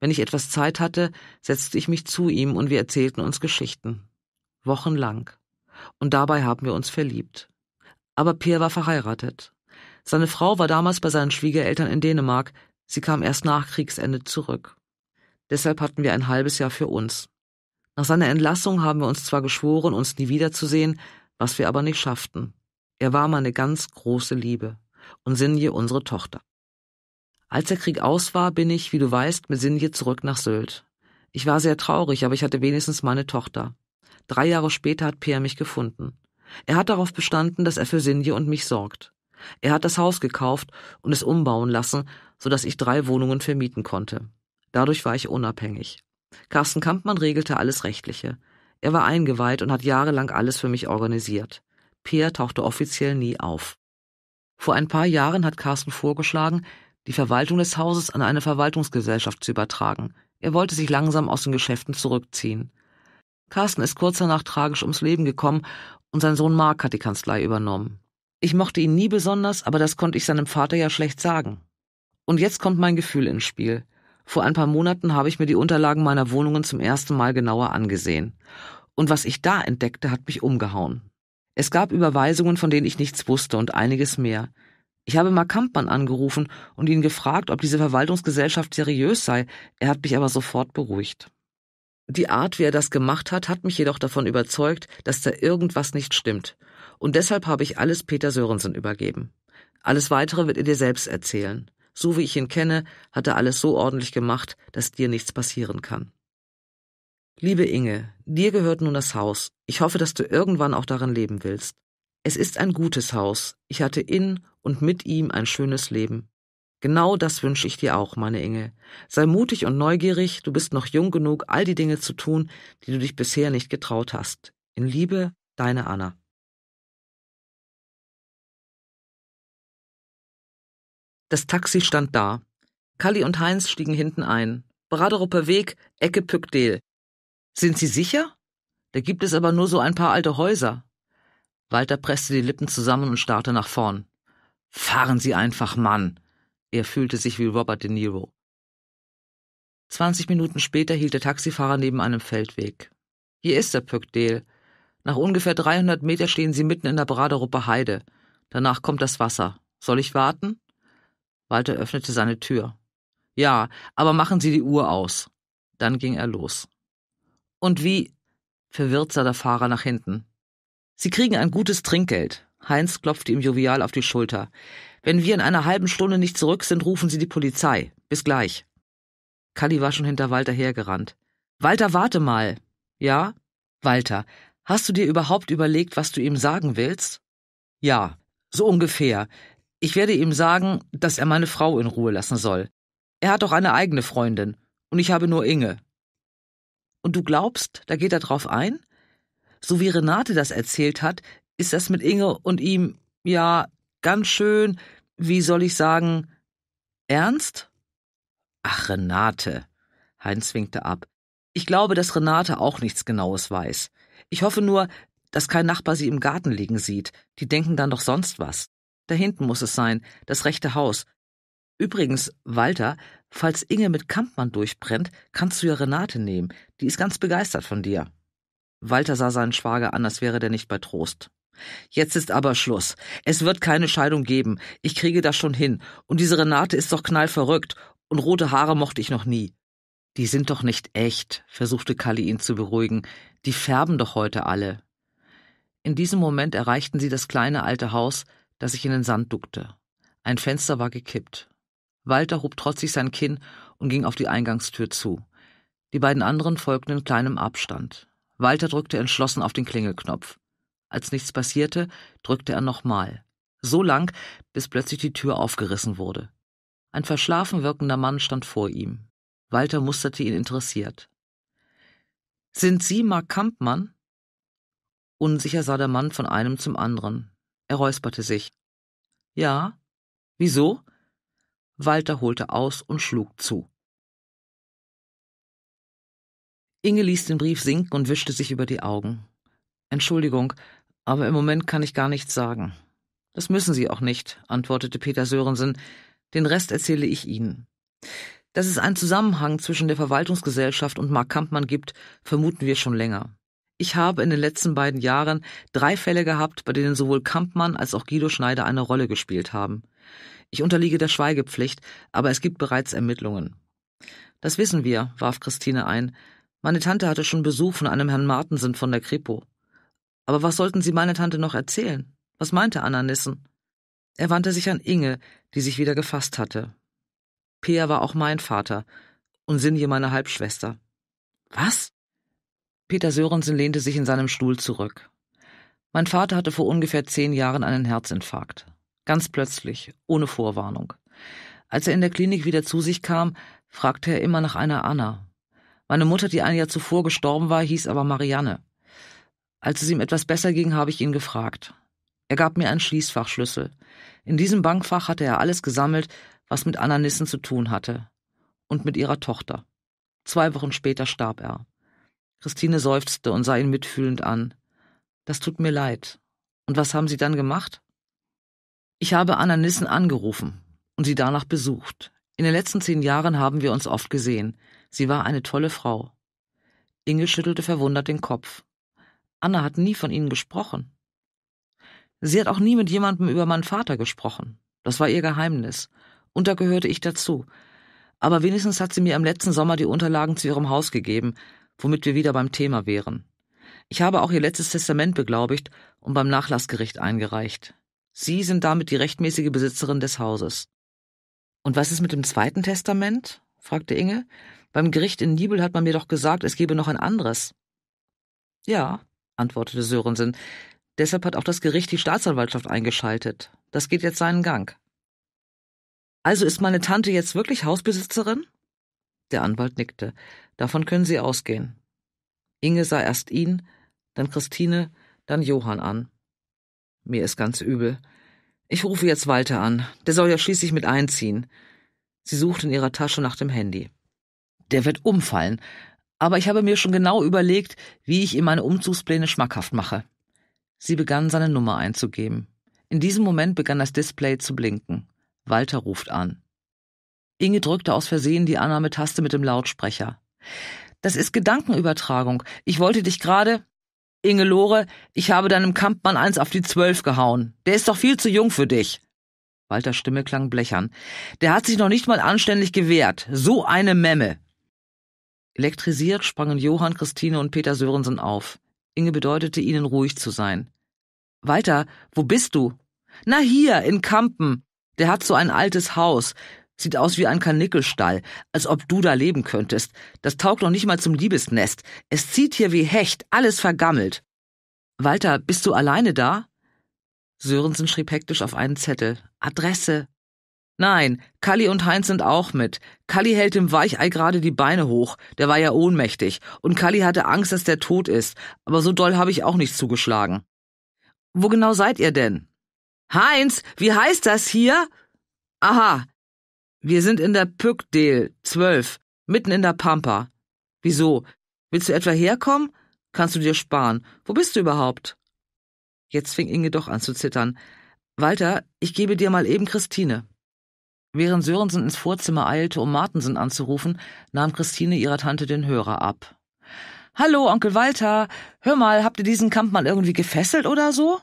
Wenn ich etwas Zeit hatte, setzte ich mich zu ihm und wir erzählten uns Geschichten. Wochenlang. Und dabei haben wir uns verliebt. Aber Peer war verheiratet. Seine Frau war damals bei seinen Schwiegereltern in Dänemark, sie kam erst nach Kriegsende zurück. Deshalb hatten wir ein halbes Jahr für uns. Nach seiner Entlassung haben wir uns zwar geschworen, uns nie wiederzusehen, was wir aber nicht schafften. Er war meine ganz große Liebe und Sinje unsere Tochter. Als der Krieg aus war, bin ich, wie du weißt, mit Sinje zurück nach Sylt. Ich war sehr traurig, aber ich hatte wenigstens meine Tochter. Drei Jahre später hat Peer mich gefunden. Er hat darauf bestanden, dass er für Sinje und mich sorgt. Er hat das Haus gekauft und es umbauen lassen, so dass ich drei Wohnungen vermieten konnte. Dadurch war ich unabhängig. Carsten Kampmann regelte alles Rechtliche. Er war eingeweiht und hat jahrelang alles für mich organisiert. Peer tauchte offiziell nie auf. Vor ein paar Jahren hat Carsten vorgeschlagen, die Verwaltung des Hauses an eine Verwaltungsgesellschaft zu übertragen. Er wollte sich langsam aus den Geschäften zurückziehen. Carsten ist kurz danach tragisch ums Leben gekommen und sein Sohn Mark hat die Kanzlei übernommen. Ich mochte ihn nie besonders, aber das konnte ich seinem Vater ja schlecht sagen. Und jetzt kommt mein Gefühl ins Spiel. Vor ein paar Monaten habe ich mir die Unterlagen meiner Wohnungen zum ersten Mal genauer angesehen. Und was ich da entdeckte, hat mich umgehauen. Es gab Überweisungen, von denen ich nichts wusste und einiges mehr. Ich habe Mark Kampmann angerufen und ihn gefragt, ob diese Verwaltungsgesellschaft seriös sei. Er hat mich aber sofort beruhigt. Die Art, wie er das gemacht hat, hat mich jedoch davon überzeugt, dass da irgendwas nicht stimmt. Und deshalb habe ich alles Peter Sörensen übergeben. Alles weitere wird er dir selbst erzählen. So wie ich ihn kenne, hat er alles so ordentlich gemacht, dass dir nichts passieren kann. Liebe Inge, dir gehört nun das Haus. Ich hoffe, dass du irgendwann auch darin leben willst. Es ist ein gutes Haus. Ich hatte in und mit ihm ein schönes Leben. Genau das wünsche ich dir auch, meine Inge. Sei mutig und neugierig, du bist noch jung genug, all die Dinge zu tun, die du dich bisher nicht getraut hast. In Liebe, deine Anna. Das Taxi stand da. Kalli und Heinz stiegen hinten ein. Braderuper Weg, Ecke Pückdel. Sind Sie sicher? Da gibt es aber nur so ein paar alte Häuser. Walter presste die Lippen zusammen und starrte nach vorn. Fahren Sie einfach, Mann! Er fühlte sich wie Robert De Niro. Zwanzig Minuten später hielt der Taxifahrer neben einem Feldweg. Hier ist der Pöckdel. Nach ungefähr 300 Meter stehen Sie mitten in der Braderuppe Heide. Danach kommt das Wasser. Soll ich warten? Walter öffnete seine Tür. Ja, aber machen Sie die Uhr aus. Dann ging er los. Und wie verwirrt sah der Fahrer nach hinten. Sie kriegen ein gutes Trinkgeld. Heinz klopfte ihm jovial auf die Schulter. Wenn wir in einer halben Stunde nicht zurück sind, rufen Sie die Polizei. Bis gleich. Kalli war schon hinter Walter hergerannt. Walter, warte mal. Ja? Walter, hast du dir überhaupt überlegt, was du ihm sagen willst? Ja, so ungefähr. Ich werde ihm sagen, dass er meine Frau in Ruhe lassen soll. Er hat doch eine eigene Freundin, und ich habe nur Inge. Und du glaubst, da geht er drauf ein? So wie Renate das erzählt hat, ist das mit Inge und ihm, ja, ganz schön, wie soll ich sagen, ernst? Ach, Renate. Heinz winkte ab. Ich glaube, dass Renate auch nichts Genaues weiß. Ich hoffe nur, dass kein Nachbar sie im Garten liegen sieht. Die denken dann doch sonst was. Da hinten muss es sein, das rechte Haus. Übrigens, Walter, falls Inge mit Kampmann durchbrennt, kannst du ja Renate nehmen. Die ist ganz begeistert von dir. Walter sah seinen Schwager an, als wäre der nicht bei Trost. Jetzt ist aber Schluss. Es wird keine Scheidung geben. Ich kriege das schon hin. Und diese Renate ist doch knallverrückt. Und rote Haare mochte ich noch nie. Die sind doch nicht echt, versuchte Kalli ihn zu beruhigen. Die färben doch heute alle. In diesem Moment erreichten sie das kleine alte Haus, das sich in den Sand duckte. Ein Fenster war gekippt. Walter hob trotzig sein Kinn und ging auf die Eingangstür zu. Die beiden anderen folgten in kleinem Abstand. Walter drückte entschlossen auf den Klingelknopf. Als nichts passierte, drückte er nochmal. So lang, bis plötzlich die Tür aufgerissen wurde. Ein verschlafen wirkender Mann stand vor ihm. Walter musterte ihn interessiert. Sind Sie Mark Kampmann? Unsicher sah der Mann von einem zum anderen. Er räusperte sich. Ja. Wieso? Walter holte aus und schlug zu. Inge ließ den Brief sinken und wischte sich über die Augen. Entschuldigung, aber im Moment kann ich gar nichts sagen. Das müssen Sie auch nicht, antwortete Peter Sörensen. Den Rest erzähle ich Ihnen. Dass es einen Zusammenhang zwischen der Verwaltungsgesellschaft und Mark Kampmann gibt, vermuten wir schon länger. Ich habe in den letzten beiden Jahren drei Fälle gehabt, bei denen sowohl Kampmann als auch Guido Schneider eine Rolle gespielt haben. Ich unterliege der Schweigepflicht, aber es gibt bereits Ermittlungen. Das wissen wir, warf Christine ein. Meine Tante hatte schon Besuch von einem Herrn Martensen von der Kripo. Aber was sollten sie meine Tante noch erzählen? Was meinte Anna Nissen? Er wandte sich an Inge, die sich wieder gefasst hatte. Peer war auch mein Vater und Sinje meine Halbschwester. Was? Peter Sörensen lehnte sich in seinem Stuhl zurück. Mein Vater hatte vor ungefähr zehn Jahren einen Herzinfarkt. Ganz plötzlich, ohne Vorwarnung. Als er in der Klinik wieder zu sich kam, fragte er immer nach einer Anna, meine Mutter, die ein Jahr zuvor gestorben war, hieß aber Marianne. Als es ihm etwas besser ging, habe ich ihn gefragt. Er gab mir einen Schließfachschlüssel. In diesem Bankfach hatte er alles gesammelt, was mit Anna Nissen zu tun hatte. Und mit ihrer Tochter. Zwei Wochen später starb er. Christine seufzte und sah ihn mitfühlend an. Das tut mir leid. Und was haben Sie dann gemacht? Ich habe Anna Nissen angerufen und sie danach besucht. In den letzten zehn Jahren haben wir uns oft gesehen. Sie war eine tolle Frau. Inge schüttelte verwundert den Kopf. Anna hat nie von ihnen gesprochen. Sie hat auch nie mit jemandem über meinen Vater gesprochen. Das war ihr Geheimnis. Und da gehörte ich dazu. Aber wenigstens hat sie mir im letzten Sommer die Unterlagen zu ihrem Haus gegeben, womit wir wieder beim Thema wären. Ich habe auch ihr letztes Testament beglaubigt und beim Nachlassgericht eingereicht. Sie sind damit die rechtmäßige Besitzerin des Hauses. Und was ist mit dem zweiten Testament? fragte Inge. Beim Gericht in Nibel hat man mir doch gesagt, es gebe noch ein anderes. Ja, antwortete Sörensen. Deshalb hat auch das Gericht die Staatsanwaltschaft eingeschaltet. Das geht jetzt seinen Gang. Also ist meine Tante jetzt wirklich Hausbesitzerin? Der Anwalt nickte. Davon können Sie ausgehen. Inge sah erst ihn, dann Christine, dann Johann an. Mir ist ganz übel. Ich rufe jetzt Walter an. Der soll ja schließlich mit einziehen. Sie suchte in ihrer Tasche nach dem Handy der wird umfallen. Aber ich habe mir schon genau überlegt, wie ich ihm meine Umzugspläne schmackhaft mache. Sie begann seine Nummer einzugeben. In diesem Moment begann das Display zu blinken. Walter ruft an. Inge drückte aus Versehen die Annahmetaste mit dem Lautsprecher. Das ist Gedankenübertragung. Ich wollte dich gerade. Inge Lore, ich habe deinem Kampfmann eins auf die zwölf gehauen. Der ist doch viel zu jung für dich. Walters Stimme klang blechern. Der hat sich noch nicht mal anständig gewehrt. So eine Memme. Elektrisiert sprangen Johann, Christine und Peter Sörensen auf. Inge bedeutete ihnen, ruhig zu sein. Walter, wo bist du? Na hier, in Kampen. Der hat so ein altes Haus. Sieht aus wie ein Karnickelstall, als ob du da leben könntest. Das taugt noch nicht mal zum Liebesnest. Es zieht hier wie Hecht, alles vergammelt. Walter, bist du alleine da? Sörensen schrieb hektisch auf einen Zettel. Adresse, Nein, Kalli und Heinz sind auch mit. Kalli hält dem Weichei gerade die Beine hoch, der war ja ohnmächtig, und Kalli hatte Angst, dass der tot ist, aber so doll habe ich auch nicht zugeschlagen. Wo genau seid ihr denn? Heinz, wie heißt das hier? Aha. Wir sind in der Pückdel, zwölf, mitten in der Pampa. Wieso? Willst du etwa herkommen? Kannst du dir sparen. Wo bist du überhaupt? Jetzt fing Inge doch an zu zittern. Walter, ich gebe dir mal eben Christine. Während Sörensen ins Vorzimmer eilte, um Martensen anzurufen, nahm Christine ihrer Tante den Hörer ab. Hallo, Onkel Walter. Hör mal, habt ihr diesen Kampfmann irgendwie gefesselt oder so?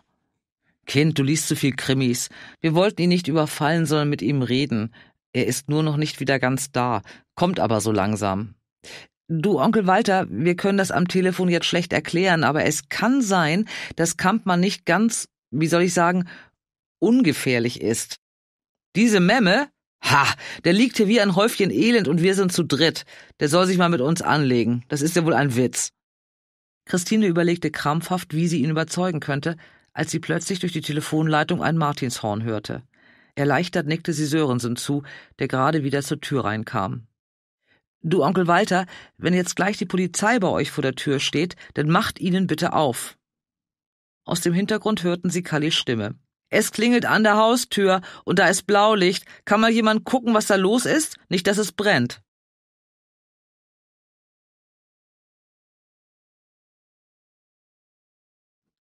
Kind, du liest zu viel Krimis. Wir wollten ihn nicht überfallen, sondern mit ihm reden. Er ist nur noch nicht wieder ganz da, kommt aber so langsam. Du, Onkel Walter, wir können das am Telefon jetzt schlecht erklären, aber es kann sein, dass Kampmann nicht ganz, wie soll ich sagen, ungefährlich ist. Diese Memme, Ha, der liegt hier wie ein Häufchen Elend und wir sind zu dritt. Der soll sich mal mit uns anlegen. Das ist ja wohl ein Witz. Christine überlegte krampfhaft, wie sie ihn überzeugen könnte, als sie plötzlich durch die Telefonleitung ein Martinshorn hörte. Erleichtert nickte sie Sörensen zu, der gerade wieder zur Tür reinkam. Du, Onkel Walter, wenn jetzt gleich die Polizei bei euch vor der Tür steht, dann macht ihnen bitte auf. Aus dem Hintergrund hörten sie Kallis Stimme. Es klingelt an der Haustür und da ist Blaulicht. Kann mal jemand gucken, was da los ist? Nicht, dass es brennt.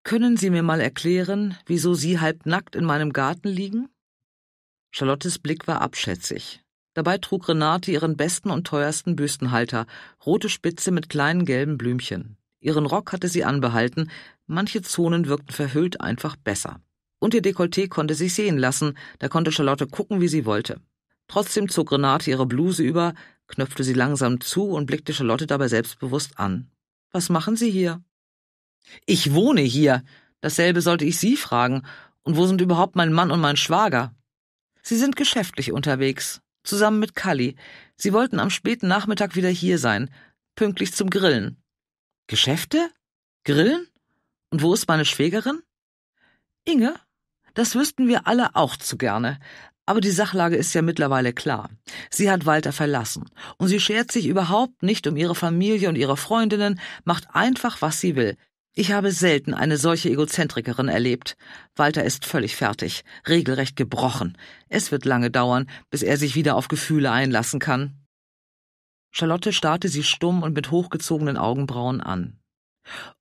Können Sie mir mal erklären, wieso Sie halbnackt in meinem Garten liegen? Charlottes Blick war abschätzig. Dabei trug Renate ihren besten und teuersten Büstenhalter, rote Spitze mit kleinen gelben Blümchen. Ihren Rock hatte sie anbehalten, manche Zonen wirkten verhüllt einfach besser. Und ihr Dekolleté konnte sich sehen lassen, da konnte Charlotte gucken, wie sie wollte. Trotzdem zog Renate ihre Bluse über, knöpfte sie langsam zu und blickte Charlotte dabei selbstbewusst an. Was machen Sie hier? Ich wohne hier. Dasselbe sollte ich Sie fragen. Und wo sind überhaupt mein Mann und mein Schwager? Sie sind geschäftlich unterwegs, zusammen mit Kalli. Sie wollten am späten Nachmittag wieder hier sein, pünktlich zum Grillen. Geschäfte? Grillen? Und wo ist meine Schwägerin? Inge? Das wüssten wir alle auch zu gerne. Aber die Sachlage ist ja mittlerweile klar. Sie hat Walter verlassen. Und sie schert sich überhaupt nicht um ihre Familie und ihre Freundinnen, macht einfach, was sie will. Ich habe selten eine solche Egozentrikerin erlebt. Walter ist völlig fertig, regelrecht gebrochen. Es wird lange dauern, bis er sich wieder auf Gefühle einlassen kann. Charlotte starrte sie stumm und mit hochgezogenen Augenbrauen an.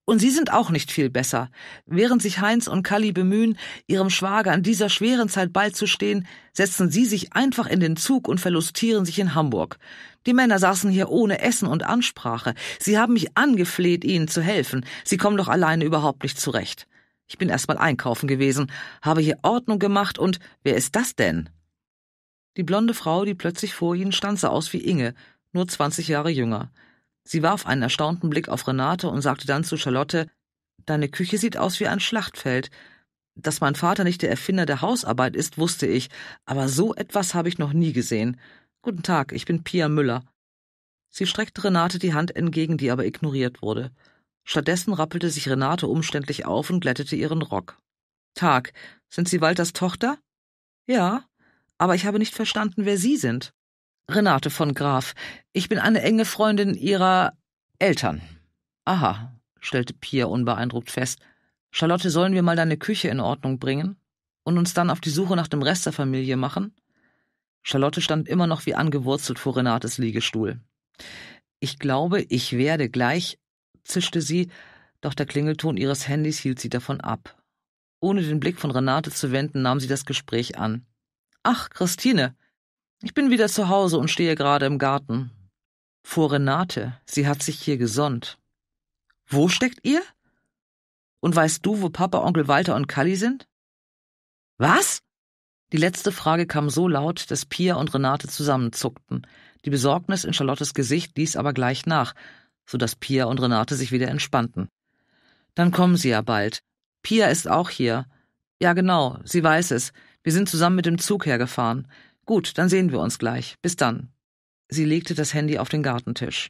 Und sie sind auch nicht viel besser. Während sich Heinz und Kalli bemühen, ihrem Schwager in dieser schweren Zeit beizustehen, setzen sie sich einfach in den Zug und verlustieren sich in Hamburg. Die Männer saßen hier ohne Essen und Ansprache. Sie haben mich angefleht, ihnen zu helfen. Sie kommen doch alleine überhaupt nicht zurecht. Ich bin erst mal einkaufen gewesen, habe hier Ordnung gemacht und wer ist das denn? Die blonde Frau, die plötzlich vor ihnen stand, sah aus wie Inge, nur zwanzig Jahre jünger. Sie warf einen erstaunten Blick auf Renate und sagte dann zu Charlotte Deine Küche sieht aus wie ein Schlachtfeld. Dass mein Vater nicht der Erfinder der Hausarbeit ist, wusste ich, aber so etwas habe ich noch nie gesehen. Guten Tag, ich bin Pia Müller. Sie streckte Renate die Hand entgegen, die aber ignoriert wurde. Stattdessen rappelte sich Renate umständlich auf und glättete ihren Rock. Tag, sind Sie Walters Tochter? Ja, aber ich habe nicht verstanden, wer Sie sind. Renate von Graf. Ich bin eine enge Freundin ihrer Eltern. Aha, stellte Pia unbeeindruckt fest. Charlotte, sollen wir mal deine Küche in Ordnung bringen und uns dann auf die Suche nach dem Rest der Familie machen? Charlotte stand immer noch wie angewurzelt vor Renates Liegestuhl. Ich glaube, ich werde gleich, zischte sie, doch der Klingelton ihres Handys hielt sie davon ab. Ohne den Blick von Renate zu wenden, nahm sie das Gespräch an. Ach, Christine, ich bin wieder zu Hause und stehe gerade im Garten. Vor Renate, sie hat sich hier gesonnt. Wo steckt ihr? Und weißt du, wo Papa, Onkel Walter und Kalli sind? Was? Die letzte Frage kam so laut, dass Pia und Renate zusammenzuckten. Die Besorgnis in Charlottes Gesicht ließ aber gleich nach, so dass Pia und Renate sich wieder entspannten. Dann kommen sie ja bald. Pia ist auch hier. Ja, genau, sie weiß es. Wir sind zusammen mit dem Zug hergefahren. Gut, dann sehen wir uns gleich. Bis dann. Sie legte das Handy auf den Gartentisch.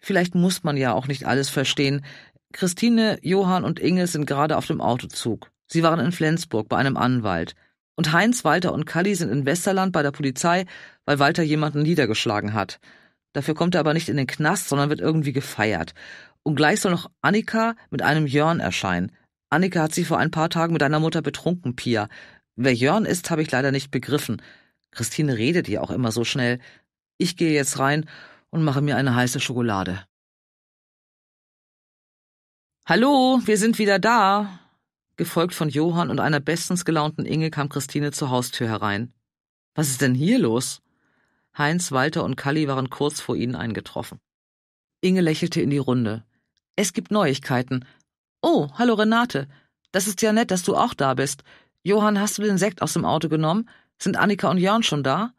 Vielleicht muss man ja auch nicht alles verstehen. Christine, Johann und Inge sind gerade auf dem Autozug. Sie waren in Flensburg bei einem Anwalt. Und Heinz, Walter und Kalli sind in Westerland bei der Polizei, weil Walter jemanden niedergeschlagen hat. Dafür kommt er aber nicht in den Knast, sondern wird irgendwie gefeiert. Und gleich soll noch Annika mit einem Jörn erscheinen. Annika hat sie vor ein paar Tagen mit deiner Mutter betrunken, Pia. Wer Jörn ist, habe ich leider nicht begriffen. Christine redet ja auch immer so schnell. Ich gehe jetzt rein und mache mir eine heiße Schokolade. Hallo, wir sind wieder da. Gefolgt von Johann und einer bestens gelaunten Inge kam Christine zur Haustür herein. Was ist denn hier los? Heinz, Walter und Kalli waren kurz vor ihnen eingetroffen. Inge lächelte in die Runde. Es gibt Neuigkeiten. Oh, hallo Renate. Das ist ja nett, dass du auch da bist. Johann, hast du den Sekt aus dem Auto genommen? Sind Annika und Jörn schon da?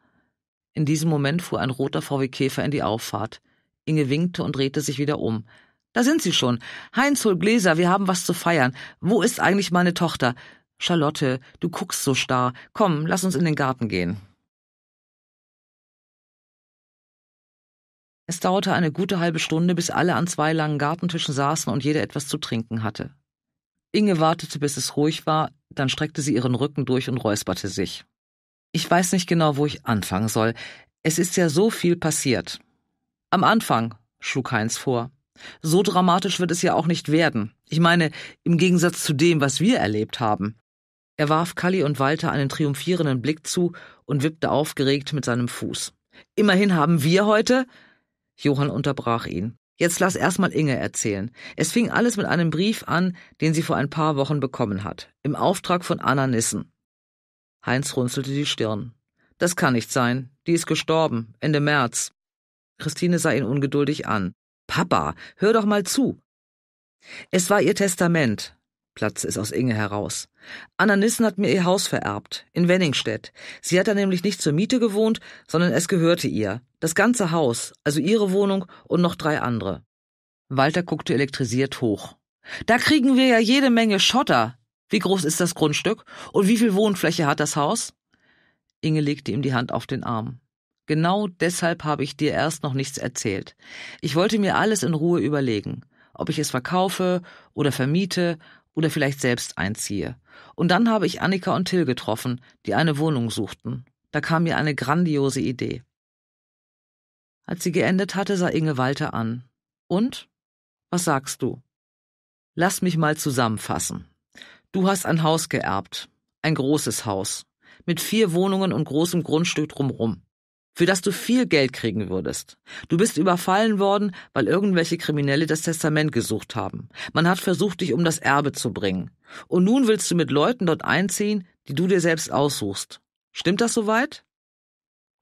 In diesem Moment fuhr ein roter VW Käfer in die Auffahrt. Inge winkte und drehte sich wieder um. Da sind sie schon. Heinz, hol Gläser, wir haben was zu feiern. Wo ist eigentlich meine Tochter? Charlotte, du guckst so starr. Komm, lass uns in den Garten gehen. Es dauerte eine gute halbe Stunde, bis alle an zwei langen Gartentischen saßen und jeder etwas zu trinken hatte. Inge wartete, bis es ruhig war, dann streckte sie ihren Rücken durch und räusperte sich. Ich weiß nicht genau, wo ich anfangen soll. Es ist ja so viel passiert. Am Anfang, schlug Heinz vor. So dramatisch wird es ja auch nicht werden. Ich meine, im Gegensatz zu dem, was wir erlebt haben. Er warf Kalli und Walter einen triumphierenden Blick zu und wippte aufgeregt mit seinem Fuß. Immerhin haben wir heute. Johann unterbrach ihn. Jetzt lass erstmal Inge erzählen. Es fing alles mit einem Brief an, den sie vor ein paar Wochen bekommen hat, im Auftrag von Anna Nissen. Heinz runzelte die Stirn. Das kann nicht sein. Die ist gestorben, Ende März. Christine sah ihn ungeduldig an. Papa, hör doch mal zu. Es war ihr Testament, platzt es aus Inge heraus. Anna Nissen hat mir ihr Haus vererbt, in Wenningstedt. Sie hat da nämlich nicht zur Miete gewohnt, sondern es gehörte ihr. Das ganze Haus, also ihre Wohnung und noch drei andere. Walter guckte elektrisiert hoch. Da kriegen wir ja jede Menge Schotter. Wie groß ist das Grundstück? Und wie viel Wohnfläche hat das Haus? Inge legte ihm die Hand auf den Arm. Genau deshalb habe ich dir erst noch nichts erzählt. Ich wollte mir alles in Ruhe überlegen, ob ich es verkaufe oder vermiete oder vielleicht selbst einziehe. Und dann habe ich Annika und Till getroffen, die eine Wohnung suchten. Da kam mir eine grandiose Idee. Als sie geendet hatte, sah Inge Walter an. Und? Was sagst du? Lass mich mal zusammenfassen. Du hast ein Haus geerbt. Ein großes Haus. Mit vier Wohnungen und großem Grundstück drumrum für das du viel Geld kriegen würdest. Du bist überfallen worden, weil irgendwelche Kriminelle das Testament gesucht haben. Man hat versucht, dich um das Erbe zu bringen. Und nun willst du mit Leuten dort einziehen, die du dir selbst aussuchst. Stimmt das soweit?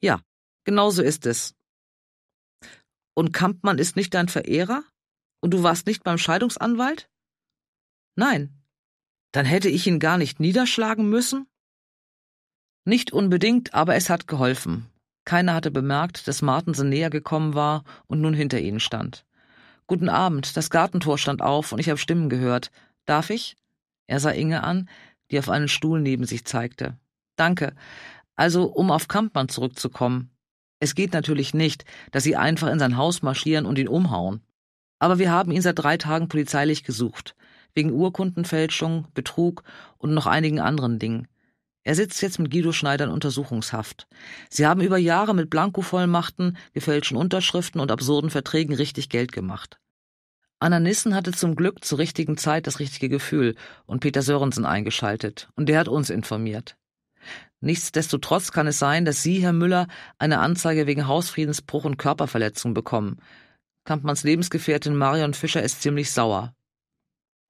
Ja, genau so ist es. Und Kampmann ist nicht dein Verehrer? Und du warst nicht beim Scheidungsanwalt? Nein. Dann hätte ich ihn gar nicht niederschlagen müssen? Nicht unbedingt, aber es hat geholfen. Keiner hatte bemerkt, dass Martensen näher gekommen war und nun hinter ihnen stand. Guten Abend, das Gartentor stand auf und ich habe Stimmen gehört. Darf ich? Er sah Inge an, die auf einen Stuhl neben sich zeigte. Danke. Also, um auf Kampmann zurückzukommen. Es geht natürlich nicht, dass sie einfach in sein Haus marschieren und ihn umhauen. Aber wir haben ihn seit drei Tagen polizeilich gesucht. Wegen Urkundenfälschung, Betrug und noch einigen anderen Dingen. Er sitzt jetzt mit Guido Schneider in Untersuchungshaft. Sie haben über Jahre mit Blankovollmachten, gefälschten Unterschriften und absurden Verträgen richtig Geld gemacht. Anna Nissen hatte zum Glück zur richtigen Zeit das richtige Gefühl und Peter Sörensen eingeschaltet, und der hat uns informiert. Nichtsdestotrotz kann es sein, dass Sie, Herr Müller, eine Anzeige wegen Hausfriedensbruch und Körperverletzung bekommen. Kampmanns Lebensgefährtin Marion Fischer ist ziemlich sauer.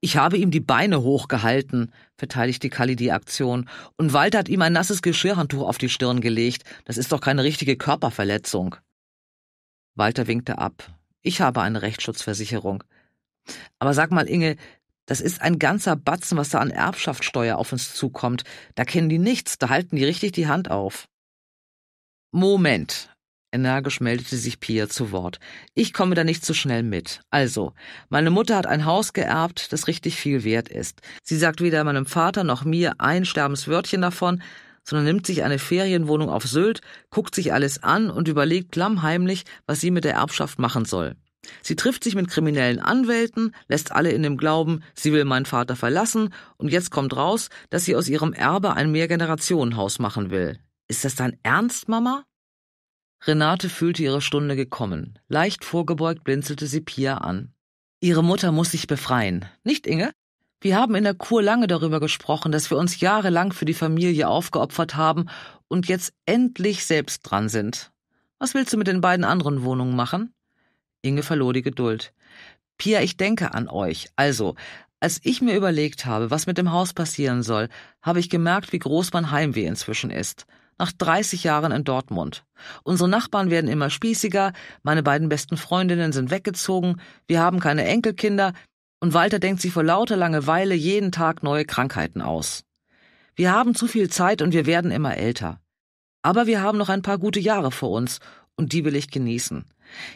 Ich habe ihm die Beine hochgehalten, verteidigte Kalli die Aktion, und Walter hat ihm ein nasses Geschirrhandtuch auf die Stirn gelegt. Das ist doch keine richtige Körperverletzung. Walter winkte ab. Ich habe eine Rechtsschutzversicherung. Aber sag mal, Inge, das ist ein ganzer Batzen, was da an Erbschaftssteuer auf uns zukommt. Da kennen die nichts, da halten die richtig die Hand auf. Moment, Energisch meldete sich Pia zu Wort. Ich komme da nicht so schnell mit. Also, meine Mutter hat ein Haus geerbt, das richtig viel wert ist. Sie sagt weder meinem Vater noch mir ein Sterbenswörtchen davon, sondern nimmt sich eine Ferienwohnung auf Sylt, guckt sich alles an und überlegt klammheimlich, was sie mit der Erbschaft machen soll. Sie trifft sich mit kriminellen Anwälten, lässt alle in dem Glauben, sie will meinen Vater verlassen, und jetzt kommt raus, dass sie aus ihrem Erbe ein Mehrgenerationenhaus machen will. Ist das dein Ernst, Mama? Renate fühlte ihre Stunde gekommen. Leicht vorgebeugt blinzelte sie Pia an. Ihre Mutter muss sich befreien. Nicht, Inge? Wir haben in der Kur lange darüber gesprochen, dass wir uns jahrelang für die Familie aufgeopfert haben und jetzt endlich selbst dran sind. Was willst du mit den beiden anderen Wohnungen machen? Inge verlor die Geduld. Pia, ich denke an euch. Also, als ich mir überlegt habe, was mit dem Haus passieren soll, habe ich gemerkt, wie groß mein Heimweh inzwischen ist nach 30 Jahren in Dortmund. Unsere Nachbarn werden immer spießiger, meine beiden besten Freundinnen sind weggezogen, wir haben keine Enkelkinder und Walter denkt sich vor lauter Langeweile jeden Tag neue Krankheiten aus. Wir haben zu viel Zeit und wir werden immer älter. Aber wir haben noch ein paar gute Jahre vor uns und die will ich genießen.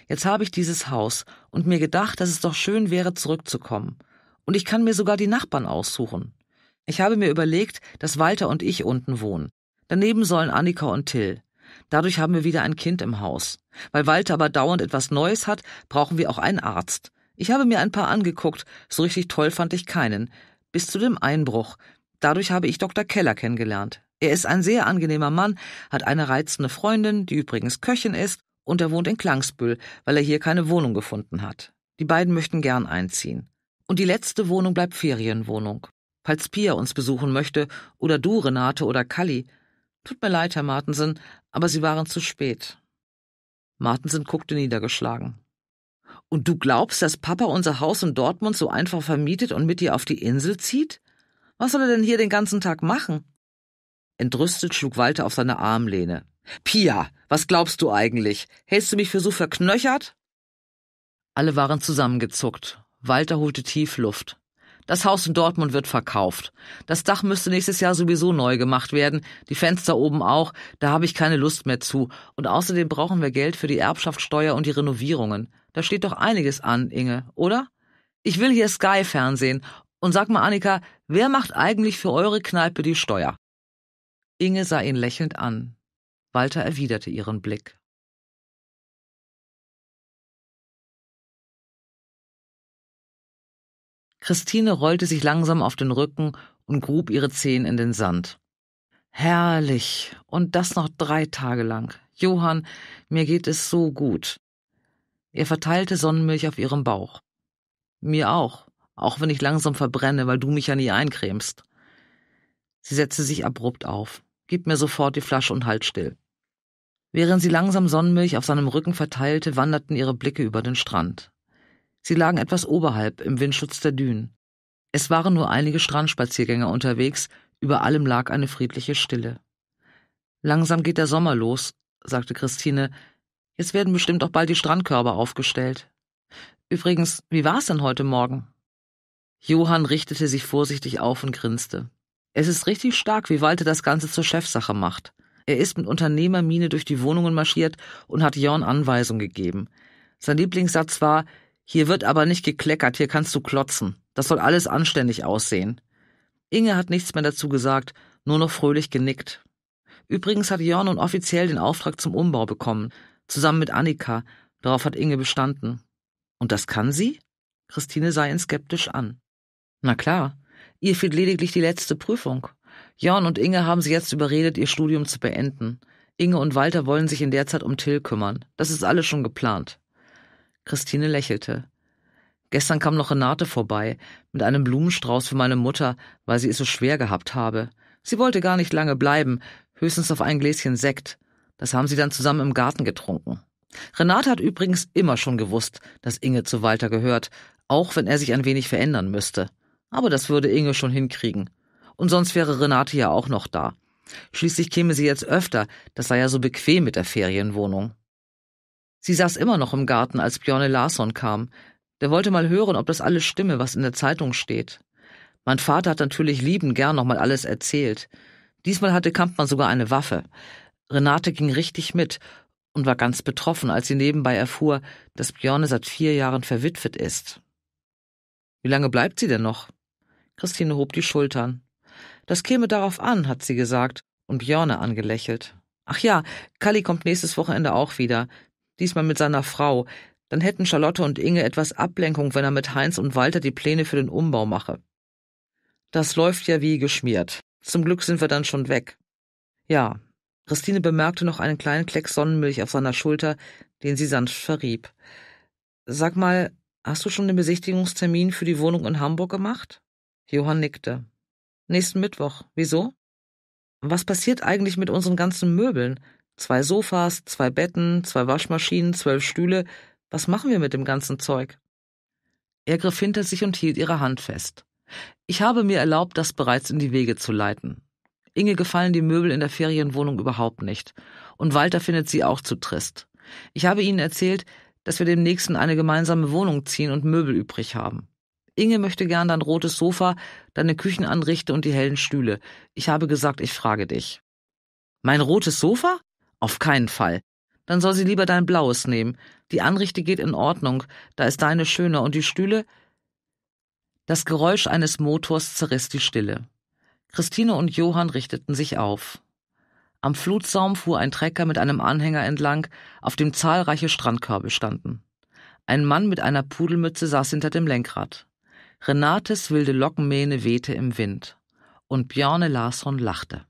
Jetzt habe ich dieses Haus und mir gedacht, dass es doch schön wäre, zurückzukommen. Und ich kann mir sogar die Nachbarn aussuchen. Ich habe mir überlegt, dass Walter und ich unten wohnen. Daneben sollen Annika und Till. Dadurch haben wir wieder ein Kind im Haus. Weil Walter aber dauernd etwas Neues hat, brauchen wir auch einen Arzt. Ich habe mir ein paar angeguckt, so richtig toll fand ich keinen. Bis zu dem Einbruch. Dadurch habe ich Dr. Keller kennengelernt. Er ist ein sehr angenehmer Mann, hat eine reizende Freundin, die übrigens Köchin ist, und er wohnt in Klangsbüll, weil er hier keine Wohnung gefunden hat. Die beiden möchten gern einziehen. Und die letzte Wohnung bleibt Ferienwohnung. Falls Pia uns besuchen möchte, oder du, Renate, oder Kalli, Tut mir leid, Herr Martensen, aber Sie waren zu spät. Martensen guckte niedergeschlagen. Und du glaubst, dass Papa unser Haus in Dortmund so einfach vermietet und mit dir auf die Insel zieht? Was soll er denn hier den ganzen Tag machen? Entrüstet schlug Walter auf seine Armlehne. Pia, was glaubst du eigentlich? Hältst du mich für so verknöchert? Alle waren zusammengezuckt. Walter holte tief Luft. Das Haus in Dortmund wird verkauft. Das Dach müsste nächstes Jahr sowieso neu gemacht werden, die Fenster oben auch, da habe ich keine Lust mehr zu. Und außerdem brauchen wir Geld für die Erbschaftssteuer und die Renovierungen. Da steht doch einiges an, Inge, oder? Ich will hier Sky Fernsehen. Und sag mal, Annika, wer macht eigentlich für eure Kneipe die Steuer? Inge sah ihn lächelnd an. Walter erwiderte ihren Blick. Christine rollte sich langsam auf den Rücken und grub ihre Zehen in den Sand. Herrlich. Und das noch drei Tage lang. Johann, mir geht es so gut. Er verteilte Sonnenmilch auf ihrem Bauch. Mir auch, auch wenn ich langsam verbrenne, weil du mich ja nie eincremst. Sie setzte sich abrupt auf. Gib mir sofort die Flasche und halt still. Während sie langsam Sonnenmilch auf seinem Rücken verteilte, wanderten ihre Blicke über den Strand. Sie lagen etwas oberhalb im Windschutz der Dünen. Es waren nur einige Strandspaziergänger unterwegs, über allem lag eine friedliche Stille. Langsam geht der Sommer los, sagte Christine. Jetzt werden bestimmt auch bald die Strandkörbe aufgestellt. Übrigens, wie war's denn heute Morgen? Johann richtete sich vorsichtig auf und grinste. Es ist richtig stark, wie Walter das Ganze zur Chefsache macht. Er ist mit Unternehmermiene durch die Wohnungen marschiert und hat Jörn Anweisungen gegeben. Sein Lieblingssatz war, hier wird aber nicht gekleckert, hier kannst du klotzen. Das soll alles anständig aussehen. Inge hat nichts mehr dazu gesagt, nur noch fröhlich genickt. Übrigens hat Jörn nun offiziell den Auftrag zum Umbau bekommen, zusammen mit Annika. Darauf hat Inge bestanden. Und das kann sie? Christine sah ihn skeptisch an. Na klar, ihr fehlt lediglich die letzte Prüfung. Jörn und Inge haben sie jetzt überredet, ihr Studium zu beenden. Inge und Walter wollen sich in der Zeit um Till kümmern. Das ist alles schon geplant. Christine lächelte. Gestern kam noch Renate vorbei, mit einem Blumenstrauß für meine Mutter, weil sie es so schwer gehabt habe. Sie wollte gar nicht lange bleiben, höchstens auf ein Gläschen Sekt. Das haben sie dann zusammen im Garten getrunken. Renate hat übrigens immer schon gewusst, dass Inge zu Walter gehört, auch wenn er sich ein wenig verändern müsste. Aber das würde Inge schon hinkriegen. Und sonst wäre Renate ja auch noch da. Schließlich käme sie jetzt öfter, das sei ja so bequem mit der Ferienwohnung. Sie saß immer noch im Garten, als Björne Larsson kam. Der wollte mal hören, ob das alles stimme, was in der Zeitung steht. Mein Vater hat natürlich lieben gern nochmal alles erzählt. Diesmal hatte Kampmann sogar eine Waffe. Renate ging richtig mit und war ganz betroffen, als sie nebenbei erfuhr, dass Björne seit vier Jahren verwitwet ist. Wie lange bleibt sie denn noch? Christine hob die Schultern. Das käme darauf an, hat sie gesagt und Björne angelächelt. Ach ja, Kalli kommt nächstes Wochenende auch wieder diesmal mit seiner Frau, dann hätten Charlotte und Inge etwas Ablenkung, wenn er mit Heinz und Walter die Pläne für den Umbau mache. Das läuft ja wie geschmiert. Zum Glück sind wir dann schon weg. Ja, Christine bemerkte noch einen kleinen Kleck Sonnenmilch auf seiner Schulter, den sie sanft verrieb. Sag mal, hast du schon den Besichtigungstermin für die Wohnung in Hamburg gemacht? Johann nickte. Nächsten Mittwoch. Wieso? Was passiert eigentlich mit unseren ganzen Möbeln? Zwei Sofas, zwei Betten, zwei Waschmaschinen, zwölf Stühle. Was machen wir mit dem ganzen Zeug? Er griff hinter sich und hielt ihre Hand fest. Ich habe mir erlaubt, das bereits in die Wege zu leiten. Inge gefallen die Möbel in der Ferienwohnung überhaupt nicht. Und Walter findet sie auch zu trist. Ich habe ihnen erzählt, dass wir demnächst in eine gemeinsame Wohnung ziehen und Möbel übrig haben. Inge möchte gern dein rotes Sofa, deine Küchenanrichte und die hellen Stühle. Ich habe gesagt, ich frage dich. Mein rotes Sofa? Auf keinen Fall. Dann soll sie lieber dein Blaues nehmen. Die Anrichte geht in Ordnung, da ist deine schöner und die Stühle. Das Geräusch eines Motors zerriss die Stille. Christine und Johann richteten sich auf. Am Flutsaum fuhr ein Trecker mit einem Anhänger entlang, auf dem zahlreiche Strandkörbe standen. Ein Mann mit einer Pudelmütze saß hinter dem Lenkrad. Renates wilde Lockenmähne wehte im Wind. Und Björne Larsson lachte.